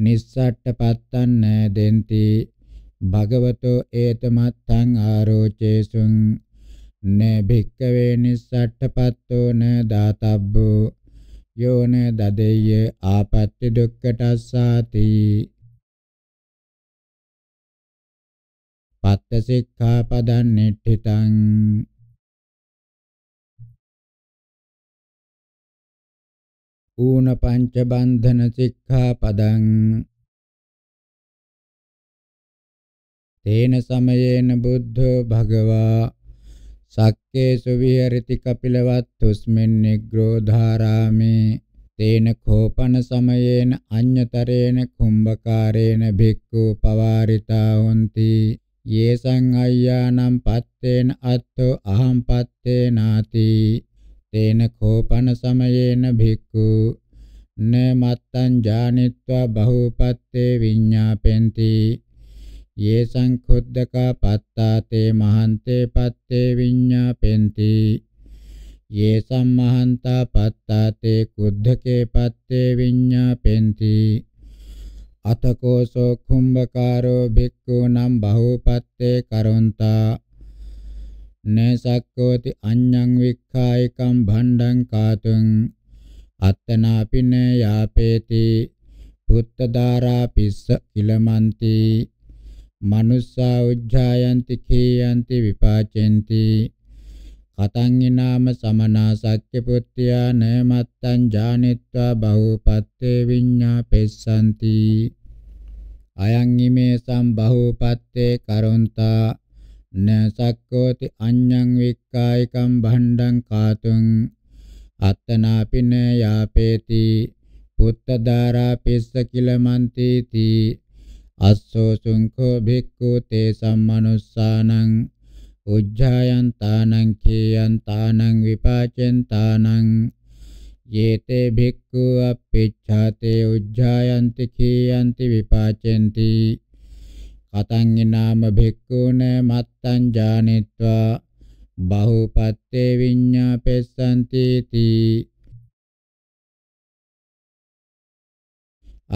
නිස්සට්ඨ පත්තන්න දෙන්ති භගවතෝ ඒතමත්තං ආරෝචේසුං න භික්කවේ නිස්සට්ඨපත්තෝ න දාතබ්බෝ යෝන දදෙය්‍ය ආපත්‍ති දුක්ඛටස්සාති පත්ත සික්ඛා පදං නිට්ඨිතං ඌන පංච බන්ධන සික්ඛා පදං තේන සමයේන බුද්ධෝ භගවා සක්කේසු විහෙරති කපිලවත්තුස්මෙන් නිග්‍රෝධාරාමේ තේන කෝපන සමයේන අඤ්‍යතරේන කුම්භකාරේන භික්ඛු පවාරිතා හොಂತಿ යේසං අය්‍යානම් පත්තේන අත්තෝ අහං පත්තේ නාති තේන කෝපන සමයේන භික්ඛු න මත්තං ජානිත්වා බහූපත්තේ විඤ්ඤාපෙන්ති ये संखुद्धका पत्ताते महन्ते पत्ते विඤ्ञापन्ति ये सम्महन्ता पत्ताते कुद्धके पत्ते विඤ्ञापन्ति अथकोसो कुम्भकारो भिक्खूनां बहुपत्ते करोन्ता न शक्नोति अन्यं विक्खायिकं भण्डं खातुम् अत्तनापि न यापेति पुत्तदारा पिस्स किलमन्ति මනුස්සා උජ්ජායන්ති කේයන්ති විපාචෙන්ති කතං ඊනාම සමනා සක්්‍ය පුත්‍යා නමත්තං ජානිත්වා බහූපත්තේ විඤ්ඤාපෙස්සanti අයං ීමේසම් බහූපත්තේ කරොන්තා නසක්කෝති අඤ්ඤං වික්කායිකම් භණ්ඩං කාතුං අත්තනාපින යාපේති පුත්තදාරා පිස්ස කිලමන්ති තී අස්සෝ සුංකෝ භික්ඛු තේ සම්මනුස්සානං උජ්ජායන්තානං කීයන්තානං විපාචෙන්තානං යේතේ භික්ඛු අප්පිච්ඡාතේ උජ්ජායන්ති කීයන්ති විපාචෙන්ති කතං නාම භික්ඛුන මත්තං ජානිත්වා බහුපත්තේ විඤ්ඤාපෙස්සන්ති තී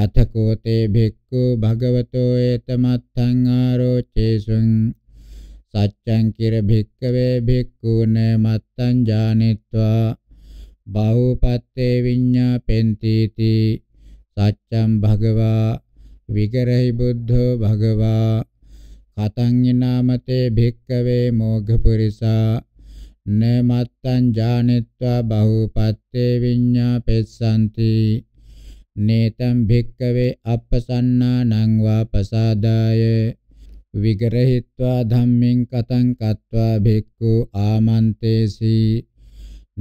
අතකෝතේ භික්ඛු භගවතෝ ඒතමත්තං ආරෝචේසුං සච්ඡං කිර භික්ඛවේ භික්ඛුන මත්තං ජානිත්වා බහූපත්තේ විඤ්ඤාපෙන්ති ති සච්ඡං භගවා විගරහි බුද්ධෝ භගවා කතං නාමතේ භික්ඛවේ මෝඝපුරිසා නමත්තං ජානිත්වා බහූපත්තේ විඤ්ඤාපෙස්සanti නේතම් භික්කවේ අප්පසන්නානං වා පසාදාය විග්‍රහීत्वा ධම්මින් කතං කତ୍वा භික්ඛු ආමන්තේසි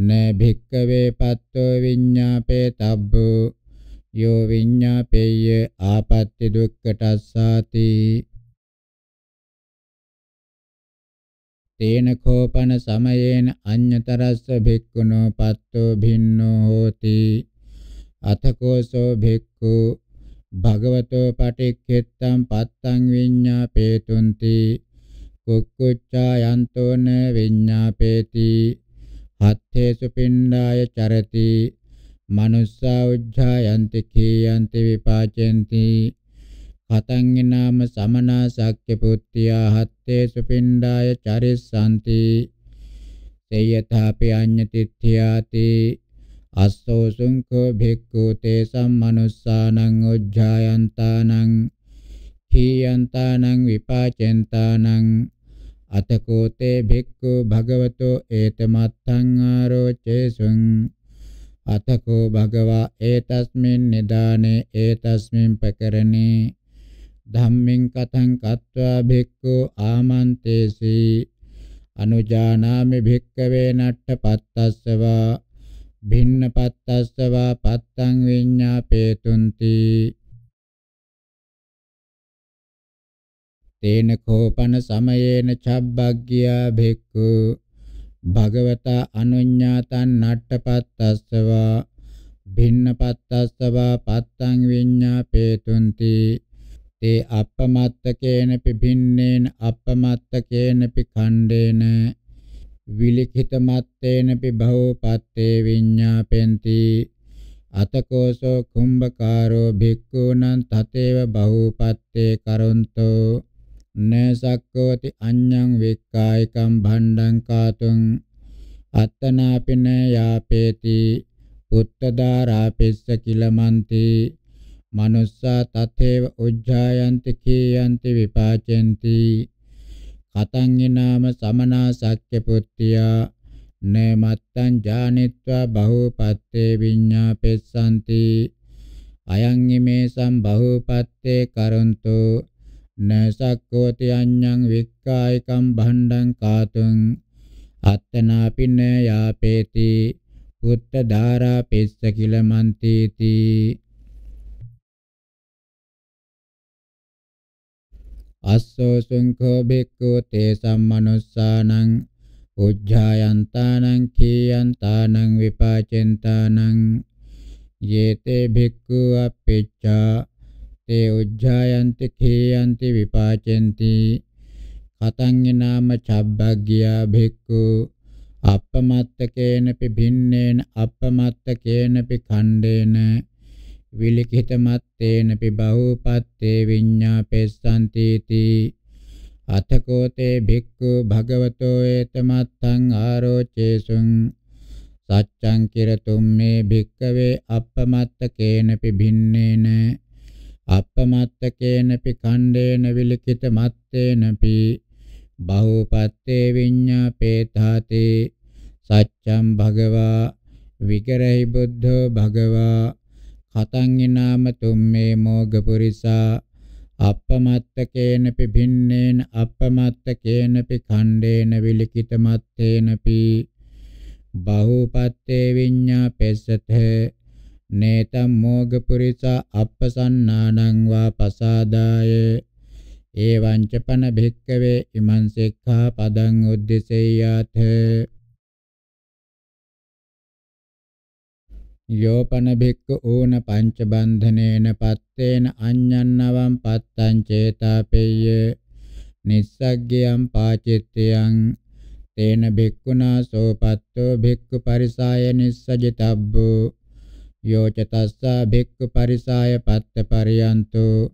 න භික්කවේ පත්තෝ විඤ්ඤාපේ තබ්බෝ යෝ විඤ්ඤාපේය ආපත්‍ති දුක්ඛටස්සාති තේන කෝපන සමයේන අඤ්‍යතරස්ස භික්ඛුනෝ පත්තෝ භින්නෝ හෝති අතකෝසෝ භික්ඛු භගවතෝ පටික්ඛෙත්තම් පත්තං විඤ්ඤාපේතුන්ති කුක්කුච්ඡායන්තෝන විඤ්ඤාපේති හත්තේසු පිණ්ඩාය චරති මනුස්සා උජ්ජායන්ති කීයන්ති විපාචෙන්ති හතං නාම සමනා සක්්‍ය පුත්‍ත්‍යා හත්තේසු පිණ්ඩාය චරිස්සanti සේයථාපි අඤ්ඤතිත්‍යාති අස්සෝ සුංකෝ භික්ඛු තේසම් මනුස්සානං උජ්ජායන්තානං හීයන්තානං විපාචෙන්තානං අතකෝ තේ භික්ඛු භගවතෝ ඒතමත්තං ආරෝචේසුං අතකෝ භගවා ඒතස්මින් නිදානේ ඒතස්මින් පකරණේ ධම්මින් කතං කତ୍වා භික්ඛු ආමන්තේසි අනුජානාමි භික්ඛවේ නට්ඨපත්තස්සවා භින්න පත්තස්සවා පත්තං විඤ්ඤාපේතුන්ති තේන කෝපන සමයේන චබ්බග්ගියා භික්ඛු භගවතා අනුඤ්ඤාතං නට්ඨපත්තස්සවා භින්නපත්තස්සවා පත්තං විඤ්ඤාපේතුන්ති තේ අපමත්තකේන පිභින්නේන අපමත්තකේන පිඛණ්ඩේන විලිඛිත මත්තේනපි භවපත්තේ විඤ්ඤාපෙන්ති අතකෝසෝ කුම්භකාරෝ භික්ඛූනං තතේව බහූපත්තේ කරොන්තෝ නසක්කෝති අඤ්ඤං වික්ඛායිකම් භණ්ඩං කාතුං අත්තනාපින යාපේති පුත්තදාරාපිස්ස කිලමන්ති මනුස්සා තතේව උජ්ජායන්ති කීයන්ති විපාචෙන්ති කතං සමනා සක්්‍ය පුත්තියා නමත්තං ජානිත්වා බහූපත්තේ විඤ්ඤාපෙස්සanti අයං ීමේසම් බහූපත්තේ කරොන්තෝ නසක්කෝති අඤ්ඤං වික්ඛායිකම් භණ්ඩං කාතුං අත්තනාපින්න යාපේති පුත්ත ධාරා පෙස්ස කිලමන්තේති අස්සෝ සුංඛෝ භික්ඛු තේ සම්මනුස්සානං උජ්ජායන්තානං කීයන්තානං විපාචෙන්තානං යේතේ භික්ඛු අපිච්චා තේ උජ්ජායන්ති කීයන්ති විපාචෙන්ති කතං නාම චබ්බග්ගියා භික්ඛු අපමත්තකේනපි භින්නේන අපමත්තකේනපි ඛණ්ඩේන විලිඛිත මත්තේන පිබහූපත්තේ විඤ්ඤාපෙස්සන්තිති අතකෝතේ භික්ඛු භගවතෝ ඒතමත්තං ආරෝචේසුං සච්ඡං කිරතුම් මේ භික්කවේ අපමත්තකේනපි භින්නේන අපමත්තකේනපි ඛණ්ඩේන විලිඛිත මත්තේනපි බහූපත්තේ විඤ්ඤාපේතාතේ සච්ඡං භගවා විකරයි බුද්ධෝ භගවා කතං ඊනාම තුම්මේ මෝගපුරිසා අප්පමත්තකේනපි භින්නේන අප්පමත්තකේනපි ඛණ්ඩේන විලිකිත මත්තේනපි බහූපත්තේ විඤ්ඤා පෙස්සත නේතම් මෝගපුරිසා අප්පසන්නානං වා පසාදාය එවං චපන භික්කවේ ඉමං සික්ඛා පදං උද්දේශයාතේ යෝපන භික්ඛු ඌන පංච බන්ධනේන පත්තේන අඤ්ඤන්නවම් පත්තං චේතාපෙය්‍ය නිස්සග්ගයම් පාචිත්තයන් තේන භික්ඛුනා සෝපත්තෝ භික්ඛු පරිසාය නිස්සජිතබ්බෝ යෝච තස්සා භික්ඛු පරිසාය පත්ත පරියන්තෝ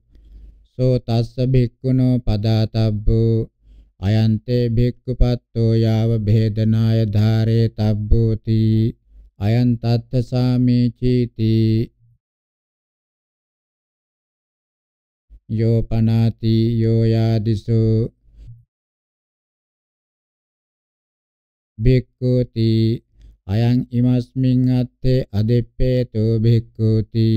සෝ තස්ස භික්ඛුනෝ පදාතබ්බෝ අයන්තේ භික්ඛුපත්තෝ යාව භේදනාය ධාරේ තබ්බෝති අයං තත්ත සාමේචීති යෝ පනාති යෝ යාදිසෝ භික්ඛුති අයං ඉමස්මින් අත්තේ අදෙප්පේතෝ භික්ඛුති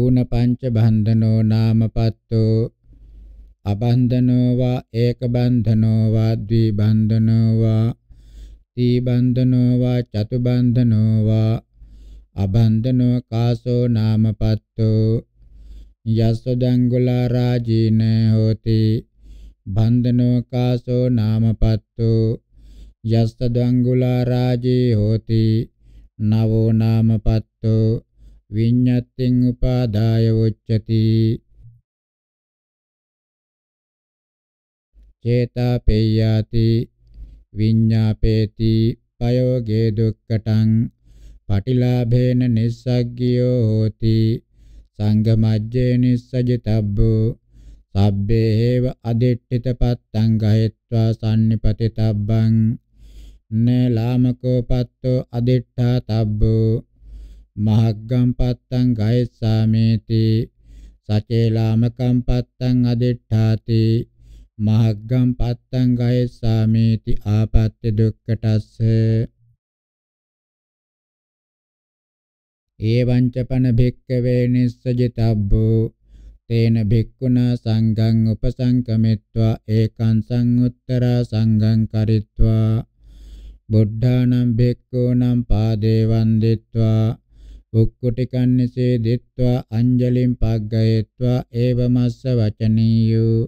ඌන පංච බන්ධනෝ නාමපත්තෝ අබන්ධනෝ වා ඒක බන්ධනෝ වා ද්වි බන්ධනෝ වා තී බන්ධනෝ වා චතු බන්ධනෝ වා අබන්ධනෝ කාසෝ නාමපත්තෝ යස්සදංගුලා රාජීන හෝති බන්ධනෝ කාසෝ නාමපත්තෝ යස්සදංගුලා රාජී හෝති නවෝ නාමපත්තෝ විඤ්ඤත්තිං උපාදාය උච්චති චේතාපේයාති විඤ්ඤාපේති පයෝගේ දුක්කටං පටිලාභේන නිස්සග්ගියෝ හෝති සංගමජ්ජේ නිස්සජිතබ්බෝ සබ්බේව අදිට්ඨිත පත්තං ගහෙත්වා සම්නිපතිතබ්බං නලාමකෝ පත්තෝ අදිට්ඨා තබ්බෝ මහග්ගම් පත්තං ගහෙස්සාමේති සචේලාමකම් පත්තං අදිට්ඨාති මහග්ගම් පත්තං ගයස්සාමේති ආපත්‍ය දුක්ඛටස්ස ඒවං ච පන භික්ඛවේ නිස්සජිතබ්බෝ තේන භික්ඛුනා සංඝං උපසංකමිත්වා ඒකං සංඋත්තරා සංඝං කරිත්වා බුද්ධානම් භික්ඛූනම් පාදේ වන්දිත්වා උක්කුටිකන්නිසේ දිත්වා අංජලිම් පග්ගයetva ඒවමස්ස වචනීයෝ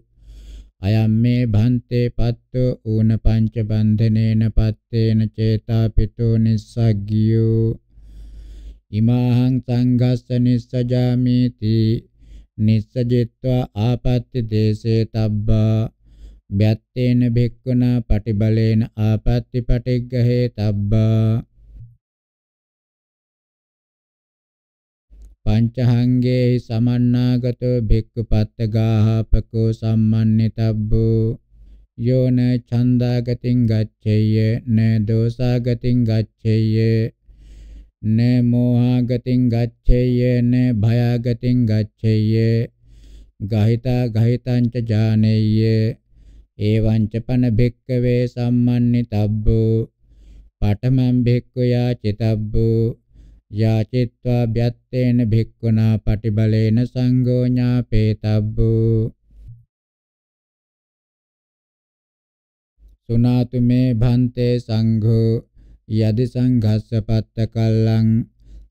අයම් මේ භන්තේ පත්තු ඌන පංච බන්ධනේන පත්තේන චේතා පිතෝ නිස්සග්ගියෝ ඉමාහං සංඝස්ස නිස්සජාමීති නිස්සජිත්වා ආපත්‍ති දේශේ තබ්බා බ්‍යත්තේන භික්ඛුනා පටිබලේන ආපත්‍ති පටිග්ගහේ තබ්බා පංචහංගේ සමන්නාගතෝ භික්ඛුපත්තගාහපකෝ සම්මන්නිතබ්බෝ යෝන ඡන්දාගතින් ගච්ඡේය න දෝසාගතින් ගච්ඡේය න මෝහාගතින් ගච්ඡේය න භයාගතින් ගච්ඡේය ගහිතා ගහිතං ච ජානෙය්‍ය එවං ච පන භික්කවේ සම්මන්නිතබ්බෝ පඨමං භික්ඛු යාචිතබ්බෝ යාචිත්වා භ්‍යත්තේන භික්ඛුනා පටිබලේන සංඝෝ ඥාපේතබ්බෝ සුනාතු මේ භන්තේ සංඝෝ යදි සංඝස්ස පත්ත කල්ලං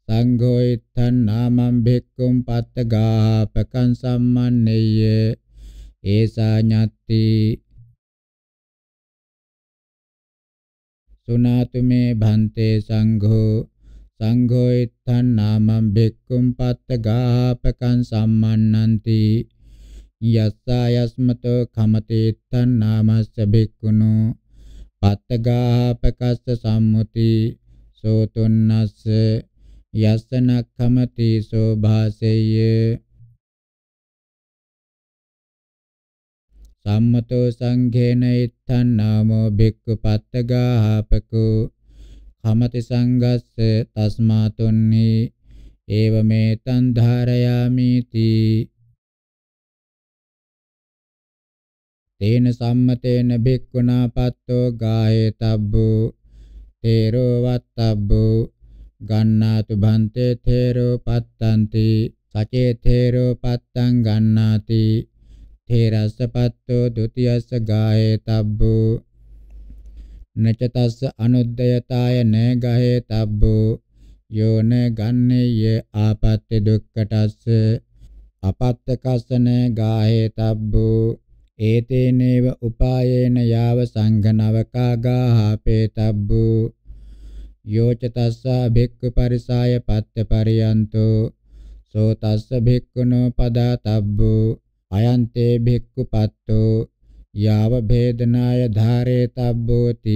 සංඝෝ ඉත්තන් නාමං භික්ඛුම් පත්ත ගාහපකං සම්මන්නේය ඒසා ඤත්ති සුනාතු මේ භන්තේ සංඝෝ සංඝෝ itthan නාමං භික්ඛුම් පත්ත ගාහපකං සම්මන්නಂತಿ යස්සා යස්මතෝ කමතේ itthan නාමස්ස භික්ඛුනෝ පත්ත ගාහපකස්ස සම්මුති සෝතුන්නස්ස යස්සනක්ඛමති සෝභාසෙය්‍ය සම්මතෝ සංඝේන itthan නාමෝ භික්ඛු පත්තගාහපකෝ කමති සංගස්ස තස්මා තුන්නේ ඒව මේතං ධාරයාමිති තේන සම්මතේන භික්ඛුනා පත්තෝ ගායතබ්බෝ තේරෝ වත්තබ්බෝ ගන්නාතු භන්තේ තේරෝ පත්තන්ති සචේ තේරෝ පත්තං ගන්නාති තේරස්ස පත්තෝ ဒ ුතියස්ස ගායතබ්බෝ නච තස්ස අනුද්යතාය න ගහේ තබ්බෝ යෝන ගන්නේය ආපත්‍ය දුක්කටස්ස අපත්තකස්සන ගාහේ තබ්බෝ ඒතේනේව උපායේන යාව සංඝනවකා ගාහපේ තබ්බෝ යෝච තස්සා භික්ඛු පරිසාය පත්ත පරියන්තෝ සෝ තස්ස භික්ඛුනෝ පදා තබ්බෝ අයන්තේ භික්ඛු පත්තෝ යාව භේදනාය ධාරේතබ්බෝති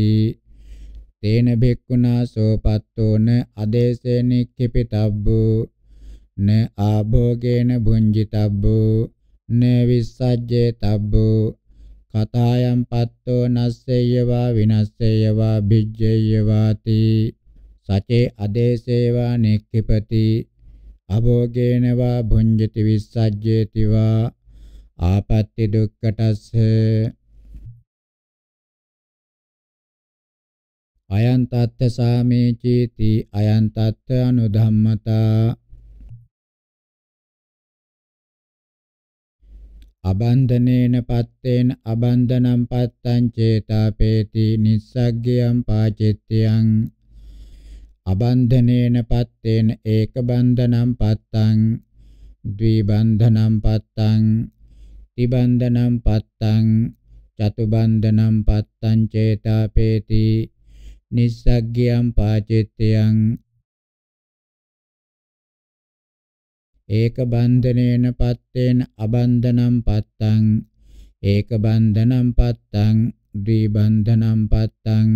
තේන භික්ඛුනා සෝපත්තෝන අදේශේ නික්ඛිපිතබ්බෝ න ආභෝගේන භුංජිතබ්බෝ න විස්සජ්ජේතබ්බෝ කතායම් පත්තෝ නස්සේයවා විනස්සේයවා භිජ්ජේයවාති සචේ අදේශේවා නික්ඛිපති අභෝගේනවා භුංජති විස්සජ්ජේතිවා ආපත්‍ය දුක්කටස්ස අයං තත්ත සාමේ චීති අයං තත්ත අනුධම්මතා අබන්ධනේන පත්තේන අබන්ධනම් පත්තං චේතාපේති නිස්සග්ගයං පාචිත්‍යං අබන්ධනේන පත්තේන ඒක බන්ධනම් පත්තං ද්විබන්ධනම් පත්තං තිබන්දනම් පත්තං චතුබන්දනම් පත්තං චේතාපේති නිස්සග්ගියම් පාචිත්තයන් ඒක බන්ධනේන පත්තේන අබන්ධනම් පත්තං ඒක බන්ධනම් පත්තං ද්වි බන්ධනම් පත්තං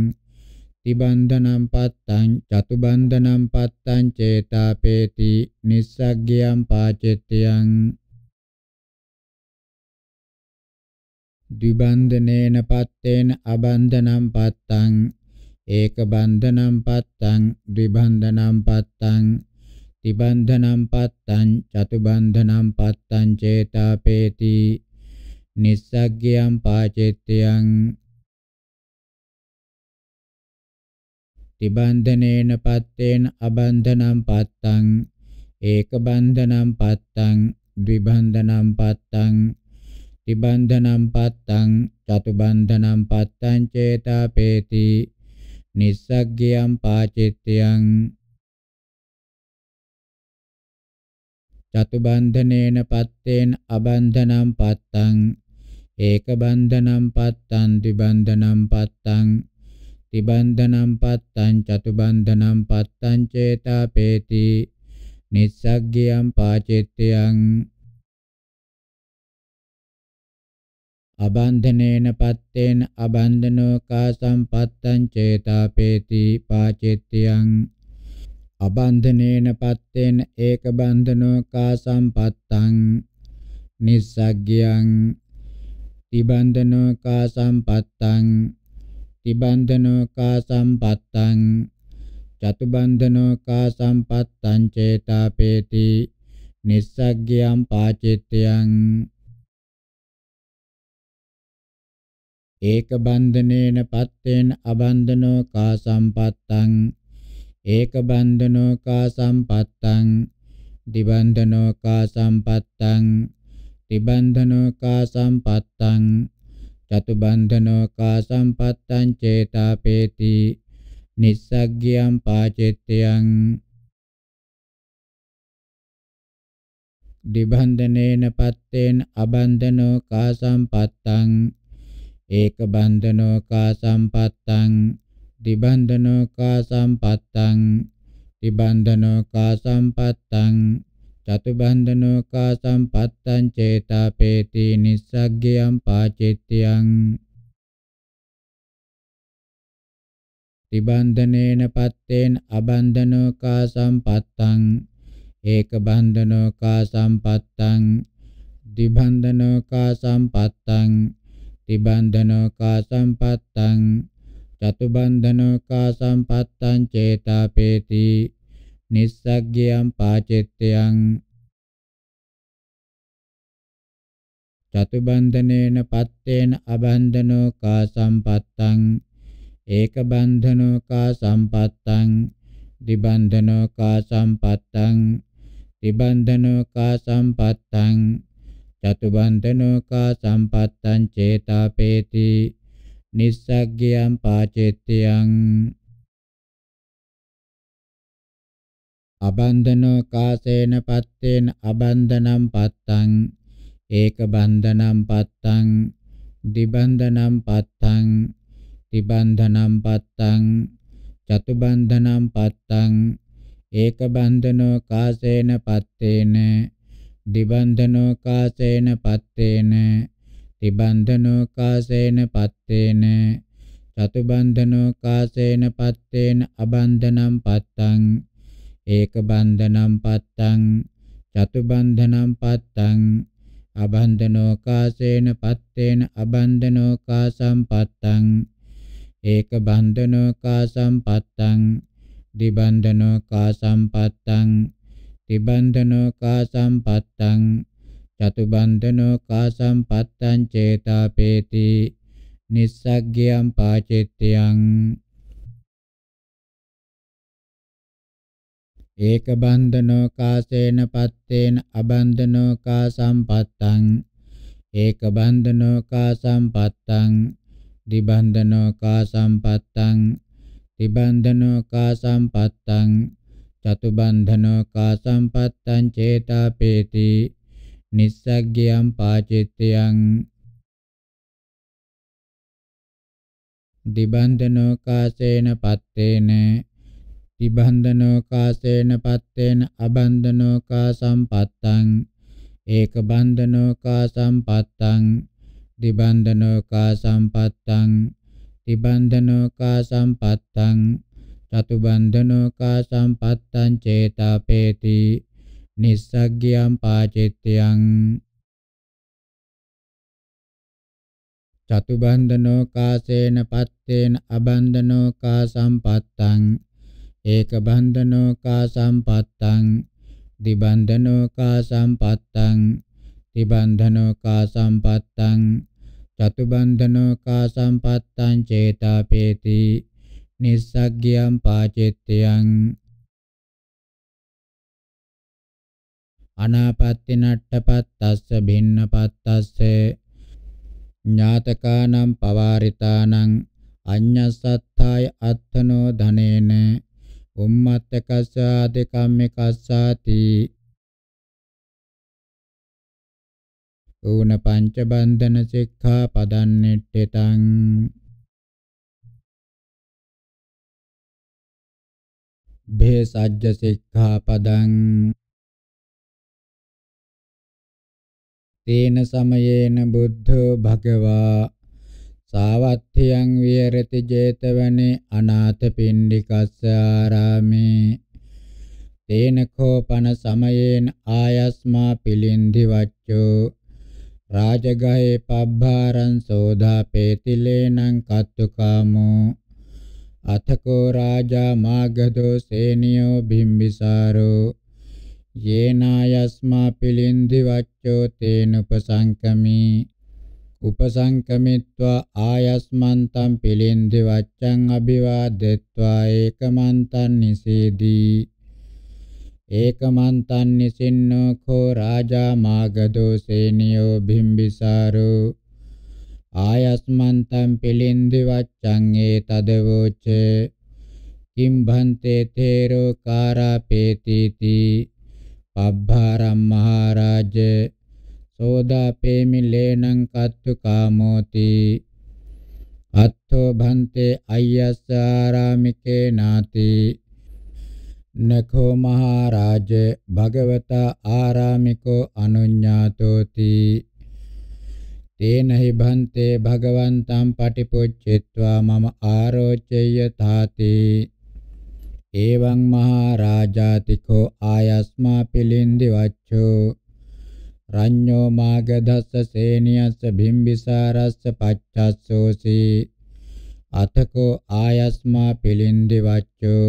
තිබන්ධනම් පත්තං චතුබන්ධනම් පත්තං චේතාපේති නිස්සග්ගියම් පාචිත්තයන් ද්විබන්ධනේන පත්තේන අබන්ධනම් පත්තං ඒක බන්ධනම් පත්තං ද්විබන්ධනම් පත්තං තිබන්ධනම් පත්තං චතුබන්ධනම් පත්තං චේතාපේති නිස්සග්ගයම් පාචෙත්‍යං තිබන්ධනේන පත්තේන අබන්ධනම් පත්තං ඒක බන්ධනම් පත්තං ද්විබන්ධනම් පත්තං ඉබන්ධනම් පත්තං චතුබන්ධනම් පත්තං චේතාපේති නිස්සග්ගියම් පාචිත්‍යං චතුබන්ධනේන පත්තේන අබන්ධනම් පත්තං ඒකබන්ධනම් පත්තං ද්විබන්ධනම් පත්තං තිබන්ධනම් පත්තං චතුබන්ධනම් පත්තං චේතාපේති නිස්සග්ගියම් පාචිත්‍යං අබන්ධනේන පත්තේන අබන්ධනෝ කා සම්පත්තං චේතාපේති පාචිත්‍යං අබන්ධනේන පත්තේන ඒක බන්ධනෝ කා සම්පත්තං නිස්සග්ගයං තිබන්ධනෝ කා සම්පත්තං තිබන්ධනෝ කා සම්පත්තං චතුබන්ධනෝ කා සම්පත්තං චේතාපේති නිස්සග්ගයං පාචිත්‍යං ඒක බන්ධනේන පත්තේන අබන්ධනෝ කා සම්පත්තං ඒක බන්ධනෝ කා සම්පත්තං දිබන්ධනෝ කා සම්පත්තං තිබන්ධනෝ කා සම්පත්තං චතුබන්ධනෝ කා සම්පත්තං චේතාපේති නිස්සග්ගියම් පාචෙත්තයන් දිබන්ධනේන පත්තේන අබන්ධනෝ කා සම්පත්තං ඒක බන්ධනෝ කා සම්පත්තං දිබන්ධනෝ කා සම්පත්තං තිබන්ධනෝ කා සම්පත්තං චතුබන්ධනෝ කා සම්පත්තං චේතාපේති නිස්සග්ගයං පාචිත්‍යං තිබන්ධනේන පත්තේන අබන්ධනෝ කා සම්පත්තං ඒක බන්ධනෝ කා සම්පත්තං දිබන්ධනෝ කා සම්පත්තං Tibbandano ka sampattang catubbandano ka sampattan cetapeti nissaggyam pacittiyang catubandanena pattena abandano ka sampattang ekabandano ka sampattang dibandano ka sampattang dibandano ka sampattang චතුබන්තනෝකා සම්පත්තං චේතාපේති නිස්සග්ගයං පාචෙත්‍යං අබන්දනෝ කාසේන පත්තේන අබන්දනම් පත්තං ඒක බන්ධනම් පත්තං දිබන්ධනම් පත්තං තිබන්ධනම් පත්තං චතුබන්ධනම් පත්තං ඒක බන්ධනෝ කාසේන පත්තේන දිබන්ධනෝකාසේන පත්තේන තිබන්ධනෝකාසේන පත්තේන චතුබන්ධනෝකාසේන පත්තේන අබන්ධනම් පත්තං ඒකබන්ධනම් පත්තං චතුබන්ධනම් පත්තං අබන්ධනෝකාසේන පත්තේන අබන්ධනෝකාසම් පත්තං ඒකබන්ධනෝකාසම් පත්තං දිබන්ධනෝකාසම් පත්තං තිබන්තනෝ කා සම්පත්තං චතුබන්තනෝ කා සම්පත්තං චේතාපේති නිස්සග්ගයං පාචිත්‍යං ඒක බන්ධනෝ කාසේන පත්තේන අබන්ධනෝ කා සම්පත්තං ඒක බන්ධනෝ කා සම්පත්තං දිබන්ධනෝ කා සම්පත්තං තිබන්ධනෝ කා සම්පත්තං චතුබන්ධනෝ කා සම්පත්තං චේතාපේති නිස්සග්ගයං පාචිත්‍යං දිබන්ධනෝ කාසේන පත්තේන තිබන්ධනෝ කාසේන පත්තේන අබන්ධනෝ කා සම්පත්තං ඒක බන්ධනෝ කා සම්පත්තං දිබන්ධනෝ කා සම්පත්තං තිබන්ධනෝ කා සම්පත්තං චතුබන්ධනෝ කා සම්පත්තං චේතාපේති නිස්සග්ගියං පාචිත්‍යං චතුබන්ධනෝ කාසේන පත්තේන අබන්ධනෝ කා සම්පත්තං ඒකබන්ධනෝ කා සම්පත්තං දිබන්ධනෝ කා සම්පත්තං තිබන්ධනෝ කා සම්පත්තං චතුබන්ධනෝ කා සම්පත්තං චේතාපේති නිස්සග්ගියම් පාචෙත්තයන් අනාපත්ති නට්ඨපත්තස්ස භින්නපත්තස්ස ඥාතකානම් පවාරිතානම් අඤ්ඤසත්තාය අත්තනෝ ධනේන උම්මත්තකස්ස ආදිකම්මිකස්සාති ඌන පංච බන්ධන සික්ඛා පදන්නෙට්ඨතං භේසජ්ජ සික්ඛාපදං තේන සමයේන බුද්ධෝ භගවා සාවත්ථියං විහෙරති 제තවනේ අනාථපිණ්ඩිකස්ස ආරාමේ තේන කෝපන සමයේන ආයස්මා පිලින්දි වච්චෝ රාජගහේ පබ්බාරං සෝදා පේතිලේනං කත්තුකාමෝ අතකෝ රාජා මාගධෝ සේනියෝ බිම්බිසාරෝ යේනායස්මා පිලින්දි වච්චෝ තේන උපසංකමි උපසංකමිත්වා ආයස්මන්තම් පිලින්දි වච්ඡං අභිවාදෙත්වා ඒකමන්තං නිසීදී ඒකමන්තං නිසින්නෝ කෝ රාජා මාගදෝ සේනියෝ බිම්බිසාරෝ ආයස්මන්තං පිලින්දි වච්ඡං ඒතදවෝච කිම් භන්තේ තේරෝ කාරාපේතිති පබ්බාරම් මහරජ සෝදාපේමි ලේනං කත්තු කාමෝති අත්තෝ භන්තේ අයස්ස ආරාමිකේ නාති නඛෝ මහරජ භගවතා ආරාමිකෝ අනුඤ්ඤාතෝති තේන හි භන්තේ භගවන්තං පටිපොච්චිත්වා මම ආරෝචය තාති එවං මහරජාතිකෝ ආයස්මා පිලින්දි වච්චෝ රඤ්ඤෝ මාගදස්ස සේනියස්ස බිම්බිසාරස්ස පච්චස්සෝසි අතකෝ ආයස්මා පිලින්දි වච්චෝ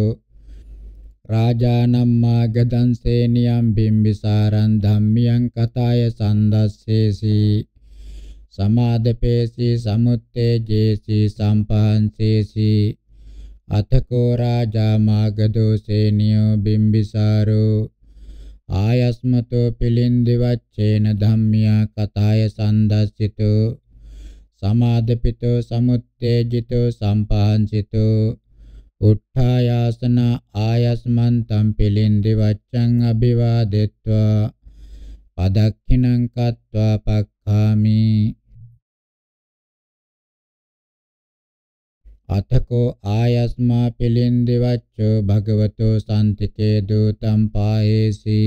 රාජානම් මාගදං සේනියම් බිම්බිසාරං ධම්මියං කතාය සන්දස්සේසි සමාදපේසි සමුත්තේජේසි සම්පහන්සේසි අතකෝ රාජා මාගදෝසේනියෝ බිම්බිසාරෝ ආයස්මතෝ පිලින්දිවච්චේන ධම්මියා කතාය සන්දස්සිතෝ සමාදපිතෝ සමුත්තේජිතෝ සම්පහන්සිතෝ උත්ථායාසන ආයස්මන්තම් පිලින්දිවච්ඡං අභිවාදෙත්වා පදක්ඛිනං කତ୍වා පක්ඛාමි අතකෝ ආයස්මා පිලින් දෙවච්චෝ භගවතෝ සම්තිකේ දූතම් පායේසි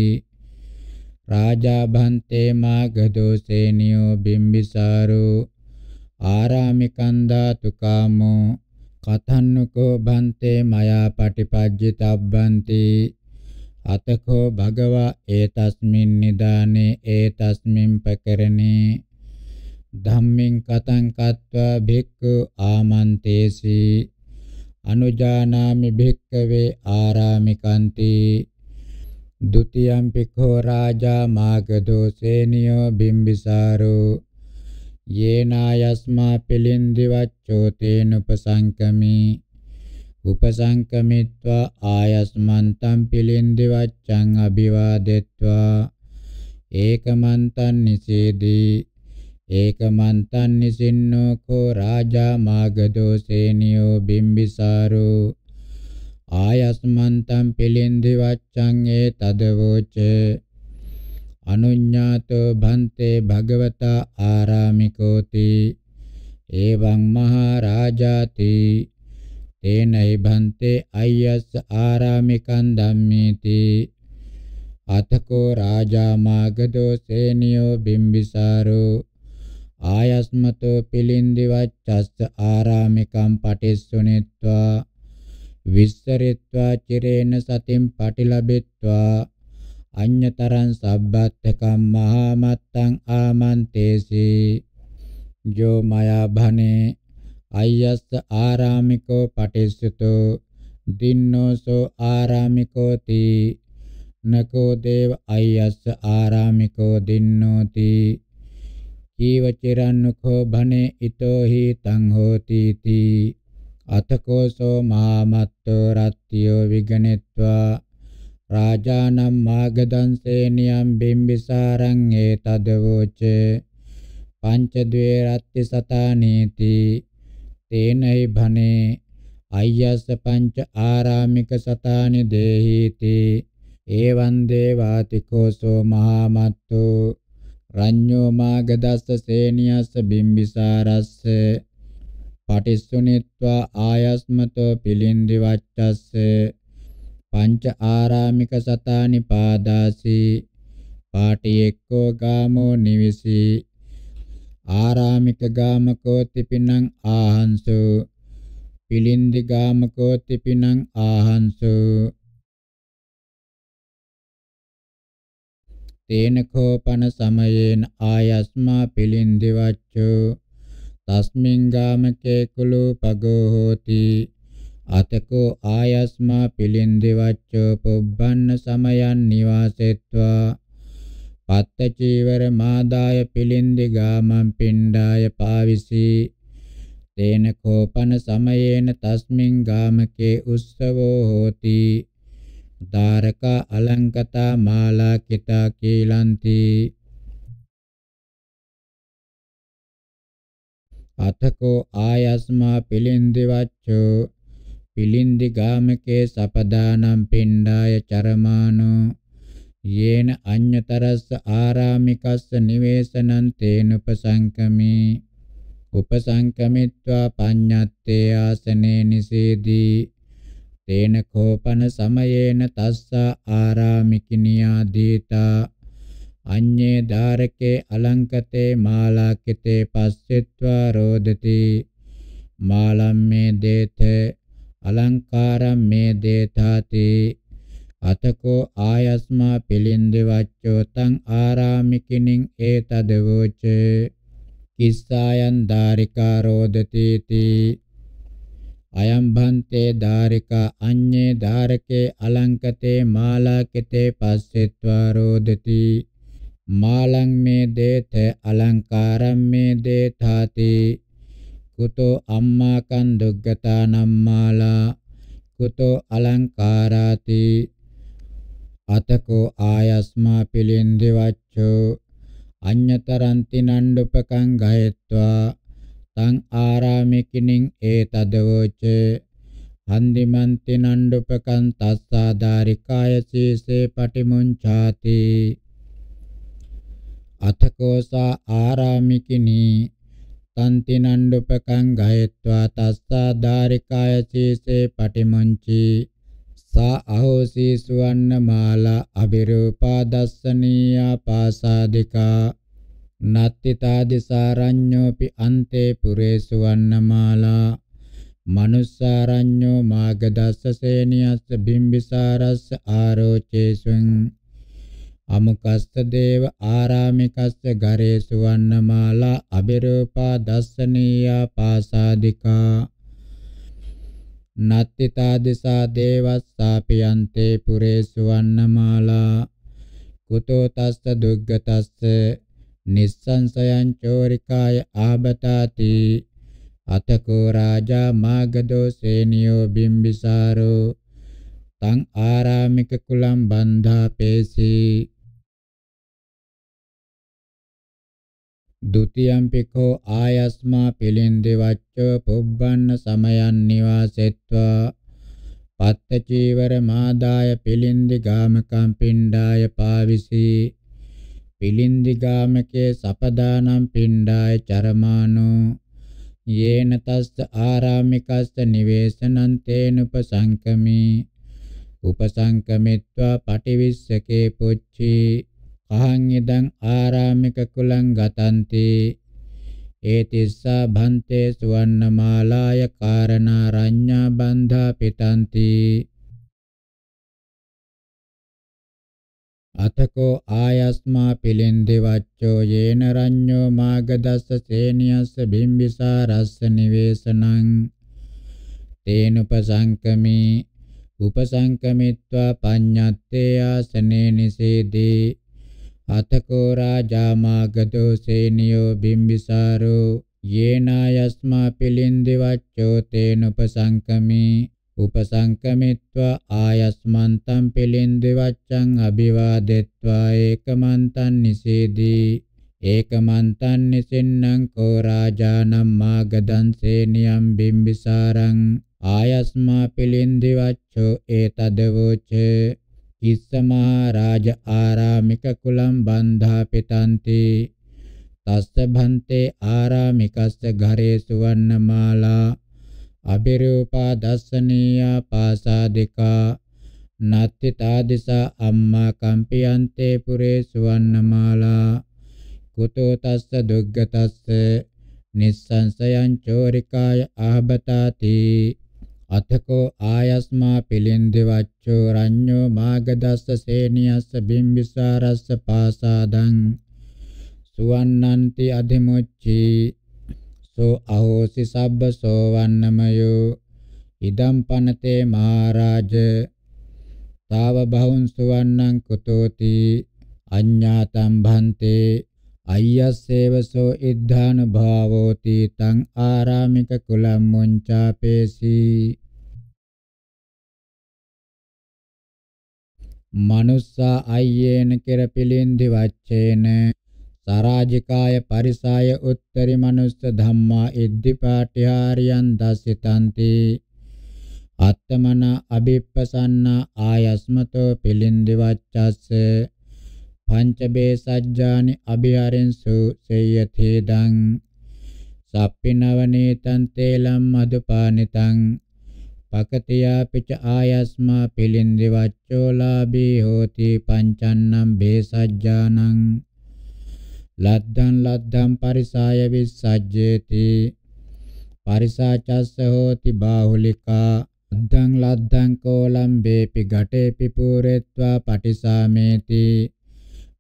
රාජා භන්තේ මාගදෝ සේනියෝ බිම්බිසාරෝ ආරාමිකන් දාතුකාමෝ කතන්නකෝ භන්තේ මයා පටිපජ්ජිතබ්බන්ති අතකෝ භගවා ඒතස්මින් නිදානේ ඒතස්මින් පකරණේ ධම්මෙන් කතං කତ୍වා භික්ඛු ආමන්තේසි අනුජානාමි භික්ඛවේ ආරාමිකාන්ති ဒ ුතියම්පි කෝ රාජා මාගදෝසේනියෝ බිම්බිසාරෝ යේනායස්මා පිලින්දිවච්ඡෝ තේන උපසංකමි උපසංකමිත්වා ආයස්මන්තම් පිලින්දිවච්ඡං අභිවාදෙත්වා ඒකමන්තං නිසේදී ඒකමන්තං නිසින්නෝ කෝ රාජා මාගදෝසේනියෝ බිම්බිසාරෝ ආයස්මන්තං පිලින්දි වච්ඡං ඒ තදවෝච අනුඤ්ඤාතෝ භන්තේ භගවතා ආරාමිකෝති එවං මහරජාති තේනයි භන්තේ අයස් ආරාමිකං ධම්මේති අතකෝ රාජා මාගදෝ සේනියෝ බිම්බිසාරෝ ආයස්මතෝ පිලින්දි වච්ඡස්ස ආරාමිකම් පටිස්සුනිත්වා විස්සරිත්වා චිරේන සතින් පටිලබෙත්වා අඤ්‍යතරං සබ්බත්තකම් මහා මත්තං ආමන්තේසි යෝ මයා භනේ අයස්ස ආරාමිකෝ පටිස්සතෝ දින්නෝසෝ ආරාමිකෝති නකෝ දේව අයස්ස ආරාමිකෝ දින්නෝති කීව චිරන්නුඛෝ භනේ ිතෝ හි තං හෝති තී අතකෝසෝ මාමත්තෝ රත්තියෝ විගණෙත්වා රාජානම් මාගදංසේනියම් බිම්බිසාරං ඒතදවෝච පංච ද්වේ රත්ති සතානීති තේනයි භනේ අයස්ස පංච ආරාමික සතානි දේහීති ඒවන්දේ වාතිකෝසෝ මහාමත්තෝ රඤ්ඤෝ මාගදස්ස සේනියස්ස බිම්බිසාරස්ස පටිස්සුනිත්වා ආයස්මතෝ පිලින්දි වච්ඡස්ස පංච ආරාමික සතානි පාදාසි පාටි එක්කෝ ගාමෝ නිවිසි ආරාමික ගාමකෝ තිපිනං ආහංසෝ පිලින්දි ගාමකෝ තිපිනං ආහංසෝ තේන කෝපන සමයේන ආයස්මා පිලින්දිවච්චෝ තස්මින් ගාමකේ කුලූපගෝ හෝති අතකෝ ආයස්මා පිලින්දිවච්චෝ පුබ්බන්න සමයන් නිවාසෙත්වා පත්ත චීවර මාදාය පිලින්දි ගාමං පිණ්ඩාය පාවිසී තේන කෝපන සමයේන තස්මින් ගාමකේ උස්සවෝ හෝති ධාරකා අලංකතා මාලා කිතා කීලන්ති අතකෝ ආයස්මා පිලින්දිවච්චෝ පිලින්දි ගාමකේ සපදානම් පිණ්ඩාය චරමානෝ යේන අඤ්‍යතරස්ස ආරාමිකස්ස නිවේසනං තේන උපසංකමේ උපසංකමිත්වා පඤ්ඤත්තේ ආසනේ නිසේදී තේන කෝපන සමයේන තස්සා ආරාමිකිනියා දීතා අඤ්ඤේ ධාරකේ අලංකතේ මාලාකිතේ පස්සෙත්වා රෝදති මාලම්මේ දේත අලංකාරම් මේ දේතාති අතකෝ ආයස්මා පිළින්දවච්චෝ තං ආරාමිකිනින් ඒතදවෝච කිස්සායන් ධාරිකා රෝදති තී අයම් භන්තේ ධාරිකා අඤ්ඤේ ධාරකේ අලංකතේ මාලාකිතේ පස්සෙත්වා රෝදති මාලං මේ දේත අලංකාරම් මේ දේතාති කුතෝ අම්මා කන් දුග්ගතා නම්මාලා කුතෝ අලංකාරාති අතකෝ ආයස්මා පිලින්දි වච්චෝ අඤ්ඤතරන්ති නණ්ඩුපකං ගයetva තං ආරාමිකිනින් ඒතදවෝච හන්දිමන්ති නණ්ඩුපකං තස්සාදාරිකාය සීසේ පටිමුංචාති අතකෝසා ආරාමිකිනී තන්ති නණ්ඩුපකං ගයත්වා තස්සාදාරිකාය සීසේ පටිමුංචි සා අහෝසී සුවන්න මාලා අබිරූපා දස්සනීයා පාසාදිකා නත්තිතා දිසාරඤ්ඤෝපි අන්තේ පුරේසු වන්නමාලා මනුස්සාරඤ්ඤෝ මාගදස්ස සේනියස්ස බිම්බිසාරස්ස ආරෝචේසුං අමුකස්ස දේව ආරාමිකස්ස ගරේසු වන්නමාලා අබිරූපා දස්සනීයා පාසාదికා නත්තිතා දිසා දේවස්සාපියන්තේ පුරේසු වන්නමාලා කුතෝ තස්ස දුග්ගතස්ස නිස්සංසයං චෝරිකාය ආබතාති අතකෝ රාජා මාගදෝසේනියෝ බිම්බිසාරෝ තං ආරාමික කුලම් බන්ධා පේසී ဒုတိယံ පිකෝ ආයස්මා පිලින්දෙවච්ච පුබ්බන්න සමයන් නිවාසෙත්වා පත්ත චීවර මාදාය පිලින්දි ගාමකම් පිණ්ඩාය පාවිසී පිලින්දිගාමකේ සපදානම් පිණ්ඩාය චරමානෝ යේන තස්ස ආරාමිකස්ස නිවේසනං තේන උපසංකමේ උපසංකමිත්වා පටිවිස්සකේ පුච්චි කහං ඉදං ආරාමික කුලං ගතන්ති ඒතිස්සා භන්තේ සුවන්නමාලාය කාරණා රඤ්ඤා බන්ධා පිටන්ති අතකෝ ආයස්මා පිලින්දෙවච්චෝ යේන රඤ්ඤෝ මාගදස්ස සේනියස්ස බිම්බිසාරස්ස නිවේසනං තේනුපසංකමි උපසංකමිත්වා පඤ්ඤත්තේ ආසනේ නිසේදී අතකෝ රාජා මාගදෝ සේනියෝ බිම්බිසාරෝ යේනායස්මා පිලින්දෙවච්චෝ තේනුපසංකමි උපසංකමිත්වා ආයස්මන්තම් පිලින්දෙවච්ඡං අභිවාදෙත්වා ඒකමන්තං නිසේදී ඒකමන්තං නිසින්නම් කෝ රාජානම් මාගදං සේනියම් බිම්බිසාරං ආයස්මා පිලින්දෙවච්ඡෝ ඒතදවෝච කිස්සමා රාජ ආරාමික කුලම් බන්ධා පිතන්ති තස්ස භන්තේ ආරාමිකස්ස ඝරේ සුවන්නමාලා අබිරූපා දස්සනීයා පාසාදිකා නත්ති තාදිසා අම්මා කම්පියන්තේ පුරේ සුවන්නමාලා කුතෝ තස්ස දුග්ගතස්ස නිස්සංසයං චෝරිකාය ආහබතාති අතකෝ ආයස්මා පිලින්දිවච්චෝ රඤ්ඤෝ මාගදස්ස සේනියස්ස බිම්බිසාරස්ස පාසාදං සුවන්නන්ති අධිමුච්චී සෝ අහෝසි සබ්බ සෝවන්නමයෝ ඉදම් පනතේ මහරජ තාව බහුන් සුවන්නං කුතෝති අඤ්ඤාතම් භන්තේ අයස්සේවසෝ ඉද්ධාන භාවෝති තං ආරාමික කුලම් මුංචාපේසි මනුස්සා අයේන කෙරපිලින් දිවච්චේන සරාජිකාය පරිසාය උත්තරි මනුස්ස ධම්මා ඉද්ධිපාටිහාරියන් දස්සිතන්ති අත්තමන අභිප්පසන්න ආයස්මතෝ පිලින්දිවච්චස්ස පංචබේ සජ්ජානි අභිහරින්සු සේයතේදං සප්පිනවනීතං තේලම් මදුපානිතං පකතියා පිච ආයස්මා පිලින්දිවච්චෝ ලාභී හෝති පංචන්නම් බේ සජ්ජානං ලද්දං ලද්දං පරිසාය විසජ්ජේති පරිසාචස්ස හෝති බාහුලිකා අද්දං ලද්දං කෝලම්බේපි ඝටේපි පූරෙත්වා පටිසාමේති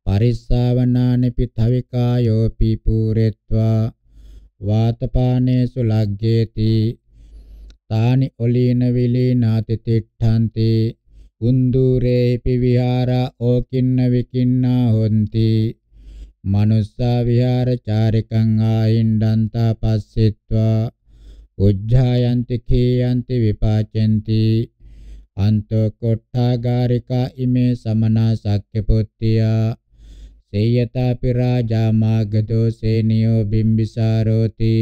පරිස්සාවනානිපි තවිකායෝපි පූරෙත්වා වාතපානේසු ලග්ගේති තානි ඔලීන විලීනාති තිට්ඨන්ති උන්දුරේපි විහාරා ඕකින්න විකින්නා හොಂತಿ manussa vihara charikaං ආයින්දන්තා පස්සෙත්වා උජ්ජායන්ති කීයන්ති විපාචෙන්ති අන්තෝ කොට්ඨාගාරිකා ඉමේ සමනා සක්්‍ය පුත්තියා සේයතාපි රාජා මාගදෝ සේනියෝ බිම්බිසාරෝති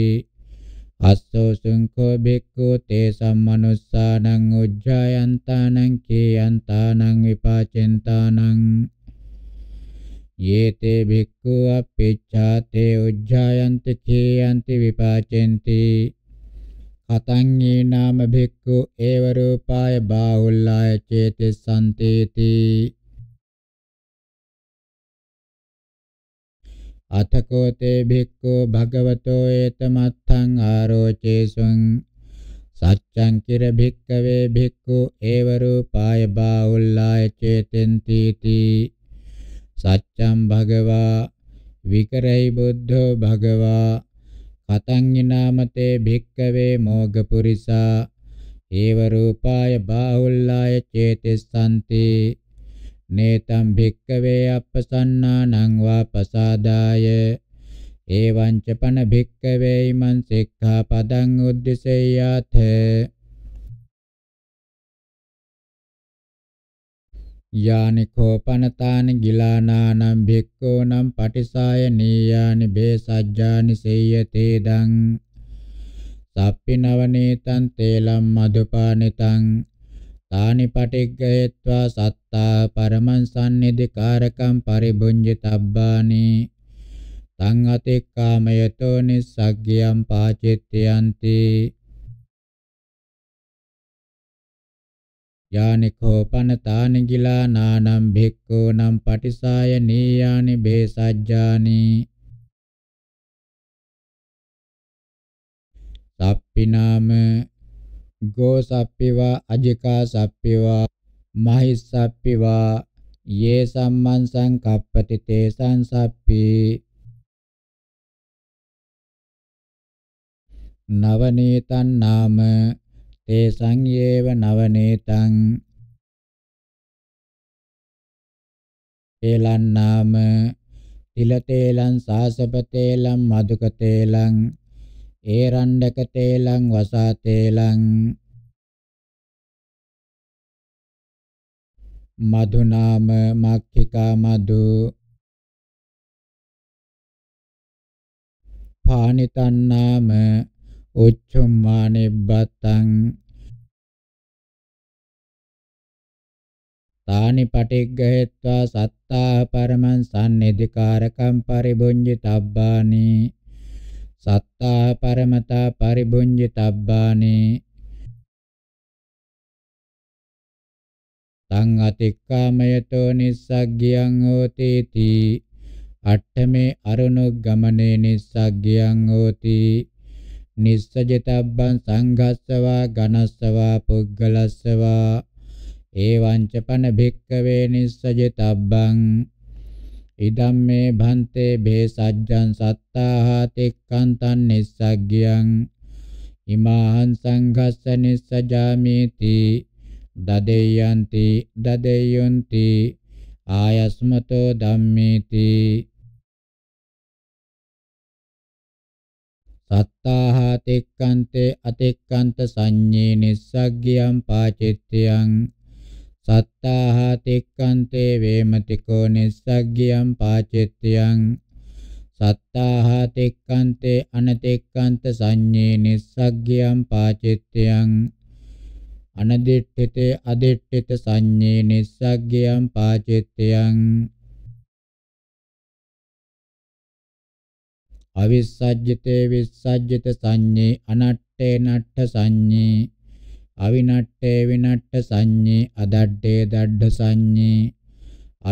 අස්සෝ සුංකෝ බික්ඛු තේ සම්මනුස්සානං උජ්ජායන්තානං කීයන්තානං විපාචෙන්තානං යේතේ භික්ඛු අපේච්ඡාතේ උජ්ජායන්ති චේයන්ති විපාචෙන්ති කතං යේ නාම භික්ඛු ඒව රූපාය බාහුල්ලාය චේතසන්තේති අතකෝ තේ භික්ඛු භගවතෝ ඒතමත්තං ආරෝචේසුං සච්ඡං කිර භික්ඛවේ භික්ඛු ඒව රූපාය බාහුල්ලාය චේතෙන්ති තී සච්ඡම් භගවා විකරයි බුද්ධෝ භගවා කතං නාමතේ භික්කවේ මෝගපුරිසා ඒව රූපාය බාහුල්ලාය චේතස්සන්ති නේතම් භික්කවේ අපසන්නානං වා පසාදාය එවං ච පන භික්කවේ මං සික්ඛාපදං උද්දසෙය්‍යාතේ යානි කෝපනතානි ගිලානානම් භික්ඛූනම් පටිසාය නීයානි බේසජ්ජානි සේයතේ දං සප්පිනවනේතං තේලම් මදුපානිතං තානි පටිග්ගයත්වා සත්තා පරමං සම්නිදිකාරකම් පරිබුඤ්ජිතබ්බානි තං අතික්කාමයතෝ නිස්සග්ගියම් පාචිත්‍යන්ති යානිකෝ පනතානි ගිලානානම් භික්ඛූ නම් පටිසාය නීයානි බේසජ්ජානි සප්පිනාම ගෝ සප්පිවා අජිකා සප්පිවා මහිස් සප්පිවා යේ සම්මන් සංකප්පති තේසං සප්පි නවනීතන් නාම තේ සංයේව නවනේතං තේලං නාම තිල තේලං සාසප තේලං මදුක තේලං ඒරණ්ඩක තේලං වසා තේලං මధు නාම මක්ඛිකා මధు පානිතන් නාම උච්චුම්මානෙබ්බතං තානි පටිග්ගහෙත්වා සත්තා පරමං සම්නිධිකාරකම් පරිබුඤ්ජිතබ්බානි සත්තා පරමතා පරිබුඤ්ජිතබ්බානි තං අතික්කාමයතෝ නිස්සග්ගියං හෝති තී අට්ඨමේ අරුණුග්ගමනේ නිස්සග්ගියං හෝති නිස්සජිතබ්බං සංඝස්සවා ඝනස්සවා පුද්ගලස්සවා එවං ච පන භික්කවේ නිස්සජිතබ්බං ඉදම්මේ භන්තේ භේසජ්ජං සත්තාහතික්කං තන් නිස්සග්ගියං ඉමාහං සංඝස්ස නිස්සජාමේති දදේයන්ති දදේයොන්ති ආයස්මතෝ ධම්මේති සත්තාහා තෙක්කන්තේ අතෙක්කන්ත සංඤේ නිස්සග්ගියම් පාචිත්‍යං සත්තාහා තෙක්කන්තේ වේමතිකෝ නිස්සග්ගියම් පාචිත්‍යං සත්තාහා තෙක්කන්තේ අනතෙක්කන්ත සංඤේ නිස්සග්ගියම් පාචිත්‍යං අනදිට්ඨිතේ අදිට්ඨිත සංඤේ නිස්සග්ගියම් පාචිත්‍යං අවිස්සජ්ජිතේ විස්සජ්ජිත සංඤේ අනට්ඨේ නට්ඨ සංඤේ අවිනට්ඨේ විනට්ඨ සංඤේ අදඩ්ඩේ දඩ්ඩ සංඤේ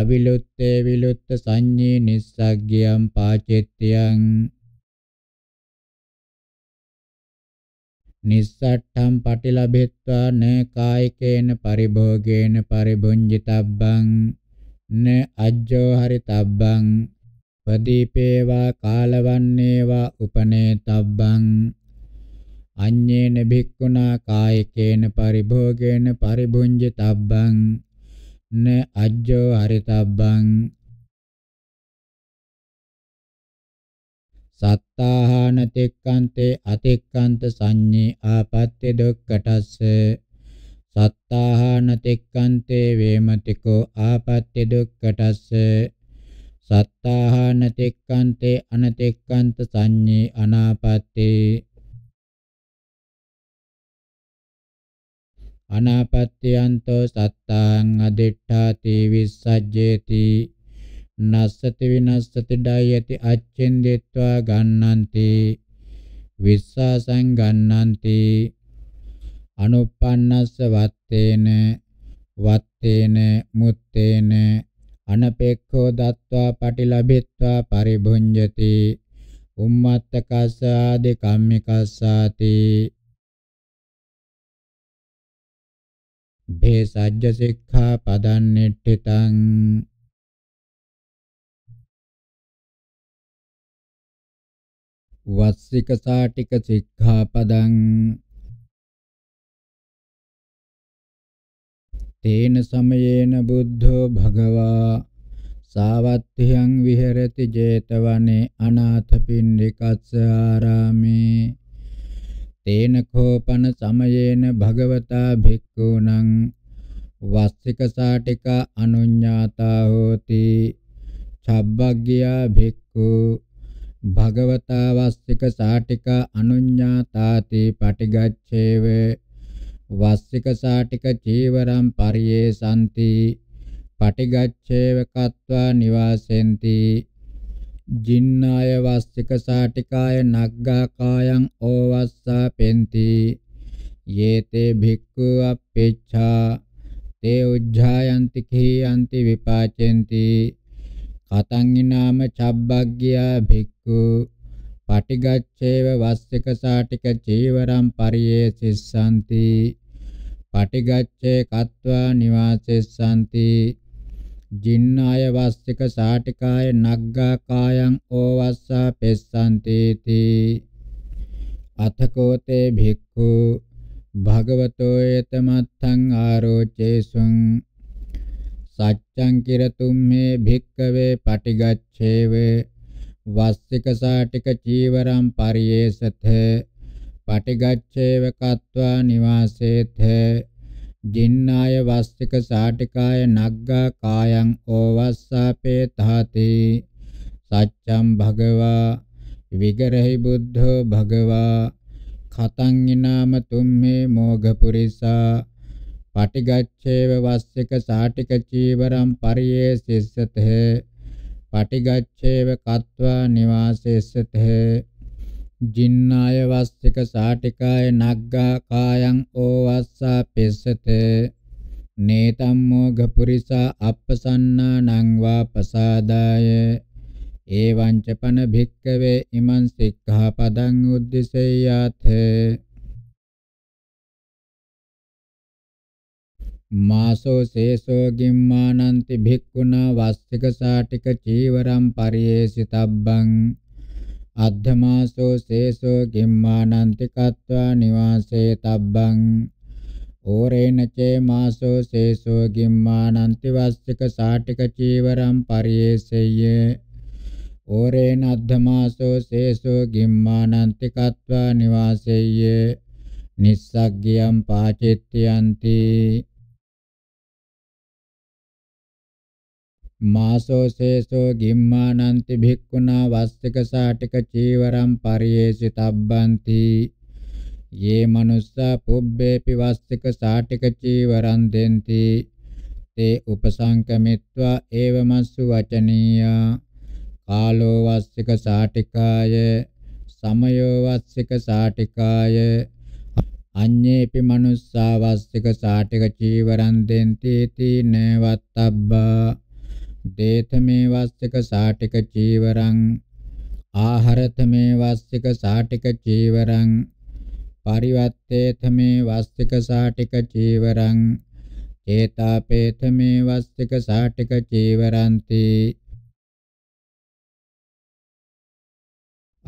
අවිලුත්තේ විලුත්ත සංඤේ නිස්සග්ගියම් පාචෙත්‍යං නිස්සට්ඨම් පටිලබෙත්වා න කායිකේන පරිභෝගේන පරිබුඤ්ජිතබ්බං න අජ්ජෝ හරිතබ්බං පදීපේවා කාලවන්නේවා උපනේතබ්බං අඤ්ඤේන භික්ඛුනා කායිකේන පරිභෝගේන පරිභුඤ්ජතබ්බං න අජ්ජෝ හරිතබ්බං සත්තාහන තෙක්කන්තේ අතෙක්කන්ත සංඤේ ආපත්‍ය දුක්කටස්ස සත්තාහන තෙක්කන්තේ වේමතිකෝ ආපත්‍ය දුක්කටස්ස සත්තාහන තෙක්කන්තේ අනතෙක්කන්ත සංඤේ අනාපත්තේ අනාපත්‍යන්තෝ සත්තාං අදිඨාති විස්සජ්ජේති නස්සති විනස්සති ඩයති අච්චෙන්දිත්වා ගන්නන්ති විස්සසං ගන්නන්ති අනුප්පන්නස්ස වත්තේන වත්තේන මුත්තේන අනපේක්ඛෝ දත්වා පටිලබිත්වා පරිභුඤ්ජති උම්මත්තකස්ස ආදි කම්මිකස්සාති භේසජ්ජ සික්ඛා පදං නිට්ඨිතං වස්සික සාටික සික්ඛා පදං තේන සමයේන බුද්ධෝ භගවා සාවත්ත්‍යං විහෙරති 제තවනේ අනාථ පින්ඩිකස්ස ආරාමේ තේන කෝපන සමයේන භගවතා භික්ඛූණං වස්සික සාටික අනුඤ්ඤාතා හෝති චබ්බග්ගියා භික්ඛු භගවතා වස්සික සාටික අනුඤ්ඤාතාති පටිගච්ඡේවේ වස්සික සාටික චීවරම් පරියේසanti පටිගච්ඡේව කତ୍වා නිවාසෙන්ති ජින්නාය වස්සික සාටිකාය නග්ගා කායං ඕවස්සා පෙන්ති යේතේ භික්ඛු අපේච්ඡා තේ උජ්ජායන්ති කීයන්ති විපාචෙන්ති කතං ඊනාම චබ්බග්ගියා භික්ඛු පටිගච්ඡේව වස්සික සාටික චීවරම් පරියේසිස්සanti පටිගච්ඡේ කତ୍වා නිවාසෙස්සanti ජින්නාය වාස්තික සාටිකාය නග්ගා කායං ඕවස්සා පෙස්සanti තී අතකෝතේ භික්ඛු භගවතෝ යතමත්තං ආරෝචේසුං සච්ඡං කිරතුම් මේ භික්ඛවේ පටිගච්ඡේව වාස්තික සාටික චීවරම් පරියේසතේ පටිගච්ඡේව කତ୍වා නිවාසේත ජින්නාය වස්සික සාටිකාය නග්ගා කායං ඕවස්සාපේ තහති සච්ඡම් භගවා විගරහි බුද්ධෝ භගවා කතං ිනාම තුම්මේ මෝඝපුරිසා පටිගච්ඡේව වස්සික සාටික චීවරම් පරියේ සිස්සතේ පටිගච්ඡේව කତ୍වා නිවාසෙස්සතේ ජින්නාය වස්තික සාටිකාය නග්ගා කායං ඕවස්සා පිස්සත නේතම්මෝ ගපුරිසා අප්පසන්නා නං වා පසාදාය එවං ච පන භික්කවේ ඉමං සික්ඛාපදං උද්දිසෙය්‍යාත මාසෝ සේසෝ ගිම්මානන්ති භික්ඛුනා වස්තික සාටික චීවරම් පරියේසිතබ්බං අද්ධමාසෝ සේසෝ ගිම්මානන්ති කତ୍වා නිවාසේ තබ්බං ඕරේන චේ මාසෝ සේසෝ ගිම්මානන්ති වස්සික සාටික චීවරම් පරියේසෙය්‍ය ඕරේන අද්ධමාසෝ සේසෝ ගිම්මානන්ති කତ୍වා නිවාසෙය්‍ය නිස්සග්ගියම් පාචෙත්‍යන්ති මාසෝ සේසෝ ගිම්මානන්ති භික්ඛුනා වස්සක සාටික චීවරම් පරියේසිතබ්බන්ති යේ මනුස්සා පුබ්බේපි වස්සක සාටික චීවරං දෙන්ති තේ උපසංකමිත්වා ඒවමස්සු වචනීයා කාලෝ වස්සක සාටිකාය සමයෝ වස්සක සාටිකාය අඤ්ඤේපි මනුස්සා වස්සක සාටික චීවරං දෙන්ති තීන වත්තබ්බා දේතමේ වාස්සික සාටික චීවරං ආහරතමේ වාස්සික සාටික චීවරං පරිවත්තේතමේ වාස්සික සාටික චීවරං චේතාපේතමේ වාස්සික සාටික චීවරන්ති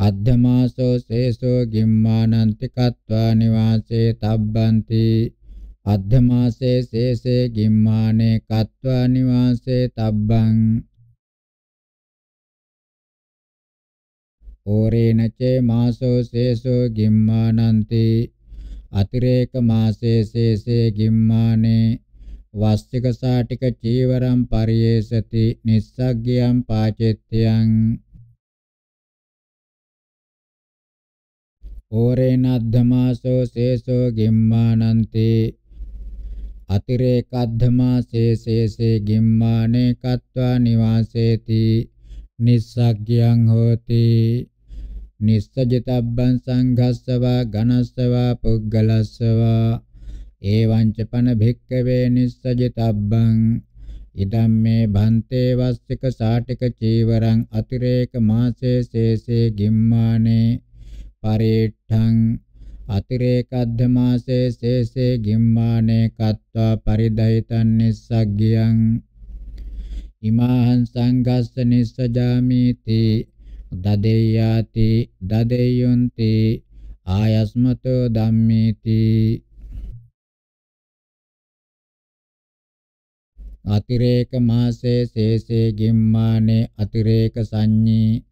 අද්ධමාසෝ සේසෝ ගිම්මානන්ති කତ୍වා නිවාසේ තබ්බන්ති අද්ධමාසේ සේසේ ගිම්මානේ කත්වා නිවාසේ තබ්බං ඕරේන චේ මාසෝ සේසෝ ගිම්මානන්ති අතිරේක මාසේ සේසේ ගිම්මානේ වස්තික සාටික චීවරම් පරියේසති නිස්සග්ගයම් පාචෙත්‍යං ඕරේන අද්ධමාසෝ සේසෝ ගිම්මානන්ති අතිරේකද්ධමා සේසේසේ ගිම්මානේ කତ୍වා නිවාසේති නිස්සග්ගයන් හෝති නිස්සජිතබ්බං සංඝස්සවා ඝනස්සවා පුග්ගලස්සවා ඒවංච පන භික්කවේ නිස්සජිතබ්බං ඉදම් මේ භන්තේ වස්තික සාටික චීවරං අතිරේක මාසේ සේසේ ගිම්මානේ පරිඨං අතිරේකද්ධමාසේ සේසේ ගිම්මානේ කත්වා පරිදහිතන් නිස්සග්ගියං ඉමාහං සංඝස්ස නිස්සජාමීති දදේයාති දදේයොන්ති ආයස්මතෝ ධම්මේති අතිරේක මාසේ සේසේ ගිම්මානේ අතිරේක සංඤී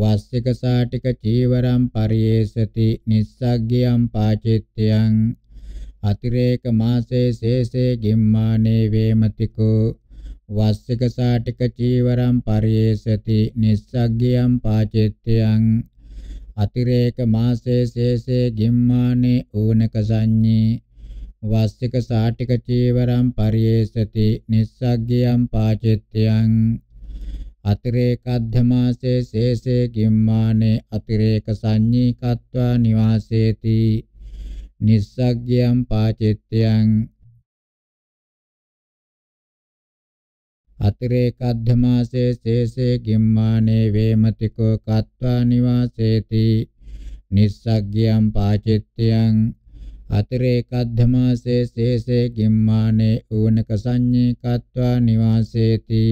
වස්සක සාටික චීවරම් පරියේසති නිස්සග්ගියම් පාචිත්‍යං අතිරේක මාසේ සේසේ ගිම්මානේ වේමතිකෝ වස්සක සාටික චීවරම් පරියේසති නිස්සග්ගියම් පාචිත්‍යං අතිරේක මාසේ සේසේ ගිම්මානේ ඌනක සංඤී වස්තික සාටික චීවරම් පරියේසති නිස්සග්ගියම් පාචිත්‍යං අතිරේක අධ්‍යමාසේ සේසේ කිම්මානේ අතිරේක සංඤීකත්වා නිවාසේති නිස්සග්ගයම් පාචිත්‍යං අතිරේක අධ්‍යමාසේ සේසේ කිම්මානේ වේමතිකෝ කත්වා නිවාසේති නිස්සග්ගයම් පාචිත්‍යං අතිරේක අධ්‍යමාසේ සේසේ කිම්මානේ ඌනක සංඤීකත්වා නිවාසේති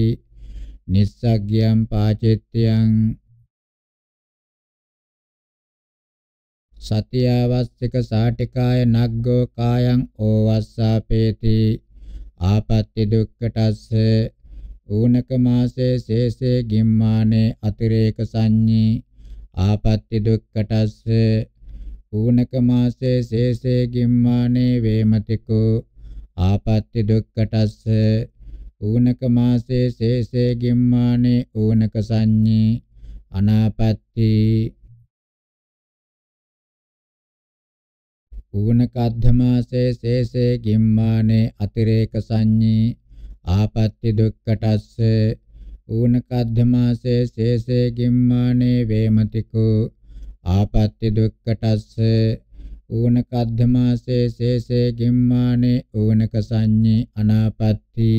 නිස්සග්ගයන් පාචෙත්‍යං සතියාවස්තික සාටිකාය නග්ගෝ කායං ඕවස්සාපේති ආපත්‍ති දුක්කටස්ස ඌනක මාසේ සේසේ ගිම්මානේ අතිරේක සංඤී ආපත්‍ති දුක්කටස්ස ඌනක මාසේ සේසේ ගිම්මානේ වේමතිකෝ ආපත්‍ති දුක්කටස්ස ඌනක මාසේ සේසේ ගිම්මානේ ඌනක සංඤේ අනාපත්ති ඌනක අධමාසේ සේසේ ගිම්මානේ අතිරේක සංඤේ ආපත්‍ය දුක්කටස්ස ඌනක අධමාසේ සේසේ ගිම්මානේ වේමතිකෝ ආපත්‍ය දුක්කටස්ස ඌනක අධමාසේ සේසේ ගිම්මානේ ඌනක සංඤේ අනාපත්‍ති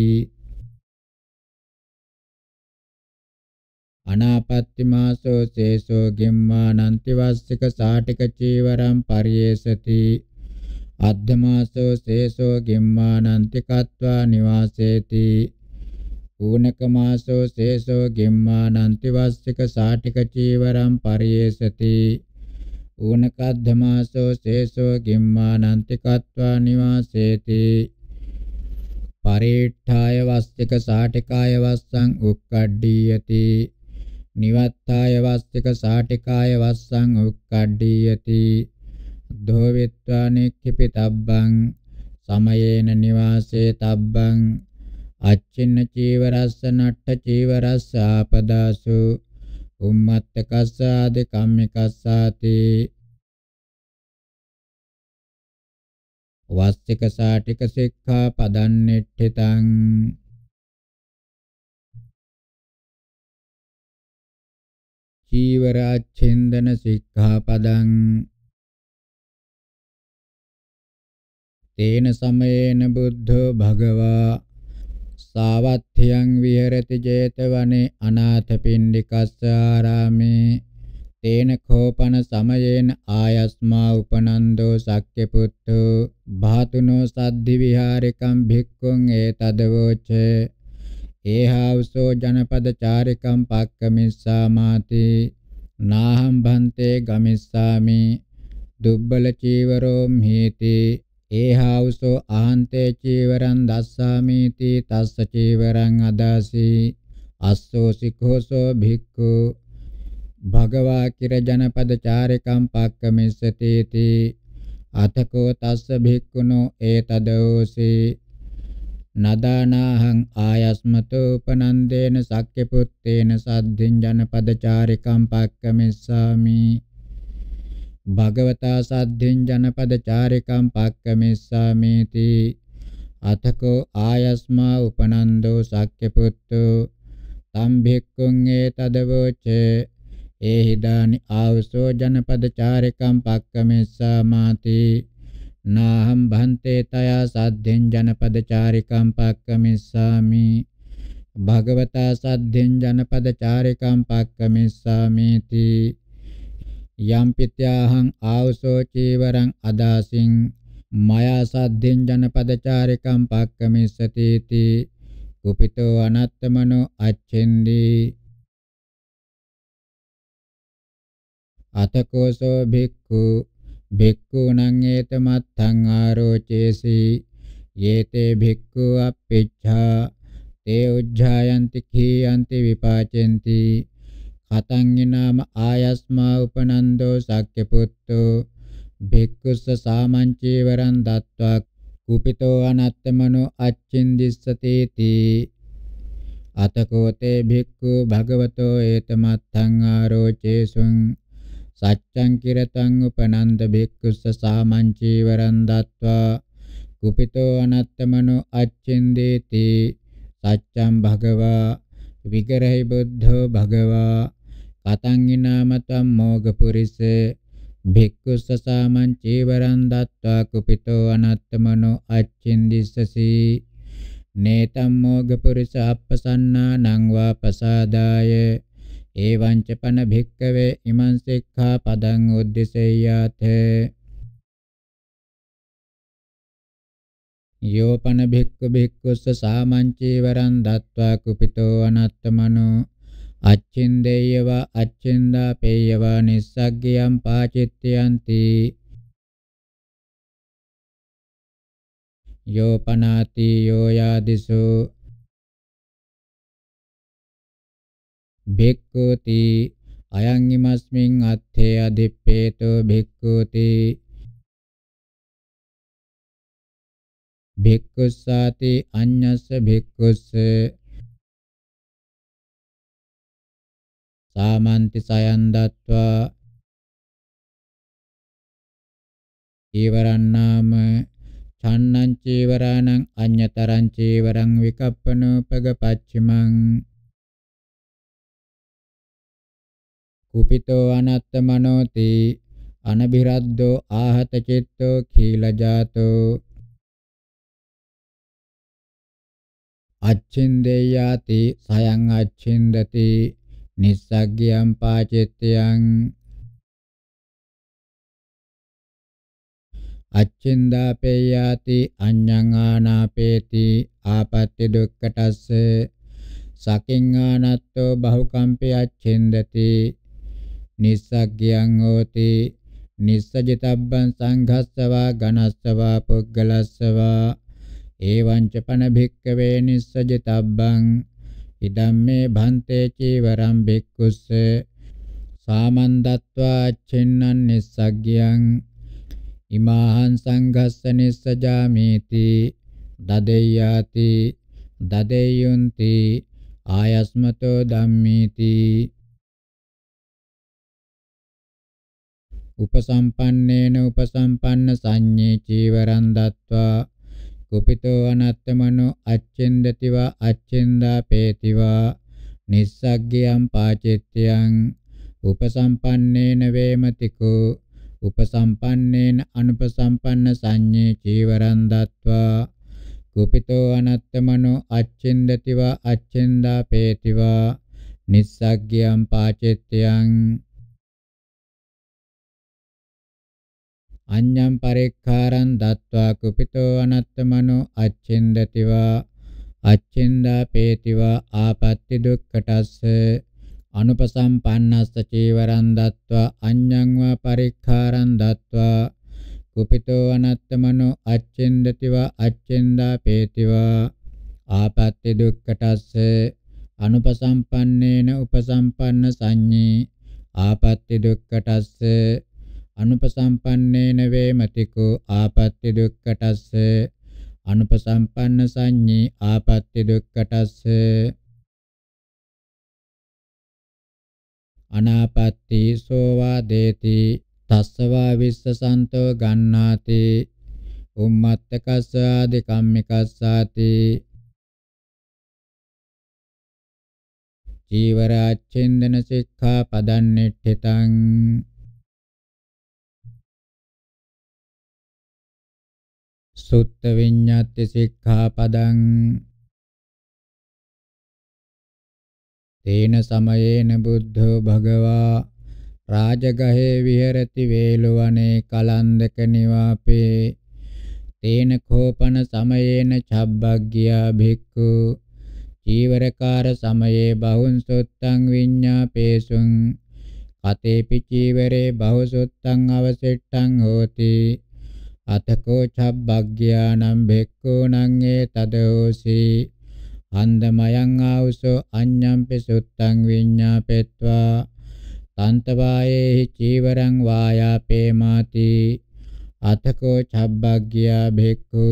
අනාපත්තිමාසෝ සේසෝ ගෙම්මානන්ති වස්සික සාටික චීවරම් පරියේසති අද්දමාසෝ සේසෝ ගෙම්මානන්ති කତ୍වා නිවාසේති ඌනකමාසෝ සේසෝ ගෙම්මානන්ති වස්සික සාටික චීවරම් පරියේසති ඌනකද්දමාසෝ සේසෝ ගිම්මානන්ති කତ୍වා නිවාසේති පරිඨාය වස්තික සාටිකාය වස්සං උක්කඩ්ඩීයති නිවත්තාය වස්තික සාටිකාය වස්සං උක්කඩ්ඩීයති දෝවිත්වා නික්ඛිපිතබ්බං සමයේන නිවාසේ තබ්බං අච්චින්න චීවරස්ස නට්ඨ චීවරස්ස ආපදාසු උම්මත්තකස්ස ආදි කම්මිකස්සාති වස්තික සාටික සික්ඛා පදන්නෙට්ඨිතං චීවරාච්ඡේදන සික්ඛාපදං තේන සමයේන බුද්ධෝ භගවා සාවත්ථ්‍යං විහෙරති 제තවනේ අනාථපිණ්ඩිකස්ස ආරාමේ තේන කෝපන සමයේන ආයස්මා උපනන්දෝ සක්්‍ය පුත්තු භාතුනෝ සද්ධි විහාරිකම් භික්ඛුං ඒතදවෝචේ ඒහාවසෝ ජනපද චාරිකම් පක්කමිස්සාමාති නාහම් භන්තේ ගමිස්සාමි දුබ්බල චීවරෝ මීති ඒහාවසෝ ආන්තේ චීවරං දස්සාමීති තස්ස චීවරං අදාසි අස්සෝ සික්ඛෝසෝ භික්ඛු භගවා කිර ජනපද චාරිකම් පක්කමිස්සතේති අතකෝ තස්ස භික්ඛුනෝ ඒතදෝසී නදානාහං ආයස්මතෝ උපනන්දේන සක්්‍ය පුත්තේන සද්ධින් ජනපදචාරිකම් පක්කමෙස්සාමි භගවතා සද්ධින් ජනපදචාරිකම් පක්කමෙස්සාමේති අතකෝ ආයස්මා උපනන්දෝ සක්්‍ය පුත්තෝ තම් භික්ඛුං ඒතදවෝචේ ඒහිදානි ආවසෝ ජනපදචාරිකම් පක්කමෙස්සාමාති නාහම් භන්තේ තයා සාද්ධෙන් ජනපදචාරිකම් පක්කමිස්සාමි භගවතා සද්ධෙන් ජනපදචාරිකම් පක්කමිස්සාමේති යම් පිත්‍යාහං ආවසෝ චීවරං අදාසින් මයා සද්ධෙන් ජනපදචාරිකම් පක්කමිස්සතේති කුපිතෝ අනත්තමනෝ අච්ඡෙන්දී අතකෝසෝ භික්ඛු භික්ඛුණං ඒතමත්ථං ආරෝචේසි යේතේ භික්ඛු අප්පිච්ඡා තේ උජ්ජායන්ති කීයන්ති විපාචෙන්ති කතංගිනාම ආයස්මා උපනන්දෝ සක්්‍ය පුත්තෝ භික්ඛුස්ස සාමංචීවරං දත්වා කුපිතෝ අනත්තමනෝ අච්චින්දිස්සතේති අතකෝතේ භික්ඛු භගවතෝ ඒතමත්ථං ආරෝචේසුං සච්ඡං කිරතං උපනන්ද භික්ඛුස්ස සාමං චීවරං දත්වා කුපිතෝ අනත්තමනෝ අච්ඡින්දේති සච්ඡං භගවා විගරහි බුද්ධෝ භගවා කතං ිනාමතම් මොගපුරිස භික්ඛුස්ස සාමං චීවරං දත්වා කුපිතෝ අනත්තමනෝ අච්චින්දිස්සසි නේතම් මොගපුරිස අප්පසන්නා නං වා පසාදාය එවං ච පන භික්කවේ ඉමං සික්ඛා පදං උද්දිසෙය්‍යාත යෝපන භික්ඛු භික්ඛුස්ස සාමංචීවරං දත්වා කුපිතෝ අනත්තමනෝ අච්චින්දේයව අච්චින්දා පේයව නිස්සග්ගියම් පාචිත්‍යන්ති යෝපනාති යෝයාදිසෝ භික්ඛුති අයං ීමස්මින් අත්ථේ අදිප්පේතෝ භික්ඛුති භික්ඛුස්සාති අඤ්ඤස්ස භික්ඛුස්ස සාමන්ති සයන් දත්වා ඊවරණ්ණාම චන්නං චීවරණං අඤ්ඤතරං චීවරං විකප්පනෝපග පච්චිමං කුපිතෝ අනත්තමනෝති අනබිරද්දෝ ආහත චිත්තෝ කීලජාතෝ අච්චින්දේයාති සයං අච්චින්දති නිස්සග්ගයම් පාචිත්තයන් අච්චින්දාපේයාති අඤ්ඤං ආනාපේති ආපත්‍ය දුක්කටස්ස සකින් ආනත්තෝ බහුකම්පේ අච්චින්දති නිස්සග්ගයන් හෝති නිස්සජිතබ්බං සංඝස්සවා ඝනස්සවා පුග්ගලස්සවා එවං ච පන භික්කවේ නිස්සජිතබ්බං ඉදම්මේ භන්තේ චීවරම් භික්කුස්ස සාමන්දත්වා චින්නන් නිස්සග්ගයන් ඉමාහං සංඝස්ස නිස්සජාමේති දදෙය්‍යාති දදෙය්‍යුන්ති ආයස්මතෝ ධම්මේති උපසම්පන්නේන උපසම්පන්න සංඤේ චීවරං දත්වා කුපිතෝ අනත්තමනෝ අච්ඡෙන්දතිවා අච්ඡෙන්දා පේතිවා නිස්සග්ගයං පාචෙත්‍යං උපසම්පන්නේන වේමතිකෝ උපසම්පන්නේන අනුපසම්පන්න සංඤේ චීවරං දත්වා කුපිතෝ අනත්තමනෝ අච්ඡෙන්දතිවා අච්ඡෙන්දා පේතිවා නිස්සග්ගයං පාචෙත්‍යං අඤ්ඤම් පරික්ඛාරං දත්වා කුපිතෝ අනත්තමනෝ අච්ඡින්දතිවා අච්ඡින්දා පේතිවා ආපත්‍ති දුක්ඛටස්ස අනුපසම්පන්නස්ස චීවරං දත්වා අඤ්ඤං වා පරික්ඛාරං දත්වා කුපිතෝ අනත්තමනෝ අච්ඡින්දතිවා අච්ඡින්දා පේතිවා ආපත්‍ති දුක්ඛටස්ස අනුපසම්පන්නේන උපසම්පන්න සංඤේ ආපත්‍ති දුක්ඛටස්ස අනුපසම්පන්නේන වේමතිකෝ ආපත්‍ති දුක්ඛටස්ස අනුපසම්පන්න සංඤී ආපත්‍ති දුක්ඛටස්ස අනාපත්‍ති සෝවා දේති තස්සවා විස්සසන්තෝ ගන්නාති උම්මත්තකස්ස ආදි කම්මිකස්සාති ජීවරාච්ඡින්දන සික්ඛා පදන්නෙට්ඨිතං සුත්ත විඤ්ඤාති සික්ඛාපදං තේන සමයේන බුද්ධෝ භගවා රාජගහේ විහෙරති වේලවනේ කලන්දක නිවාපේ තේන කෝපන සමයේන චබ්බග්ගියා භික්ඛු චීවරකාර සමයේ බහුන් සුත්තං විඤ්ඤාපේසුං කතේපි චීවරේ බහුසුත්තං අවසෙට්ටං හෝති අතකෝ චබ්බග්ගයානම් භික්ඛූණං ඒ තදෝසි හන්දමයං ආවුසෝ අඤ්ඤම්පි සුත්තං විඤ්ඤාපෙත්වා තන්තවායේහි චීවරං වායාපේමාති අතකෝ චබ්බග්ගයා භික්ඛු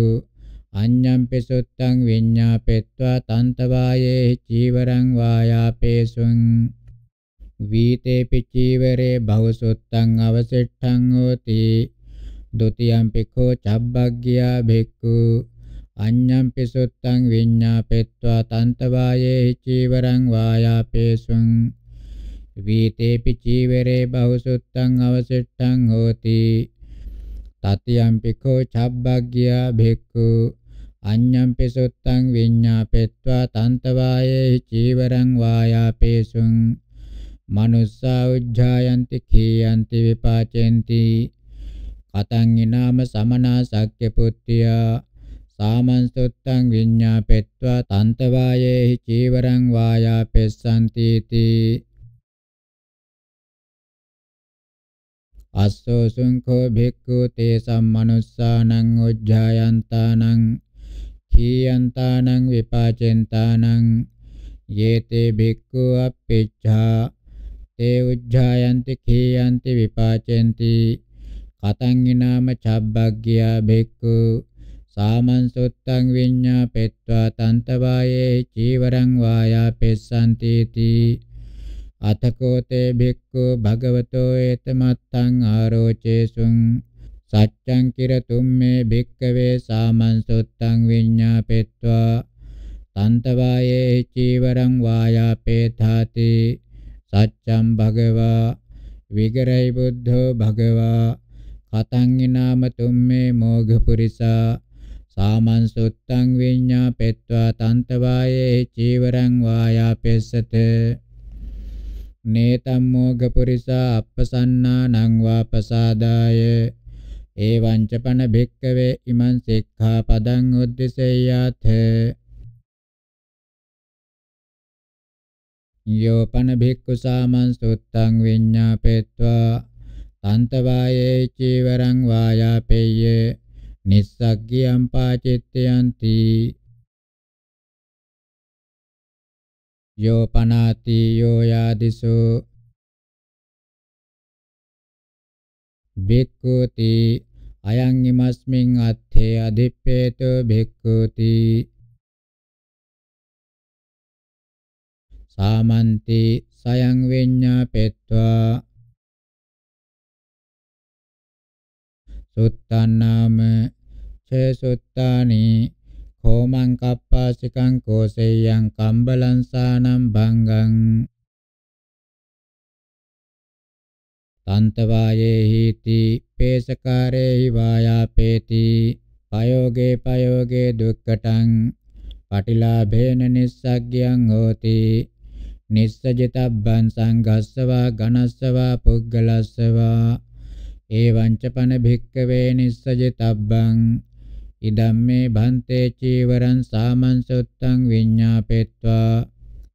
අඤ්ඤම්පි සුත්තං විඤ්ඤාපෙත්වා තන්තවායේහි චීවරං වායාපේසුං වීතේපි චීවරේ බහුසුත්තං අවසෙට්ඨං හෝති දොතියම්පිකෝ චබ්බග්ගියා භික්ඛු අඤ්ඤම්පි සුත්තං විඤ්ඤාපෙත්වා තන්තවායේ චීවරං වායාපේසුං වීතේපි චීවරේ බහුසුත්තං අවසිට්ඨං හෝති තතියම්පිකෝ චබ්බග්ගියා භික්ඛු අඤ්ඤම්පි සුත්තං විඤ්ඤාපෙත්වා තන්තවායේ චීවරං වායාපේසුං මනුස්සා උජ්ජායන්ති කීයන්ති විපාචෙන්ති කතං ඊනාම සමනා සක්්‍ය පුත්තියා සාමන්සුත්තං විඤ්ඤාපෙත්වා තන්තවායේහි චීවරං වායාපෙස්සන්ති තී අස්සෝ සුංඛෝ භික්ඛු තේසම් මනුස්සානං උජ්ජායන්තානං කීයන්තානං විපාචෙන්තානං යේතේ භික්ඛු අප්පිච්ඡා තේ උජ්ජායන්ති කීයන්ති විපාචෙන්ති කතංගිනාම චබ්බග්ගියා භික්ඛු සාමන්සුත්තං විඤ්ඤාපෙත්වා තන්තවායේ චීවරං වායාපෙස්සන්ති තී අතකෝතේ භික්ඛු භගවතෝ ඒතමත්තං ආරෝචේසුං සච්ඡං කිරතුම් මේ භික්ඛවේ සාමන්සුත්තං විඤ්ඤාපෙත්වා තන්තවායේ චීවරං වායාපේථාති සච්ඡම් භගවා විගරයි බුද්ධෝ භගවා කතං ඊනාම තුම්මේ මෝඝ පුරිසා සාමං සුත්තං විඤ්ඤාපෙත්වා තන්තවායේ චීවරං වායාපෙස්සත නේතම් මෝඝ පුරිසා අප්පසන්නානං වාපසාදාය එවං චපන භික්කවේ ඉමං සික්ඛාපදං උද්දසෙය්‍යාථ යෝපන භික්ඛු සාමං සුත්තං විඤ්ඤාපෙත්වා තන්තවායේ චීවරං වායාපෙය්‍ය නිස්සග්ගියම් පාචිත්තයන්ති යෝ පනාති යෝ යාදිසෝ භික්ඛුති අයං ීමස්මින් අත්ථේ අදිප්පේත භික්ඛුති සාමන්ති සයං විඤ්ඤාපෙත්වා සුත්තානාම ච සුත්තානි හෝමං කප්පාසිකං කෝසෙයං කම්බලංසානම් භංගං තන්තවායේහිති පේසකාරේහි වායාපේති පයෝගේ පයෝගේ දුක්කටං පටිලාභේන නිස්සග්ගයන් හෝති නිස්සජිතබ්බං සංගස්සවා ඝනස්සවා පුග්ගලස්සවා එවංච පන භික්කවේ නිස්සජිතබ්බං ඉදම්මේ භන්තේ චීවරං සාමංසුත්තං විඤ්ඤාපෙත්වා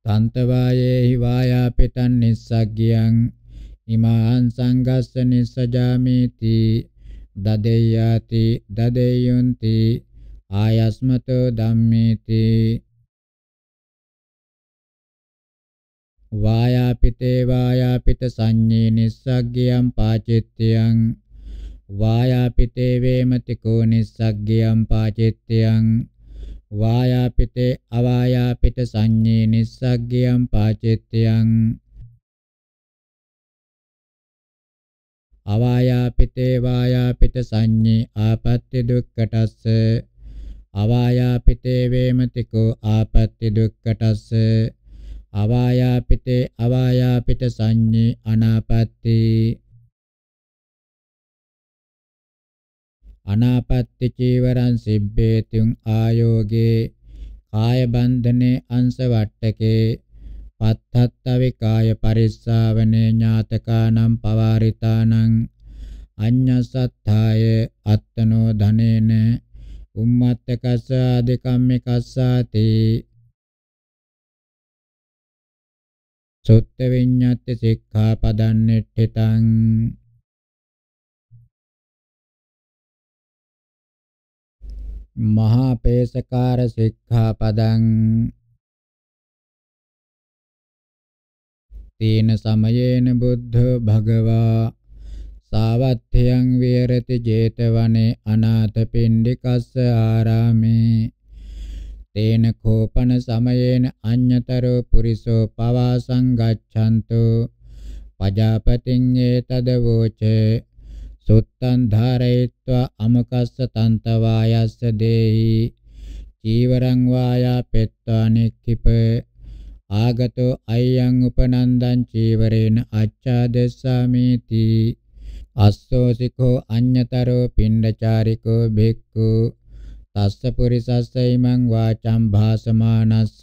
තන්තවායේහි වායාපිතං නිස්සග්ගියං ඉමාං සංගස්ස නිස්සජාමීති දදේයාති දදේයොන්ති ආයස්මතෝ ධම්මේති වායාපිතේ වායාපිත සංඤේ නිස්සග්ගියම් පාචිත්‍යං වායාපිතේ වේමති කෝ නිස්සග්ගියම් පාචිත්‍යං වායාපිතේ අවායාපිත සංඤේ නිස්සග්ගියම් පාචිත්‍යං අවායාපිතේ වායාපිත සංඤේ ආපත්‍ය දුක්කටස්ස අවායාපිතේ වේමති කෝ ආපත්‍ය දුක්කටස්ස අවායාපිත අවායාපිත සංඤේ අනාපත්ති අනාපත්ති චීවරං සිබ්බේතුං ආයෝගේ කාය බන්ධනේ අංශ වට්ටකේ පත්තත්ත විකාය පරිස්සාවනේ ඥාතකානම් පවාරිතානම් අඤ්ඤසත්තාය අත්තනෝ ධනේන උම්මත්තකස්ස අධිකම්මිකස්සාති සුත්ත විඤ්ඤාති සික්ඛාපදං නෙට්ඨිතං මහා පේසකාර සික්ඛාපදං තේන සමයේන බුද්ධ භගවා සාවත්ථයන් විහෙරති 제තවනේ අනාථපිණ්ඩිකස්ස ආරාමේ තේන කෝපන සමයේන අඤ්‍යතරෝ පුරිසෝ පවා සංගච්ඡන්තු පජාපතින් ඒතදවෝච සුත්තං ධාරයිත්වා අමකස්ස තන්තවායස්ස දේහි චීවරං වායා පෙත්වා නික්ඛිප ආගතෝ අයං උපනන්දං චීවරේන අච්ඡාදෙස්සාමීති අස්සෝසිකෝ අඤ්‍යතරෝ පිණ්ඩචාරිකෝ භික්ඛු තස්ස පුරිසස්ස ඉමං වාචම් භාසමානස්ස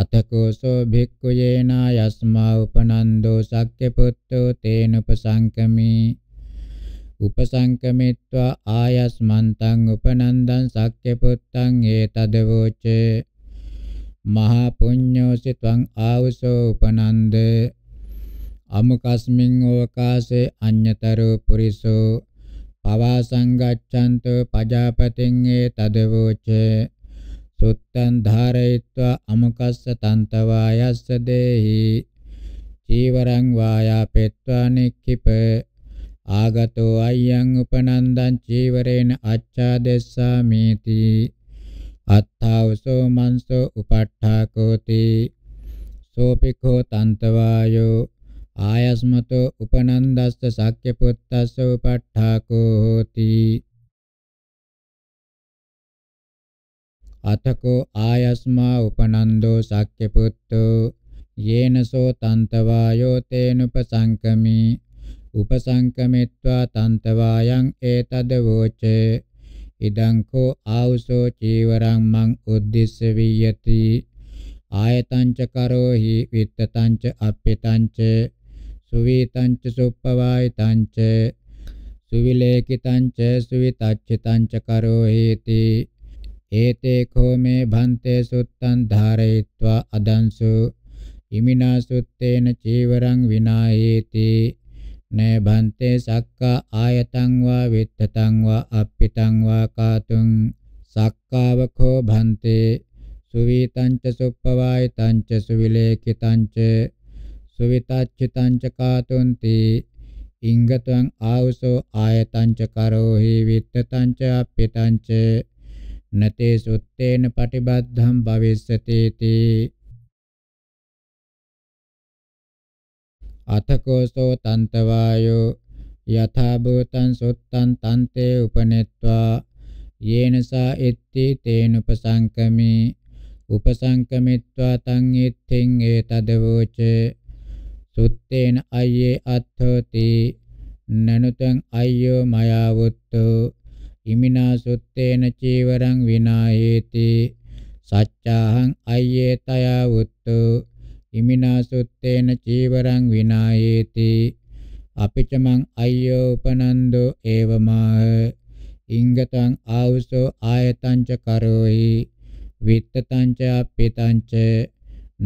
අතකෝසෝ භික්ඛුයේනා යස්මා උපනන්දෝ සක්්‍ය පුත්තෝ තේන උපසංකමි උපසංකමිත්වා ආයස්මන්තං උපනන්දං සක්්‍ය පුත්තං ඒතදවෝච මහා පුඤ්ඤෝසි ත්වං ආවසෝ උපනන්ද අමුකස්මින් ඕකාසේ අඤ්‍යතරෝ පුරිසෝ අවාසංගච්ඡන්තු පජාපතින් ඒතදවෝච සුත්තං ධාරයිत्वा අමකස්ස තන්තවායස්ස දේහි චීවරං වායාපෙත්වා නික්ඛිප ආගතෝ අයං උපනන්දං චීවරේන අච්ඡාදෙස්සාමේති අත්ථවසෝ මන්සෝ උපට්ඨාකෝති සෝපිකෝ තන්තවායෝ ආයස්මතෝ උපනන්දස්ස සක්්‍ය පුත්තස්ස උපට්ඨාකෝ හෝති අතකෝ ආයස්මා උපනන්දෝ සක්්‍ය පුත්තෝ යේනසෝ තන්තවායෝ තේනුපසංකමි උපසංකමිත්වා තන්තවායන් ඒතද වෝචේ ඉදං කෝ ආවුසෝ චීවරං මං උද්දිස්ස වියති ආයතංච කරෝහි විත්තතංච අප්පිතංච සුවීතංච සුප්පවායිතංච සුවිලේකිතංච සුවිතච්චිතංච කරෝ හේති ඒතේ කෝමේ භන්තේ සුත්තං ධාරයිत्वा අදංසු ඉමිනා සුත්තේන චීවරං විනායේති නේ භන්තේ සක්කා ආයතං වා විත්තතං වා අප්පිතං වා කාතුං සක්කාවකෝ භන්තේ සුවිතංච සුප්පවායිතංච සුවිලේකිතංච සුවිතච්චිතං ච කාතුන්ති ඉංගතං ආවසෝ ආයතං ච කරෝහි විත්තතං ච අපිතං ච නතේ සුත්තේන පටිබද්ධම් භවිස්සති තී අතකෝසෝ තන්තවායෝ යථා භූතං සුත්තං තන්තේ උපනෙත්වා යේනසා එත්ති තේන උපසංකමේ උපසංකමිත්වා තං එත්තිං ඒතදවෝචේ සුත්තේන අය්‍යේ අත්ථෝති නනුතං අය්‍යෝ මයාවුත්තෝ ඉමිනා සුත්තේන චීවරං විනායේති සච්ඡාහං අය්‍යේ තයාවුත්තෝ ඉමිනා සුත්තේන චීවරං විනායේති අපිචමං අය්‍යෝ උපනන්දෝ ඒවමාහ ඉංගතං ආවුසෝ ආයතංච කරෝහි විත්තතංච අපිතංච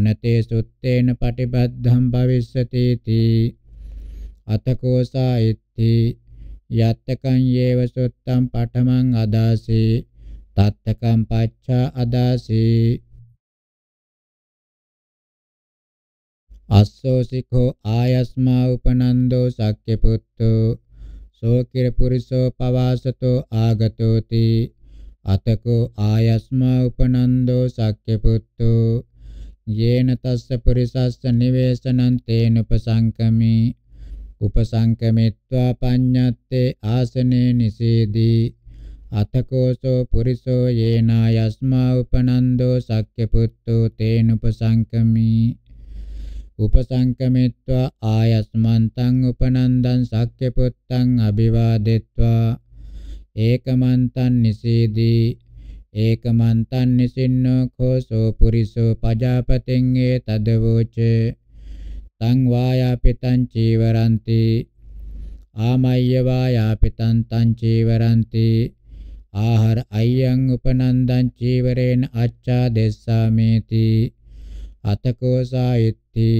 නතේ සුත්තේන පටිබද්ධම් භවිස්සති තී අතකෝ සායිත්‍ති යත්තකං යේව සුත්තම් පඨමං අදාසේ තත්තකම් පච්චා අදාසේ අස්සෝසිකෝ ආයස්මා උපනන්දෝ සක්්‍ය පුත්තෝ සෝ කිර පුරිසෝ පවාසතෝ ආගතෝති අතකෝ ආයස්මා උපනන්දෝ සක්්‍ය පුත්තෝ යේන තස්ස පුරිසස්ස නිවේසනං තේන උපසංකමි උපසංකමිත්වා පඤ්ඤත්තේ ආසනේ නිසීදී අතකෝසෝ පුරිසෝ යේනා යස්මා උපනන්දෝ සක්්‍ය පුත්තෝ තේන උපසංකමි උපසංකමිත්වා ආයස්මන්තං උපනන්දං සක්්‍ය පුත්තං අභිවාදෙත්වා ඒකමන්තං නිසීදී ඒකමන්තං නිසින්නෝ කෝසෝ පුරිසෝ පජාපතෙන් ඒ තදවෝච තං වායාපිතං චීවරಂತಿ ආමය්‍ය වායාපිතං තං චීවරಂತಿ ආහාර අයං උපනන්දං චීවරේන අච්ඡා දෙස්සාමේති අතකෝ සායත්ති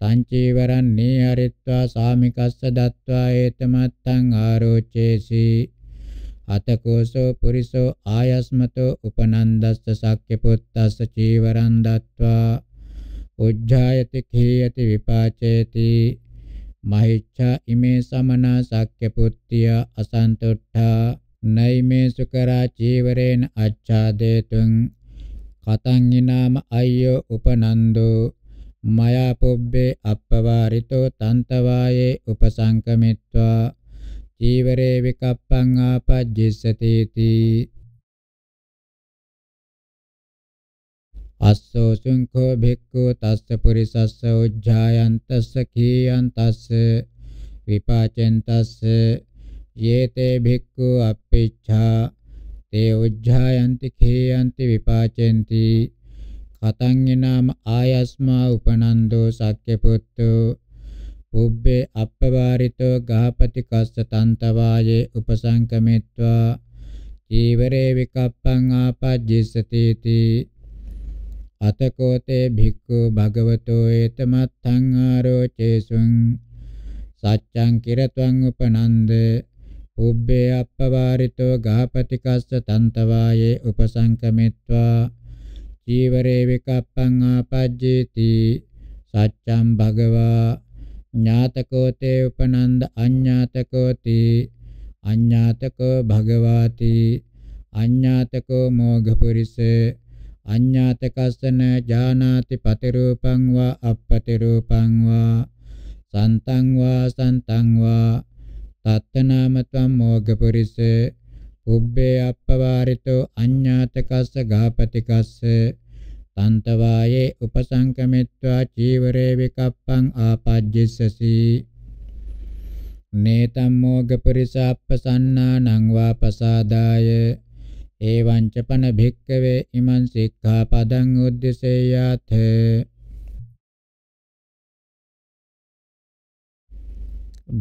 තං චීවරං නී හරිත්වා සාමිකස්ස දත්වා ඒතමත්තං ආරෝචේසි අතකෝසෝ පුරිසෝ ආයස්මතෝ උපනන්දස්ස සක්්‍ය පුත්තස්ස චීවරං දත්වා උජ්ජායති කීයති විපාචේති මහිච්ඡා ඉමේ සමනා සක්්‍ය පුත්තිය අසන්තුට්ඨා නෛමේ සුකරා චීවරේන අච්ඡාදේතුං කතං ඊනාම අය්‍යෝ උපනන්දෝ මයා පොබ්බේ අප්පවාරිතෝ තන්තවායේ උපසංකමිත්වා චීවරේ විකප්පං ආපජ්ජිස්සතේති අස්සෝ සුංඛෝ භික්ඛු තස්ස පුරිසස්ස උජ්ජායන්තස්ස කීයන්තස්ස විපාචෙන්තස්ස යේතේ භික්ඛු අප්පිච්ඡා තේ උජ්ජායන්ති කීයන්ති විපාචෙන්ති කතං ඊනාම ආයස්මා උපනන්දෝ සක්්‍ය පුත්තෝ පුබ්බේ අප්පවාරිතෝ ගහපති කස්ස තන්තවායේ උපසංකමිත්වා චීවරේ විකප්පං ආපජ්ජිස්සතිති අතකෝතේ භික්ඛු භගවතෝ ඒතමත්තං ආරෝචේසුං සච්ඡං කිරත්වං උපනන්ද පුබ්බේ අප්පවාරිතෝ ගහපති කස්ස තන්තවායේ උපසංකමිත්වා චීවරේ විකප්පං ආපජ්ජේති සච්ඡං භගවා ඥාතකෝතේ උපනන්ද අඥාතකෝති අඥාතකෝ භගවාති අඥාතකෝ මෝඝපුරිස අඥාතකස්සන ජානාති පතිරූපං වා අපපතිරූපං වා සන්තං වා සන්තං වා තත්තනාමත්වං මෝඝපුරිස උබ්බේ අප්පවාරිතෝ අඥාතකස්ස ගාපතිකස්ස තන්තවායේ උපසංකමෙත්වා චීවරේ විකප්පං ආපජ්ජස්සසි නේතම් මොග පරිසප්පසන්නානං වා පසාදාය එවං ච පන භික්කවේ ඉමං සික්ඛාපදං උද්දසේයාත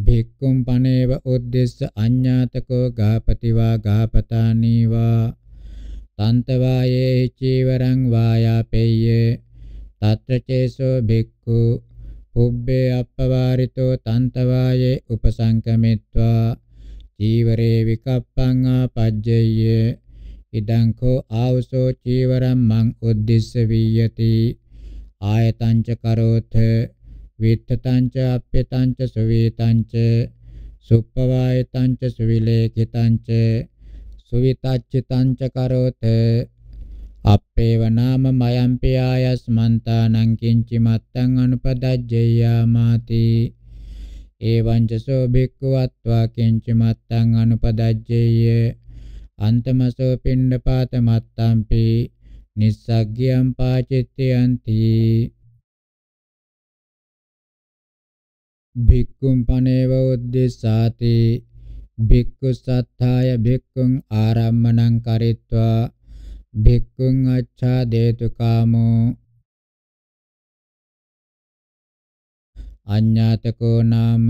භික්ඛුම් පනේව උද්දස්ස අඤ්ඤාතකෝ ගාපති වා ගාපතානී වා තන්තවායේ චීවරං වායාපෙය්‍ය తත්‍ර චේසෝ භික්ඛු පුබ්බේ අප්පවාරිතෝ තන්තවායේ උපසංකමිත්වා චීවරේ විකප්පං ආපජ්ජය්‍ය ඉදං කෝ ආවසෝ චීවරං මං උද්දිස්ස වියති ආයතං ච කරෝථ විත්තං ච අප්පතං ච සුවිතං ච සුප්පවායතං ච සුවිලේඛිතං ච සුවිතච්චිතං ච කරෝත අපේව නාම මයම්පි ආයස්මන්තානං කිංචි මත්තං අනුපදජ්ජයාමාති එවං ච සෝ භික්ඛවත්වා කිංචි මත්තං අනුපදජ්ජේය අන්තමසෝ පිණ්ඩපාත මත්තම්පි නිස්සග්ගියම් පාචිත්‍යන්ති භික්ඛුම් පනේව උද්දේශාති භික්ඛු සත්තාය භික්ඛුං ආරම්මණං කරිත්වා භික්ඛුං අච්ඡාදේතු කාමෝ අඤ්ඤාතකෝ නාම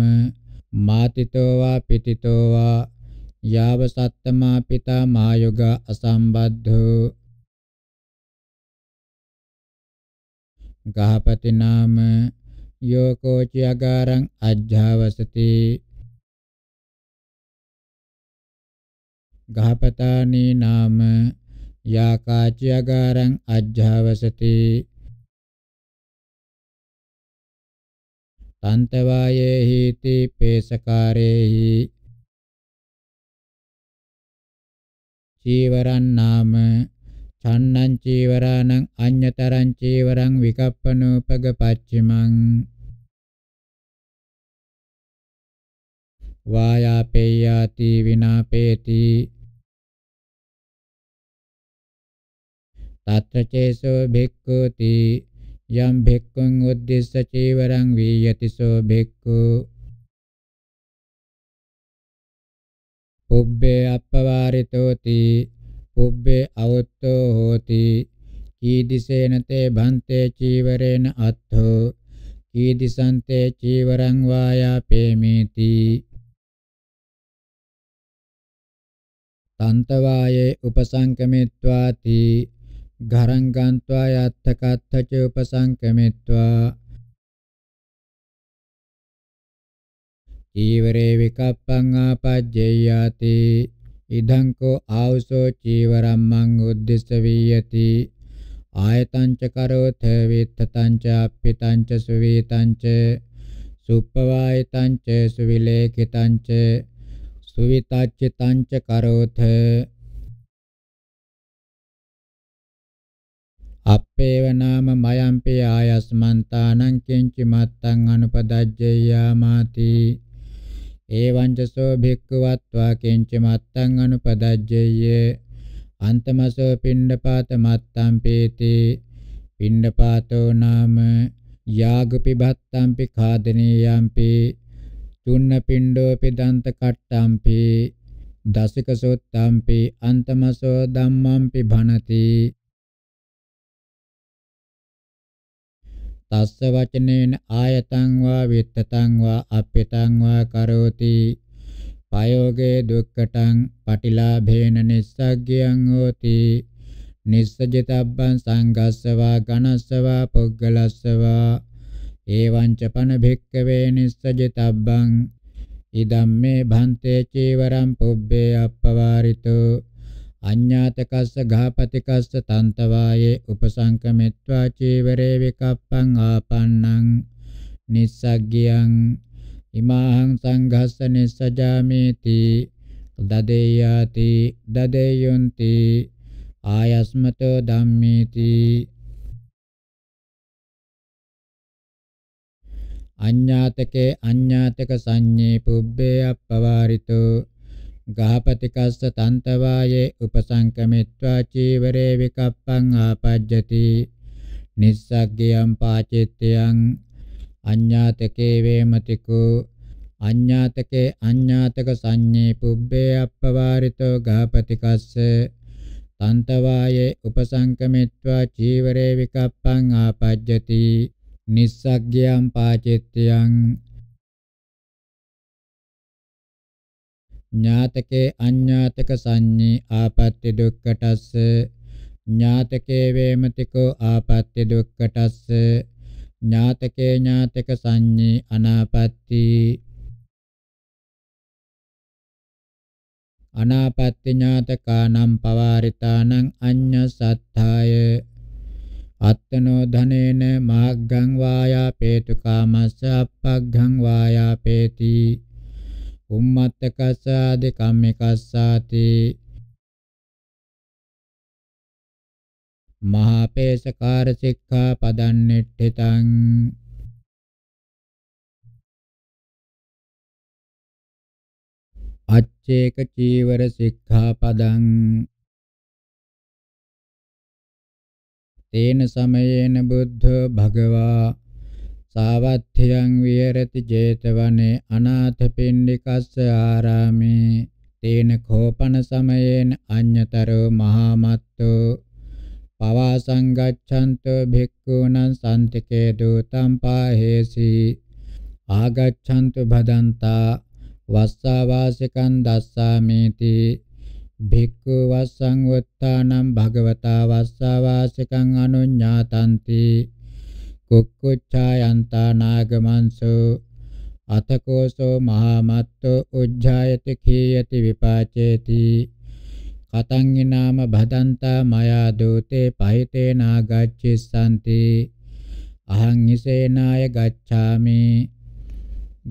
මාතිතෝ වා පිතිතෝ වා යාව සත්තමා පිතා මායුග අසම්බද්ධෝ ගහපති නාම යෝකෝචි අගාරං අජ්ජාවසති ගහපතානී නාම යාකාචයගාරං අජ්ජාවසති තන්තවායේහි තී පේසකාරේහි චීවරං නාම චන්නං චීවරාණං අඤ්ඤතරං චීවරං විකප්පනෝපග පච්චිමං වායාපේයාති විනාපේති తత్ర చేసో భిక్కుతి యం భిక్కుం ఉద్దిశ చీవరం వీయతి సో భిక్కు පුබ්බේ අප්පවාරිතෝති පුබ්බේ අවුත්තෝ හෝති කීදිසේනතේ භන්තේ චීවරේන අත්ථෝ කීදිසන්තේ චීවරං වායාපේමේති තන්තවායේ උපසංකමිත්වාති ගරං ගන්त्वा යත්තකත්ත ච උපසංකමිත්වා චීවරේ විකප්පං ආපජ්ජයාති ඉදං කෝ ආවසෝ චීවරම් මං උද්දිස්ස වීයති ආයතං ච කරෝත වේත්තං ච අප්පිතං ච සුවීතං ච සුප්පවායතං ච සුවිලේකිතං ච සුවිතාච්චිතං ච කරෝත අපේව නාම මයම්පේ ආයස්මන්තානං කිංචි මත්තං අනුපදජ්ජයාමාති ඒවං චසෝ භික්ඛවත්වා කිංචි මත්තං අනුපදජ්ජයේ අන්තමසෝ පිණ්ඩපාත මත්තම් පීති පිණ්ඩපාතෝ නාම යාගපි භත්තම්පි ඛාදනීයම්පි තුන්න පිණ්ඩෝපි දන්ත කට්ටම්පි දසික සොත්තම්පි අන්තමසෝ ධම්මම්පි භනති තස්ස වචනේන ආයතං වා විත්තතං වා අප්පිතං වා කරෝති පයෝගේ දුක්ඛටං පටිලාභේන නිස්සග්ගයං හෝති නිස්සජිතබ්බං සංගස්සවා ඝනස්සවා පුග්ගලස්සවා ඒවං ච පන භික්කවේ නිස්සජිතබ්බං ඉදම්මේ භන්තේ චීවරං පුබ්බේ අප්පවාරිතෝ අඤ්ඤාතකස්ස ඝාපතිකස්ස තන්තවායේ උපසංකමෙත්වා චීවරේ විකප්පං ආපන්නං නිස්සග්ගියං ඉමාහං සංඝස්ස නිස්සජාමේති දදේයාති දදේයොන්ති ආයස්මතෝ ධම්මේති අඤ්ඤාතකේ අඤ්ඤාතක සංඤේ පුබ්බේ අප්පවාරිතෝ ගාපති කස්ස තන්තවායේ උපසංකමිත්වා චීවරේ විකප්පං ආපජ්ජති නිස්සග්ගයම් පාචිත්‍යං අඤ්ඤාතකේ වේමතිකෝ අඤ්ඤාතකේ අඤ්ඤාතක සංඤේ පුබ්බේ අප්පවාරිතෝ ගාපති කස්ස තන්තවායේ උපසංකමිත්වා චීවරේ විකප්පං ආපජ්ජති නිස්සග්ගයම් පාචිත්‍යං ඥාතකේ අඥාතක සංඤේ ආපත්‍ය දුක්ඛටස්ස ඥාතකේ වේමතිකෝ ආපත්‍ය දුක්ඛටස්ස ඥාතකේ ඥාතක සංඤේ අනාපත්‍ති අනාපත්‍ය ඥාතකානම් පවාරිතානං අඤ්ඤසත්තාය අත්තනෝ ධනේන මාග්ගං වායාපේතු කාමස්ස අප්පග්ගං වායාපේති උම්මත්තකස්සාද කම්මිකස්සාති මහා පේසකාර සික්ඛා පදන්නෙට්ඨිතං අච්චේක චීවර සික්ඛාපදං තේන සමයේන බුද්ධ භගවා සාවත්ථයන් විහෙරති 제තවනේ අනාථපිණ්ඩිකස්ස ආරාමේ තේන කෝපන සමයේන අඤ්‍යතරෝ මහා මත්තෝ පවා සංගච්ඡන්තෝ භික්ඛූනං සම්තිකේ දූතං පාහේසි ආගච්ඡන්තු භදන්තා වස්සාවාසිකං දස්සාමේති භික්ඛු වස්සං වත්තානම් භගවතා වස්සාවාසිකං අනුඤ්ඤාතಂತಿ කුක්කුච්ඡායන්තා නාගමන්සෝ අතකෝසෝ මහාමත්තෝ උජ්ජායති කීයති විපාචේති කතං නාම භදන්තා මයා දූතේ පහිතේ නාගච්ඡසanti අහං හිසේනාය ගච්ඡාමි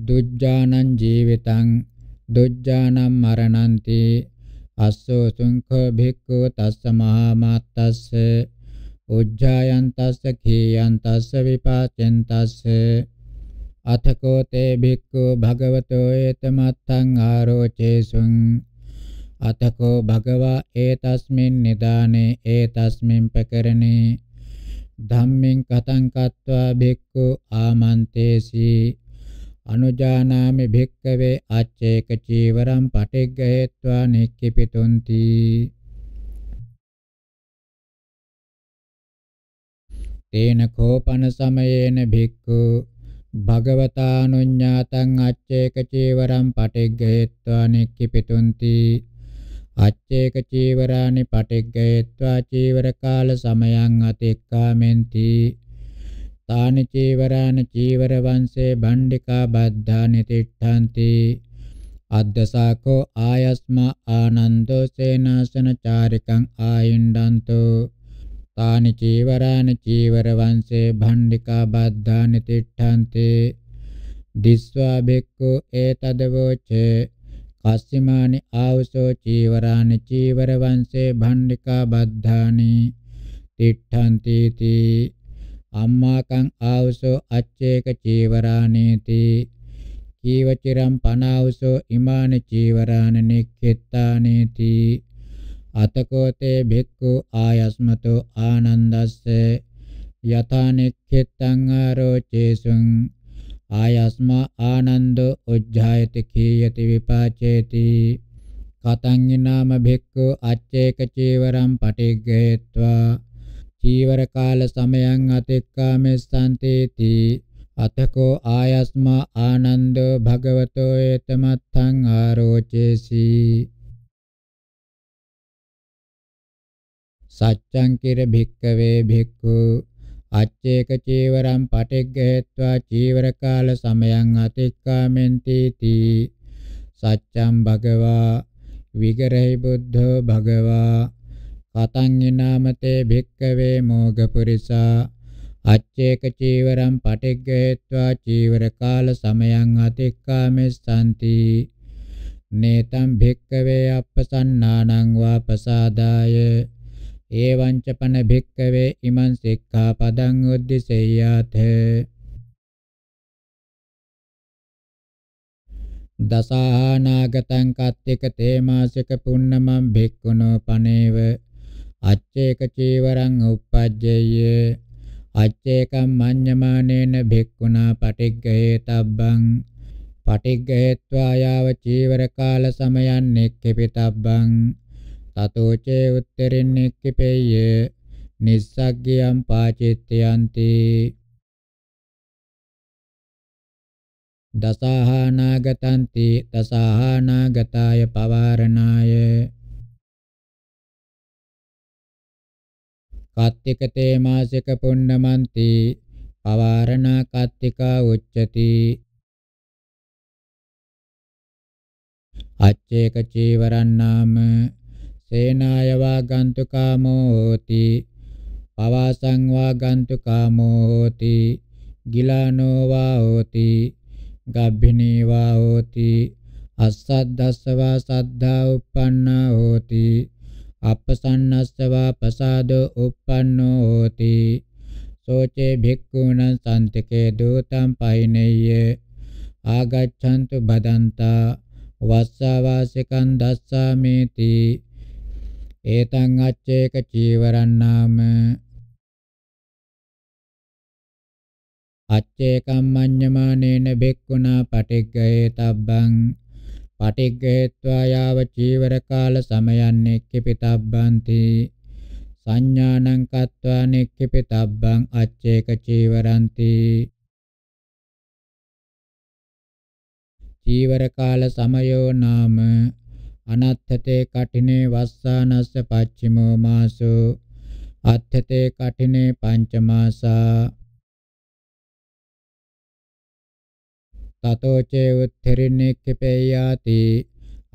දුජ්ජානං ජීවිතං දුජ්ජානං මරණන්ති අස්සෝ සුංඛ භික්ඛු තස්ස මහා මාත්තස්සේ උජ්ජායන්තස්ස කීයන්තස්ස විපාචෙන්තස්ස අතකෝ තේ භික්ඛු භගවතෝ ඒතමත්තං ආරෝචේසුං අතකෝ භගවා ඒතස්මින් නිදානේ ඒතස්මින් පකරණේ ධම්මෙන් කතං කତ୍වා භික්ඛු ආමන්තේසි අනුජානාමි භික්කවේ අච්චේක චීවරම් පටිග්ගහෙත්වා නික්කිපිතුන්ති තේන කෝපන සමයේන භික්ඛු භගවතානුඤ්ඤාතං අච්චේක චීවරං පටිග්ගේත්වා නික්ඛිපිතුන්ති අච්චේක චීවරානි පටිග්ගේත්වා චීවර කාල සමයං අතික්කාමෙන්ති තානි චීවරාන චීවර වංශේ බණ්ඩිකා බද්ධානි තිට්ඨන්ති අද්දසාකෝ ආයස්මා ආනන්දෝ සේනාසන චාරිකං ආයින්ඩන්තෝ තානි චීවරානි චීවර වංශේ භණ්ඩිකා බද්ධානි තිට්ඨන්ති දිස්වා බෙක්කු ඒතදවෝචේ කස්සිමානි ආවසෝ චීවරානි චීවර වංශේ භණ්ඩිකා බද්ධානි තිට්ඨන්ති තී අම්මාකං ආවසෝ අච්චේක චීවරානේති කීවචිරම් පනාවසෝ ඉමාන චීවරාන නික්ඛිතානේති අතකෝතේ භික්ඛු ආයස්මතෝ ආනන්දස්ස යථානෙක්ඛෙත්තං ආරෝචේසුං ආයස්මා ආනන්දෝ උජ්ජායති කීයති විපාචේති කතං භික්ඛු අච්චේක චීවරම් පටිග්ගේत्वा චීවර කාල සමයං අතික්කාමෙස්සන්තේති අතකෝ ආයස්මා ආනන්දෝ භගවතෝ එතමත්තං ආරෝචේසී සච්ඡං කිර භික්කවේ භික්ඛු අච්චේක චීවරම් පටිග්ගහෙත්වා චීවර කාල සමයං අතික්කාමෙන්ති තී සච්ඡම් භගවා විගරහි බුද්ධෝ භගවා කතං නාමතේ භික්කවේ මෝගපුරිසා අච්චේක චීවරම් පටිග්ගහෙත්වා චීවර කාල සමයං අතික්කාමෙස්සන්ති නේතම් භික්කවේ අපසන්නානං වා ප්‍රසාදාය एवं च पन भिक्खवे इमं सिक्खापदं उद्दिश्याथ දසානාගතං කත්තික තේමාසික පුන්නමං භික්ඛුනෝ පනේව අච්චේක චීවරං uppajjeye අච්චේකම් මඤ්ඤමානේන භික්ඛුනා පටිග්ගහේ තබ්බං පටිග්ගහෙත්වා යාව චීවර කාල සමයන් නෙක්ඛිපිතබ්බං තතෝචේ උත්තරින් නික්කපේය නිස්සග්ගයම් පාචිත්‍යන්ති දසාහානාගතන්ති දසාහානාගතාය පවාරණාය කත්තික තේමාසික පුන්නමන්ති පවාරණා කත්තිකා උච්චති අච්චේක චීවරන් නාම සේනාය වා ගන්තුකාමෝ හෝති පවාසං වා ගන්තුකාමෝ හෝති ගිලානෝ වා හෝති ගබ්බිනී වා හෝති අස්සද්දස්සවා සද්ධා uppanna හෝති අපසන්නස්සවා පසාදෝ uppannෝ හෝති සෝචේ භික්ඛුණං සන්තකේ දූතං පයිනෙය්‍ය ආගච්ඡන්තු බදන්තා වස්සාවාසිකං දස්සාමේති ඒතං අච්චේක චීවරං නාම අච්චේකම් මඤ්ඤමානේන බෙක්කුණා පටිග්ගයේ තබ්බං පටිග්ගේत्वा යාව චීවර කාල සමයන්නේ කිපිතබ්බන්ති සංඥානං කତ୍වා නික්කිපිතබ්බං අච්චේක චීවරಂತಿ චීවර කාල සමයෝ නාම අනත්ථතේ කඨිනේ වස්සානස්ස පච්චිමෝ මාසෝ අත්ථතේ කඨිනේ පංචමාසා තතෝ චේ උත්තරින්නේ කිපේයාති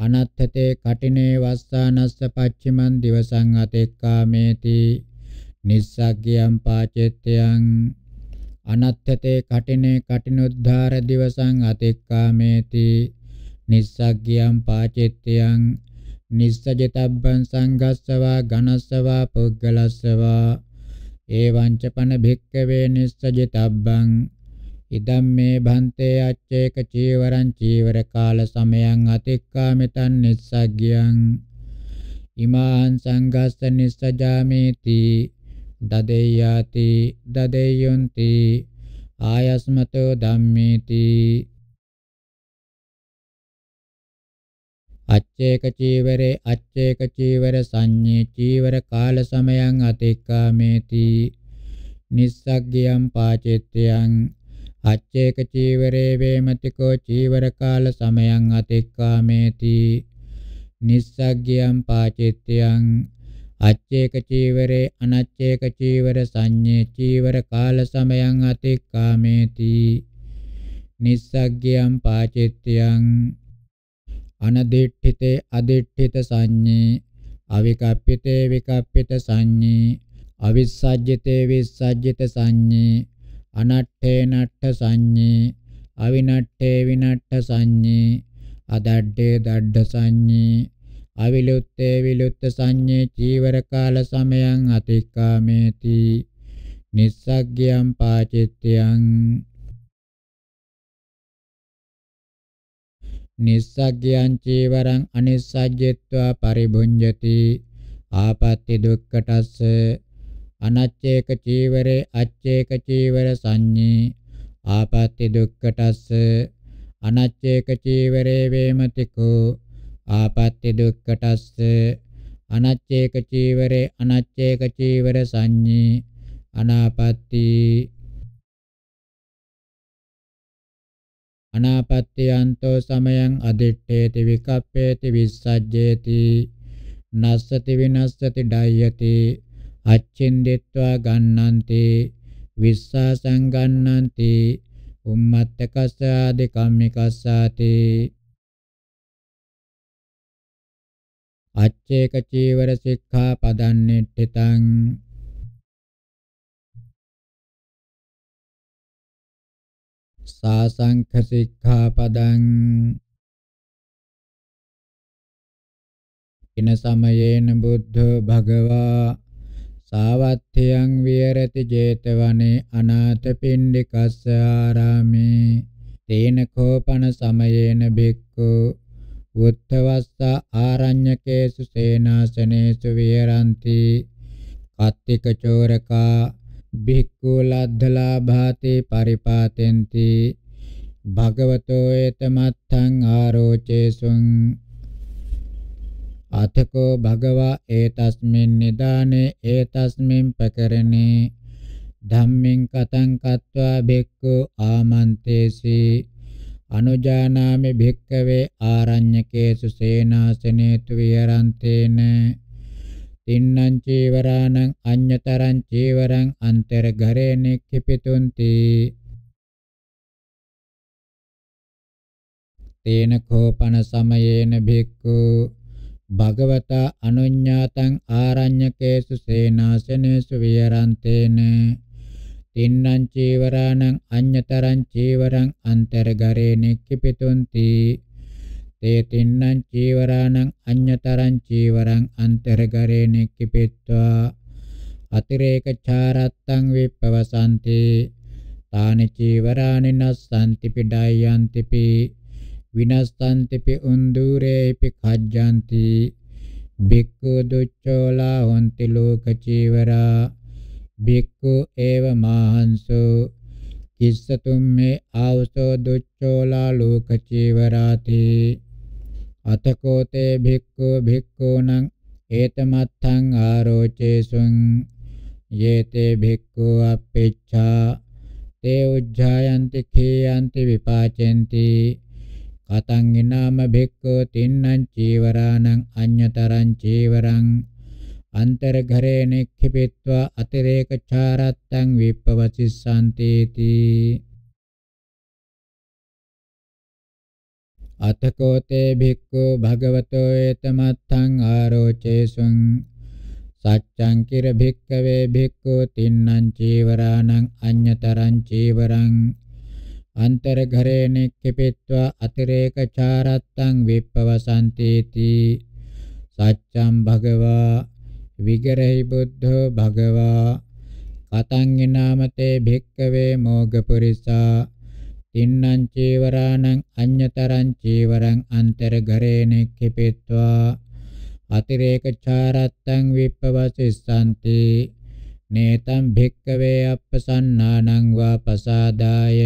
අනත්ථතේ කඨිනේ වස්සානස්ස පච්චිමන් දිවසං අතෙක්කාමේති නිස්සග්ගයම් පාචෙත්තයන් අනත්ථතේ කඨිනේ කඨිනුද්ධාර දිවසං අතෙක්කාමේති නිස්සග්ගියම් පාචෙත්තයන් නිස්සජිතබ්බං සංගස්සවා ඝනස්සවා පුද්ගලස්සවා එවං ච පන භික්කවේ නිස්සජිතබ්බං ඉදම් මේ භන්තේ අච්චේක චීවරං චීවර කාල සමයං අතික්කාමිතං නිස්සග්ගියං ඉමාං සංඝස්ස නිස්සජාමේති දදේයාති දදේයොන්ති ආයස්මතෝ ධම්මේති අච්චේක චීවරේ අච්චේක චීවර සංඤේ චීවර කාල සමයං අතික්කාමේති නිස්සග්ගියම් පාචෙත්‍යං අච්චේක චීවරේ වේමතිකෝ චීවර කාල සමයං අතික්කාමේති නිස්සග්ගියම් පාචෙත්‍යං අච්චේක චීවරේ අනච්චේක චීවර සංඤේ චීවර කාල සමයං අතික්කාමේති නිස්සග්ගියම් පාචෙත්‍යං අනදිට්ඨිතේ අදිට්ඨිත සංඤේ අවිකප්පිතේ විකප්පිත සංඤේ අවිස්සජ්ජිතේ විස්සජ්ජිත සංඤේ අනට්ඨේ නට්ඨ සංඤේ අවිනට්ඨේ විනට්ඨ සංඤේ අදඩ්ඩේ දඩ්ඩ සංඤේ අවිලුත්තේ විලුත්ත සංඤේ චීවර කාල සමයං අතික්කාමේති නිස්සග්ගයන් පාචිත්‍යං නිස්සග්ගයං චීවරං අනිස්සජ්ජෙත්වා පරිභුඤ්ජති ආපත්‍ති දුක්ඛටස්ස අනච්චේක චීවරේ අච්චේක චීවර සංඤේ ආපත්‍ති දුක්ඛටස්ස අනච්චේක චීවරේ වේමතිකෝ ආපත්‍ති දුක්ඛටස්ස අනච්චේක චීවරේ අනච්චේක චීවර සංඤේ අනාපත්‍ති අනාපත්ති අන්තෝ සමයං අදිට්ඨේති විකප්පේති විස්සජ්ජේති නස්සති විනස්සති ඩය්‍යති අච්චින්දිත්වා ගන්නන්ති විස්සා සංගන්නන්ති උම්මත්තකස්ස ආදි කම්මිකස්සාති අච්චේක චීවර සික්ඛා පදන්නෙට්ඨිතං සාසංඛ සික්ඛාපදං ඉන සමයේන බුද්ධ භගවා සාවත්ථයන් විහෙරති 제තවනේ අනාථ පිණ්ඩිකස්ස ආරාමේ තේන කෝපන සමයේන බික්ඛු උත්තවස්ස ආරඤ්‍යකේසු සේනාසනේසු විහෙරಂತಿ කත්තික චෝරකා භික්ඛු ලද්ධලාභාතේ පරිපාතෙන්ති භගවතෝ ඒතමත්තං ආරෝචේසුං අතකෝ භගවා ඒතස්මින් නිදානේ ඒතස්මින් පකරණේ ධම්මින් කතං කତ୍වා භික්ඛු ආමන්තේසි අනුජානාමි භික්ඛවේ ආරඤ්‍යකේසු සේනාසනේතු විහරන්තේන තින්නං චීවරාණං අඤ්‍යතරං චීවරං අන්තරඝරේ නික්ඛිපිතුන්ති තේන කෝපන සමයේන භික්ඛු භගවතා අනුඤ්ඤාතං ආරඤ්‍යකේසු සේනාසනේසු විහරන්තේන තින්නං චීවරාණං අඤ්‍යතරං චීවරං අන්තරඝරේ නික්ඛිපිතුන්ති තේ තින්නං චීවරාණං අඤ්‍යතරං චීවරං අන්තරගරේන කිපෙත්වා අතිරේක චාරත්තං විප්පවසන්ති තානි චීවරාණි නස්සන්ති පිඩායන්තිපි විනස්සන්තිපි උන්දුරේපි කජ්ජන්ති බික්ඛු දුච්චෝලා හොන්ති ලෝක චීවරා බික්ඛු ඒව මාහංසෝ කිස්සතුම් මේ ආවසෝ දුච්චෝලා ලෝක චීවරාති අතකෝතේ භික්ඛු භික්ඛූණං ඒතමත්තං ආරෝචේසුං යේතේ භික්ඛු අපේච්ඡා තේ උජ්ජායන්ති කේයන්ති විපාචෙන්ති කතං ිනාම භික්ඛු තින්නං චීවරාණං අඤ්‍යතරං චීවරං අන්තරඝරේ නික්ඛිපිත්වා අතිරේක චාරත්තං විප්පවසිස්සන්තේති අතකෝතේ භික්ඛු භගවතෝ ඒතමත්තං ආරෝචේසුං සච්ඡං කිර භික්ඛවේ භික්ඛු තින්නං චීවරාණං අඤ්‍යතරං චීවරං අන්තරඝරේ නික්කපිත්වා අතිරේක චාරත්තං විප්පවසන්තේති සච්ඡං භගවා විගරහි බුද්ධෝ භගවා කතං නාමතේ භික්ඛවේ මෝගපුරිසා තින්නං චේවරාණං අඤ්‍යතරං චේවරං අන්තරඝරේන කිපෙත්වා අතිරේක චාරත්තං විප්පවසිස්සanti නේතම් භික්කවේ අප්පසන්නානං වා පසාදාය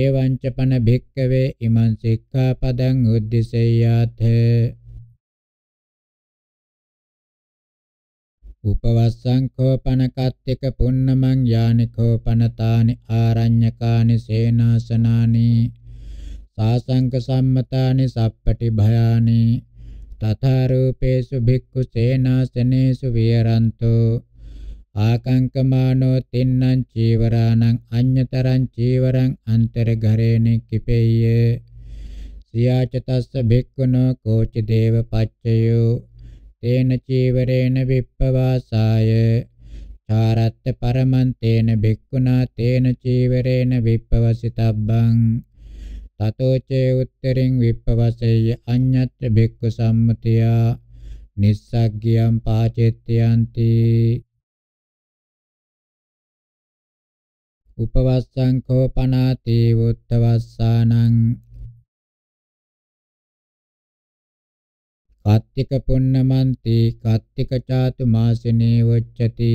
එවං ච පන භික්කවේ ඉමං සික්ඛාපදං උද්දිසෙය්‍යාතේ උපවස්සංඛෝපන කත්තක පුන්නමං යානිඛෝපනතානි ආරඤ්‍යකානි සේනාසනානි සාසංක සම්මතානි සප්පටි භයානි තථා රූපේසු භික්ඛු සේනාසනේසු විහරන්තෝ ආකංකමානෝ තින්නං චීවරාණං අඤ්‍යතරං චීවරං අන්තරඝරේනි කිපෙය්‍ය සියාච තස්ස භික්ඛුනෝ කෝච දේව පච්චයෝ තේන චීවරේන විප්පවාසාය චාරත්ත පරමං තේන භික්ඛුනා තේන චීවරේන විප්පවසිතබ්බං තතෝ චේ උත්තරින් විප්පවසෙය අඤ්ඤත්‍ර භික්ඛු සම්මතියා නිස්සග්ගියම් පාචෙත්‍යන්ති උපවස්සං කෝපනාති උත්තවස්සානං කාත්තික පුන්නමන්ති කාත්තික චාතු මාසිනේ වච්චති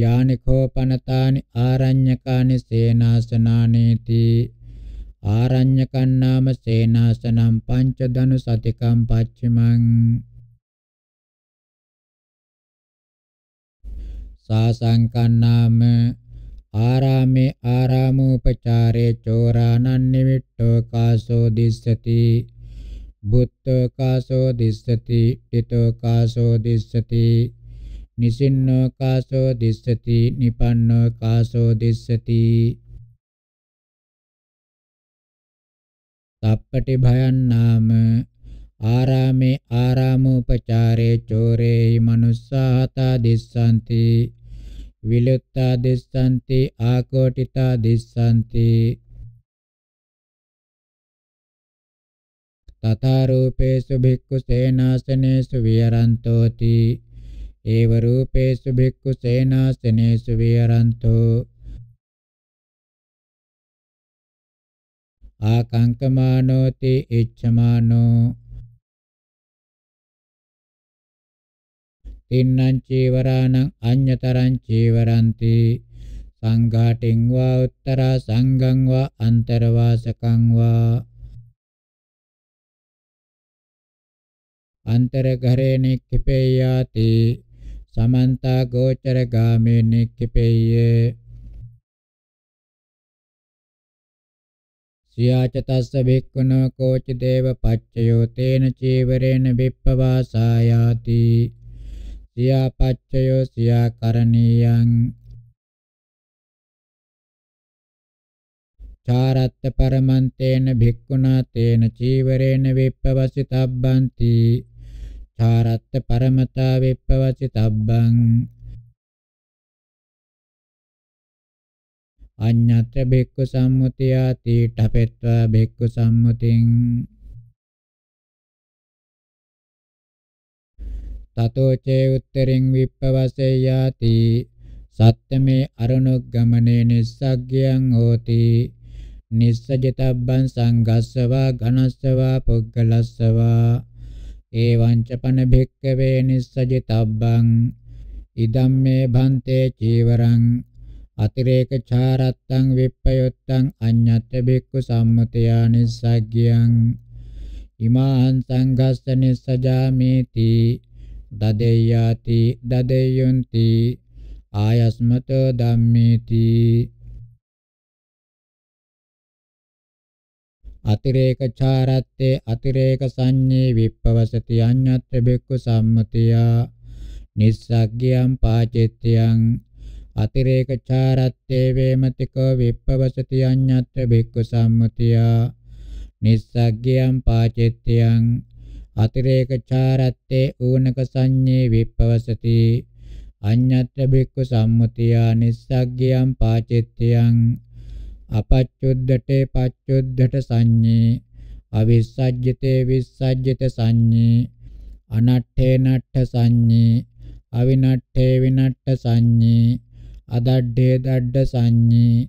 යානිකෝ පනතානි ආරඤ්‍යකානි සේනාසනානේති ආරඤ්‍යකන් නාම සේනාසනම් පංච දනු සතිකම් පච්චමං සාසංකන් නාම ආරාමේ ආරාමෝපචාරේ චෝරානන් නිමිට්ඨෝ කාසෝ දිස්සති බුද්ධෝ කාසෝ දිස්සති ිතෝ කාසෝ දිස්සති නිසින්නෝ කාසෝ දිස්සති නිපන්නෝ කාසෝ දිස්සති තප්පටි භයන් නාම ආරාමේ ආරාමෝපචාරේ චෝරේ මනුස්සාතා දිස්සanti විලුත්තා දිස්සanti ආකෝටිතා දිස්සanti තථා රූපේසු භික්ඛු සේනාසනේසු විහරන්තෝති ඒව රූපේසු භික්ඛු සේනාසනේසු විහරන්තෝ ආකංකමානෝති ඉච්ඡමානෝ තින්නං චීවරාණං අඤ්‍යතරං චීවරන්ති සංඝාටින් වා උත්තරා සංඝං වා අන්තරවාසකං වා අන්තර ඝරේ නික්ඛිපේයාති සමන්ත ගෝචර ගාමේ නික්ඛිපේයේ සියාච තස්ස භික්ඛුනෝ කෝචි දේව පච්චයෝ තේන චීවරේන විප්පවාසායාති සියාපච්චයෝ සියාකරණීයං චාරත්ත පරමන්තේන භික්ඛුනා තේන චීවරේන විප්පවසිතබ්බන්ති චාරත්ත පරමතා විප්පවසිතබ්බං අඤ්ඤත්‍ය භික්ඛු සම්මුතියා තීඨපෙත්වා භික්ඛු සම්මුතින් තතෝ චේ උත්තරින් විප්පවසෙයාති සත්තමේ අරුණුග්ගමනේ නිස්සග්ගයන් හෝති නිස්සජිතබ්බං සංගස්සවා ඝනස්සවා පුග්ගලස්සවා ඒවං ච පන භික්කවේ නිස්සජිතබ්බං ඉදම්මේ භන්තේ චීවරං අතිරේක චාරත්තං විප්පයොත්තං අඤ්ඤත් භික්ඛු සම්මතයා නිස්සග්ගයන් ඉමාං සංඝස්ස නිස්සජාමේති දදෙය්‍යාති දදෙය්‍යොන්ති ආයස්මතෝ ධම්මේති අතිරේක චාරත්තේ අතිරේක සංඤේ විප්පවසති අඤ්ඤත්‍ය බෙක්ක සම්මතිය නිස්සග්ගයන් පාචෙත්‍යං අතිරේක චාරත්තේ වේමතික විප්පවසති අඤ්ඤත්‍ය බෙක්ක සම්මතිය නිස්සග්ගයන් පාචෙත්‍යං අතිරේක චාරත්තේ ඌනක සංඤේ විප්පවසති අඤ්ඤත්‍ය බික්ඛු සම්මුතියා නිස්සග්ගියම් පාචිත්‍යං අපච්චුද්දටේ පච්චුද්දට සංඤේ අවිස්සජ්ජිතේ විස්සජ්ජිත සංඤේ අනට්ඨේ නට්ඨ සංඤේ අවිනට්ඨේ විනට්ඨ සංඤේ අදඩ්ඩේ දඩ්ඩ සංඤේ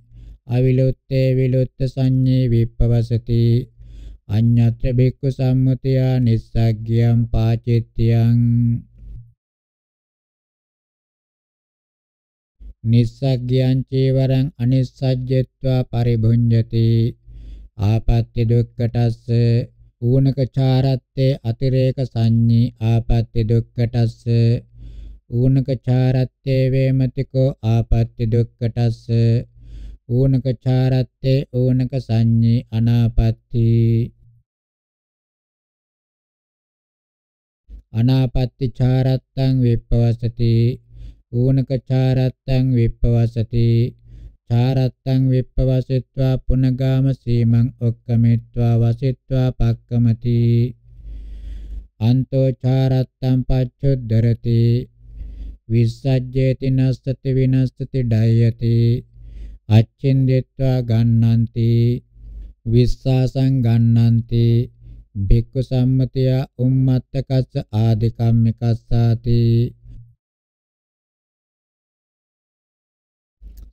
අවිලුත්තේ විලුත්ත සංඤේ විප්පවසති අඤ්ඤත්‍ය බික්ඛු සම්මුතිය නිස්සග්ගියම් පාචිත්‍යං නිස්සග්ගයං චේවරං අනිස්සජ්ජත්වා පරිභුඤ්ජති ආපත්‍ය දුක්කටස්ස ඌනක චාරත්තේ අතිරේක සංඤී ආපත්‍ය දුක්කටස්ස ඌනක චාරත්තේ වේමතිකෝ ආපත්‍ය දුක්කටස්ස ඌනක චාරත්තේ ඌනක සංඤී අනාපත්‍ති අනාපත්ති චාරත්තං විප්පවසති ඌනක චාරත්තං විප්පවසති චාරත්තං විප්පවසිත්වා පුනගාම සීමං ඔක්කමිත්වා වසිත්වා පක්කමති අන්තෝ චාරත්තං පච්චුද්දරති විස්සජ්ජේති නස්සති විනස්සති ඩයති අච්චින්දිත්වා ගන්නන්ති විස්සාසං ගන්නන්ති භික්ඛු සම්මතිය උම්මත්තකස්ස ආදිකම්මිකස්සාති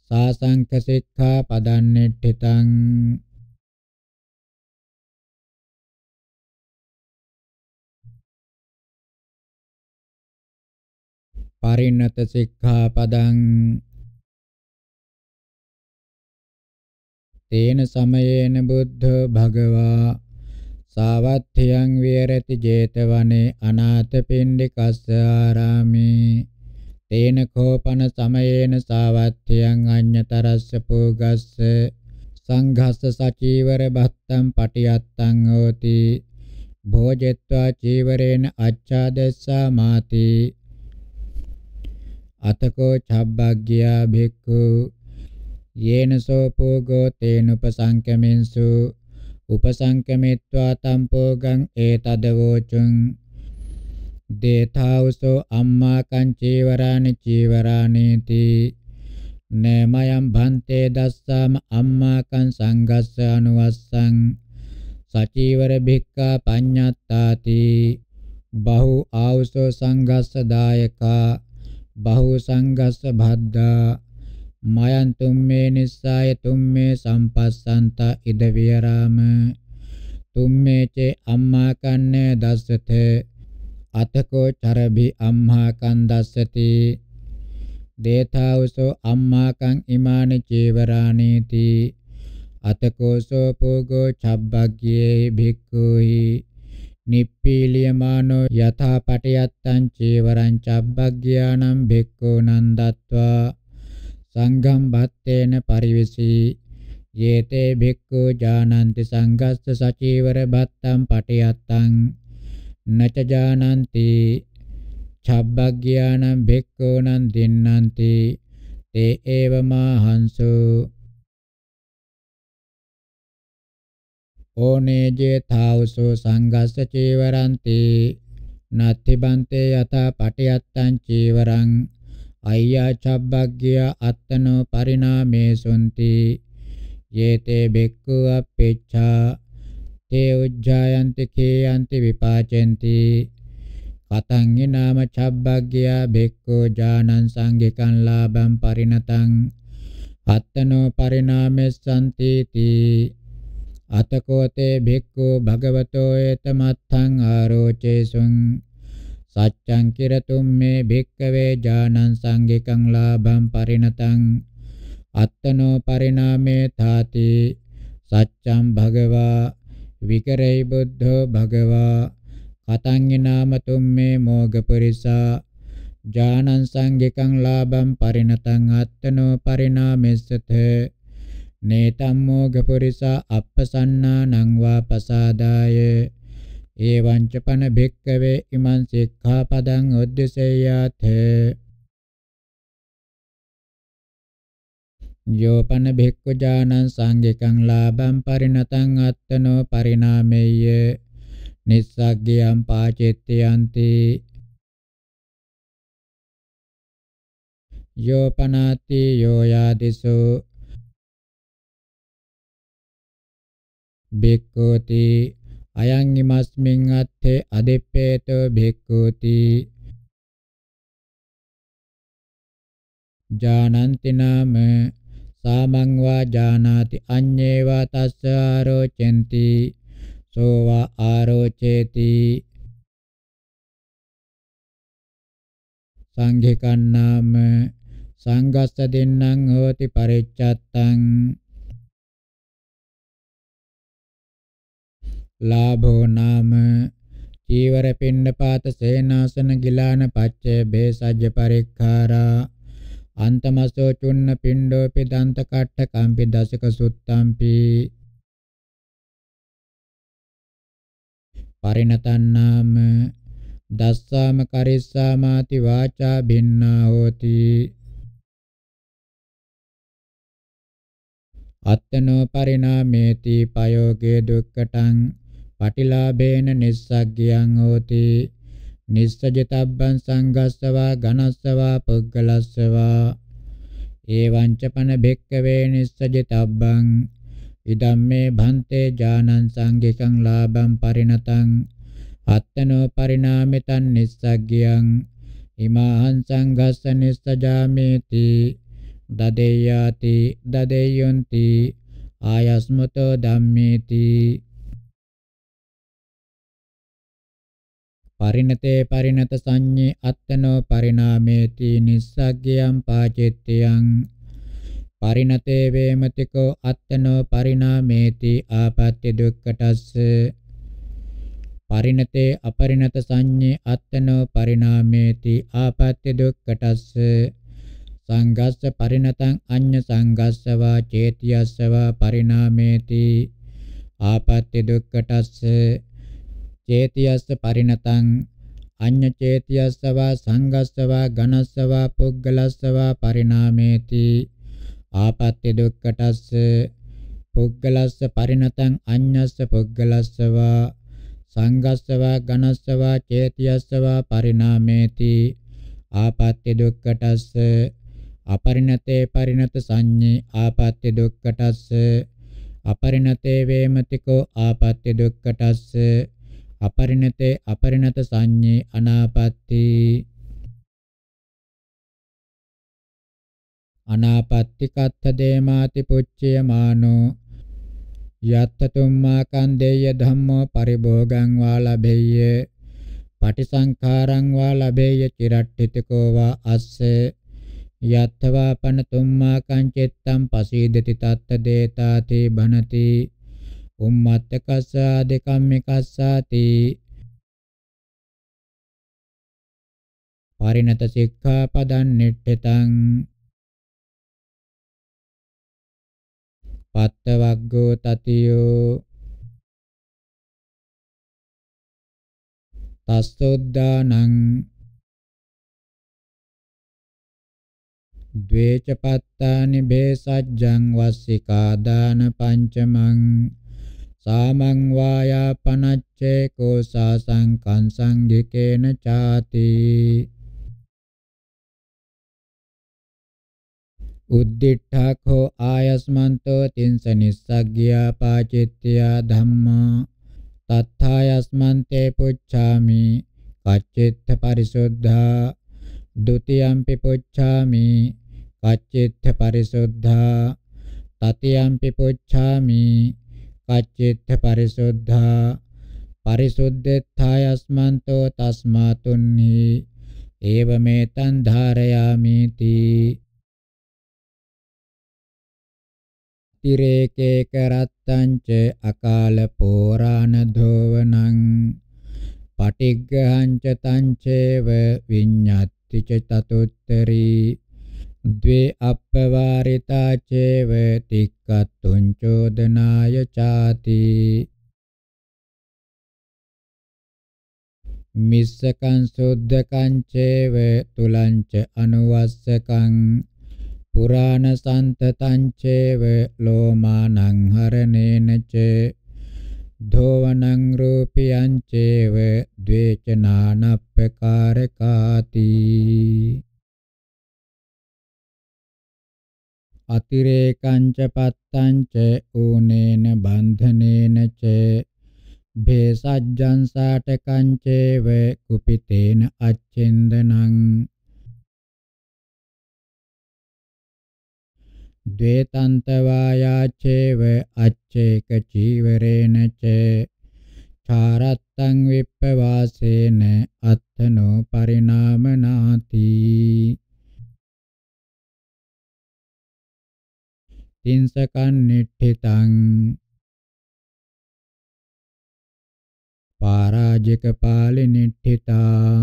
සාසංක සික්ඛා පදන්නෙට්ඨිතං පරිණත සික්ඛා පදං තේන සමයේන බුද්ධ භගවා සාවත්ථයන් විහෙරති 제තවනේ අනාථපිණ්ඩිකස්ස ආරාමේ තේන කෝපන සමයේන සාවත්ථයන් අඤ්‍යතරස්ස පෝගස්ස සංඝස්ස සචීවර බත්තම් පටියත්තං හෝති භෝජෙත්වා චීවරේන අච්ඡාදස්සා මාති අතකෝ චබ්බග්ගියා භික්ඛු යේනසෝ පෝගෝ තේනුපසංකමින්සු උපසංකමිත්වා තම්පෝගං ඒතදවෝචුං දේතාවසෝ අම්මා කංචීවරානි චීවරානීති නේමයන් භන්තේ දස්සාම අම්මා කං සංගස්ස අනුවස්සං සචීවර භික්ඛා පඤ්ඤත්තාති බහු ආවසෝ සංගස්ස දායකා බහු සංගස්ස භද්දා මයන් තුම්මේ නිස්සාය තුම්මේ සම්පස්සන්ත ඉද විරාම තුම්මේ චේ අම්මා කන්නේ දස්සත අතකෝ චරභි අම්මා කන් දස්සති දේතාවසෝ අම්මා කං ඉමානි චේවරාණීති අතකෝසෝ පෝගෝ චබ්බග්ගේ භික්ඛුහි නිප්පීලියමානෝ යථා පටියත්තං චේවරං චබ්බග්ග්‍යානම් භික්ඛු නන්දත්වා සංඝම් බත්තේන පරිවිසී යේතේ භික්ඛු ජානන්ති සංඝස්ස සචීවර බත්තම් පටියත්තං නච ජානන්ති චබ්බග්ඥානං භික්ඛූනං දින්නන්ති තේ ඒව මාහංසෝ ඕනේජේ තාවසෝ සංඝස්ස චීවරන්ති නත්තිබන්තේ යතා පටියත්තං චීවරං අය්‍යා චබ්බග්ගය අත්තනෝ පරිණාමේ සොන්ති යේතේ බෙක්ඛු අපේච්ඡා තේ උජ්ජායන්ති කේයන්ති විපාචෙන්ති කතං ඊනාම චබ්බග්ගය බෙක්ඛෝ ඥානං සංඝිකං ලාභං පරිණතං අත්තනෝ පරිණාමෙස්සන්ති තී අතකෝතේ භික්ඛු භගවතෝ ඒතමත්තං ආරෝචේසුං සච්ඡං කිරතුම් මේ භික්කවේ ඥානං සංගිකං ලාභං පරිණතං අත්තනෝ පරිණාමේ තාති සච්ඡං භගවා විකරේ බුද්ධෝ භගවා කතං නාමතුම් මේ මෝගපරිසා ඥානං සංගිකං ලාභං පරිණතං අත්තනෝ පරිණාමෙස්සත නේතම් මෝගපරිසා අප්පසන්නා නං වා පසාදායේ එවං චපන භික්කවේ ඉමං සික්ඛාපදං උද්දේශයාත යෝපන භික්ඛු ඥානං සංඝිකං ලාභං පරිණතං අත්තනෝ පරිණාමෙය්‍ය නිස්සග්ගයං පාචෙත්‍යන්ති යෝපනාති යෝයාදිසු බික්කෝති අයං ඉමස්මින් අත්තේ අදෙප්පේතෝ භික්ඛූති ජානන්ති නාම සාමං වා ජානාති අඤ්ඤේවා තස්ස ආරෝචෙන්ති සෝවා ආරෝචේති සංඝිකන් නාම සංගස්ස දෙන්නං හෝති පරිච්ඡත්තං ලාභෝ නාම චීවර පිණ්ඩපාත සේනාසන ගිලාන පච්චේ බේසජ්ජ පරික්ඛාරා අන්තමසෝ චුන්න පිණ්ඩෝපි දන්ත කට්ට කම්පි දසක සුත්තම්පි පරිණතං නාම දස්සාම කරිස්සාමාති වාචා භින්නා හෝති අත්තනෝ පරිණාමේති පයෝගේ දුක්කටං පටිලාභේන නිස්සග්ගයං හෝති නිස්සජිතබ්බං සංගස්සවා ඝනස්සවා පුග්ගලස්සවා එවං ච පන භික්කවේ නිස්සජිතබ්බං ඉදම්මේ භන්තේ ඥානං සංගිකං ලාභං පරිණතං අත්තනෝ පරිණාමිතං නිස්සග්ගියං ඉමාහං සංඝස්ස නිස්සජාමේති දදේයාති දදේයොන්ති ආයස්මතෝ ධම්මේති පරිණතේ පරිණත සංඤේ අත්තනෝ පරිණාමේති නිස්සග්ගයම් පාචිත්‍යං පරිණතේ වේමතිකෝ අත්තනෝ පරිණාමේති ආපත්‍ය දුක්ඛටස්ස පරිණතේ අපරිණත සංඤේ අත්තනෝ පරිණාමේති ආපත්‍ය දුක්ඛටස්ස සංගස්ස පරිණතං අඤ්ඤ සංගස්සවා චේතියස්සවා පරිණාමේති ආපත්‍ය දුක්ඛටස්ස චේතියස්ස පරිණතං අඤ්ඤ චේතියස්සවා සංගස්සවා ඝනස්සවා පුද්ගලස්සවා පරිණාමේති ආපත්‍ය දුක්කටස්ස පුද්ගලස්ස පරිණතං අඤ්ඤස්ස පුද්ගලස්සවා සංගස්සවා ඝනස්සවා චේතියස්සවා පරිණාමේති ආපත්‍ය දුක්කටස්ස අපරිණතේ පරිණත සංඤේ ආපත්‍ය දුක්කටස්ස අපරිණතේ වේමතිකෝ ආපත්‍ය දුක්කටස්ස අපරිණතේ අපරිණත සංඤේ අනාපත්ති අනාපත්ති කත්ථ දේමාති පුච්චය මානෝ යත්ත තුම්මා කන්දේය ධම්මෝ පරිභෝගං වා ලබෙය්‍ය පටිසංඛාරං වා ලබෙය්‍ය චිරට්ඨිතකෝ වා අස්සේ යත්තවා පන තුම්මා කංචිත්තම් පසීදති තත්ත දේතාති භනති උම්මත්තකස්සා දෙකම්මිකස්සාති පරිණත සික්ඛා පදං නිට්ඨතං පත්තවග්ගෝ තතියෝ තස්සොද්දානං ද්වේචපත්තානි බේසජ්ජං වස්සිකා දාන පංචමං සාමං වායා පනච්චේකෝ සාසං කංසංගිකේන ചാති උද්දිඨඛෝ ආයස්මන්තෝ තින්ස නිස්සග්ගියා පාචිත්‍යා ධම්මා තත්ථායස්මන්තේ පුච්ඡාමි කච්චිත්ථ පරිසුද්ධා ဒ ුතියම්පි පුච්ඡාමි කච්චිත්ථ පරිසුද්ධා තතියම්පි පුච්ඡාමි කච්චිත්ථ පරිසුද්ධා පරිසුද්ධෙත්ථාය අස්මන්තෝ තස්මාතුන්හි ඒවමෙතං ධාරයාමිති තිරේකේ කරත්තංච අකාල පෝරාණ ධෝවනං පටිග්ගහංච තංචේව විඤ්ඤත්ති ච තතුත්තරී द्वे अपवारिता चेव तिक्कत्तुं चोदनाय चाति මිස්සකං සුද්ධකං චේව තුලංච අනුවස්සකං පුරාණ සම්තතං චේව ලෝමානං හරණේන ච ධෝවනං රූපියං චේව ද්වේචනානප්පකාරකාති අතිරේකංච පත්තංච ඌනේන බන්ධනේන ච භේසජ්ජං සාටකං චේව කුපිතේන අච්ඡෙන්දනං ද්වේතන්ත වායාචේව අච්ඡේක චීවරේන ච චාරත්තං විප්පවාසේන අත්තනෝ පරිණාමනාති තින්සකන් නිට්ඨිතං පාරාජික පාලි නිට්ඨිතා